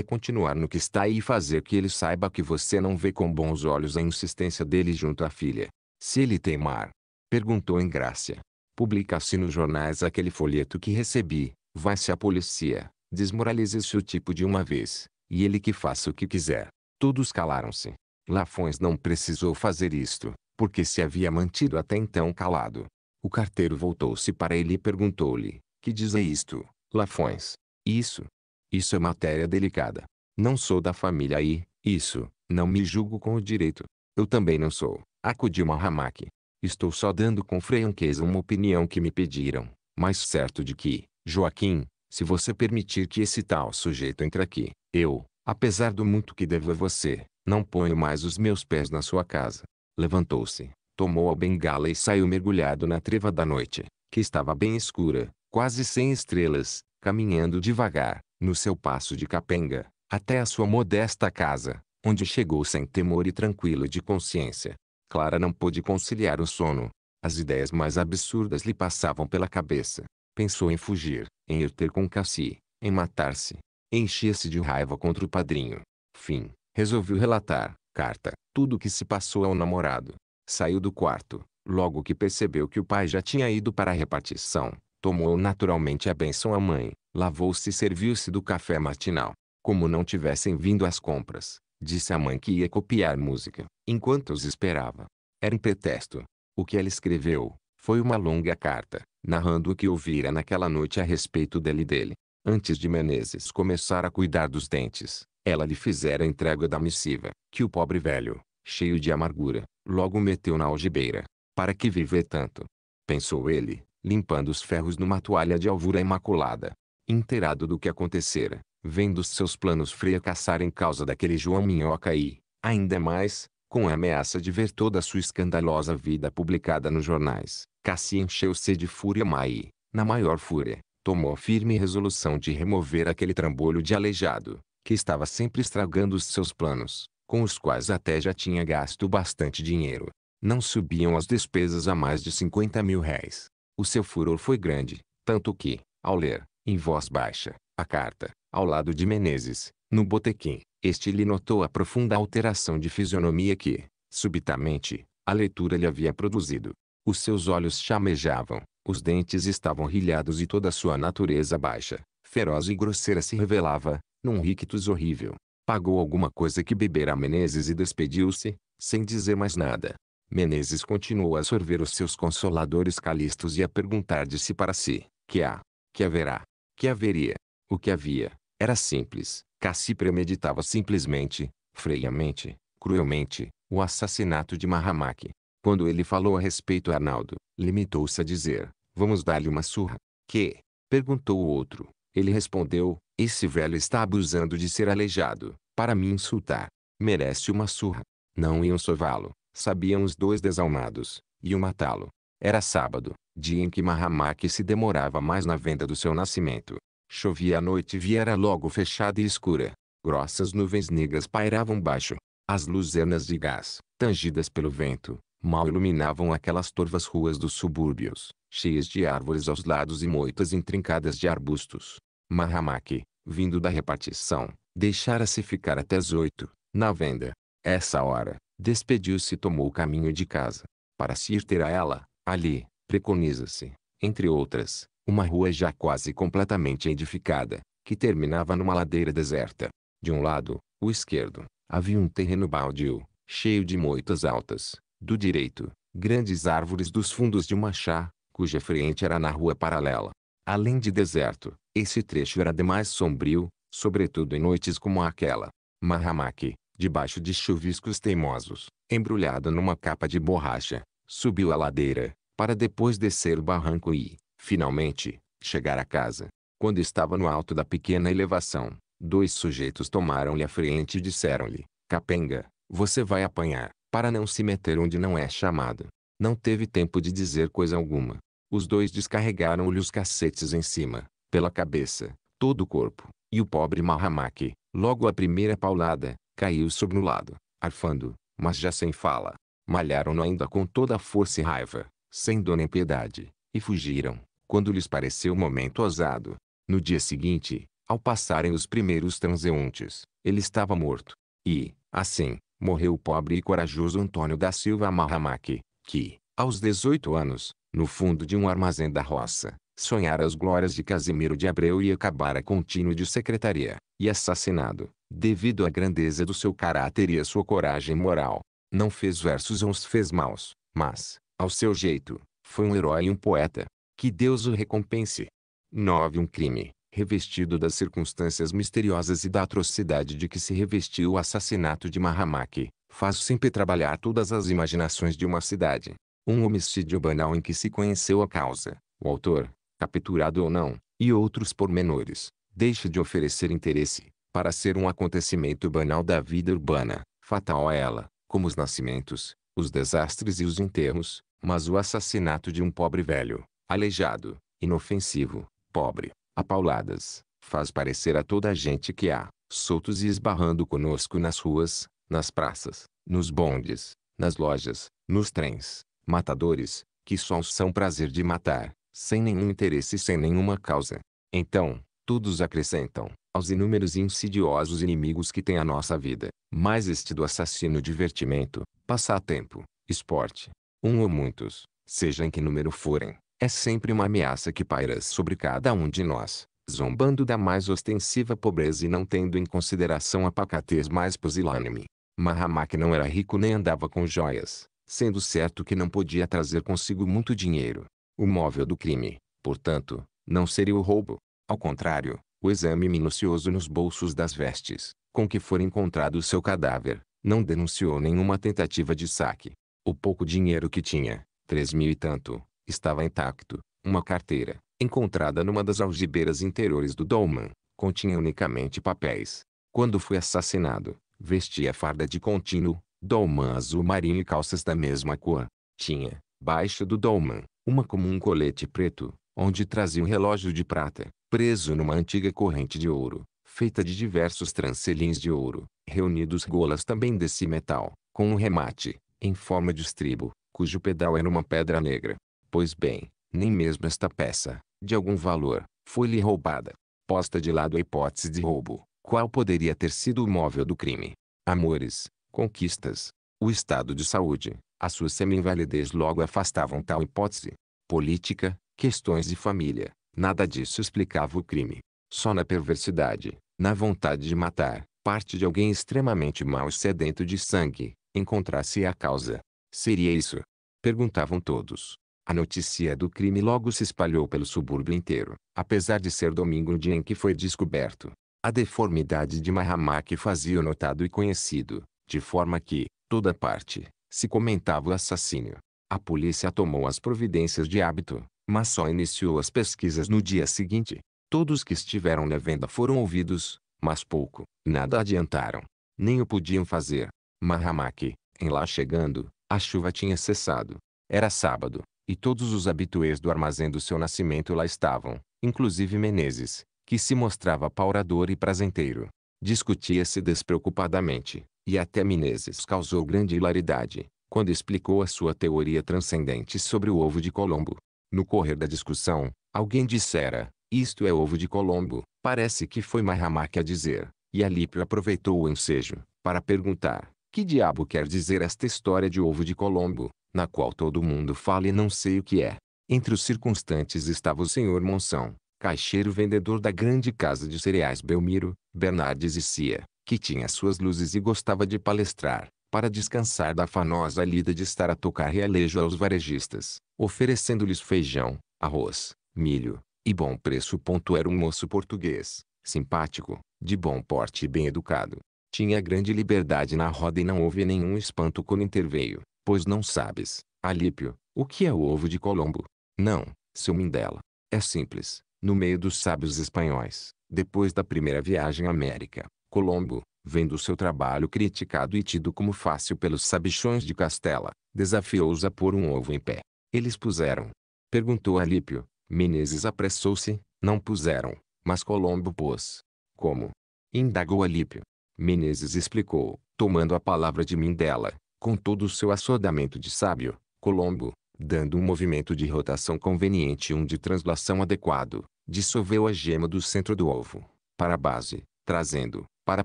Speaker 1: continuar no que está e fazer que ele saiba que você não vê com bons olhos a insistência dele junto à filha. Se ele teimar, perguntou Engrácia. Publica-se nos jornais aquele folheto que recebi, Vai-se à polícia, desmoralize-se o tipo de uma vez, e ele que faça o que quiser. Todos calaram-se. Lafões não precisou fazer isto, porque se havia mantido até então calado. O carteiro voltou-se para ele e perguntou-lhe, que diz é isto, Lafões? Isso. Isso é matéria delicada. Não sou da família e, isso, não me julgo com o direito. Eu também não sou, acudiu Mahamak. Estou só dando com franqueza uma opinião que me pediram, mas certo de que, Joaquim, se você permitir que esse tal sujeito entre aqui, eu, apesar do muito que devo a você, não ponho mais os meus pés na sua casa. Levantou-se, tomou a bengala e saiu mergulhado na treva da noite, que estava bem escura, quase sem estrelas, caminhando devagar, no seu passo de capenga, até a sua modesta casa, onde chegou sem temor e tranquilo de consciência. Clara não pôde conciliar o sono. As ideias mais absurdas lhe passavam pela cabeça. Pensou em fugir, em ir ter com Cassi, em matar-se. Enchia-se de raiva contra o padrinho. Fim. Resolveu relatar, carta, tudo o que se passou ao namorado. Saiu do quarto. Logo que percebeu que o pai já tinha ido para a repartição, tomou naturalmente a benção à mãe, lavou-se e serviu-se do café matinal. Como não tivessem vindo às compras, disse à mãe que ia copiar música, enquanto os esperava. Era um pretexto. O que ela escreveu, foi uma longa carta, narrando o que ouvira naquela noite a respeito dele, e dele. Antes de Menezes começar a cuidar dos dentes, ela lhe fizera a entrega da missiva, que o pobre velho, cheio de amargura, logo meteu na algibeira. Para que viver tanto? Pensou ele, limpando os ferros numa toalha de alvura imaculada. Inteirado do que acontecera, vendo seus planos fracassar em causa daquele João Minhoca e, ainda mais, com a ameaça de ver toda a sua escandalosa vida publicada nos jornais, Cassi encheu-se de fúria Mai, na maior fúria, tomou a firme resolução de remover aquele trambolho de aleijado, que estava sempre estragando os seus planos, com os quais até já tinha gasto bastante dinheiro. Não subiam as despesas a mais de 50 mil réis. O seu furor foi grande, tanto que, ao ler, em voz baixa, a carta, ao lado de Menezes, no botequim, este lhe notou a profunda alteração de fisionomia que, subitamente, a leitura lhe havia produzido. Os seus olhos chamejavam, os dentes estavam rilhados e toda a sua natureza baixa, feroz e grosseira se revelava, num rictus horrível. Pagou alguma coisa que bebera a Menezes e despediu-se, sem dizer mais nada. Menezes continuou a sorver os seus consoladores calistos e a perguntar de si para si, que há, que haverá, que haveria. O que havia, era simples, Cassi premeditava simplesmente, freiamente, cruelmente, o assassinato de Mahamak. Quando ele falou a respeito a Arnaldo, limitou-se a dizer, vamos dar-lhe uma surra. Que? Perguntou o outro. Ele respondeu, esse velho está abusando de ser aleijado, para me insultar. Merece uma surra. Não iam sová-lo, sabiam os dois desalmados, iam matá-lo. Era sábado, dia em que Mahamaki se demorava mais na venda do seu nascimento. Chovia à noite e viera logo fechada e escura. Grossas nuvens negras pairavam baixo. As luzernas de gás, tangidas pelo vento, mal iluminavam aquelas torvas ruas dos subúrbios, cheias de árvores aos lados e moitas intrincadas de arbustos. Mahamaki, vindo da repartição, deixara-se ficar até as oito, na venda. Essa hora, despediu-se e tomou o caminho de casa. Para se ir ter a ela, ali, preconiza-se, entre outras, uma rua já quase completamente edificada, que terminava numa ladeira deserta. De um lado, o esquerdo, havia um terreno baldio, cheio de moitas altas, do direito, grandes árvores dos fundos de uma chá, cuja frente era na rua paralela. Além de deserto, esse trecho era demais sombrio, sobretudo em noites como aquela. Mahamaki, debaixo de chuviscos teimosos, embrulhado numa capa de borracha, subiu a ladeira, para depois descer o barranco e, finalmente, chegar a casa. Quando estava no alto da pequena elevação, dois sujeitos tomaram-lhe a frente e disseram-lhe, Capenga, você vai apanhar para não se meter onde não é chamado. Não teve tempo de dizer coisa alguma. Os dois descarregaram-lhe os cacetes em cima, pela cabeça, todo o corpo, e o pobre Mahamaki, logo a primeira paulada, caiu sobre o lado, arfando, mas já sem fala. Malharam-no ainda com toda a força e raiva, sem dor nem piedade, e fugiram, quando lhes pareceu o momento ousado. No dia seguinte, ao passarem os primeiros transeuntes, ele estava morto. E, assim, morreu o pobre e corajoso Antônio da Silva Marramaque, que, aos 18 anos, no fundo de um armazém da roça, sonhara as glórias de Casimiro de Abreu e acabara contínuo de secretaria, e assassinado, devido à grandeza do seu caráter e à sua coragem moral. Não fez versos ou os fez maus, mas, ao seu jeito, foi um herói e um poeta. Que Deus o recompense. 9. Um crime revestido das circunstâncias misteriosas e da atrocidade de que se revestiu o assassinato de Mahamaki, faz sempre trabalhar todas as imaginações de uma cidade. Um homicídio banal em que se conheceu a causa, o autor, capturado ou não, e outros pormenores, deixa de oferecer interesse, para ser um acontecimento banal da vida urbana, fatal a ela, como os nascimentos, os desastres e os enterros, mas o assassinato de um pobre velho, aleijado, inofensivo, pobre, a pauladas, faz parecer a toda a gente que há, soltos e esbarrando conosco nas ruas, nas praças, nos bondes, nas lojas, nos trens, matadores, que só são prazer de matar, sem nenhum interesse e sem nenhuma causa. Então, todos acrescentam, aos inúmeros e insidiosos inimigos que tem a nossa vida, mais este do assassino divertimento, passatempo, esporte, um ou muitos, seja em que número forem, é sempre uma ameaça que paira sobre cada um de nós, zombando da mais ostensiva pobreza e não tendo em consideração a pacatez mais pusilânime. Mahamak não era rico nem andava com joias, sendo certo que não podia trazer consigo muito dinheiro. O móvel do crime, portanto, não seria o roubo. Ao contrário, o exame minucioso nos bolsos das vestes, com que for encontrado o seu cadáver, não denunciou nenhuma tentativa de saque. O pouco dinheiro que tinha, três mil e tanto, Estava intacto. Uma carteira, encontrada numa das algibeiras interiores do dolman, continha unicamente papéis. Quando foi assassinado, vestia farda de contínuo, dolman azul marinho e calças da mesma cor. Tinha, baixo do dolman, uma comum colete preto, onde trazia um relógio de prata, preso numa antiga corrente de ouro, feita de diversos trancelins de ouro, reunidos golas também desse metal, com um remate, em forma de estribo, cujo pedal era uma pedra negra. Pois bem, nem mesmo esta peça, de algum valor, foi-lhe roubada. Posta de lado a hipótese de roubo, qual poderia ter sido o móvel do crime? Amores, conquistas, o estado de saúde, a sua semi-invalidez logo afastavam tal hipótese. Política, questões de família, nada disso explicava o crime. Só na perversidade, na vontade de matar, parte de alguém extremamente mau e sedento de sangue, encontrasse a causa. Seria isso? Perguntavam todos. A notícia do crime logo se espalhou pelo subúrbio inteiro, apesar de ser domingo o dia em que foi descoberto. A deformidade de Mahamak fazia-o notado e conhecido, de forma que, toda parte, se comentava o assassínio. A polícia tomou as providências de hábito, mas só iniciou as pesquisas no dia seguinte. Todos que estiveram na venda foram ouvidos, mas pouco, nada adiantaram. Nem o podiam fazer. Mahamak, em lá chegando, a chuva tinha cessado. Era sábado, e todos os habituês do armazém do seu nascimento lá estavam, inclusive Menezes, que se mostrava paurador e prazenteiro. Discutia-se despreocupadamente, e até Menezes causou grande hilaridade, quando explicou a sua teoria transcendente sobre o ovo de Colombo. No correr da discussão, alguém dissera, isto é ovo de Colombo, parece que foi que a dizer, e Alípio aproveitou o ensejo, para perguntar, que diabo quer dizer esta história de ovo de Colombo? na qual todo mundo fala e não sei o que é. Entre os circunstantes estava o senhor Monção, caixeiro vendedor da grande casa de cereais Belmiro, Bernardes e Cia, que tinha suas luzes e gostava de palestrar, para descansar da fanosa lida de estar a tocar realejo aos varejistas, oferecendo-lhes feijão, arroz, milho, e bom preço. Era um moço português, simpático, de bom porte e bem educado. Tinha grande liberdade na roda e não houve nenhum espanto quando interveio, pois não sabes, Alípio, o que é o ovo de Colombo. Não, seu Mindela, É simples. No meio dos sábios espanhóis, depois da primeira viagem à América, Colombo, vendo seu trabalho criticado e tido como fácil pelos sabichões de Castela, desafiou-os a pôr um ovo em pé. Eles puseram. Perguntou Alípio. Menezes apressou-se, não puseram, mas Colombo pôs. Como? Indagou Alípio. Menezes explicou, tomando a palavra de mim dela, com todo o seu assodamento de sábio, Colombo, dando um movimento de rotação conveniente e um de translação adequado, dissolveu a gema do centro do ovo, para a base, trazendo, para a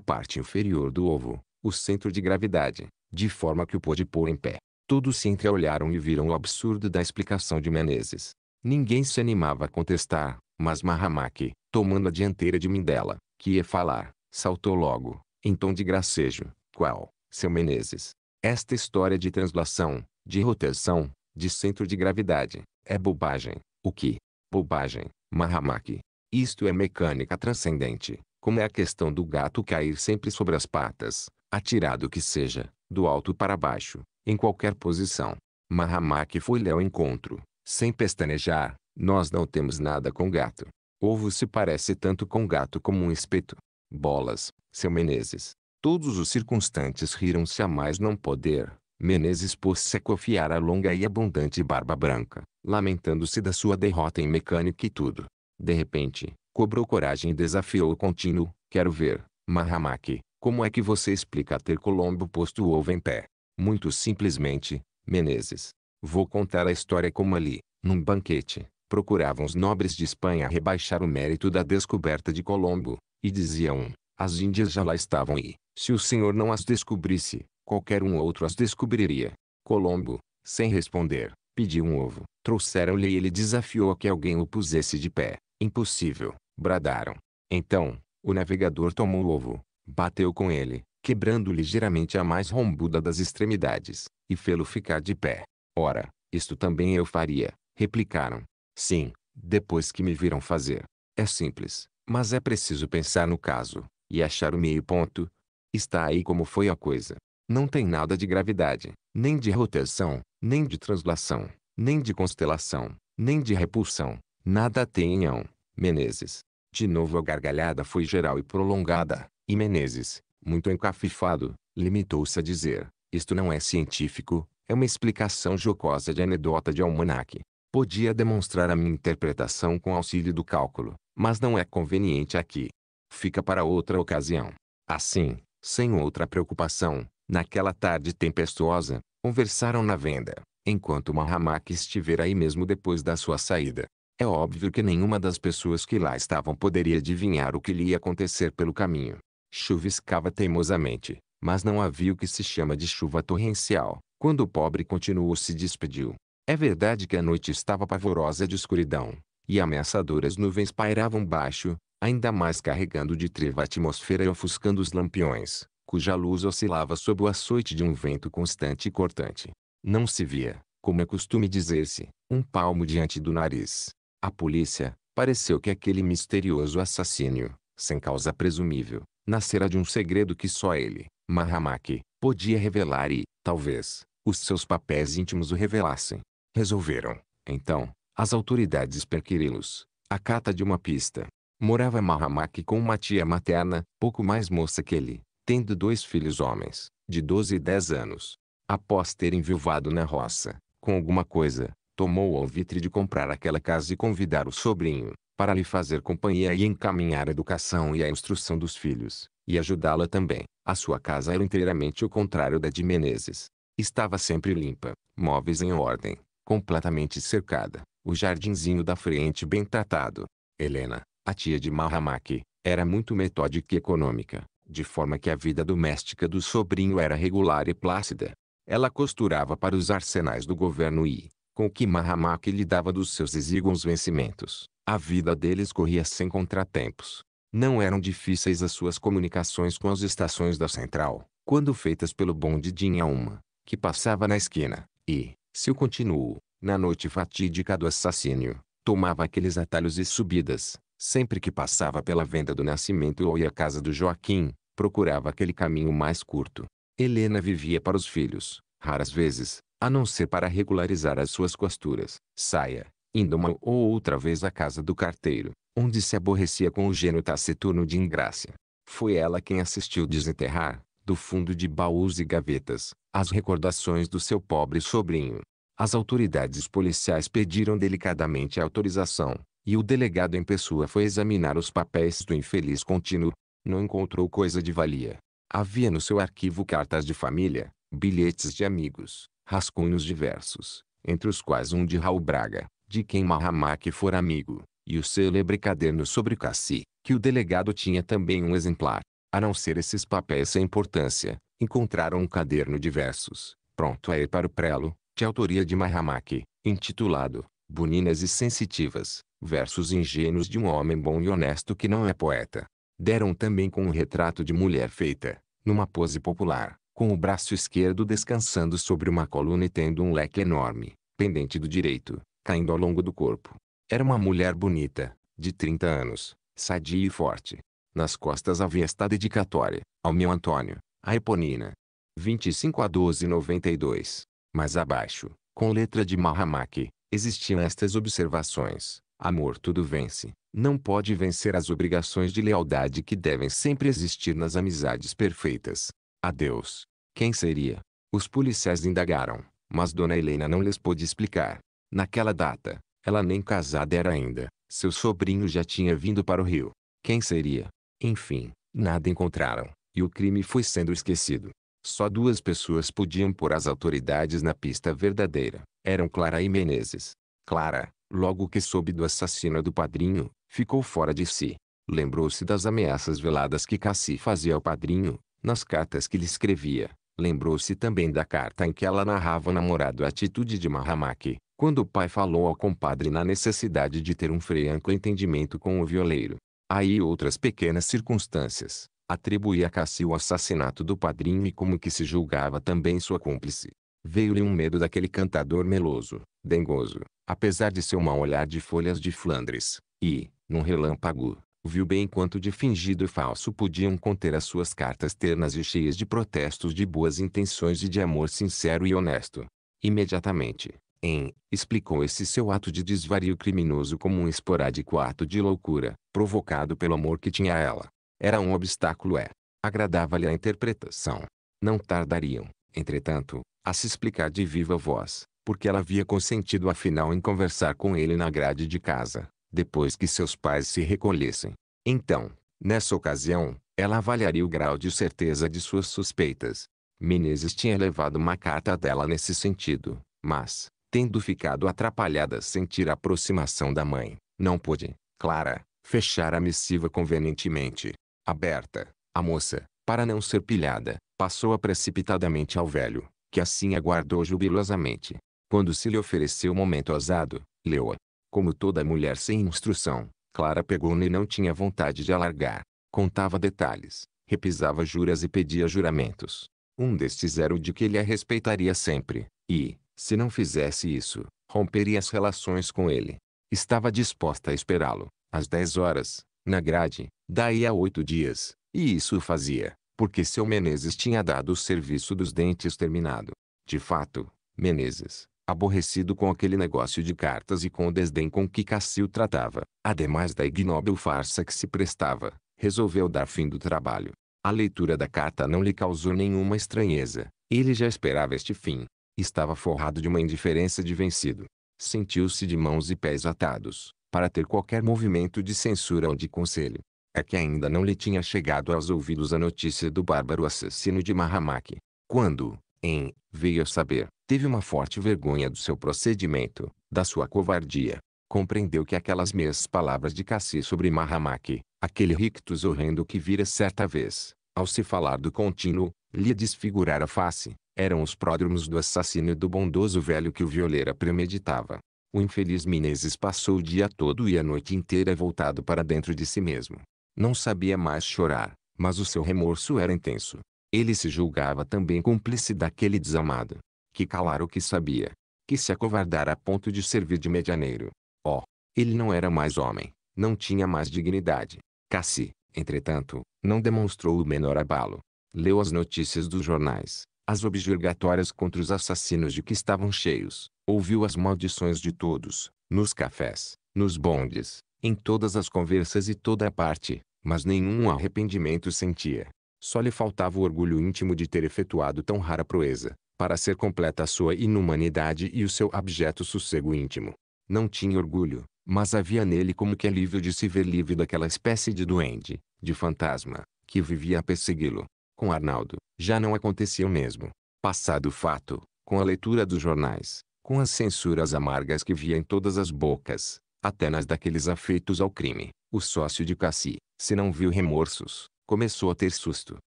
Speaker 1: parte inferior do ovo, o centro de gravidade, de forma que o pôde pôr em pé. Todos se entreolharam e viram o absurdo da explicação de Menezes. Ninguém se animava a contestar, mas Mahamaki, tomando a dianteira de Mindela, que ia falar, saltou logo, em tom de gracejo, qual, seu Menezes, esta história de translação, de rotação, de centro de gravidade, é bobagem. O que? Bobagem, Mahamaki. Isto é mecânica transcendente, como é a questão do gato cair sempre sobre as patas, atirado que seja, do alto para baixo, em qualquer posição. Mahamaki foi-lhe ao encontro, sem pestanejar, nós não temos nada com gato. Ovo se parece tanto com gato como um espeto. Bolas, seu Menezes, Todos os circunstantes riram-se a mais não poder. Menezes pôs-se a cofiar a longa e abundante barba branca, lamentando-se da sua derrota em mecânica e tudo. De repente, cobrou coragem e desafiou o contínuo. Quero ver, Mahamaki, como é que você explica ter Colombo posto o ovo em pé? Muito simplesmente, Menezes. Vou contar a história como ali, num banquete, procuravam os nobres de Espanha rebaixar o mérito da descoberta de Colombo, e diziam, as Índias já lá estavam e, se o senhor não as descobrisse, qualquer um outro as descobriria. Colombo, sem responder, pediu um ovo. Trouxeram-lhe e ele desafiou a que alguém o pusesse de pé. Impossível, bradaram. Então, o navegador tomou o ovo, bateu com ele, quebrando ligeiramente a mais rombuda das extremidades, e fê-lo ficar de pé. Ora, isto também eu faria, replicaram. Sim, depois que me viram fazer. É simples, mas é preciso pensar no caso, e achar o meio ponto, Está aí como foi a coisa. Não tem nada de gravidade, nem de rotação, nem de translação, nem de constelação, nem de repulsão. Nada tenham, Menezes. De novo a gargalhada foi geral e prolongada, e Menezes, muito encafifado, limitou-se a dizer, isto não é científico, é uma explicação jocosa de anedota de almanaque. Podia demonstrar a minha interpretação com auxílio do cálculo, mas não é conveniente aqui. Fica para outra ocasião. Assim, sem outra preocupação, naquela tarde tempestuosa, conversaram na venda, enquanto Mahamak estiver aí mesmo depois da sua saída. É óbvio que nenhuma das pessoas que lá estavam poderia adivinhar o que lhe ia acontecer pelo caminho. Chuviscava teimosamente, mas não havia o que se chama de chuva torrencial, quando o pobre continuou se despediu. É verdade que a noite estava pavorosa de escuridão, e ameaçadoras nuvens pairavam baixo, ainda mais carregando de treva a atmosfera e ofuscando os lampiões, cuja luz oscilava sob o açoite de um vento constante e cortante. Não se via, como é costume dizer-se, um palmo diante do nariz. A polícia, pareceu que aquele misterioso assassínio, sem causa presumível, nascera de um segredo que só ele, Mahamaki, podia revelar e, talvez, os seus papéis íntimos o revelassem. Resolveram, então, as autoridades perquiri-los, a cata de uma pista. Morava em Mahamak com uma tia materna, pouco mais moça que ele, tendo dois filhos homens, de 12 e 10 anos. Após ter enviuvado na roça, com alguma coisa, tomou o alvitre de comprar aquela casa e convidar o sobrinho, para lhe fazer companhia e encaminhar a educação e a instrução dos filhos, e ajudá-la também. A sua casa era inteiramente o contrário da de Menezes. Estava sempre limpa, móveis em ordem, completamente cercada, o jardinzinho da frente bem tratado. Helena, a tia de Mahamaki era muito metódica e econômica, de forma que a vida doméstica do sobrinho era regular e plácida. Ela costurava para os arsenais do governo e, com o que Mahamaki lhe dava dos seus exíguos vencimentos, a vida deles corria sem contratempos. Não eram difíceis as suas comunicações com as estações da central, quando feitas pelo bonde de Inhaúma, que passava na esquina, e, se o continuo, na noite fatídica do assassínio, tomava aqueles atalhos e subidas, Sempre que passava pela venda do Nascimento ou ia à casa do Joaquim, procurava aquele caminho mais curto. Helena vivia para os filhos, raras vezes, a não ser para regularizar as suas costuras, saia, indo uma ou outra vez à casa do carteiro, onde se aborrecia com o gênio taciturno de ingrácia. Foi ela quem assistiu desenterrar, do fundo de baús e gavetas, as recordações do seu pobre sobrinho. As autoridades policiais pediram delicadamente a autorização, e o delegado em pessoa foi examinar os papéis do infeliz contínuo. Não encontrou coisa de valia. Havia no seu arquivo cartas de família, bilhetes de amigos, rascunhos diversos, entre os quais um de Raul Braga, de quem Mahamak fora amigo, e o célebre caderno sobre Cassi, que o delegado tinha também um exemplar. A não ser esses papéis sem importância, encontraram um caderno de versos, pronto a ir para o prelo, de autoria de Mahamak, intitulado boninas e sensitivas, versos ingênuos de um homem bom e honesto que não é poeta. Deram também com um retrato de mulher feita, numa pose popular, com o braço esquerdo descansando sobre uma coluna e tendo um leque enorme, pendente do direito, caindo ao longo do corpo. Era uma mulher bonita, de 30 anos, sadia e forte. Nas costas havia esta dedicatória, ao meu Antônio, a Eponina. 25 a 12 92, Mais abaixo, com letra de Mahamaki, existiam estas observações. Amor tudo vence, não pode vencer as obrigações de lealdade que devem sempre existir nas amizades perfeitas. Adeus. Quem seria? Os policiais indagaram, mas Dona Helena não lhes pôde explicar. Naquela data, ela nem casada era ainda, seu sobrinho já tinha vindo para o Rio. Quem seria? Enfim, nada encontraram, e o crime foi sendo esquecido. Só duas pessoas podiam pôr as autoridades na pista verdadeira. Eram Clara e Menezes. Clara, logo que soube do assassino do padrinho, ficou fora de si. Lembrou-se das ameaças veladas que Cassi fazia ao padrinho, nas cartas que lhe escrevia. Lembrou-se também da carta em que ela narrava o namorado a atitude de Mahamaki, quando o pai falou ao compadre na necessidade de ter um franco entendimento com o violeiro. Aí outras pequenas circunstâncias. Atribuía a Cassi o assassinato do padrinho e como que se julgava também sua cúmplice. Veio-lhe um medo daquele cantador meloso, dengoso, apesar de seu mau olhar de folhas de Flandres, e, num relâmpago, viu bem quanto de fingido e falso podiam conter as suas cartas ternas e cheias de protestos de boas intenções e de amor sincero e honesto. Imediatamente, em, explicou esse seu ato de desvario criminoso como um esporádico ato de loucura, provocado pelo amor que tinha a ela. Era um obstáculo é. Agradava-lhe a interpretação. Não tardariam, entretanto, a se explicar de viva voz, porque ela havia consentido afinal em conversar com ele na grade de casa, depois que seus pais se recolhessem. Então, nessa ocasião, ela avaliaria o grau de certeza de suas suspeitas. Menezes tinha levado uma carta dela nesse sentido, mas, tendo ficado atrapalhada a sentir a aproximação da mãe, não pôde, Clara, fechar a missiva convenientemente. Aberta, a moça, para não ser pilhada, passou-a precipitadamente ao velho, que assim aguardou jubilosamente. Quando se lhe ofereceu o momento ousado, leu-a. Como toda mulher sem instrução, Clara pegou-na e não tinha vontade de alargar. Contava detalhes, repisava juras e pedia juramentos. Um destes era o de que ele a respeitaria sempre, e, se não fizesse isso, romperia as relações com ele. Estava disposta a esperá-lo, às dez horas, na grade, daí a oito dias, e isso o fazia porque seu Menezes tinha dado o serviço dos dentes terminado. De fato, Menezes, aborrecido com aquele negócio de cartas e com o desdém com que Cassio tratava, ademais da ignóbil farsa que se prestava, resolveu dar fim do trabalho. A leitura da carta não lhe causou nenhuma estranheza, ele já esperava este fim. Estava forrado de uma indiferença de vencido. Sentiu-se de mãos e pés atados, para ter qualquer movimento de censura ou de conselho é que ainda não lhe tinha chegado aos ouvidos a notícia do bárbaro assassino de Mahamak. Quando, em, veio a saber, teve uma forte vergonha do seu procedimento, da sua covardia. Compreendeu que aquelas meias palavras de Cassi sobre Mahamak, aquele rictus horrendo que vira certa vez, ao se falar do contínuo, lhe desfigurar a face, eram os pródromos do assassino e do bondoso velho que o violeira premeditava. O infeliz Mineses passou o dia todo e a noite inteira voltado para dentro de si mesmo. Não sabia mais chorar, mas o seu remorso era intenso. Ele se julgava também cúmplice daquele desamado, que calar o que sabia, que se acovardara a ponto de servir de medianeiro. Oh, ele não era mais homem, não tinha mais dignidade. Cassi, entretanto, não demonstrou o menor abalo. Leu as notícias dos jornais, as objurgatórias contra os assassinos de que estavam cheios, ouviu as maldições de todos, nos cafés, nos bondes, em todas as conversas e toda a parte, mas nenhum arrependimento sentia. Só lhe faltava o orgulho íntimo de ter efetuado tão rara proeza, para ser completa a sua inumanidade e o seu abjeto sossego íntimo. Não tinha orgulho, mas havia nele como que alívio de se ver livre daquela espécie de duende, de fantasma, que vivia a persegui-lo. Com Arnaldo, já não acontecia o mesmo. Passado o fato, com a leitura dos jornais, com as censuras amargas que via em todas as bocas, Atenas daqueles afeitos ao crime. O sócio de Cassi, se não viu remorsos, começou a ter susto.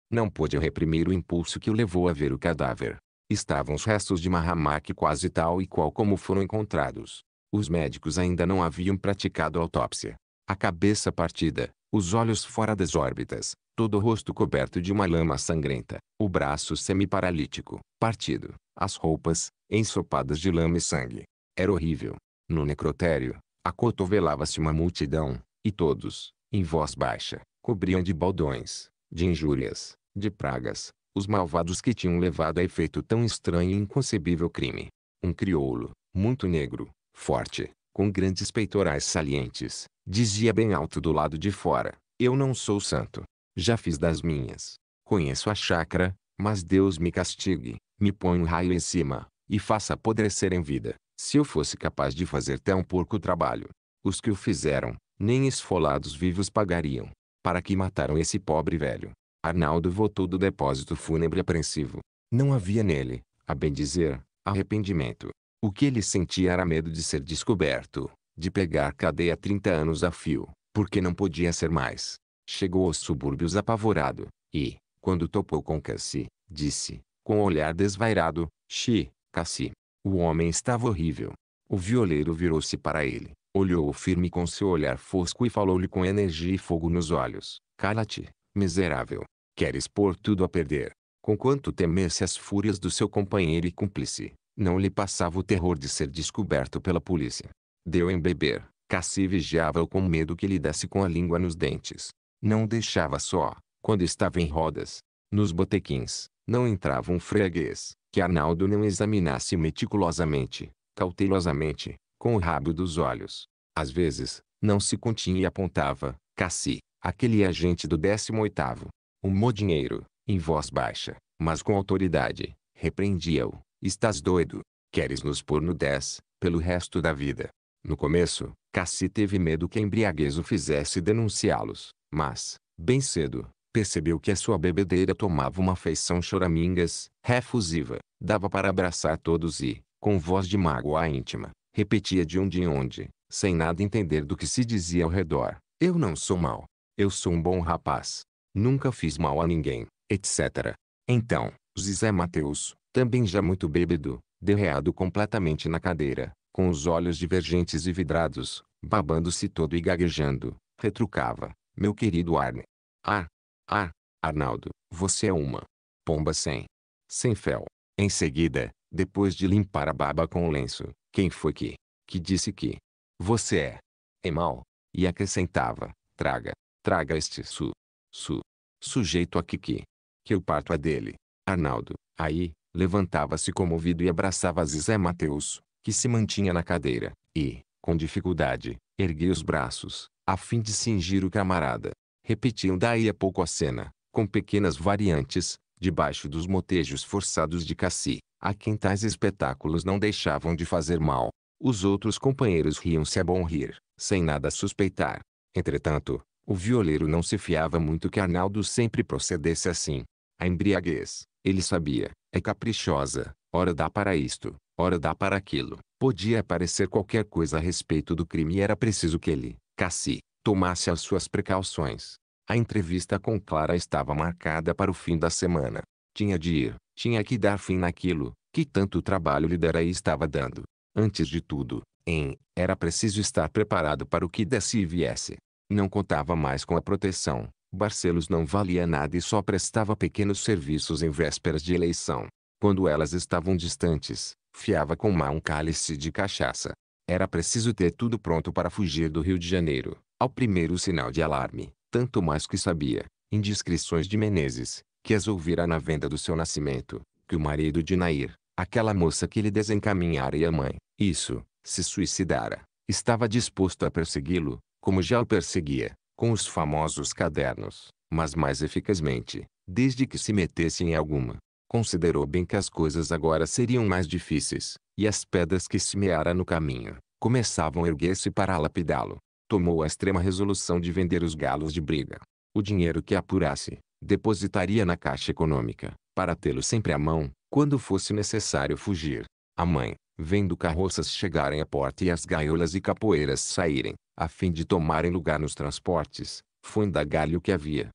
Speaker 1: Não pôde reprimir o impulso que o levou a ver o cadáver. Estavam os restos de Mahamak quase tal e qual como foram encontrados. Os médicos ainda não haviam praticado autópsia. A cabeça partida, os olhos fora das órbitas, todo o rosto coberto de uma lama sangrenta, o braço semiparalítico, partido, as roupas, ensopadas de lama e sangue. Era horrível. No necrotério, acotovelava-se uma multidão, e todos, em voz baixa, cobriam de baldões, de injúrias, de pragas, os malvados que tinham levado a efeito tão estranho e inconcebível crime. Um crioulo, muito negro, forte, com grandes peitorais salientes, dizia bem alto do lado de fora: Eu não sou santo. Já fiz das minhas. Conheço a chácara, mas Deus me castigue, me põe um raio em cima, e faça apodrecer em vida. Se eu fosse capaz de fazer tão porco trabalho, os que o fizeram, nem esfolados vivos pagariam. Para que mataram esse pobre velho? Arnaldo voltou do depósito fúnebre apreensivo. Não havia nele, a bem dizer, arrependimento. O que ele sentia era medo de ser descoberto, de pegar cadeia 30 anos a fio, porque não podia ser mais. Chegou aos subúrbios apavorado, e, quando topou com Cassi, disse, com um olhar desvairado, Xi, Cassi, o homem estava horrível. O violeiro virou-se para ele, olhou-o firme com seu olhar fosco e falou-lhe com energia e fogo nos olhos. Cala-te, miserável. Queres pôr tudo a perder. Conquanto temesse as fúrias do seu companheiro e cúmplice, não lhe passava o terror de ser descoberto pela polícia. Deu em beber. Cassi vigiava-o com medo que lhe desse com a língua nos dentes. Não deixava só, quando estava em rodas. Nos botequins, não entrava um freguês, que Arnaldo não examinasse meticulosamente, cautelosamente, com o rabo dos olhos. Às vezes, não se continha e apontava, Cassi, aquele agente do 18º. O modinheiro, em voz baixa, mas com autoridade, repreendia-o. Estás doido? Queres nos pôr no 10, pelo resto da vida. No começo, Cassi teve medo que a embriaguez o fizesse denunciá-los, mas, bem cedo, percebeu que a sua bebedeira tomava uma feição choramingas, refusiva, dava para abraçar todos e, com voz de mágoa íntima, repetia de onde em onde, sem nada entender do que se dizia ao redor. Eu não sou mau. Eu sou um bom rapaz. Nunca fiz mal a ninguém, etc. Então, Zizé Mateus, também já muito bêbado, derreado completamente na cadeira, com os olhos divergentes e vidrados, babando-se todo e gaguejando, retrucava. Meu querido Arne. Ah, ah, Arnaldo, você é uma pomba sem, sem fel. Em seguida, depois de limpar a baba com o lenço, quem foi que, que disse que você é, é mal? E acrescentava, traga, traga este su, su, sujeito aqui que, que eu parto a dele. Arnaldo, aí, levantava-se comovido e abraçava Zizé Mateus, que se mantinha na cadeira, e, com dificuldade, erguia os braços, a fim de cingir o camarada repetiam daí a pouco a cena, com pequenas variantes, debaixo dos motejos forçados de Cassi, a quem tais espetáculos não deixavam de fazer mal. Os outros companheiros riam-se a bom rir, sem nada suspeitar. Entretanto, o violeiro não se fiava muito que Arnaldo sempre procedesse assim. A embriaguez, ele sabia, é caprichosa, ora dá para isto, ora dá para aquilo. Podia aparecer qualquer coisa a respeito do crime e era preciso que ele, Cassi, tomasse as suas precauções. A entrevista com Clara estava marcada para o fim da semana. Tinha de ir, tinha que dar fim naquilo, que tanto trabalho lhe dera e estava dando. Antes de tudo, em, era preciso estar preparado para o que desse e viesse. Não contava mais com a proteção. Barcelos não valia nada e só prestava pequenos serviços em vésperas de eleição. Quando elas estavam distantes, fiava com má um cálice de cachaça. Era preciso ter tudo pronto para fugir do Rio de Janeiro. Ao primeiro sinal de alarme, tanto mais que sabia, indiscrições de Menezes, que as ouvira na venda do seu nascimento, que o marido de Nair, aquela moça que lhe desencaminhara e a mãe, isso, se suicidara, estava disposto a persegui-lo, como já o perseguia, com os famosos cadernos, mas mais eficazmente, desde que se metesse em alguma. Considerou bem que as coisas agora seriam mais difíceis, e as pedras que semeara no caminho, começavam a erguer-se para lapidá-lo tomou a extrema resolução de vender os galos de briga. O dinheiro que apurasse, depositaria na caixa econômica, para tê-lo sempre à mão, quando fosse necessário fugir. A mãe, vendo carroças chegarem à porta e as gaiolas e capoeiras saírem, a fim de tomarem lugar nos transportes, foi indagar-lhe o que havia.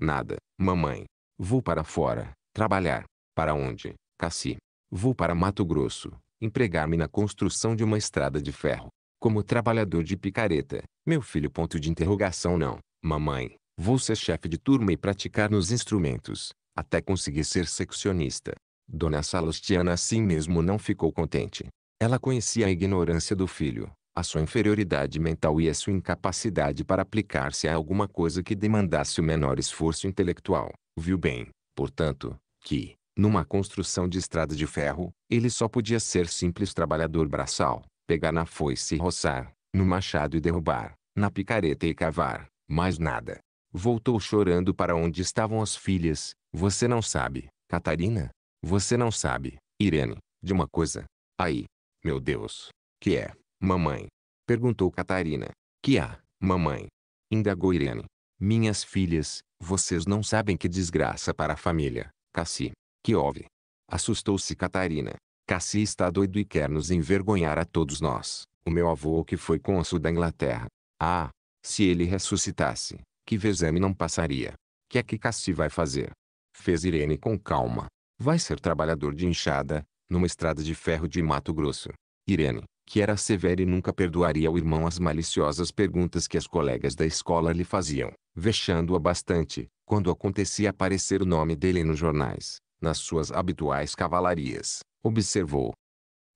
Speaker 1: Nada, mamãe. Vou para fora, trabalhar. Para onde, Cassi? Vou para Mato Grosso, empregar-me na construção de uma estrada de ferro como trabalhador de picareta. Meu filho ponto de interrogação não. Mamãe, vou ser chefe de turma e praticar nos instrumentos, até conseguir ser seccionista. Dona Salustiana assim mesmo não ficou contente. Ela conhecia a ignorância do filho, a sua inferioridade mental e a sua incapacidade para aplicar-se a alguma coisa que demandasse o menor esforço intelectual. Viu bem, portanto, que, numa construção de estrada de ferro, ele só podia ser simples trabalhador braçal pegar na foice e roçar, no machado e derrubar, na picareta e cavar, mais nada. Voltou chorando para onde estavam as filhas. Você não sabe, Catarina? Você não sabe, Irene, de uma coisa. Aí, meu Deus, que é, mamãe? Perguntou Catarina. Que há, mamãe? Indagou Irene. Minhas filhas, vocês não sabem que desgraça para a família, Cassi. Que houve? Assustou-se Catarina. Cassi está doido e quer nos envergonhar a todos nós. O meu avô que foi cônsul da Inglaterra. Ah, se ele ressuscitasse, que vexame não passaria. Que é que Cassi vai fazer? Fez Irene com calma. Vai ser trabalhador de enxada, numa estrada de ferro de Mato Grosso. Irene, que era severa e nunca perdoaria ao irmão as maliciosas perguntas que as colegas da escola lhe faziam, vexando-a bastante, quando acontecia aparecer o nome dele nos jornais, nas suas habituais cavalarias observou.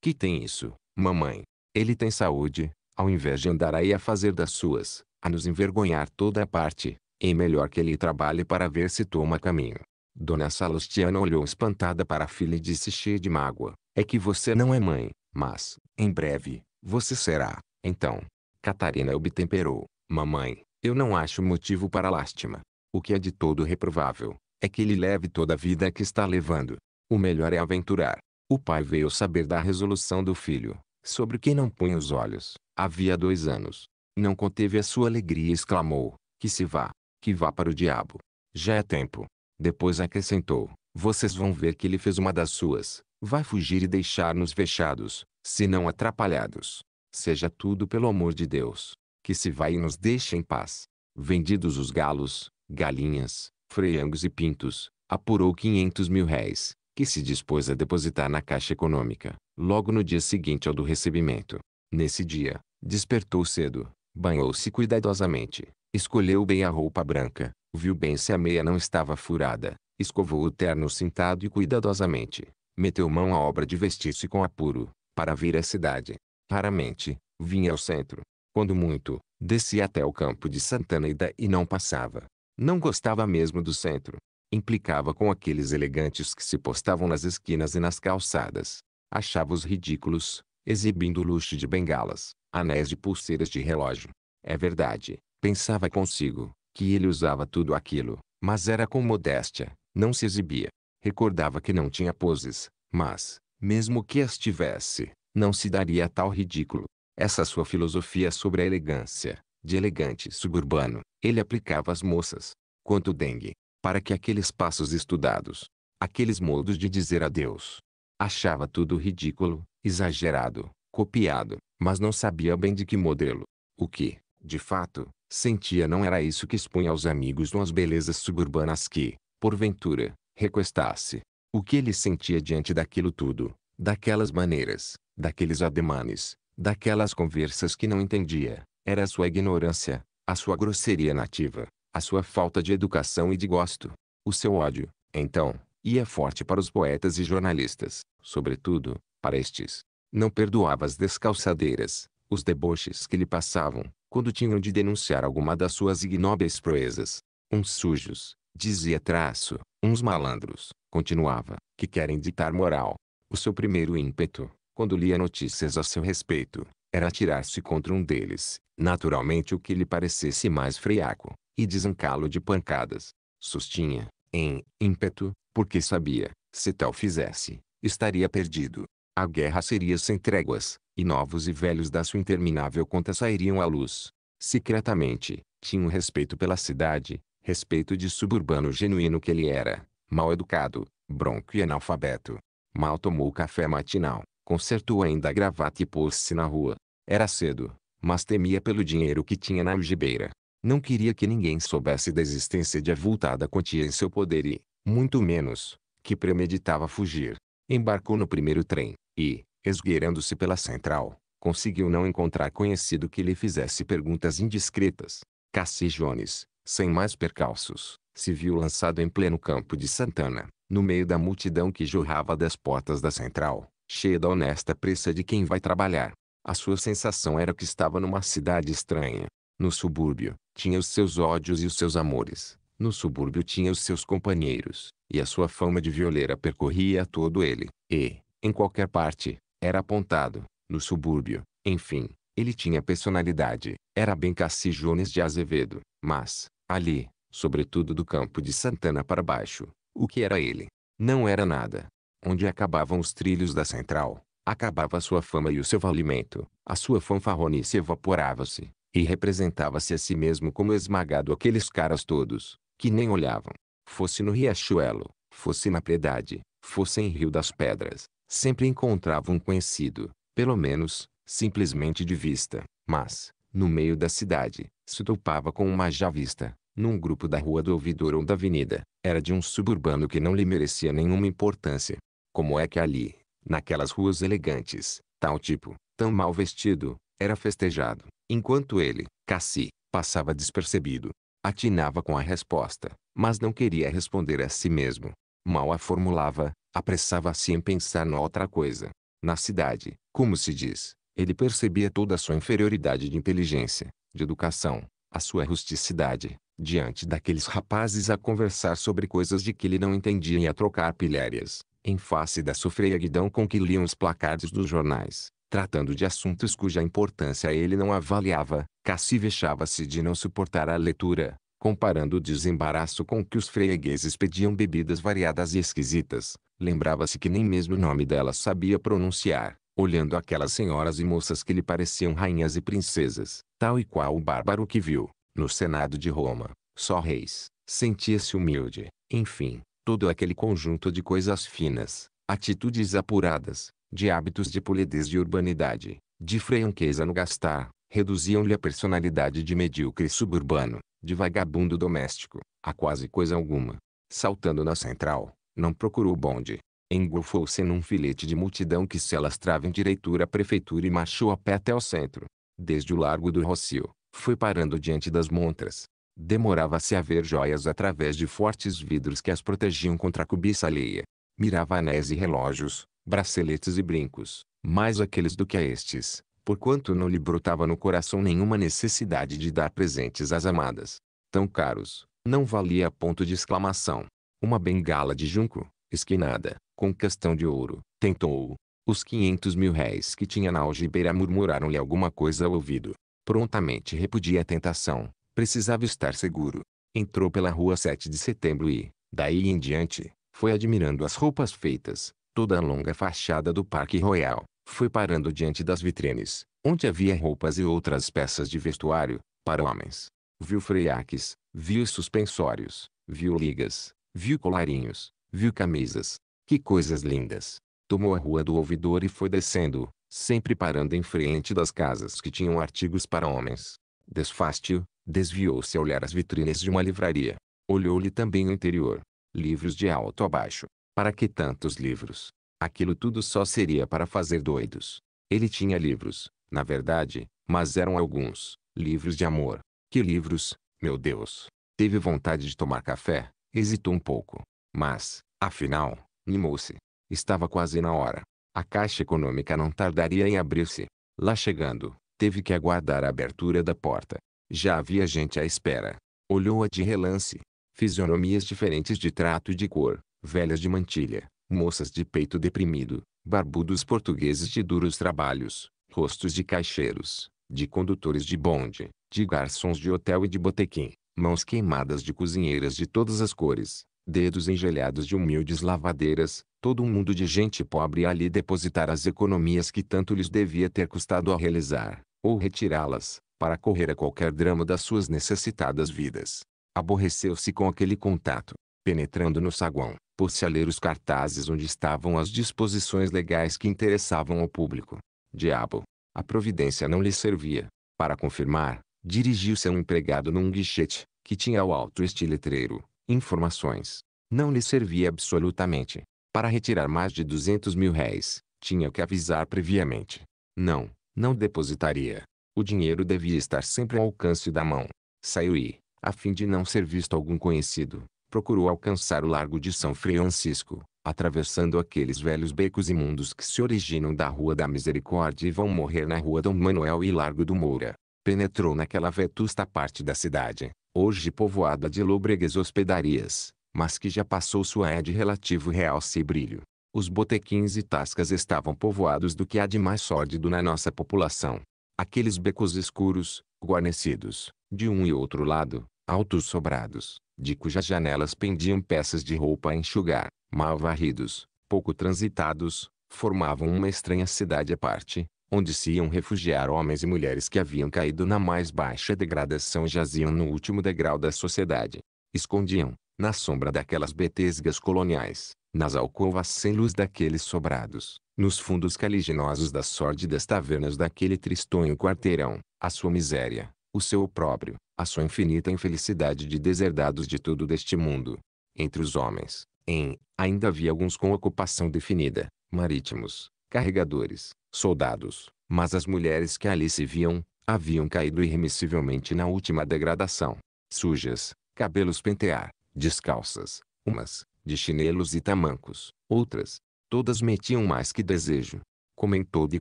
Speaker 1: Que tem isso, mamãe? Ele tem saúde, ao invés de andar aí a fazer das suas, a nos envergonhar toda a parte, é melhor que ele trabalhe para ver se toma caminho. Dona Salustiana olhou espantada para a filha e disse cheia de mágoa. É que você não é mãe, mas, em breve, você será. Então, Catarina obtemperou. Mamãe, eu não acho motivo para lástima. O que é de todo reprovável, é que ele leve toda a vida que está levando. O melhor é aventurar, o pai veio saber da resolução do filho, sobre quem não punha os olhos, havia dois anos. Não conteve a sua alegria e exclamou: Que se vá, que vá para o diabo. Já é tempo. Depois acrescentou: Vocês vão ver que ele fez uma das suas, vai fugir e deixar-nos fechados, se não atrapalhados. Seja tudo pelo amor de Deus, que se vá e nos deixe em paz. Vendidos os galos, galinhas, freangos e pintos, apurou quinhentos mil réis, que se dispôs a depositar na Caixa Econômica, logo no dia seguinte ao do recebimento. Nesse dia, despertou cedo, banhou-se cuidadosamente, escolheu bem a roupa branca, viu bem se a meia não estava furada, escovou o terno cintado e cuidadosamente, meteu mão à obra de vestir-se com apuro, para vir à cidade. Raramente, vinha ao centro. Quando muito, descia até o campo de Santana e daí não passava. Não gostava mesmo do centro implicava com aqueles elegantes que se postavam nas esquinas e nas calçadas. Achava-os ridículos, exibindo luxo de bengalas, anéis de pulseiras de relógio. É verdade, pensava consigo, que ele usava tudo aquilo, mas era com modéstia, não se exibia. Recordava que não tinha poses, mas, mesmo que as tivesse, não se daria a tal ridículo. Essa sua filosofia sobre a elegância, de elegante suburbano, ele aplicava às moças. Quanto dengue, para que aqueles passos estudados, aqueles modos de dizer adeus. Achava tudo ridículo, exagerado, copiado, mas não sabia bem de que modelo. O que, de fato, sentia não era isso que expunha aos amigos umas belezas suburbanas que, porventura, requestasse. O que ele sentia diante daquilo tudo, daquelas maneiras, daqueles ademanes, daquelas conversas que não entendia, era a sua ignorância, a sua grosseria nativa, a sua falta de educação e de gosto. O seu ódio, então, ia é forte para os poetas e jornalistas, sobretudo, para estes. Não perdoava as descalçadeiras, os deboches que lhe passavam, quando tinham de denunciar alguma das suas ignóbeis proezas. Uns sujos, dizia traço, uns malandros, continuava, que querem ditar moral. O seu primeiro ímpeto, quando lia notícias a seu respeito, era atirar-se contra um deles, naturalmente o que lhe parecesse mais friaco e desancá-lo de pancadas. Sustinha, em ímpeto, porque sabia, se tal fizesse, estaria perdido. A guerra seria sem tréguas, e novos e velhos da sua interminável conta sairiam à luz. Secretamente, tinha um respeito pela cidade, respeito de suburbano genuíno que ele era, mal educado, bronco e analfabeto. Mal tomou o café matinal, consertou ainda a gravata e pôs-se na rua. Era cedo, mas temia pelo dinheiro que tinha na algibeira. Não queria que ninguém soubesse da existência de avultada quantia em seu poder e, muito menos, que premeditava fugir. Embarcou no primeiro trem e, esgueirando-se pela central, conseguiu não encontrar conhecido que lhe fizesse perguntas indiscretas. Cassi Jones, sem mais percalços, se viu lançado em pleno campo de Santana, no meio da multidão que jorrava das portas da central, cheia da honesta pressa de quem vai trabalhar. A sua sensação era que estava numa cidade estranha, no subúrbio, tinha os seus ódios e os seus amores. No subúrbio tinha os seus companheiros, e a sua fama de violeira percorria todo ele. E, em qualquer parte, era apontado. No subúrbio, enfim, ele tinha personalidade. Era bem Cassi Jones de Azevedo. Mas, ali, sobretudo do campo de Santana para baixo, o que era ele? Não era nada. Onde acabavam os trilhos da central, acabava a sua fama e o seu valimento. A sua fanfarronice evaporava-se. E representava-se a si mesmo como esmagado aqueles caras todos, que nem olhavam. Fosse no Riachuelo, fosse na Piedade, fosse em Rio das Pedras, sempre encontrava um conhecido, pelo menos, simplesmente de vista. Mas, no meio da cidade, se topava com uma já vista, num grupo da rua do ouvidor ou da avenida, era de um suburbano que não lhe merecia nenhuma importância. Como é que ali, naquelas ruas elegantes, tal tipo, tão mal vestido, era festejado, enquanto ele, Cassi, passava despercebido. Atinava com a resposta, mas não queria responder a si mesmo. Mal a formulava, apressava-se em pensar na outra coisa. Na cidade, como se diz, ele percebia toda a sua inferioridade de inteligência, de educação, a sua rusticidade, diante daqueles rapazes a conversar sobre coisas de que ele não entendia e a trocar pilhérias, em face da sofreguidão com que liam os placares dos jornais tratando de assuntos cuja importância ele não avaliava, Cassi vexava-se de não suportar a leitura, comparando o desembaraço com que os fregueses pediam bebidas variadas e esquisitas. Lembrava-se que nem mesmo o nome dela sabia pronunciar, olhando aquelas senhoras e moças que lhe pareciam rainhas e princesas, tal e qual o bárbaro que viu, no Senado de Roma, só reis. Sentia-se humilde, enfim, todo aquele conjunto de coisas finas, atitudes apuradas, de hábitos de polidez e urbanidade, de franqueza no gastar, reduziam-lhe a personalidade de medíocre suburbano, de vagabundo doméstico, a quase coisa alguma. Saltando na central, não procurou o bonde. Engolfou-se num filete de multidão que se alastrava em direitura à prefeitura e marchou a pé até o centro. Desde o largo do Rocio, foi parando diante das montras. Demorava-se a ver joias através de fortes vidros que as protegiam contra a cobiça alheia mirava anéis e relógios, braceletes e brincos, mais aqueles do que a estes, porquanto não lhe brotava no coração nenhuma necessidade de dar presentes às amadas. Tão caros, não valia a ponto de exclamação. Uma bengala de junco, esquinada, com castão de ouro, tentou-o. Os quinhentos mil réis que tinha na algibeira murmuraram-lhe alguma coisa ao ouvido. Prontamente repudia a tentação, precisava estar seguro. Entrou pela rua 7 de setembro e, daí em diante, foi admirando as roupas feitas, toda a longa fachada do Parque Royal, foi parando diante das vitrines, onde havia roupas e outras peças de vestuário, para homens. Viu freiaques, viu suspensórios, viu ligas, viu colarinhos, viu camisas. Que coisas lindas! Tomou a rua do ouvidor e foi descendo, sempre parando em frente das casas que tinham artigos para homens. Desfácil, desviou-se a olhar as vitrines de uma livraria. Olhou-lhe também o interior, livros de alto a baixo. Para que tantos livros? Aquilo tudo só seria para fazer doidos. Ele tinha livros, na verdade, mas eram alguns, livros de amor. Que livros, meu Deus! Teve vontade de tomar café, hesitou um pouco. Mas, afinal, animou-se. Estava quase na hora. A caixa econômica não tardaria em abrir-se. Lá chegando, teve que aguardar a abertura da porta. Já havia gente à espera. Olhou-a de relance, fisionomias diferentes de trato e de cor, velhas de mantilha, moças de peito deprimido, barbudos portugueses de duros trabalhos, rostos de caixeiros, de condutores de bonde, de garçons de hotel e de botequim, mãos queimadas de cozinheiras de todas as cores, dedos engelhados de humildes lavadeiras, todo um mundo de gente pobre ali depositar as economias que tanto lhes devia ter custado a realizar, ou retirá-las, para correr a qualquer drama das suas necessitadas vidas. Aborreceu-se com aquele contato, penetrando no saguão, pôs-se a ler os cartazes onde estavam as disposições legais que interessavam ao público. Diabo! A providência não lhe servia. Para confirmar, dirigiu-se a um empregado num guichete, que tinha ao alto este letreiro, informações. Não lhe servia absolutamente. Para retirar mais de 200 mil réis, tinha que avisar previamente. Não, não depositaria. O dinheiro devia estar sempre ao alcance da mão. Saiu e, a fim de não ser visto algum conhecido, procurou alcançar o Largo de São Francisco, atravessando aqueles velhos becos imundos que se originam da Rua da Misericórdia e vão morrer na Rua Dom Manuel e Largo do Moura. Penetrou naquela vetusta parte da cidade, hoje povoada de lôbregas hospedarias, mas que já passou sua é de relativo realce e brilho. Os botequins e tascas estavam povoados do que há de mais sórdido na nossa população. Aqueles becos escuros, guarnecidos, de um e outro lado, altos sobrados, de cujas janelas pendiam peças de roupa a enxugar, mal varridos, pouco transitados, formavam uma estranha cidade à parte, onde se iam refugiar homens e mulheres que haviam caído na mais baixa degradação e jaziam no último degrau da sociedade. Escondiam, na sombra daquelas betesgas coloniais, nas alcovas sem luz daqueles sobrados, nos fundos caliginosos das sórdidas tavernas daquele tristonho quarteirão, a sua miséria, o seu próprio a sua infinita infelicidade de deserdados de tudo deste mundo. Entre os homens, em, ainda havia alguns com ocupação definida, marítimos, carregadores, soldados, mas as mulheres que ali se viam, haviam caído irremissivelmente na última degradação. Sujas, cabelos pentear, descalças, umas, de chinelos e tamancos, outras, todas metiam mais que desejo. Como em toda e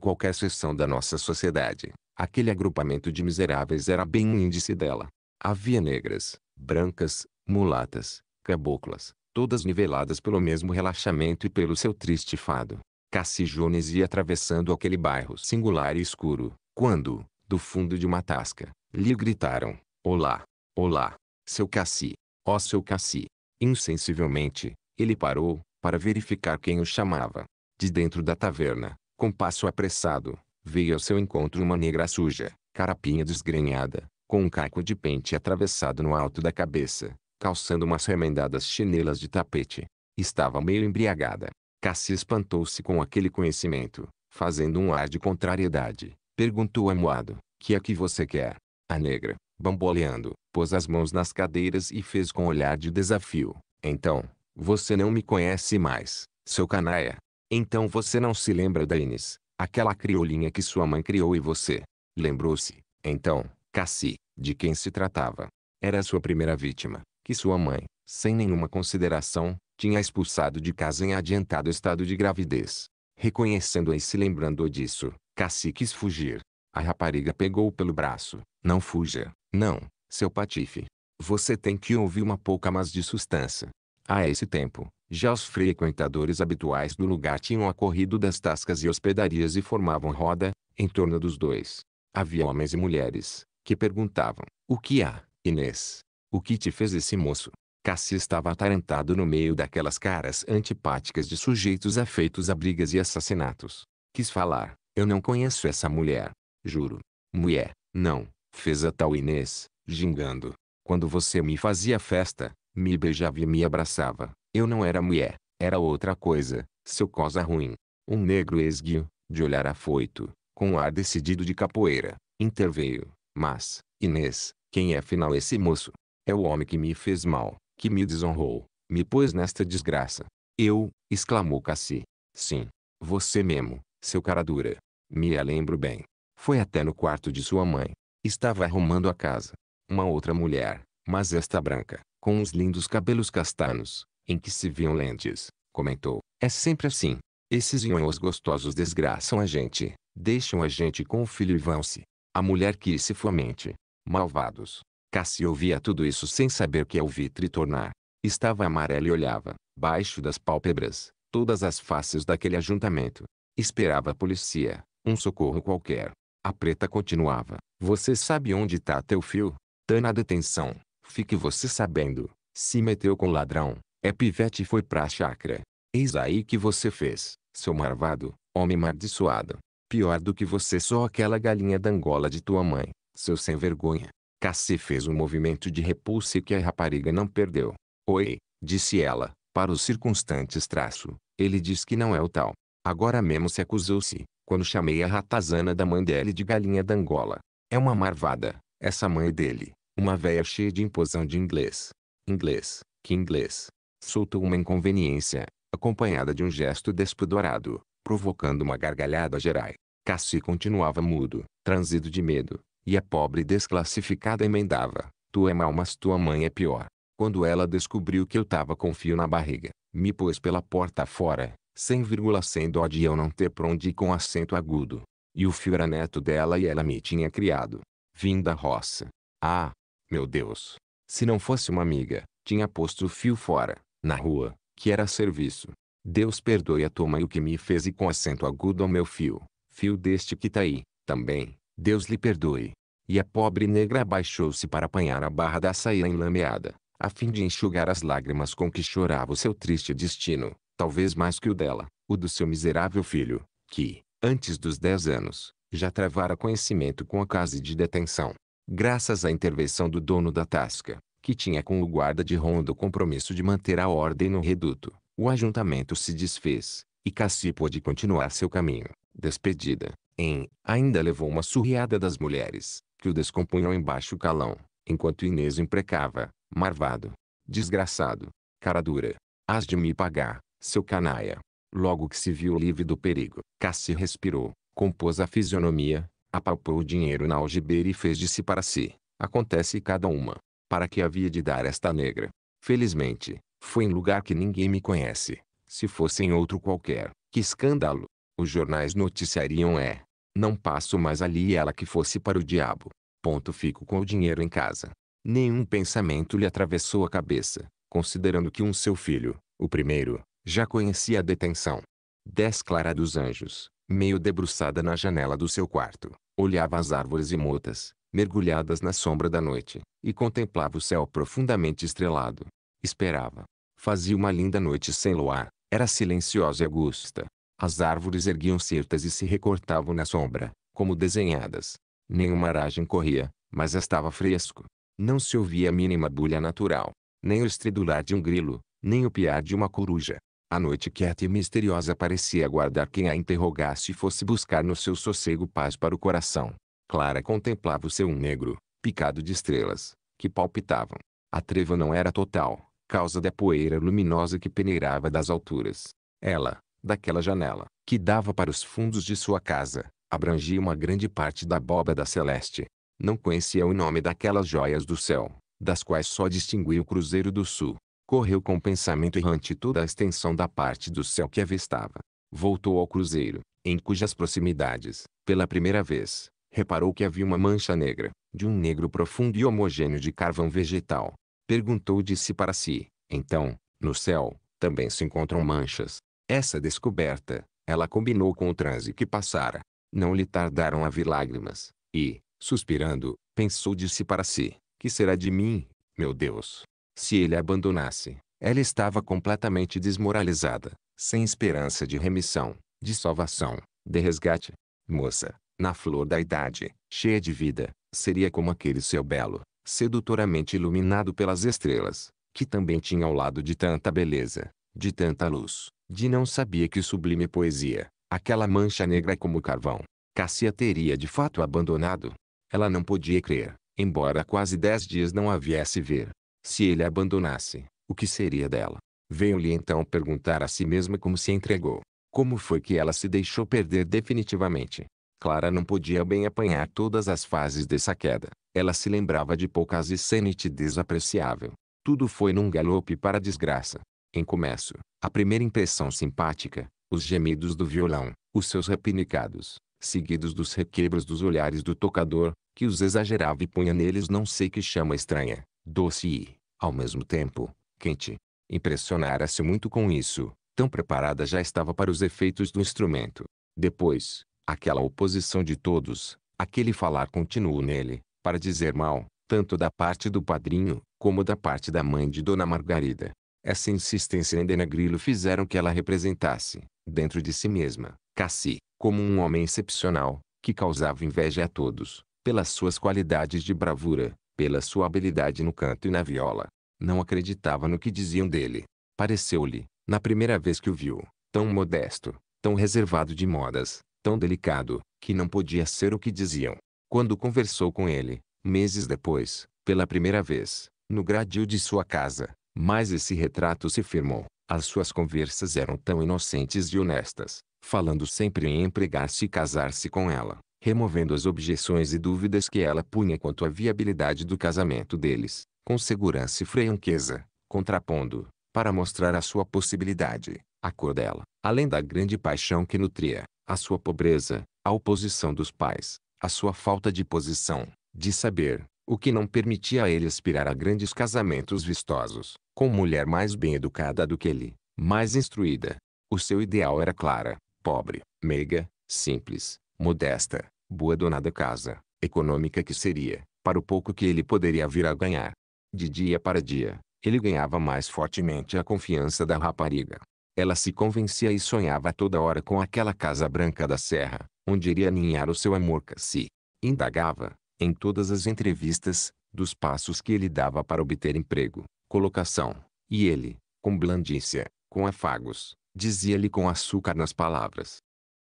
Speaker 1: qualquer seção da nossa sociedade, Aquele agrupamento de miseráveis era bem um índice dela. Havia negras, brancas, mulatas, caboclas, todas niveladas pelo mesmo relaxamento e pelo seu triste fado. Cassie Jones ia atravessando aquele bairro singular e escuro, quando, do fundo de uma tasca, lhe gritaram, Olá! Olá! Seu Cassi! Ó oh, seu Cassi! Insensivelmente, ele parou, para verificar quem o chamava. De dentro da taverna, com passo apressado, veio ao seu encontro uma negra suja, carapinha desgrenhada, com um caco de pente atravessado no alto da cabeça, calçando umas remendadas chinelas de tapete. Estava meio embriagada. Cassi espantou-se com aquele conhecimento, fazendo um ar de contrariedade. Perguntou a Moado, que é que você quer? A negra, bamboleando, pôs as mãos nas cadeiras e fez com olhar de desafio. Então, você não me conhece mais, seu canaia. Então você não se lembra da Inês, Aquela criolinha que sua mãe criou e você. Lembrou-se, então, Cassi, de quem se tratava. Era a sua primeira vítima, que sua mãe, sem nenhuma consideração, tinha expulsado de casa em adiantado estado de gravidez. Reconhecendo-a e se lembrando disso, Cassi quis fugir. A rapariga pegou-o pelo braço. Não fuja, não, seu patife. Você tem que ouvir uma pouca mais de substância. A esse tempo, já os frequentadores habituais do lugar tinham acorrido das tascas e hospedarias e formavam roda, em torno dos dois. Havia homens e mulheres, que perguntavam, o que há, Inês? O que te fez esse moço? Cassi estava atarantado no meio daquelas caras antipáticas de sujeitos afeitos a brigas e assassinatos. Quis falar, eu não conheço essa mulher, juro. Mulher, não, fez a tal Inês, gingando. Quando você me fazia festa, me beijava e me abraçava. Eu não era mulher, era outra coisa, seu cosa ruim. Um negro esguio, de olhar afoito, com um ar decidido de capoeira, interveio. Mas, Inês, quem é afinal esse moço? É o homem que me fez mal, que me desonrou, me pôs nesta desgraça. Eu, exclamou Cassi. Sim, você mesmo, seu cara dura. Me a lembro bem. Foi até no quarto de sua mãe. Estava arrumando a casa. Uma outra mulher, mas esta branca, com uns lindos cabelos castanhos, em que se viam lentes, comentou. É sempre assim. Esses nhonhos gostosos desgraçam a gente, deixam a gente com o filho e vão-se. A mulher que se fomente. Malvados. Cassi ouvia tudo isso sem saber que é o vitre tornar. Estava amarelo e olhava, baixo das pálpebras, todas as faces daquele ajuntamento. Esperava a polícia, um socorro qualquer. A preta continuava. Você sabe onde está teu fio? Tá na detenção. Fique você sabendo. Se meteu com ladrão, é pivete e foi pra chácara. Eis aí que você fez, seu marvado, homem amaldiçoado. Pior do que você só aquela galinha d'angola de tua mãe, seu sem vergonha. Cassi fez um movimento de repulsa que a rapariga não perdeu. Oi, disse ela, para os circunstantes traço. Ele diz que não é o tal. Agora mesmo se acusou-se, quando chamei a ratazana da mãe dele de galinha d'angola, É uma marvada, essa mãe dele, uma véia cheia de imposição de inglês. Inglês, que inglês. Soltou uma inconveniência, acompanhada de um gesto despudorado, provocando uma gargalhada geral. Cassi continuava mudo, transido de medo, e a pobre desclassificada emendava. Tu é mal mas tua mãe é pior. Quando ela descobriu que eu tava com fio na barriga, me pôs pela porta fora, sem vírgula sem dó de eu não ter pra onde ir com acento agudo. E o fio era neto dela e ela me tinha criado. Vim da roça. Ah, meu Deus! Se não fosse uma amiga, tinha posto o fio fora, na rua, que era serviço. Deus perdoe a toma e o que me fez e com acento agudo ao meu fio, fio deste que tá aí, também, Deus lhe perdoe. E a pobre negra abaixou-se para apanhar a barra da saia enlameada, a fim de enxugar as lágrimas com que chorava o seu triste destino, talvez mais que o dela, o do seu miserável filho, que, antes dos dez anos, já travara conhecimento com a casa de detenção graças à intervenção do dono da tasca, que tinha com o guarda de ronda o compromisso de manter a ordem no reduto. O ajuntamento se desfez, e Cassi pôde continuar seu caminho. Despedida, em, ainda levou uma surriada das mulheres, que o descompunham embaixo o calão, enquanto Inês imprecava, marvado, desgraçado, cara dura, has de me pagar, seu canaia. Logo que se viu livre do perigo, Cassi respirou, compôs a fisionomia, apalpou o dinheiro na algibeira e fez de si para si. Acontece cada uma. Para que havia de dar esta negra? Felizmente, foi em lugar que ninguém me conhece. Se fosse em outro qualquer, que escândalo! Os jornais noticiariam é. Não passo mais ali e ela que fosse para o diabo. Ponto fico com o dinheiro em casa. Nenhum pensamento lhe atravessou a cabeça, considerando que um seu filho, o primeiro, já conhecia a detenção. 10 Clara dos Anjos meio debruçada na janela do seu quarto. Olhava as árvores e motas mergulhadas na sombra da noite, e contemplava o céu profundamente estrelado. Esperava. Fazia uma linda noite sem luar, era silenciosa e augusta. As árvores erguiam certas e se recortavam na sombra, como desenhadas. Nenhuma aragem corria, mas estava fresco. Não se ouvia a mínima bulha natural, nem o estridular de um grilo, nem o piar de uma coruja. A noite quieta e misteriosa parecia aguardar quem a interrogasse e fosse buscar no seu sossego paz para o coração. Clara contemplava o seu negro, picado de estrelas, que palpitavam. A treva não era total, causa da poeira luminosa que peneirava das alturas. Ela, daquela janela, que dava para os fundos de sua casa, abrangia uma grande parte da abóbada celeste. Não conhecia o nome daquelas joias do céu, das quais só distinguia o Cruzeiro do Sul. Correu com pensamento errante toda a extensão da parte do céu que avistava. Voltou ao cruzeiro, em cujas proximidades, pela primeira vez, reparou que havia uma mancha negra, de um negro profundo e homogêneo de carvão vegetal. Perguntou de si para si, então, no céu, também se encontram manchas. Essa descoberta, ela combinou com o transe que passara. Não lhe tardaram a vir lágrimas, e, suspirando, pensou de si para si, que será de mim, meu Deus? Se ele a abandonasse, ela estava completamente desmoralizada, sem esperança de remissão, de salvação, de resgate. Moça, na flor da idade, cheia de vida, seria como aquele céu belo, sedutoramente iluminado pelas estrelas, que também tinha ao lado de tanta beleza, de tanta luz, de não sabia que sublime poesia, aquela mancha negra é como carvão. Cassia teria de fato abandonado. Ela não podia crer, embora quase dez dias não a viesse ver. Se ele a abandonasse, o que seria dela? Veio-lhe então perguntar a si mesma como se entregou. Como foi que ela se deixou perder definitivamente? Clara não podia bem apanhar todas as fases dessa queda. Ela se lembrava de poucas e sem nitidez apreciável. Tudo foi num galope para a desgraça. Em começo, a primeira impressão simpática, os gemidos do violão, os seus repinicados, seguidos dos requebros dos olhares do tocador, que os exagerava e punha neles não sei que chama estranha doce e, ao mesmo tempo, quente. Impressionara-se muito com isso, tão preparada já estava para os efeitos do instrumento. Depois, aquela oposição de todos, aquele falar continuo nele, para dizer mal, tanto da parte do padrinho, como da parte da mãe de Dona Margarida. Essa insistência em denegrilo fizeram que ela representasse, dentro de si mesma, Cassi, como um homem excepcional, que causava inveja a todos, pelas suas qualidades de bravura, pela sua habilidade no canto e na viola. Não acreditava no que diziam dele. Pareceu-lhe, na primeira vez que o viu, tão modesto, tão reservado de modas, tão delicado, que não podia ser o que diziam. Quando conversou com ele, meses depois, pela primeira vez, no gradil de sua casa, mais esse retrato se firmou. As suas conversas eram tão inocentes e honestas, falando sempre em empregar-se e casar-se com ela removendo as objeções e dúvidas que ela punha quanto à viabilidade do casamento deles, com segurança e franqueza, contrapondo, para mostrar a sua possibilidade, a cor dela, além da grande paixão que nutria, a sua pobreza, a oposição dos pais, a sua falta de posição, de saber, o que não permitia a ele aspirar a grandes casamentos vistosos, com mulher mais bem educada do que ele, mais instruída. O seu ideal era clara, pobre, meiga, simples, modesta, boa dona da casa, econômica que seria, para o pouco que ele poderia vir a ganhar. De dia para dia, ele ganhava mais fortemente a confiança da rapariga. Ela se convencia e sonhava toda hora com aquela casa branca da serra, onde iria ninhar o seu amor se Indagava, em todas as entrevistas, dos passos que ele dava para obter emprego, colocação, e ele, com blandícia, com afagos, dizia-lhe com açúcar nas palavras.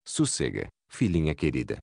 Speaker 1: Sossega, filhinha querida,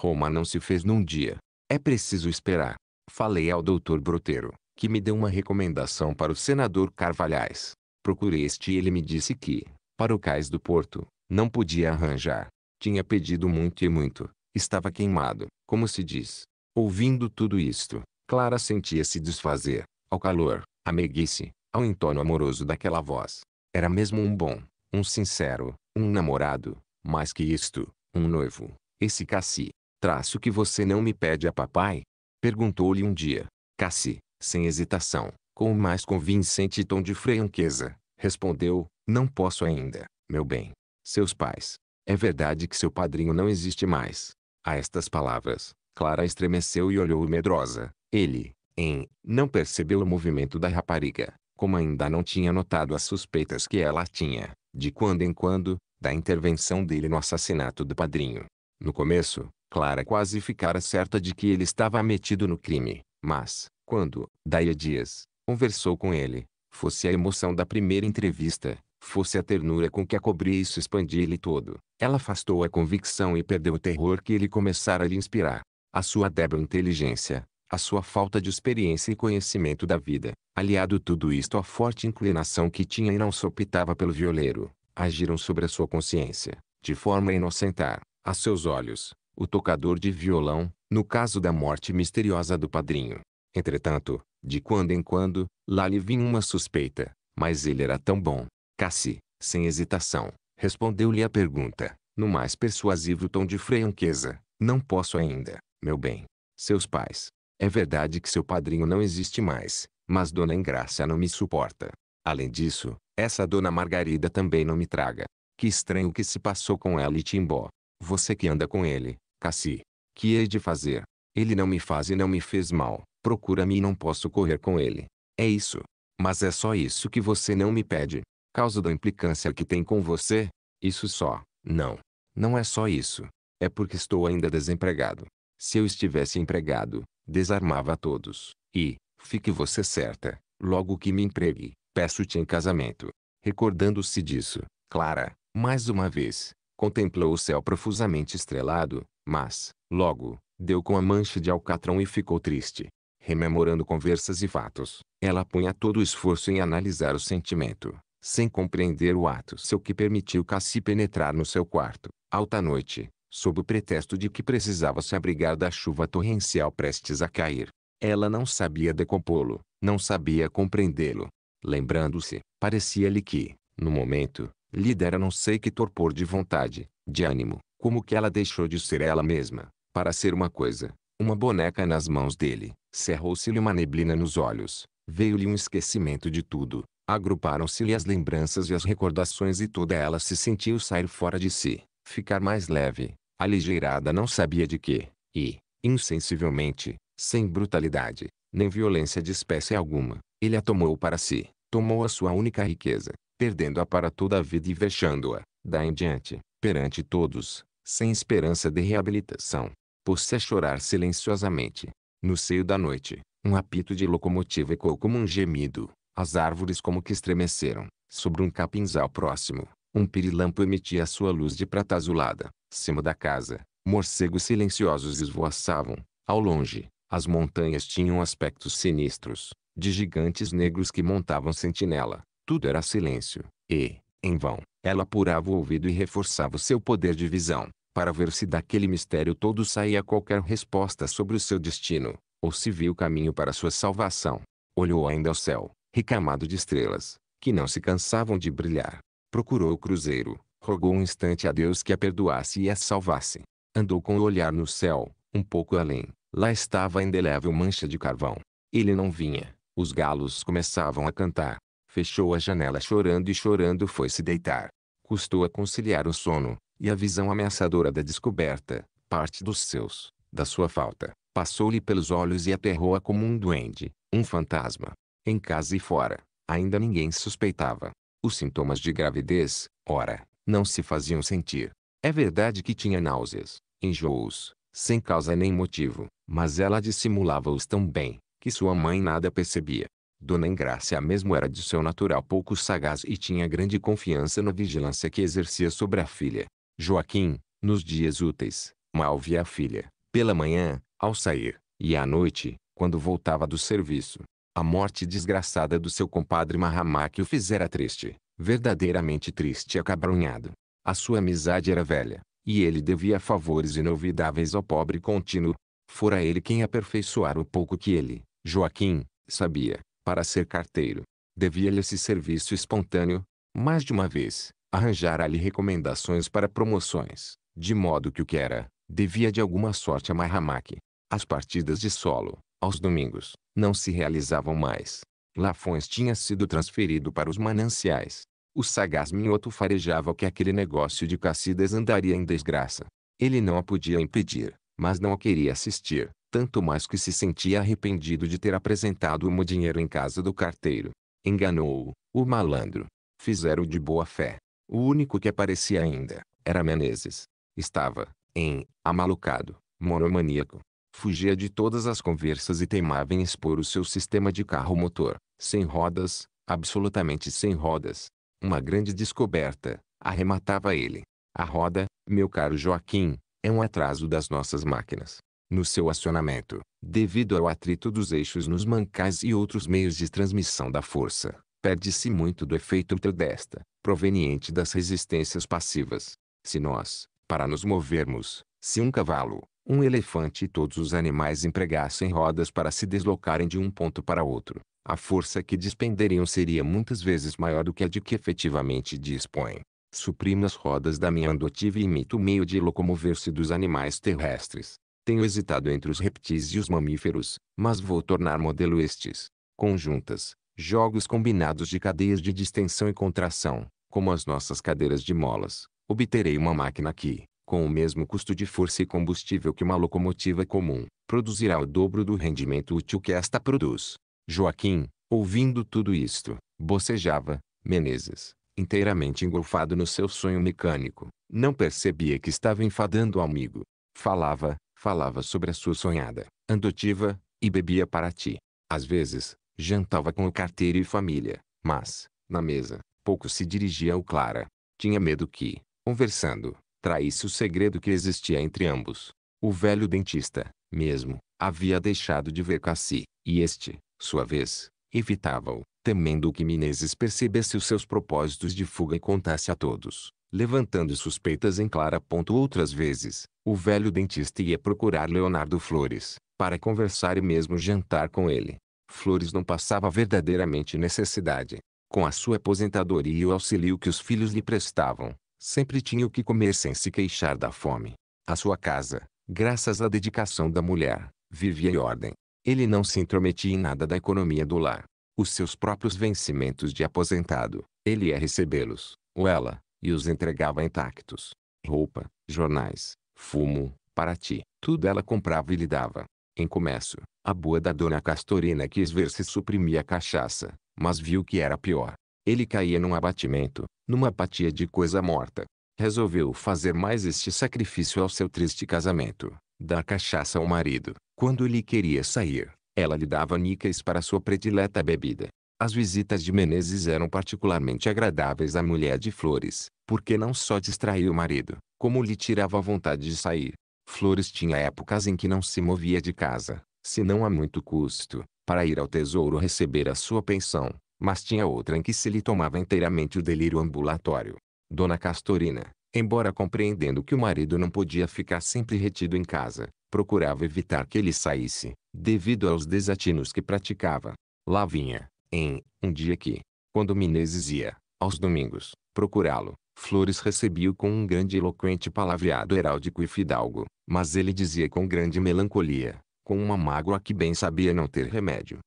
Speaker 1: Roma não se fez num dia. É preciso esperar. Falei ao doutor Broteiro, que me deu uma recomendação para o senador Carvalhais. Procurei este e ele me disse que, para o cais do porto, não podia arranjar. Tinha pedido muito e muito. Estava queimado, como se diz. Ouvindo tudo isto, Clara sentia-se desfazer, ao calor, à meiguice, ao entono amoroso daquela voz. Era mesmo um bom, um sincero, um namorado, mais que isto, um noivo, esse Cassi. Traço que você não me pede a papai? Perguntou-lhe um dia. Cassi, sem hesitação, com o mais convincente tom de franqueza, respondeu, não posso ainda, meu bem. Seus pais. É verdade que seu padrinho não existe mais. A estas palavras, Clara estremeceu e olhou medrosa. Ele, em, não percebeu o movimento da rapariga, como ainda não tinha notado as suspeitas que ela tinha, de quando em quando, da intervenção dele no assassinato do padrinho. No começo, Clara quase ficara certa de que ele estava metido no crime, mas, quando, daí a dias, conversou com ele, fosse a emoção da primeira entrevista, fosse a ternura com que a cobria e se expandia ele todo, ela afastou a convicção e perdeu o terror que ele começara a lhe inspirar. A sua débil inteligência, a sua falta de experiência e conhecimento da vida, aliado tudo isto à forte inclinação que tinha e não sopitava pelo violeiro, agiram sobre a sua consciência, de forma a inocentar, a seus olhos, o tocador de violão, no caso da morte misteriosa do padrinho. Entretanto, de quando em quando, lá lhe vinha uma suspeita, mas ele era tão bom. Cassi, sem hesitação, respondeu-lhe a pergunta, no mais persuasivo tom de franqueza. Não posso ainda, meu bem. Seus pais. É verdade que seu padrinho não existe mais, mas Dona Engrácia não me suporta. Além disso, essa Dona Margarida também não me traga. Que estranho que se passou com ela e Timbó. Você que anda com ele, Cassi. Que hei de fazer? Ele não me faz e não me fez mal. Procura-me e não posso correr com ele. É isso. Mas é só isso que você não me pede. Causa da implicância que tem com você? Isso só. Não. Não é só isso. É porque estou ainda desempregado. Se eu estivesse empregado, desarmava a todos. E, fique você certa, logo que me empregue, peço-te em casamento. Recordando-se disso, Clara, mais uma vez, contemplou o céu profusamente estrelado, mas, logo, deu com a mancha de alcatrão e ficou triste. Rememorando conversas e fatos, ela punha todo o esforço em analisar o sentimento, sem compreender o ato seu que permitiu Cassi penetrar no seu quarto, alta noite, sob o pretexto de que precisava se abrigar da chuva torrencial prestes a cair. Ela não sabia decompô-lo, não sabia compreendê-lo. Lembrando-se, parecia-lhe que, no momento, lhe dera não sei que torpor de vontade, de ânimo, como que ela deixou de ser ela mesma, para ser uma coisa, uma boneca nas mãos dele. Cerrou-se-lhe uma neblina nos olhos, veio-lhe um esquecimento de tudo. Agruparam-se-lhe as lembranças e as recordações e toda ela se sentiu sair fora de si, ficar mais leve, aligeirada não sabia de quê, e, insensivelmente, sem brutalidade, nem violência de espécie alguma, ele a tomou para si, tomou a sua única riqueza, perdendo-a para toda a vida e vexando-a, da em diante, perante todos, sem esperança de reabilitação, pôs-se a chorar silenciosamente. No seio da noite, um apito de locomotiva ecoou como um gemido. As árvores como que estremeceram. Sobre um capinzal próximo, um pirilampo emitia sua luz de prata azulada. Cima da casa, morcegos silenciosos esvoaçavam. Ao longe, as montanhas tinham aspectos sinistros, de gigantes negros que montavam sentinela. Tudo era silêncio, e, em vão, ela apurava o ouvido e reforçava o seu poder de visão para ver se daquele mistério todo saía qualquer resposta sobre o seu destino, ou se viu caminho para sua salvação. Olhou ainda ao céu, recamado de estrelas, que não se cansavam de brilhar. Procurou o cruzeiro, rogou um instante a Deus que a perdoasse e a salvasse. Andou com o olhar no céu, um pouco além, lá estava a indelével mancha de carvão. Ele não vinha, os galos começavam a cantar. Fechou a janela chorando e chorando foi se deitar. Custou a conciliar o sono, e a visão ameaçadora da descoberta, parte dos seus, da sua falta, passou-lhe pelos olhos e aterrou-a como um duende, um fantasma. Em casa e fora, ainda ninguém suspeitava. Os sintomas de gravidez, ora, não se faziam sentir. É verdade que tinha náuseas, enjoos, sem causa nem motivo, mas ela dissimulava-os tão bem, que sua mãe nada percebia. Dona Engrácia mesmo era de seu natural pouco sagaz e tinha grande confiança na vigilância que exercia sobre a filha. Joaquim, nos dias úteis, mal via a filha, pela manhã, ao sair, e à noite, quando voltava do serviço. A morte desgraçada do seu compadre Mahamá que o fizera triste, verdadeiramente triste e acabrunhado. A sua amizade era velha, e ele devia favores inovidáveis ao pobre contínuo. Fora ele quem aperfeiçoara o pouco que ele, Joaquim, sabia, para ser carteiro. Devia-lhe esse serviço espontâneo, mais de uma vez, arranjara-lhe recomendações para promoções, de modo que o que era, devia de alguma sorte a Mahamaki. As partidas de solo, aos domingos, não se realizavam mais. Lafões tinha sido transferido para os mananciais. O sagaz minhoto farejava que aquele negócio de Cacidas andaria em desgraça. Ele não a podia impedir, mas não a queria assistir, tanto mais que se sentia arrependido de ter apresentado o dinheiro em casa do carteiro. Enganou-o, o malandro. Fizeram de boa fé. O único que aparecia ainda era Menezes. Estava, em, amalucado, monomaníaco. Fugia de todas as conversas e teimava em expor o seu sistema de carro-motor, sem rodas, absolutamente sem rodas. Uma grande descoberta, arrematava ele. A roda, meu caro Joaquim, é um atraso das nossas máquinas. No seu acionamento, devido ao atrito dos eixos nos mancais e outros meios de transmissão da força, perde-se muito do efeito desta, proveniente das resistências passivas. Se nós, para nos movermos, se um cavalo, um elefante e todos os animais empregassem rodas para se deslocarem de um ponto para outro, a força que despenderiam seria muitas vezes maior do que a de que efetivamente dispõem. Suprimo as rodas da minha andotiva e imito o meio de locomover-se dos animais terrestres. Tenho hesitado entre os reptis e os mamíferos, mas vou tornar modelo estes. Conjuntas, jogos combinados de cadeias de distensão e contração, como as nossas cadeiras de molas, obterei uma máquina que, com o mesmo custo de força e combustível que uma locomotiva comum, produzirá o dobro do rendimento útil que esta produz. Joaquim, ouvindo tudo isto, bocejava, Menezes, inteiramente engolfado no seu sonho mecânico, não percebia que estava enfadando o amigo. Falava, falava sobre a sua sonhada, andotiva, e bebia para ti. Às vezes, Jantava com o carteiro e família, mas, na mesa, pouco se dirigia ao Clara. Tinha medo que, conversando, traísse o segredo que existia entre ambos. O velho dentista, mesmo, havia deixado de ver Cassi, e este, sua vez, evitava-o, temendo que Menezes percebesse os seus propósitos de fuga e contasse a todos, levantando suspeitas em Clara. Outras vezes, o velho dentista ia procurar Leonardo Flores, para conversar e mesmo jantar com ele. Flores não passava verdadeiramente necessidade. Com a sua aposentadoria e o auxílio que os filhos lhe prestavam, sempre tinha o que comer sem se queixar da fome. A sua casa, graças à dedicação da mulher, vivia em ordem. Ele não se intrometia em nada da economia do lar. Os seus próprios vencimentos de aposentado, ele ia recebê-los, ou ela, e os entregava intactos. Roupa, jornais, fumo, para ti, tudo ela comprava e lhe dava. Em começo, a boa da dona Castorina quis ver se suprimia a cachaça, mas viu que era pior. Ele caía num abatimento, numa apatia de coisa morta. Resolveu fazer mais este sacrifício ao seu triste casamento, dar cachaça ao marido. Quando ele queria sair, ela lhe dava níqueis para sua predileta bebida. As visitas de Menezes eram particularmente agradáveis à mulher de flores, porque não só distraía o marido, como lhe tirava a vontade de sair. Flores tinha épocas em que não se movia de casa, senão a muito custo, para ir ao tesouro receber a sua pensão, mas tinha outra em que se lhe tomava inteiramente o delírio ambulatório. Dona Castorina, embora compreendendo que o marido não podia ficar sempre retido em casa, procurava evitar que ele saísse, devido aos desatinos que praticava. Lá vinha, em um dia que, quando Menezes ia, aos domingos, procurá-lo, Flores recebia-o com um grande e eloquente palavreado heráldico e fidalgo, mas ele dizia com grande melancolia, com uma mágoa que bem sabia não ter remédio.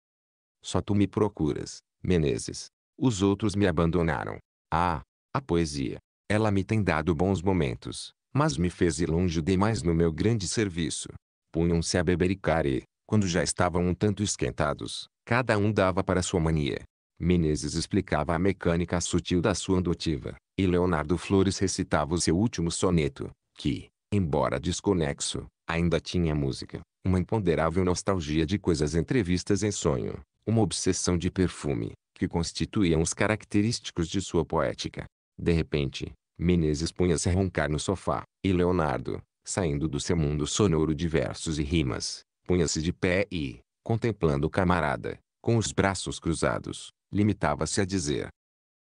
Speaker 1: Só tu me procuras, Menezes. Os outros me abandonaram. Ah, a poesia. Ela me tem dado bons momentos, mas me fez ir longe demais no meu grande serviço. Punham-se a bebericar e, quando já estavam um tanto esquentados, cada um dava para sua mania, Menezes explicava a mecânica sutil da sua andotiva e Leonardo Flores recitava o seu último soneto, que, embora desconexo, ainda tinha música, uma imponderável nostalgia de coisas entrevistas em sonho, uma obsessão de perfume, que constituíam os característicos de sua poética. De repente, Menezes punha-se a roncar no sofá, e Leonardo, saindo do seu mundo sonoro de versos e rimas, punha-se de pé e, contemplando o camarada, com os braços cruzados, limitava-se a dizer: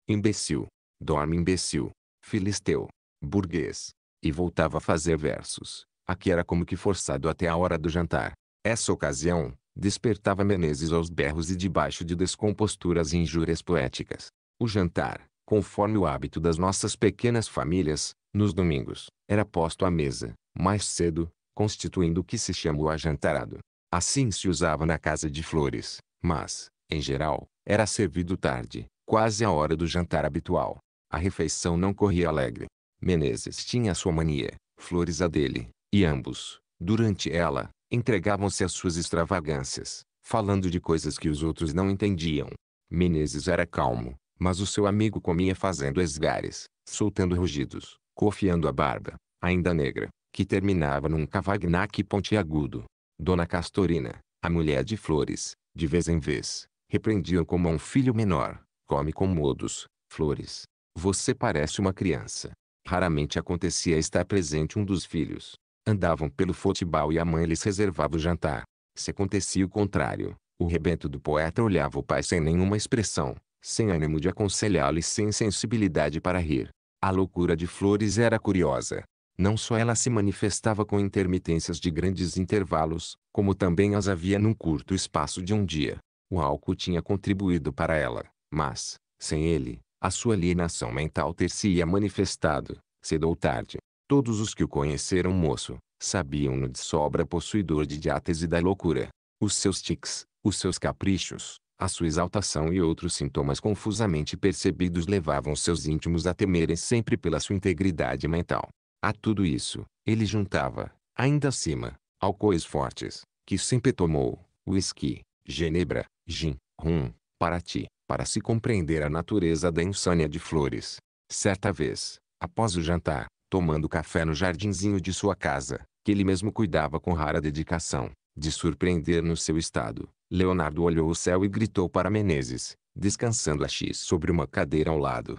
Speaker 1: Imbecil, dorme imbecil, filisteu, burguês. E voltava a fazer versos. Aqui era como que forçado até a hora do jantar. Essa ocasião, despertava Menezes aos berros e debaixo de descomposturas e injúrias poéticas. O jantar, conforme o hábito das nossas pequenas famílias, nos domingos, era posto à mesa, mais cedo, constituindo o que se chama o ajantarado. Assim se usava na casa de flores, mas, em geral, era servido tarde, quase a hora do jantar habitual. A refeição não corria alegre. Menezes tinha sua mania, flores a dele, e ambos, durante ela, entregavam-se às suas extravagâncias, falando de coisas que os outros não entendiam. Menezes era calmo, mas o seu amigo comia fazendo esgares, soltando rugidos, cofiando a barba, ainda negra, que terminava num cavanhaque pontiagudo. Dona Castorina, a mulher de flores, de vez em vez, Repreendiam como a um filho menor. Come com modos, flores. Você parece uma criança. Raramente acontecia estar presente um dos filhos. Andavam pelo futebol e a mãe lhes reservava o jantar. Se acontecia o contrário, o rebento do poeta olhava o pai sem nenhuma expressão, sem ânimo de aconselhá-lo e sem sensibilidade para rir. A loucura de Flores era curiosa. Não só ela se manifestava com intermitências de grandes intervalos, como também as havia num curto espaço de um dia. O álcool tinha contribuído para ela, mas, sem ele, a sua alienação mental ter-se-ia manifestado, cedo ou tarde. Todos os que o conheceram moço, sabiam-no de sobra possuidor de diátese da loucura. Os seus tics, os seus caprichos, a sua exaltação e outros sintomas confusamente percebidos levavam seus íntimos a temerem sempre pela sua integridade mental. A tudo isso, ele juntava, ainda acima, alcoóis fortes, que sempre tomou, whisky, genebra, Jin, Rum, Paraty, para se compreender a natureza da insônia de flores. Certa vez, após o jantar, tomando café no jardinzinho de sua casa, que ele mesmo cuidava com rara dedicação, de surpreender no seu estado, Leonardo olhou o céu e gritou para Menezes, descansando a X sobre uma cadeira ao lado.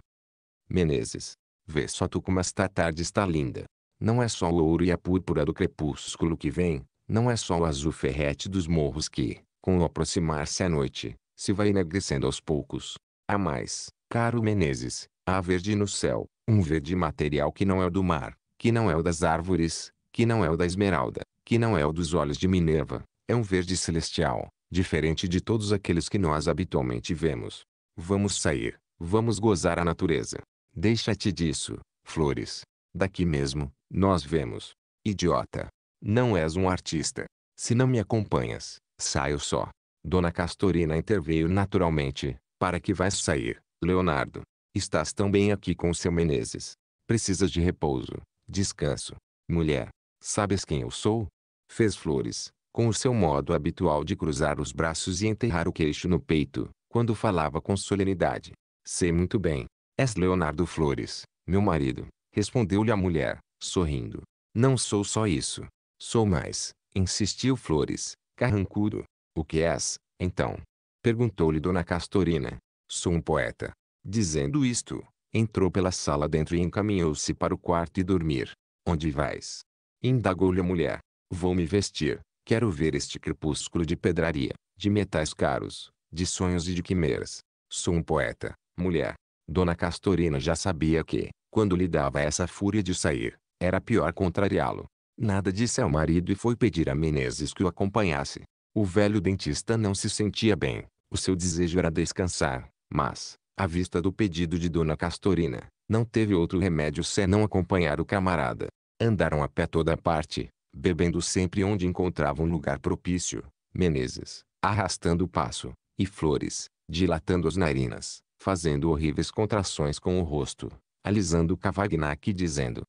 Speaker 1: Menezes, vê só tu como esta tarde está linda. Não é só o ouro e a púrpura do crepúsculo que vem, não é só o azul ferrete dos morros que, com o aproximar-se à noite, se vai enegrecendo aos poucos. A mais, caro Menezes, há verde no céu, um verde material que não é o do mar, que não é o das árvores, que não é o da esmeralda, que não é o dos olhos de Minerva, é um verde celestial, diferente de todos aqueles que nós habitualmente vemos. Vamos sair, vamos gozar a natureza. Deixa-te disso, flores. Daqui mesmo, nós vemos. Idiota. Não és um artista. Se não me acompanhas, Saio só. Dona Castorina interveio naturalmente. Para que vais sair, Leonardo? Estás tão bem aqui com o seu Menezes. Precisas de repouso, descanso. Mulher, sabes quem eu sou? Fez flores, com o seu modo habitual de cruzar os braços e enterrar o queixo no peito, quando falava com solenidade. Sei muito bem. És Leonardo Flores, meu marido, respondeu-lhe a mulher, sorrindo. Não sou só isso. Sou mais, insistiu Flores, Carrancudo, o que és, então? Perguntou-lhe Dona Castorina. Sou um poeta. Dizendo isto, entrou pela sala dentro e encaminhou-se para o quarto e dormir. Onde vais? Indagou-lhe a mulher. Vou me vestir. Quero ver este crepúsculo de pedraria, de metais caros, de sonhos e de quimeras. Sou um poeta, mulher. Dona Castorina já sabia que, quando lhe dava essa fúria de sair, era pior contrariá-lo. Nada disse ao marido e foi pedir a Menezes que o acompanhasse. O velho dentista não se sentia bem. O seu desejo era descansar, mas, à vista do pedido de Dona Castorina, não teve outro remédio senão acompanhar o camarada. Andaram a pé toda a parte, bebendo sempre onde encontravam um lugar propício. Menezes, arrastando o passo, e Flores, dilatando as narinas, fazendo horríveis contrações com o rosto, alisando o cavagnac e dizendo: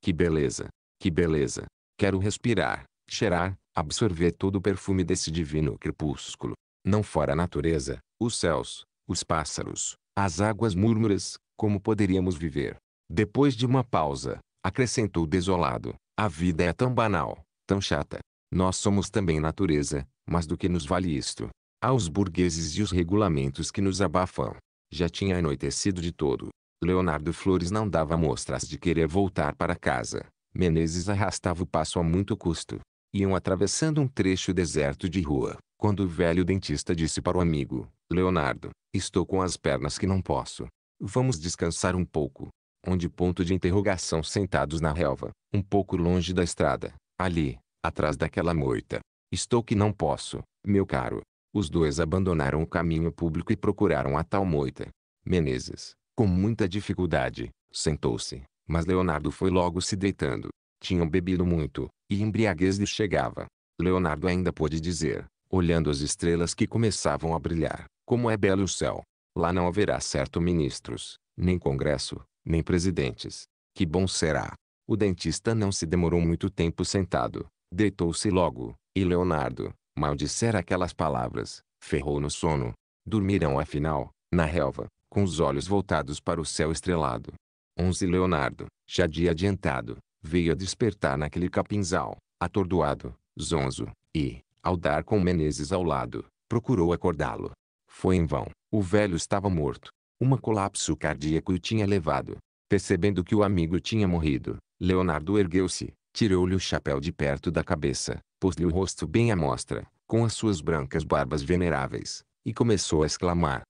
Speaker 1: Que beleza! Que beleza! Quero respirar, cheirar, absorver todo o perfume desse divino crepúsculo. Não fora a natureza, os céus, os pássaros, as águas múrmuras, como poderíamos viver? Depois de uma pausa, acrescentou desolado, a vida é tão banal, tão chata. Nós somos também natureza, mas do que nos vale isto? Há os burgueses e os regulamentos que nos abafam. Já tinha anoitecido de todo. Leonardo Flores não dava mostras de querer voltar para casa. Menezes arrastava o passo a muito custo. Iam atravessando um trecho deserto de rua, quando o velho dentista disse para o amigo, Leonardo, estou com as pernas que não posso. Vamos descansar um pouco. Onde ponto de interrogação sentados na relva, um pouco longe da estrada, ali, atrás daquela moita. Estou que não posso, meu caro. Os dois abandonaram o caminho público e procuraram a tal moita. Menezes, com muita dificuldade, sentou-se, mas Leonardo foi logo se deitando. Tinham bebido muito, e embriaguez lhe chegava. Leonardo ainda pôde dizer, olhando as estrelas que começavam a brilhar, como é belo o céu. Lá não haverá certo ministros, nem congresso, nem presidentes. Que bom será! O dentista não se demorou muito tempo sentado. Deitou-se logo, e Leonardo, maldissera aquelas palavras, ferrou no sono. Dormirão afinal, na relva, com os olhos voltados para o céu estrelado. 11 Leonardo, já de adiantado, veio a despertar naquele capinzal, atordoado, zonzo, e, ao dar com Menezes ao lado, procurou acordá-lo. Foi em vão, o velho estava morto. Uma colapso cardíaco o tinha levado. Percebendo que o amigo tinha morrido, Leonardo ergueu-se, tirou-lhe o chapéu de perto da cabeça, pôs-lhe o rosto bem à mostra, com as suas brancas barbas veneráveis, e começou a exclamar.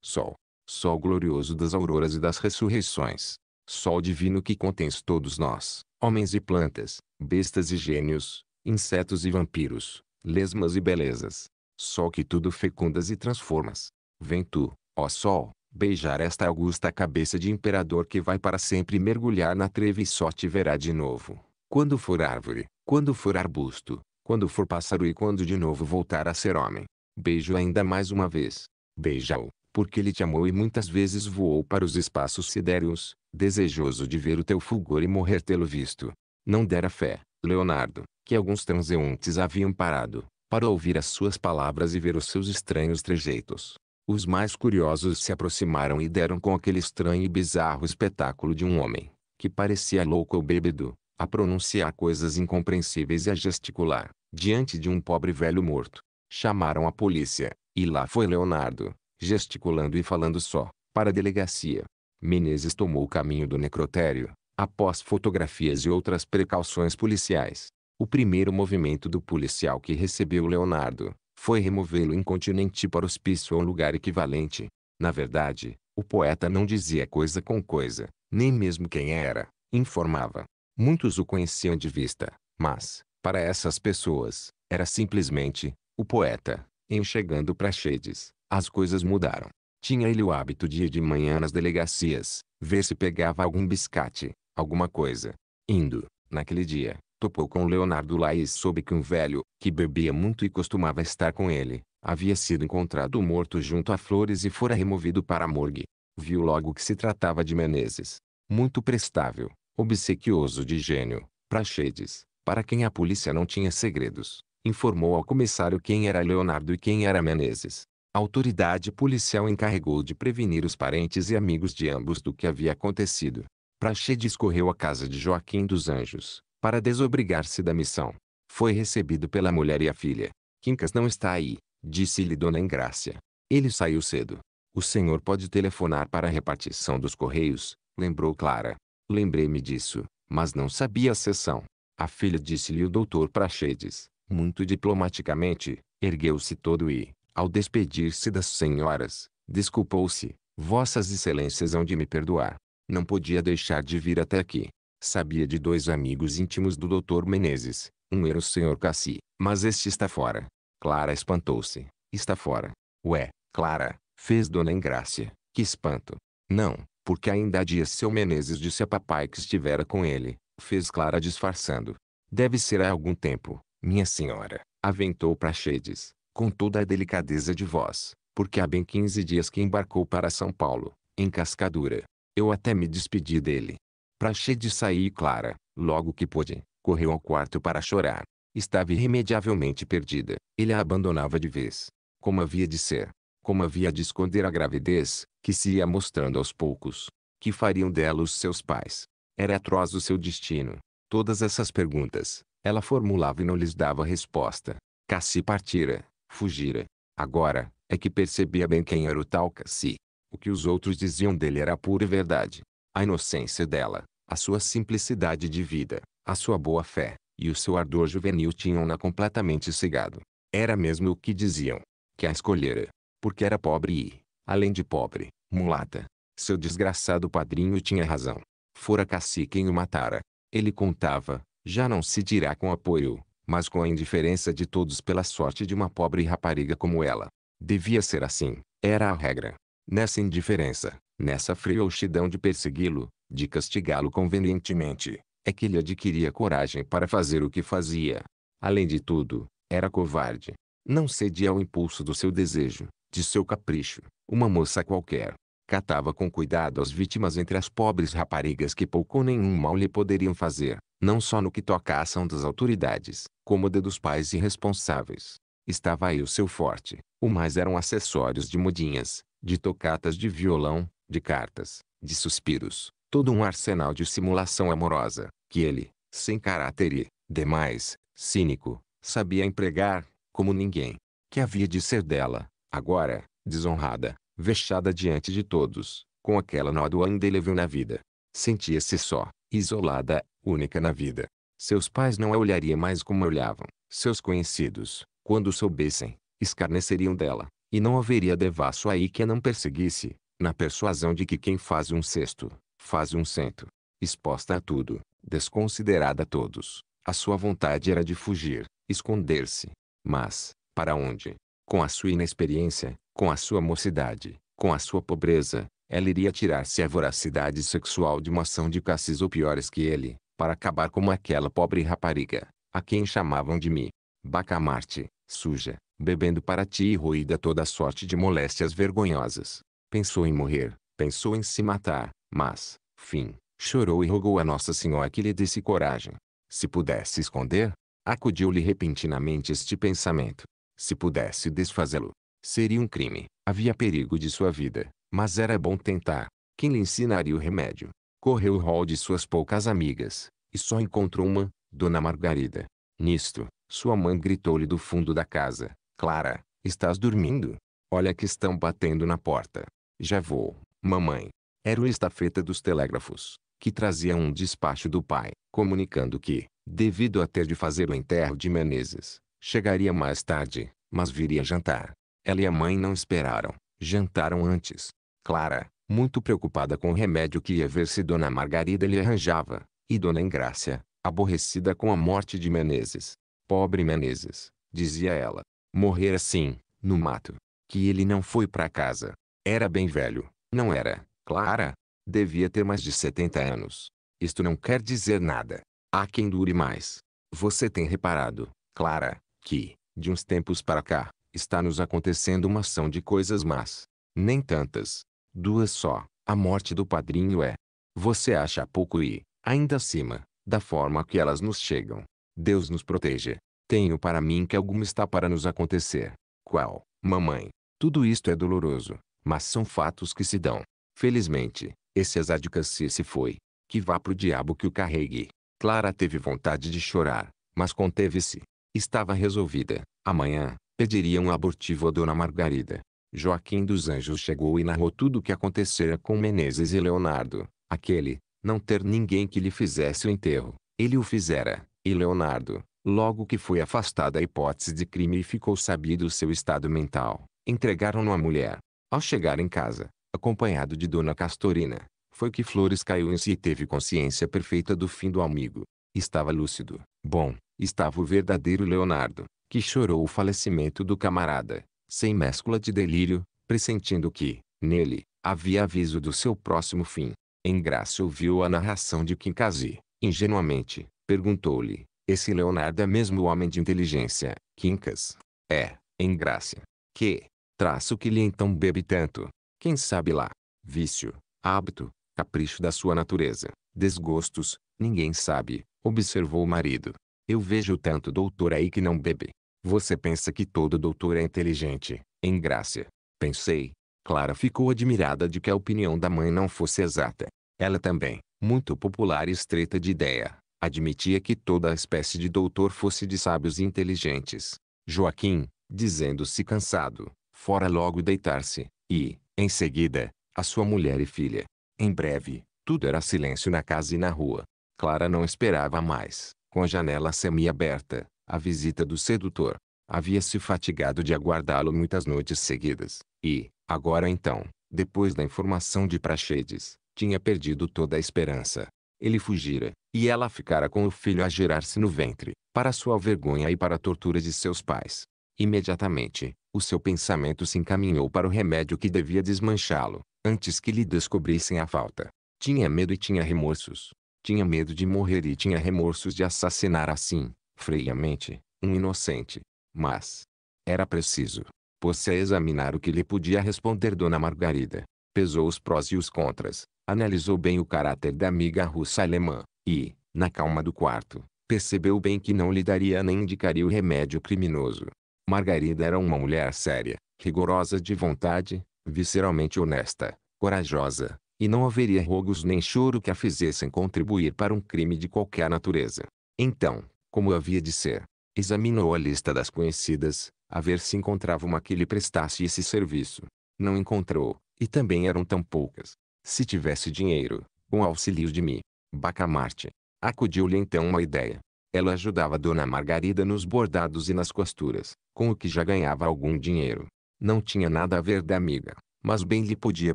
Speaker 1: Sol, Sol glorioso das auroras e das ressurreições. Sol divino que contens todos nós, homens e plantas, bestas e gênios, insetos e vampiros, lesmas e belezas. Sol que tudo fecundas e transformas. Vem tu, ó Sol, beijar esta augusta cabeça de imperador que vai para sempre mergulhar na treva e só te verá de novo. Quando for árvore, quando for arbusto, quando for pássaro e quando de novo voltar a ser homem. Beijo ainda mais uma vez. Beija-o, porque ele te amou e muitas vezes voou para os espaços sidéreos, desejoso de ver o teu fulgor e morrer tê-lo visto. Não dera fé, Leonardo, que alguns transeuntes haviam parado, para ouvir as suas palavras e ver os seus estranhos trejeitos. Os mais curiosos se aproximaram e deram com aquele estranho e bizarro espetáculo de um homem, que parecia louco ou bêbado, a pronunciar coisas incompreensíveis e a gesticular, diante de um pobre velho morto. Chamaram a polícia, e lá foi Leonardo, gesticulando e falando só, para a delegacia. Menezes tomou o caminho do necrotério, após fotografias e outras precauções policiais. O primeiro movimento do policial que recebeu Leonardo foi removê-lo incontinenti para o hospício ou lugar equivalente. Na verdade, o poeta não dizia coisa com coisa, nem mesmo quem era, informava. Muitos o conheciam de vista, mas, para essas pessoas, era simplesmente o poeta, enxergando Praxedes, as coisas mudaram. Tinha ele o hábito de ir de manhã nas delegacias, ver se pegava algum biscate, alguma coisa. Indo, naquele dia, topou com Leonardo lá e soube que um velho, que bebia muito e costumava estar com ele, havia sido encontrado morto junto a flores e fora removido para a morgue. Viu logo que se tratava de Menezes. Muito prestável, obsequioso de gênio, Praxedes, para quem a polícia não tinha segredos, informou ao comissário quem era Leonardo e quem era Menezes. A autoridade policial encarregou de prevenir os parentes e amigos de ambos do que havia acontecido. Praxedes correu à casa de Joaquim dos Anjos, para desobrigar-se da missão. Foi recebido pela mulher e a filha. Quincas não está aí, disse-lhe Dona Engrácia. Ele saiu cedo. O senhor pode telefonar para a repartição dos correios, lembrou Clara. Lembrei-me disso, mas não sabia a sessão. A filha disse-lhe o doutor Praxedes, muito diplomaticamente, ergueu-se todo e, ao despedir-se das senhoras, desculpou-se. Vossas excelências hão de me perdoar. Não podia deixar de vir até aqui. Sabia de dois amigos íntimos do Dr. Menezes. Um era o Sr. Cassi, mas este está fora. Clara espantou-se. Está fora. Ué, Clara, fez Dona Engrácia. Que espanto. Não, porque ainda há dias seu Menezes disse a papai que estivera com ele. Fez Clara disfarçando. Deve ser há algum tempo, minha senhora. Aventou Praxedes com toda a delicadeza de voz, porque há bem 15 dias que embarcou para São Paulo, em Cascadura. Eu até me despedi dele. Prachei de sair e Clara, logo que pôde, correu ao quarto para chorar. Estava irremediavelmente perdida. Ele a abandonava de vez. Como havia de ser. Como havia de esconder a gravidez, que se ia mostrando aos poucos. Que fariam dela os seus pais? Era atroz o seu destino. Todas essas perguntas, ela formulava e não lhes dava resposta. Cassi partira, fugira. Agora, é que percebia bem quem era o tal Cassi. O que os outros diziam dele era pura verdade. A inocência dela, a sua simplicidade de vida, a sua boa fé, e o seu ardor juvenil tinham-na completamente cegado. Era mesmo o que diziam, que a escolhera, porque era pobre e, além de pobre, mulata. Seu desgraçado padrinho tinha razão. Fora Cassi quem o matara. Ele contava, já não se dirá com apoio, mas com a indiferença de todos pela sorte de uma pobre rapariga como ela. Devia ser assim, era a regra. Nessa indiferença, nessa fria de persegui-lo, de castigá-lo convenientemente, é que ele adquiria coragem para fazer o que fazia. Além de tudo, era covarde. Não cedia ao impulso do seu desejo, de seu capricho, uma moça qualquer catava com cuidado as vítimas entre as pobres raparigas que pouco ou nenhum mal lhe poderiam fazer, não só no que toca à ação das autoridades, como de dos pais irresponsáveis. Estava aí o seu forte, o mais eram acessórios de modinhas, de tocatas de violão, de cartas, de suspiros, todo um arsenal de simulação amorosa, que ele, sem caráter e, demais, cínico, sabia empregar, como ninguém. Que havia de ser dela, agora, desonrada, vexada diante de todos, com aquela nódoa indelével na vida. Sentia-se só, isolada, única na vida. Seus pais não a olhariam mais como olhavam. Seus conhecidos, quando soubessem, escarneceriam dela. E não haveria devasso aí que a não perseguisse, na persuasão de que quem faz um cesto, faz um cento. Exposta a tudo, desconsiderada a todos, a sua vontade era de fugir, esconder-se. Mas, para onde? Com a sua inexperiência, com a sua mocidade, com a sua pobreza, ela iria tirar-se a voracidade sexual de uma ação de cassis ou piores que ele, para acabar como aquela pobre rapariga, a quem chamavam de mim, bacamarte, suja, bebendo para ti e roída toda sorte de moléstias vergonhosas. Pensou em morrer, pensou em se matar, mas, fim, chorou e rogou a Nossa Senhora que lhe desse coragem. Se pudesse esconder, acudiu-lhe repentinamente este pensamento. Se pudesse desfazê-lo, seria um crime. Havia perigo de sua vida, mas era bom tentar. Quem lhe ensinaria o remédio? Correu o rol de suas poucas amigas, e só encontrou uma, Dona Margarida. Nisto, sua mãe gritou-lhe do fundo da casa: Clara, estás dormindo? Olha que estão batendo na porta. Já vou, mamãe. Era o estafeta dos telégrafos, que trazia um despacho do pai, comunicando que, devido a ter de fazer o enterro de Menezes, Chegaria mais tarde, mas viria jantar. Ela e a mãe não esperaram, jantaram antes. Clara, muito preocupada com o remédio que ia ver se Dona Margarida lhe arranjava, e Dona Engrácia, aborrecida com a morte de Menezes. Pobre Menezes, dizia ela. Morrer assim, no mato. Que ele não foi para casa. Era bem velho, não era, Clara? Devia ter mais de 70 anos. Isto não quer dizer nada. Há quem dure mais. Você tem reparado, Clara, que, de uns tempos para cá, está nos acontecendo uma ação de coisas más. Nem tantas. Duas só. A morte do padrinho é. Você acha pouco e, ainda acima, da forma que elas nos chegam. Deus nos proteja. Tenho para mim que alguma está para nos acontecer. Qual, mamãe? Tudo isto é doloroso, mas são fatos que se dão. Felizmente, esse azar de Cassis se foi. Que vá pro diabo que o carregue. Clara teve vontade de chorar, mas conteve-se. Estava resolvida. Amanhã, pediria um abortivo a Dona Margarida. Joaquim dos Anjos chegou e narrou tudo o que acontecera com Menezes e Leonardo. Aquele, não ter ninguém que lhe fizesse o enterro, ele o fizera. E Leonardo, logo que foi afastada a hipótese de crime e ficou sabido o seu estado mental, entregaram-no à mulher. Ao chegar em casa, acompanhado de Dona Castorina, foi que Flores caiu em si e teve consciência perfeita do fim do amigo. Estava lúcido. Bom, estava o verdadeiro Leonardo, que chorou o falecimento do camarada, sem mescla de delírio, pressentindo que, nele, havia aviso do seu próximo fim. Engrácia ouviu a narração de Kinkazi, ingenuamente, perguntou-lhe, esse Leonardo é mesmo o homem de inteligência, Quincas? É, Engrácia. Que? Traço que lhe então bebe tanto. Quem sabe lá? Vício, hábito, Capricho da sua natureza. Desgostos, ninguém sabe, observou o marido. Eu vejo tanto doutor aí que não bebe. Você pensa que todo doutor é inteligente, em graça. Pensei. Clara ficou admirada de que a opinião da mãe não fosse exata. Ela também, muito popular e estreita de ideia, admitia que toda a espécie de doutor fosse de sábios e inteligentes. Joaquim, dizendo-se cansado, fora logo deitar-se, e, em seguida, a sua mulher e filha, em breve, tudo era silêncio na casa e na rua. Clara não esperava mais, com a janela semi-aberta, a visita do sedutor. Havia se fatigado de aguardá-lo muitas noites seguidas, e, agora então, depois da informação de Praxedes, tinha perdido toda a esperança. Ele fugira, e ela ficara com o filho a girar-se no ventre, para sua vergonha e para a tortura de seus pais. Imediatamente, o seu pensamento se encaminhou para o remédio que devia desmanchá-lo, antes que lhe descobrissem a falta. Tinha medo e tinha remorsos. Tinha medo de morrer e tinha remorsos de assassinar assim, freiamente, um inocente. Mas era preciso. Pôs-se a examinar o que lhe podia responder Dona Margarida. Pesou os prós e os contras, analisou bem o caráter da amiga russa alemã, e, na calma do quarto, percebeu bem que não lhe daria nem indicaria o remédio criminoso. Margarida era uma mulher séria, rigorosa de vontade, visceralmente honesta, corajosa, e não haveria rogos nem choro que a fizessem contribuir para um crime de qualquer natureza. Então, como havia de ser, examinou a lista das conhecidas, a ver se encontrava uma que lhe prestasse esse serviço. Não encontrou, e também eram tão poucas. Se tivesse dinheiro, com auxílio de mim, Bacamarte, acudiu-lhe então uma ideia. Ela ajudava Dona Margarida nos bordados e nas costuras, com o que já ganhava algum dinheiro. Não tinha nada a ver da amiga, mas bem lhe podia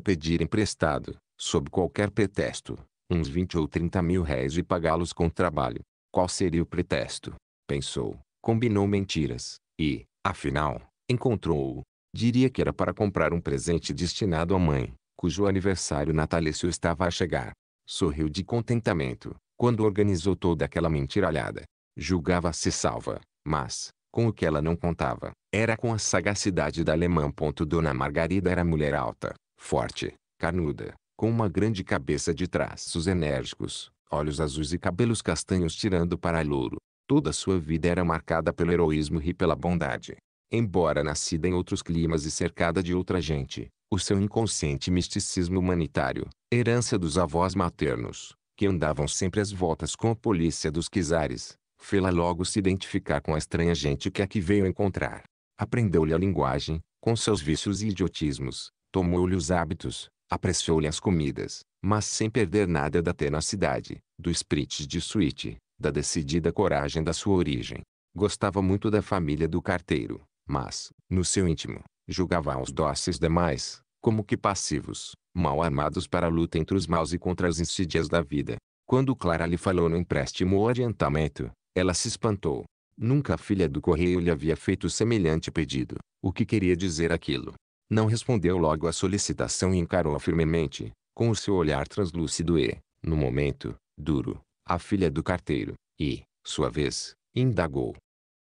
Speaker 1: pedir emprestado, sob qualquer pretexto, uns 20 ou 30 mil réis e pagá-los com trabalho. Qual seria o pretexto? Pensou, combinou mentiras, e, afinal, encontrou-o. Diria que era para comprar um presente destinado à mãe, cujo aniversário natalício estava a chegar. Sorriu de contentamento, quando organizou toda aquela mentiralhada. Julgava-se salva, mas, com o que ela não contava, era com a sagacidade da alemã. Dona Margarida era mulher alta, forte, carnuda, com uma grande cabeça de traços enérgicos, olhos azuis e cabelos castanhos tirando para louro. Toda sua vida era marcada pelo heroísmo e pela bondade. Embora nascida em outros climas e cercada de outra gente, o seu inconsciente misticismo humanitário, herança dos avós maternos, que andavam sempre às voltas com a polícia dos quizares, fê-la logo se identificar com a estranha gente que aqui veio encontrar. Aprendeu-lhe a linguagem, com seus vícios e idiotismos, tomou-lhe os hábitos, apreciou-lhe as comidas, mas sem perder nada da tenacidade, do espírito de suíte, da decidida coragem da sua origem. Gostava muito da família do carteiro, mas, no seu íntimo, julgava os dóceis demais, como que passivos, mal armados para a luta entre os maus e contra as insídias da vida. Quando Clara lhe falou no empréstimo ou adiantamento, ela se espantou. Nunca a filha do correio lhe havia feito semelhante pedido. O que queria dizer aquilo? Não respondeu logo à solicitação e encarou-a firmemente, com o seu olhar translúcido e, no momento, duro, a filha do carteiro, e, sua vez, indagou.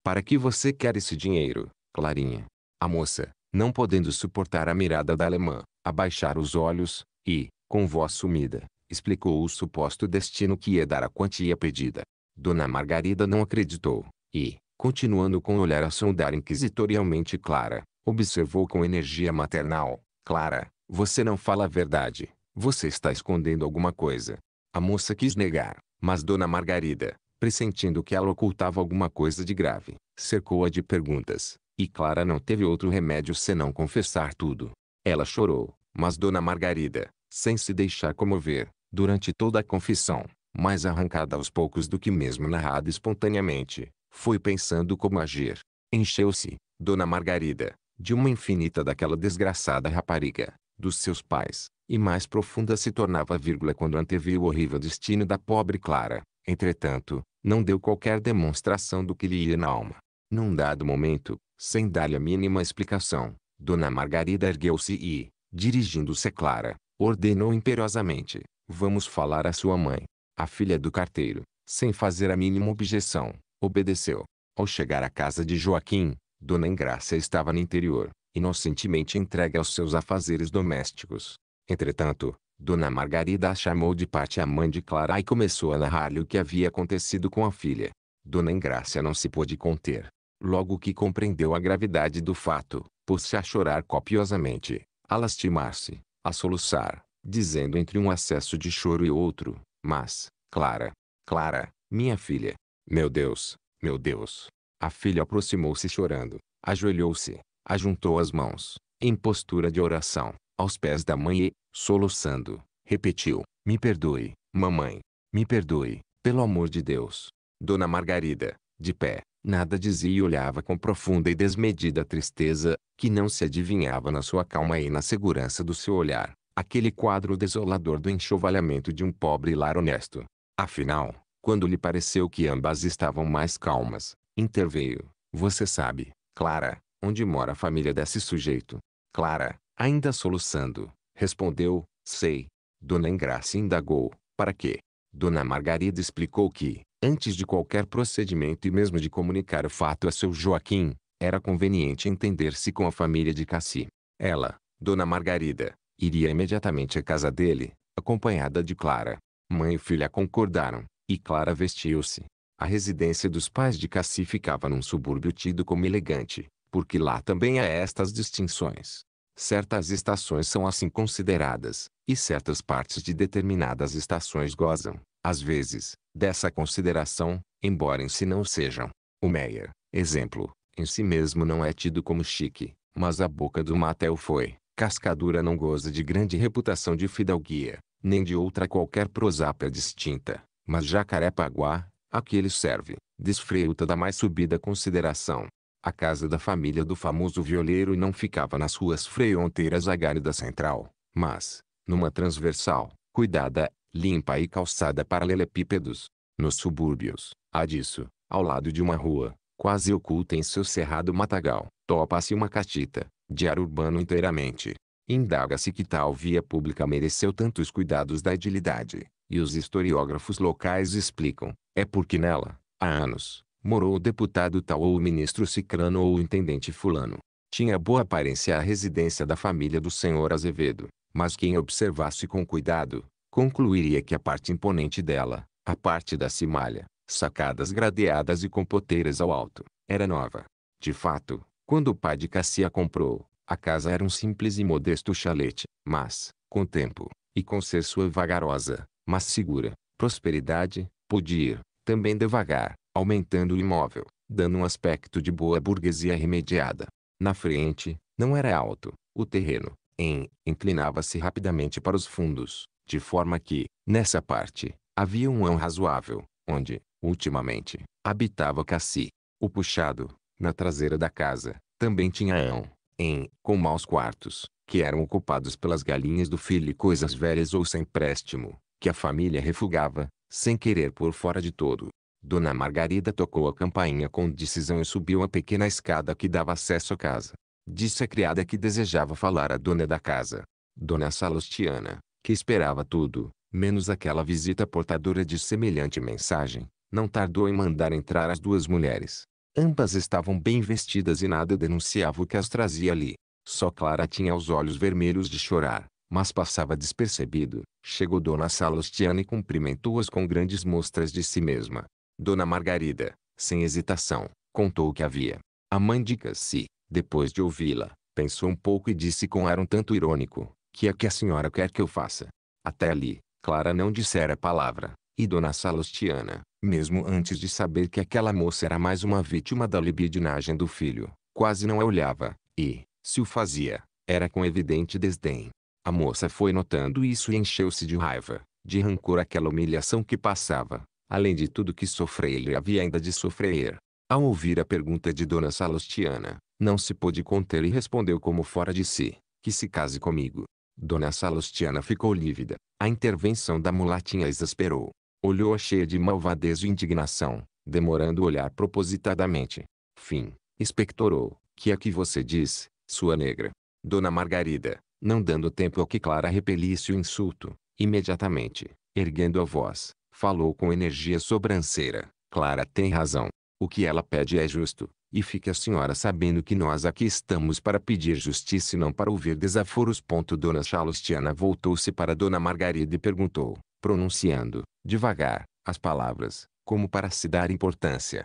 Speaker 1: Para que você quer esse dinheiro, Clarinha? A moça, não podendo suportar a mirada da alemã, abaixar os olhos, e, com voz sumida, explicou o suposto destino que ia dar a quantia pedida. Dona Margarida não acreditou, e, continuando com o olhar a sondar inquisitorialmente Clara, observou com energia maternal: Clara, você não fala a verdade. Você está escondendo alguma coisa. A moça quis negar, mas Dona Margarida, pressentindo que ela ocultava alguma coisa de grave, cercou-a de perguntas, e Clara não teve outro remédio senão confessar tudo. Ela chorou, mas Dona Margarida, sem se deixar comover, durante toda a confissão, mais arrancada aos poucos do que mesmo narrada espontaneamente, foi pensando como agir. Encheu-se, Dona Margarida, de uma infinita daquela desgraçada rapariga, dos seus pais, e mais profunda se tornava a vírgula quando anteviu o horrível destino da pobre Clara. Entretanto, não deu qualquer demonstração do que lhe ia na alma. Num dado momento, sem dar-lhe a mínima explicação, Dona Margarida ergueu-se e, dirigindo-se a Clara, ordenou imperiosamente: Vamos falar à sua mãe. A filha do carteiro, sem fazer a mínima objeção, obedeceu. Ao chegar à casa de Joaquim, Dona Engrácia estava no interior, inocentemente entregue aos seus afazeres domésticos. Entretanto, Dona Margarida a chamou de parte a mãe de Clara e começou a narrar-lhe o que havia acontecido com a filha. Dona Engrácia não se pôde conter. Logo que compreendeu a gravidade do fato, pôs-se a chorar copiosamente, a lastimar-se, a soluçar, dizendo entre um acesso de choro e outro, mas, Clara, Clara, minha filha. Meu Deus, meu Deus. A filha aproximou-se chorando, ajoelhou-se, ajuntou as mãos, em postura de oração, aos pés da mãe e, soluçando, repetiu: Me perdoe, mamãe, me perdoe, pelo amor de Deus. Dona Margarida, de pé, nada dizia e olhava com profunda e desmedida tristeza, que não se adivinhava na sua calma e na segurança do seu olhar aquele quadro desolador do enxovalhamento de um pobre lar honesto. Afinal, quando lhe pareceu que ambas estavam mais calmas, interveio. Você sabe, Clara, onde mora a família desse sujeito. Clara, ainda soluçando, respondeu, sei. Dona Engrácia indagou, para quê? Dona Margarida explicou que, antes de qualquer procedimento e mesmo de comunicar o fato a seu Joaquim, era conveniente entender-se com a família de Cassi. Ela, Dona Margarida, Iria imediatamente à casa dele, acompanhada de Clara. Mãe e filha concordaram, e Clara vestiu-se. A residência dos pais de Cassi ficava num subúrbio tido como elegante, porque lá também há estas distinções. Certas estações são assim consideradas, e certas partes de determinadas estações gozam, às vezes, dessa consideração, embora em si não sejam. O Meyer, exemplo, em si mesmo não é tido como chique, mas a boca do Matel foi, Cascadura não goza de grande reputação de fidalguia, nem de outra qualquer prosápia distinta, mas Jacarepaguá, a que ele serve, desfruta da mais subida consideração. A casa da família do famoso violeiro não ficava nas ruas freonteiras agárida central, mas, numa transversal, cuidada, limpa e calçada paralelepípedos. Nos subúrbios, há disso, ao lado de uma rua, quase oculta em seu cerrado matagal, topa-se uma catita, de ar urbano inteiramente. Indaga-se que tal via pública mereceu tantos cuidados da edilidade, e os historiógrafos locais explicam, é porque nela, há anos, morou o deputado tal ou o ministro Cicrano ou o intendente fulano. Tinha boa aparência a residência da família do senhor Azevedo, mas quem observasse com cuidado, concluiria que a parte imponente dela, a parte da cimalha, sacadas gradeadas e com poteiras ao alto, era nova. De fato, quando o pai de Cassia comprou, a casa era um simples e modesto chalete, mas, com tempo, e com ser sua vagarosa, mas segura, prosperidade, podia ir, também devagar, aumentando o imóvel, dando um aspecto de boa burguesia remediada. Na frente, não era alto, o terreno, em, inclinava-se rapidamente para os fundos, de forma que, nessa parte, havia um ão razoável, onde, ultimamente, habitava Cassi. O puxado, na traseira da casa, também tinha ão, em, com maus quartos, que eram ocupados pelas galinhas do filho e coisas velhas ou sem préstimo, que a família refugava, sem querer por fora de todo. Dona Margarida tocou a campainha com decisão e subiu a pequena escada que dava acesso à casa. Disse a criada que desejava falar à dona da casa. Dona Salustiana, que esperava tudo, menos aquela visita portadora de semelhante mensagem, não tardou em mandar entrar as duas mulheres. Ambas estavam bem vestidas e nada denunciava o que as trazia ali. Só Clara tinha os olhos vermelhos de chorar, mas passava despercebido. Chegou Dona Salustiana e cumprimentou-as com grandes mostras de si mesma. Dona Margarida, sem hesitação, contou o que havia. A mãe de Cassi, depois de ouvi-la, pensou um pouco e disse com ar um tanto irônico, que é que a senhora quer que eu faça? Até ali, Clara não dissera palavra, e Dona Salustiana, mesmo antes de saber que aquela moça era mais uma vítima da libidinagem do filho, quase não a olhava, e, se o fazia, era com evidente desdém. A moça foi notando isso e encheu-se de raiva, de rancor aquela humilhação que passava, além de tudo que sofreu e havia ainda de sofrer. Ao ouvir a pergunta de Dona Salustiana, não se pôde conter e respondeu como fora de si, que se case comigo. Dona Salustiana ficou lívida. A intervenção da mulatinha exasperou. Olhou-a cheia de malvadez e indignação, demorando o olhar propositadamente. Fim. Espectorou. Que é que você diz, sua negra? Dona Margarida, não dando tempo ao que Clara repelisse o insulto, imediatamente, erguendo a voz, falou com energia sobranceira. Clara tem razão. O que ela pede é justo, e fique a senhora sabendo que nós aqui estamos para pedir justiça e não para ouvir desaforos. Dona Chalustiana voltou-se para Dona Margarida e perguntou: pronunciando, devagar, as palavras, como para se dar importância.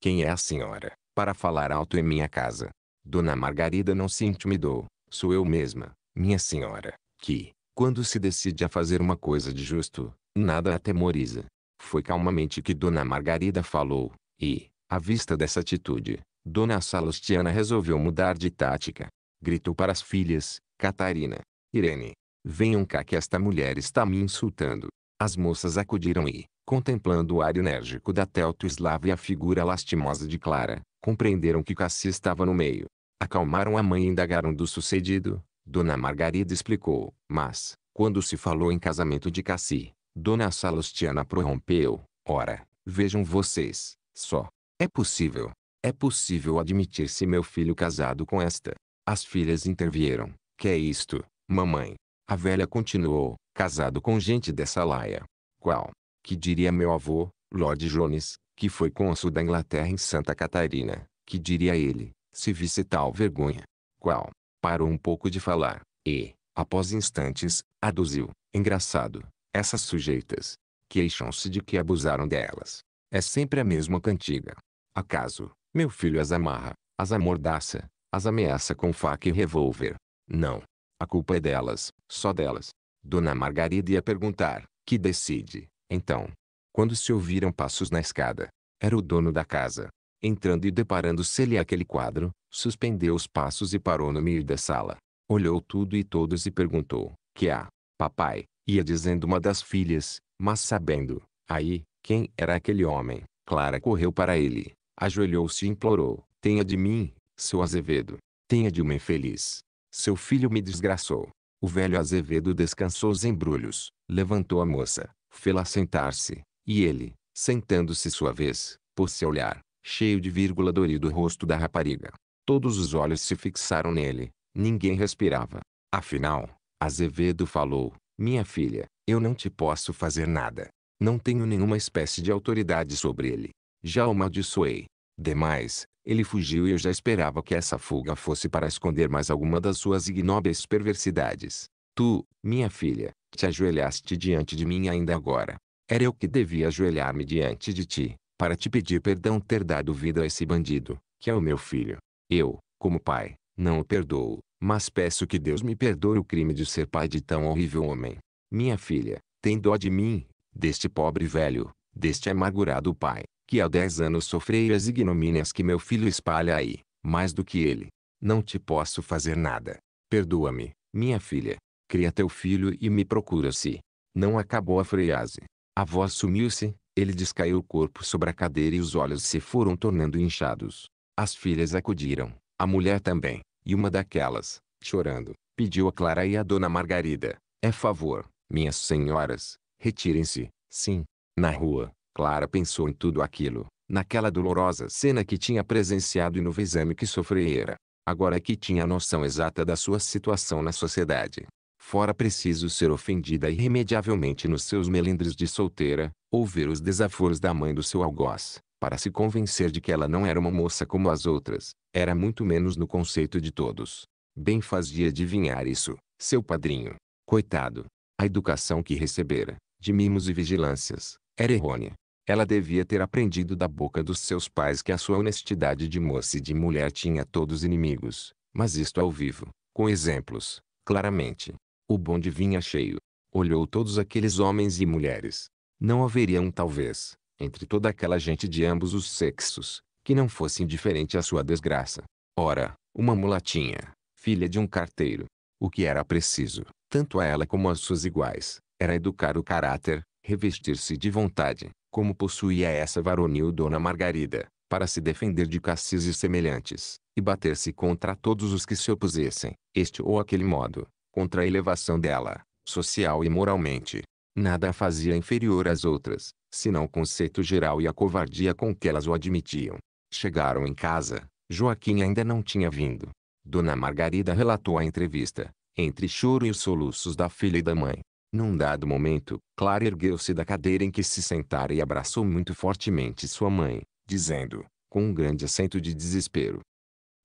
Speaker 1: Quem é a senhora, para falar alto em minha casa? Dona Margarida não se intimidou, sou eu mesma, minha senhora, que, quando se decide a fazer uma coisa de justo, nada atemoriza. Foi calmamente que Dona Margarida falou, e, à vista dessa atitude, Dona Salustiana resolveu mudar de tática. Gritou para as filhas, Catarina, Irene, Venham cá que esta mulher está me insultando. As moças acudiram e, contemplando o ar enérgico da Telto-Eslava e a figura lastimosa de Clara, compreenderam que Cassi estava no meio. Acalmaram a mãe e indagaram do sucedido. Dona Margarida explicou, mas, quando se falou em casamento de Cassi, Dona Salustiana prorrompeu. Ora, vejam vocês, só. É possível. É possível admitir-se meu filho casado com esta. As filhas intervieram. Que é isto, mamãe? A velha continuou, casado com gente dessa laia. Qual? Que diria meu avô, Lord Jones, que foi cônsul da Inglaterra em Santa Catarina, que diria ele, se visse tal vergonha. Qual? Parou um pouco de falar, e, após instantes, aduziu, engraçado, essas sujeitas, queixam-se de que abusaram delas. É sempre a mesma cantiga. Acaso, meu filho as amarra, as amordaça, as ameaça com faca e revólver. Não, a culpa é delas, só delas. Dona Margarida ia perguntar, que decide, então? Quando se ouviram passos na escada, era o dono da casa. Entrando e deparando-se-lhe aquele quadro, suspendeu os passos e parou no meio da sala. Olhou tudo e todos e perguntou, que há? Papai, ia dizendo uma das filhas, mas sabendo, aí, quem era aquele homem, Clara correu para ele, ajoelhou-se e implorou, tenha de mim, seu Azevedo, tenha de uma infeliz, seu filho me desgraçou. O velho Azevedo descansou os embrulhos, levantou a moça, fê-la sentar-se, e ele, sentando-se sua vez, pôs-se a olhar, cheio de vírgula dorido o rosto da rapariga. Todos os olhos se fixaram nele, ninguém respirava. Afinal, Azevedo falou, minha filha, eu não te posso fazer nada. Não tenho nenhuma espécie de autoridade sobre ele. Já o maldiçoei. Demais, ele fugiu e eu já esperava que essa fuga fosse para esconder mais alguma das suas ignóbeis perversidades. Tu, minha filha, te ajoelhaste diante de mim ainda agora. Era eu que devia ajoelhar-me diante de ti, para te pedir perdão ter dado vida a esse bandido, que é o meu filho. Eu, como pai, não o perdoo, mas peço que Deus me perdoe o crime de ser pai de tão horrível homem. Minha filha, tem dó de mim, deste pobre velho, deste amargurado pai que há dez anos sofrei as ignomínias que meu filho espalha aí, mais do que ele. Não te posso fazer nada. Perdoa-me, minha filha. Cria teu filho e me procura-se. Não acabou a frase. A voz sumiu-se, ele descaiu o corpo sobre a cadeira e os olhos se foram tornando inchados. As filhas acudiram, a mulher também, e uma daquelas, chorando, pediu a Clara e a dona Margarida: É favor, minhas senhoras, retirem-se, sim. Na rua, Clara pensou em tudo aquilo, naquela dolorosa cena que tinha presenciado e no exame que sofrera. Agora que tinha a noção exata da sua situação na sociedade. Fora preciso ser ofendida irremediavelmente nos seus melindres de solteira, ouvir os desaforos da mãe do seu algoz, para se convencer de que ela não era uma moça como as outras, era muito menos no conceito de todos. Bem fazia adivinhar isso, seu padrinho. Coitado. A educação que recebera, de mimos e vigilâncias, era errônea. Ela devia ter aprendido da boca dos seus pais que a sua honestidade de moça e de mulher tinha todos inimigos, mas isto ao vivo, com exemplos, claramente. O bonde vinha cheio. Olhou todos aqueles homens e mulheres. Não haveriam talvez, entre toda aquela gente de ambos os sexos, que não fosse indiferente à sua desgraça. Ora, uma mulatinha, filha de um carteiro. O que era preciso, tanto a ela como às suas iguais, era educar o caráter, revestir-se de vontade, como possuía essa varonil Dona Margarida, para se defender de Cassis e semelhantes, e bater-se contra todos os que se opusessem, este ou aquele modo, contra a elevação dela, social e moralmente. Nada a fazia inferior às outras, senão o conceito geral e a covardia com que elas o admitiam. Chegaram em casa, Joaquim ainda não tinha vindo. Dona Margarida relatou a entrevista, entre choro e os soluços da filha e da mãe. Num dado momento, Clara ergueu-se da cadeira em que se sentara e abraçou muito fortemente sua mãe, dizendo, com um grande acento de desespero: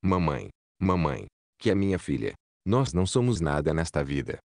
Speaker 1: Mamãe, mamãe, que é minha filha. Nós não somos nada nesta vida.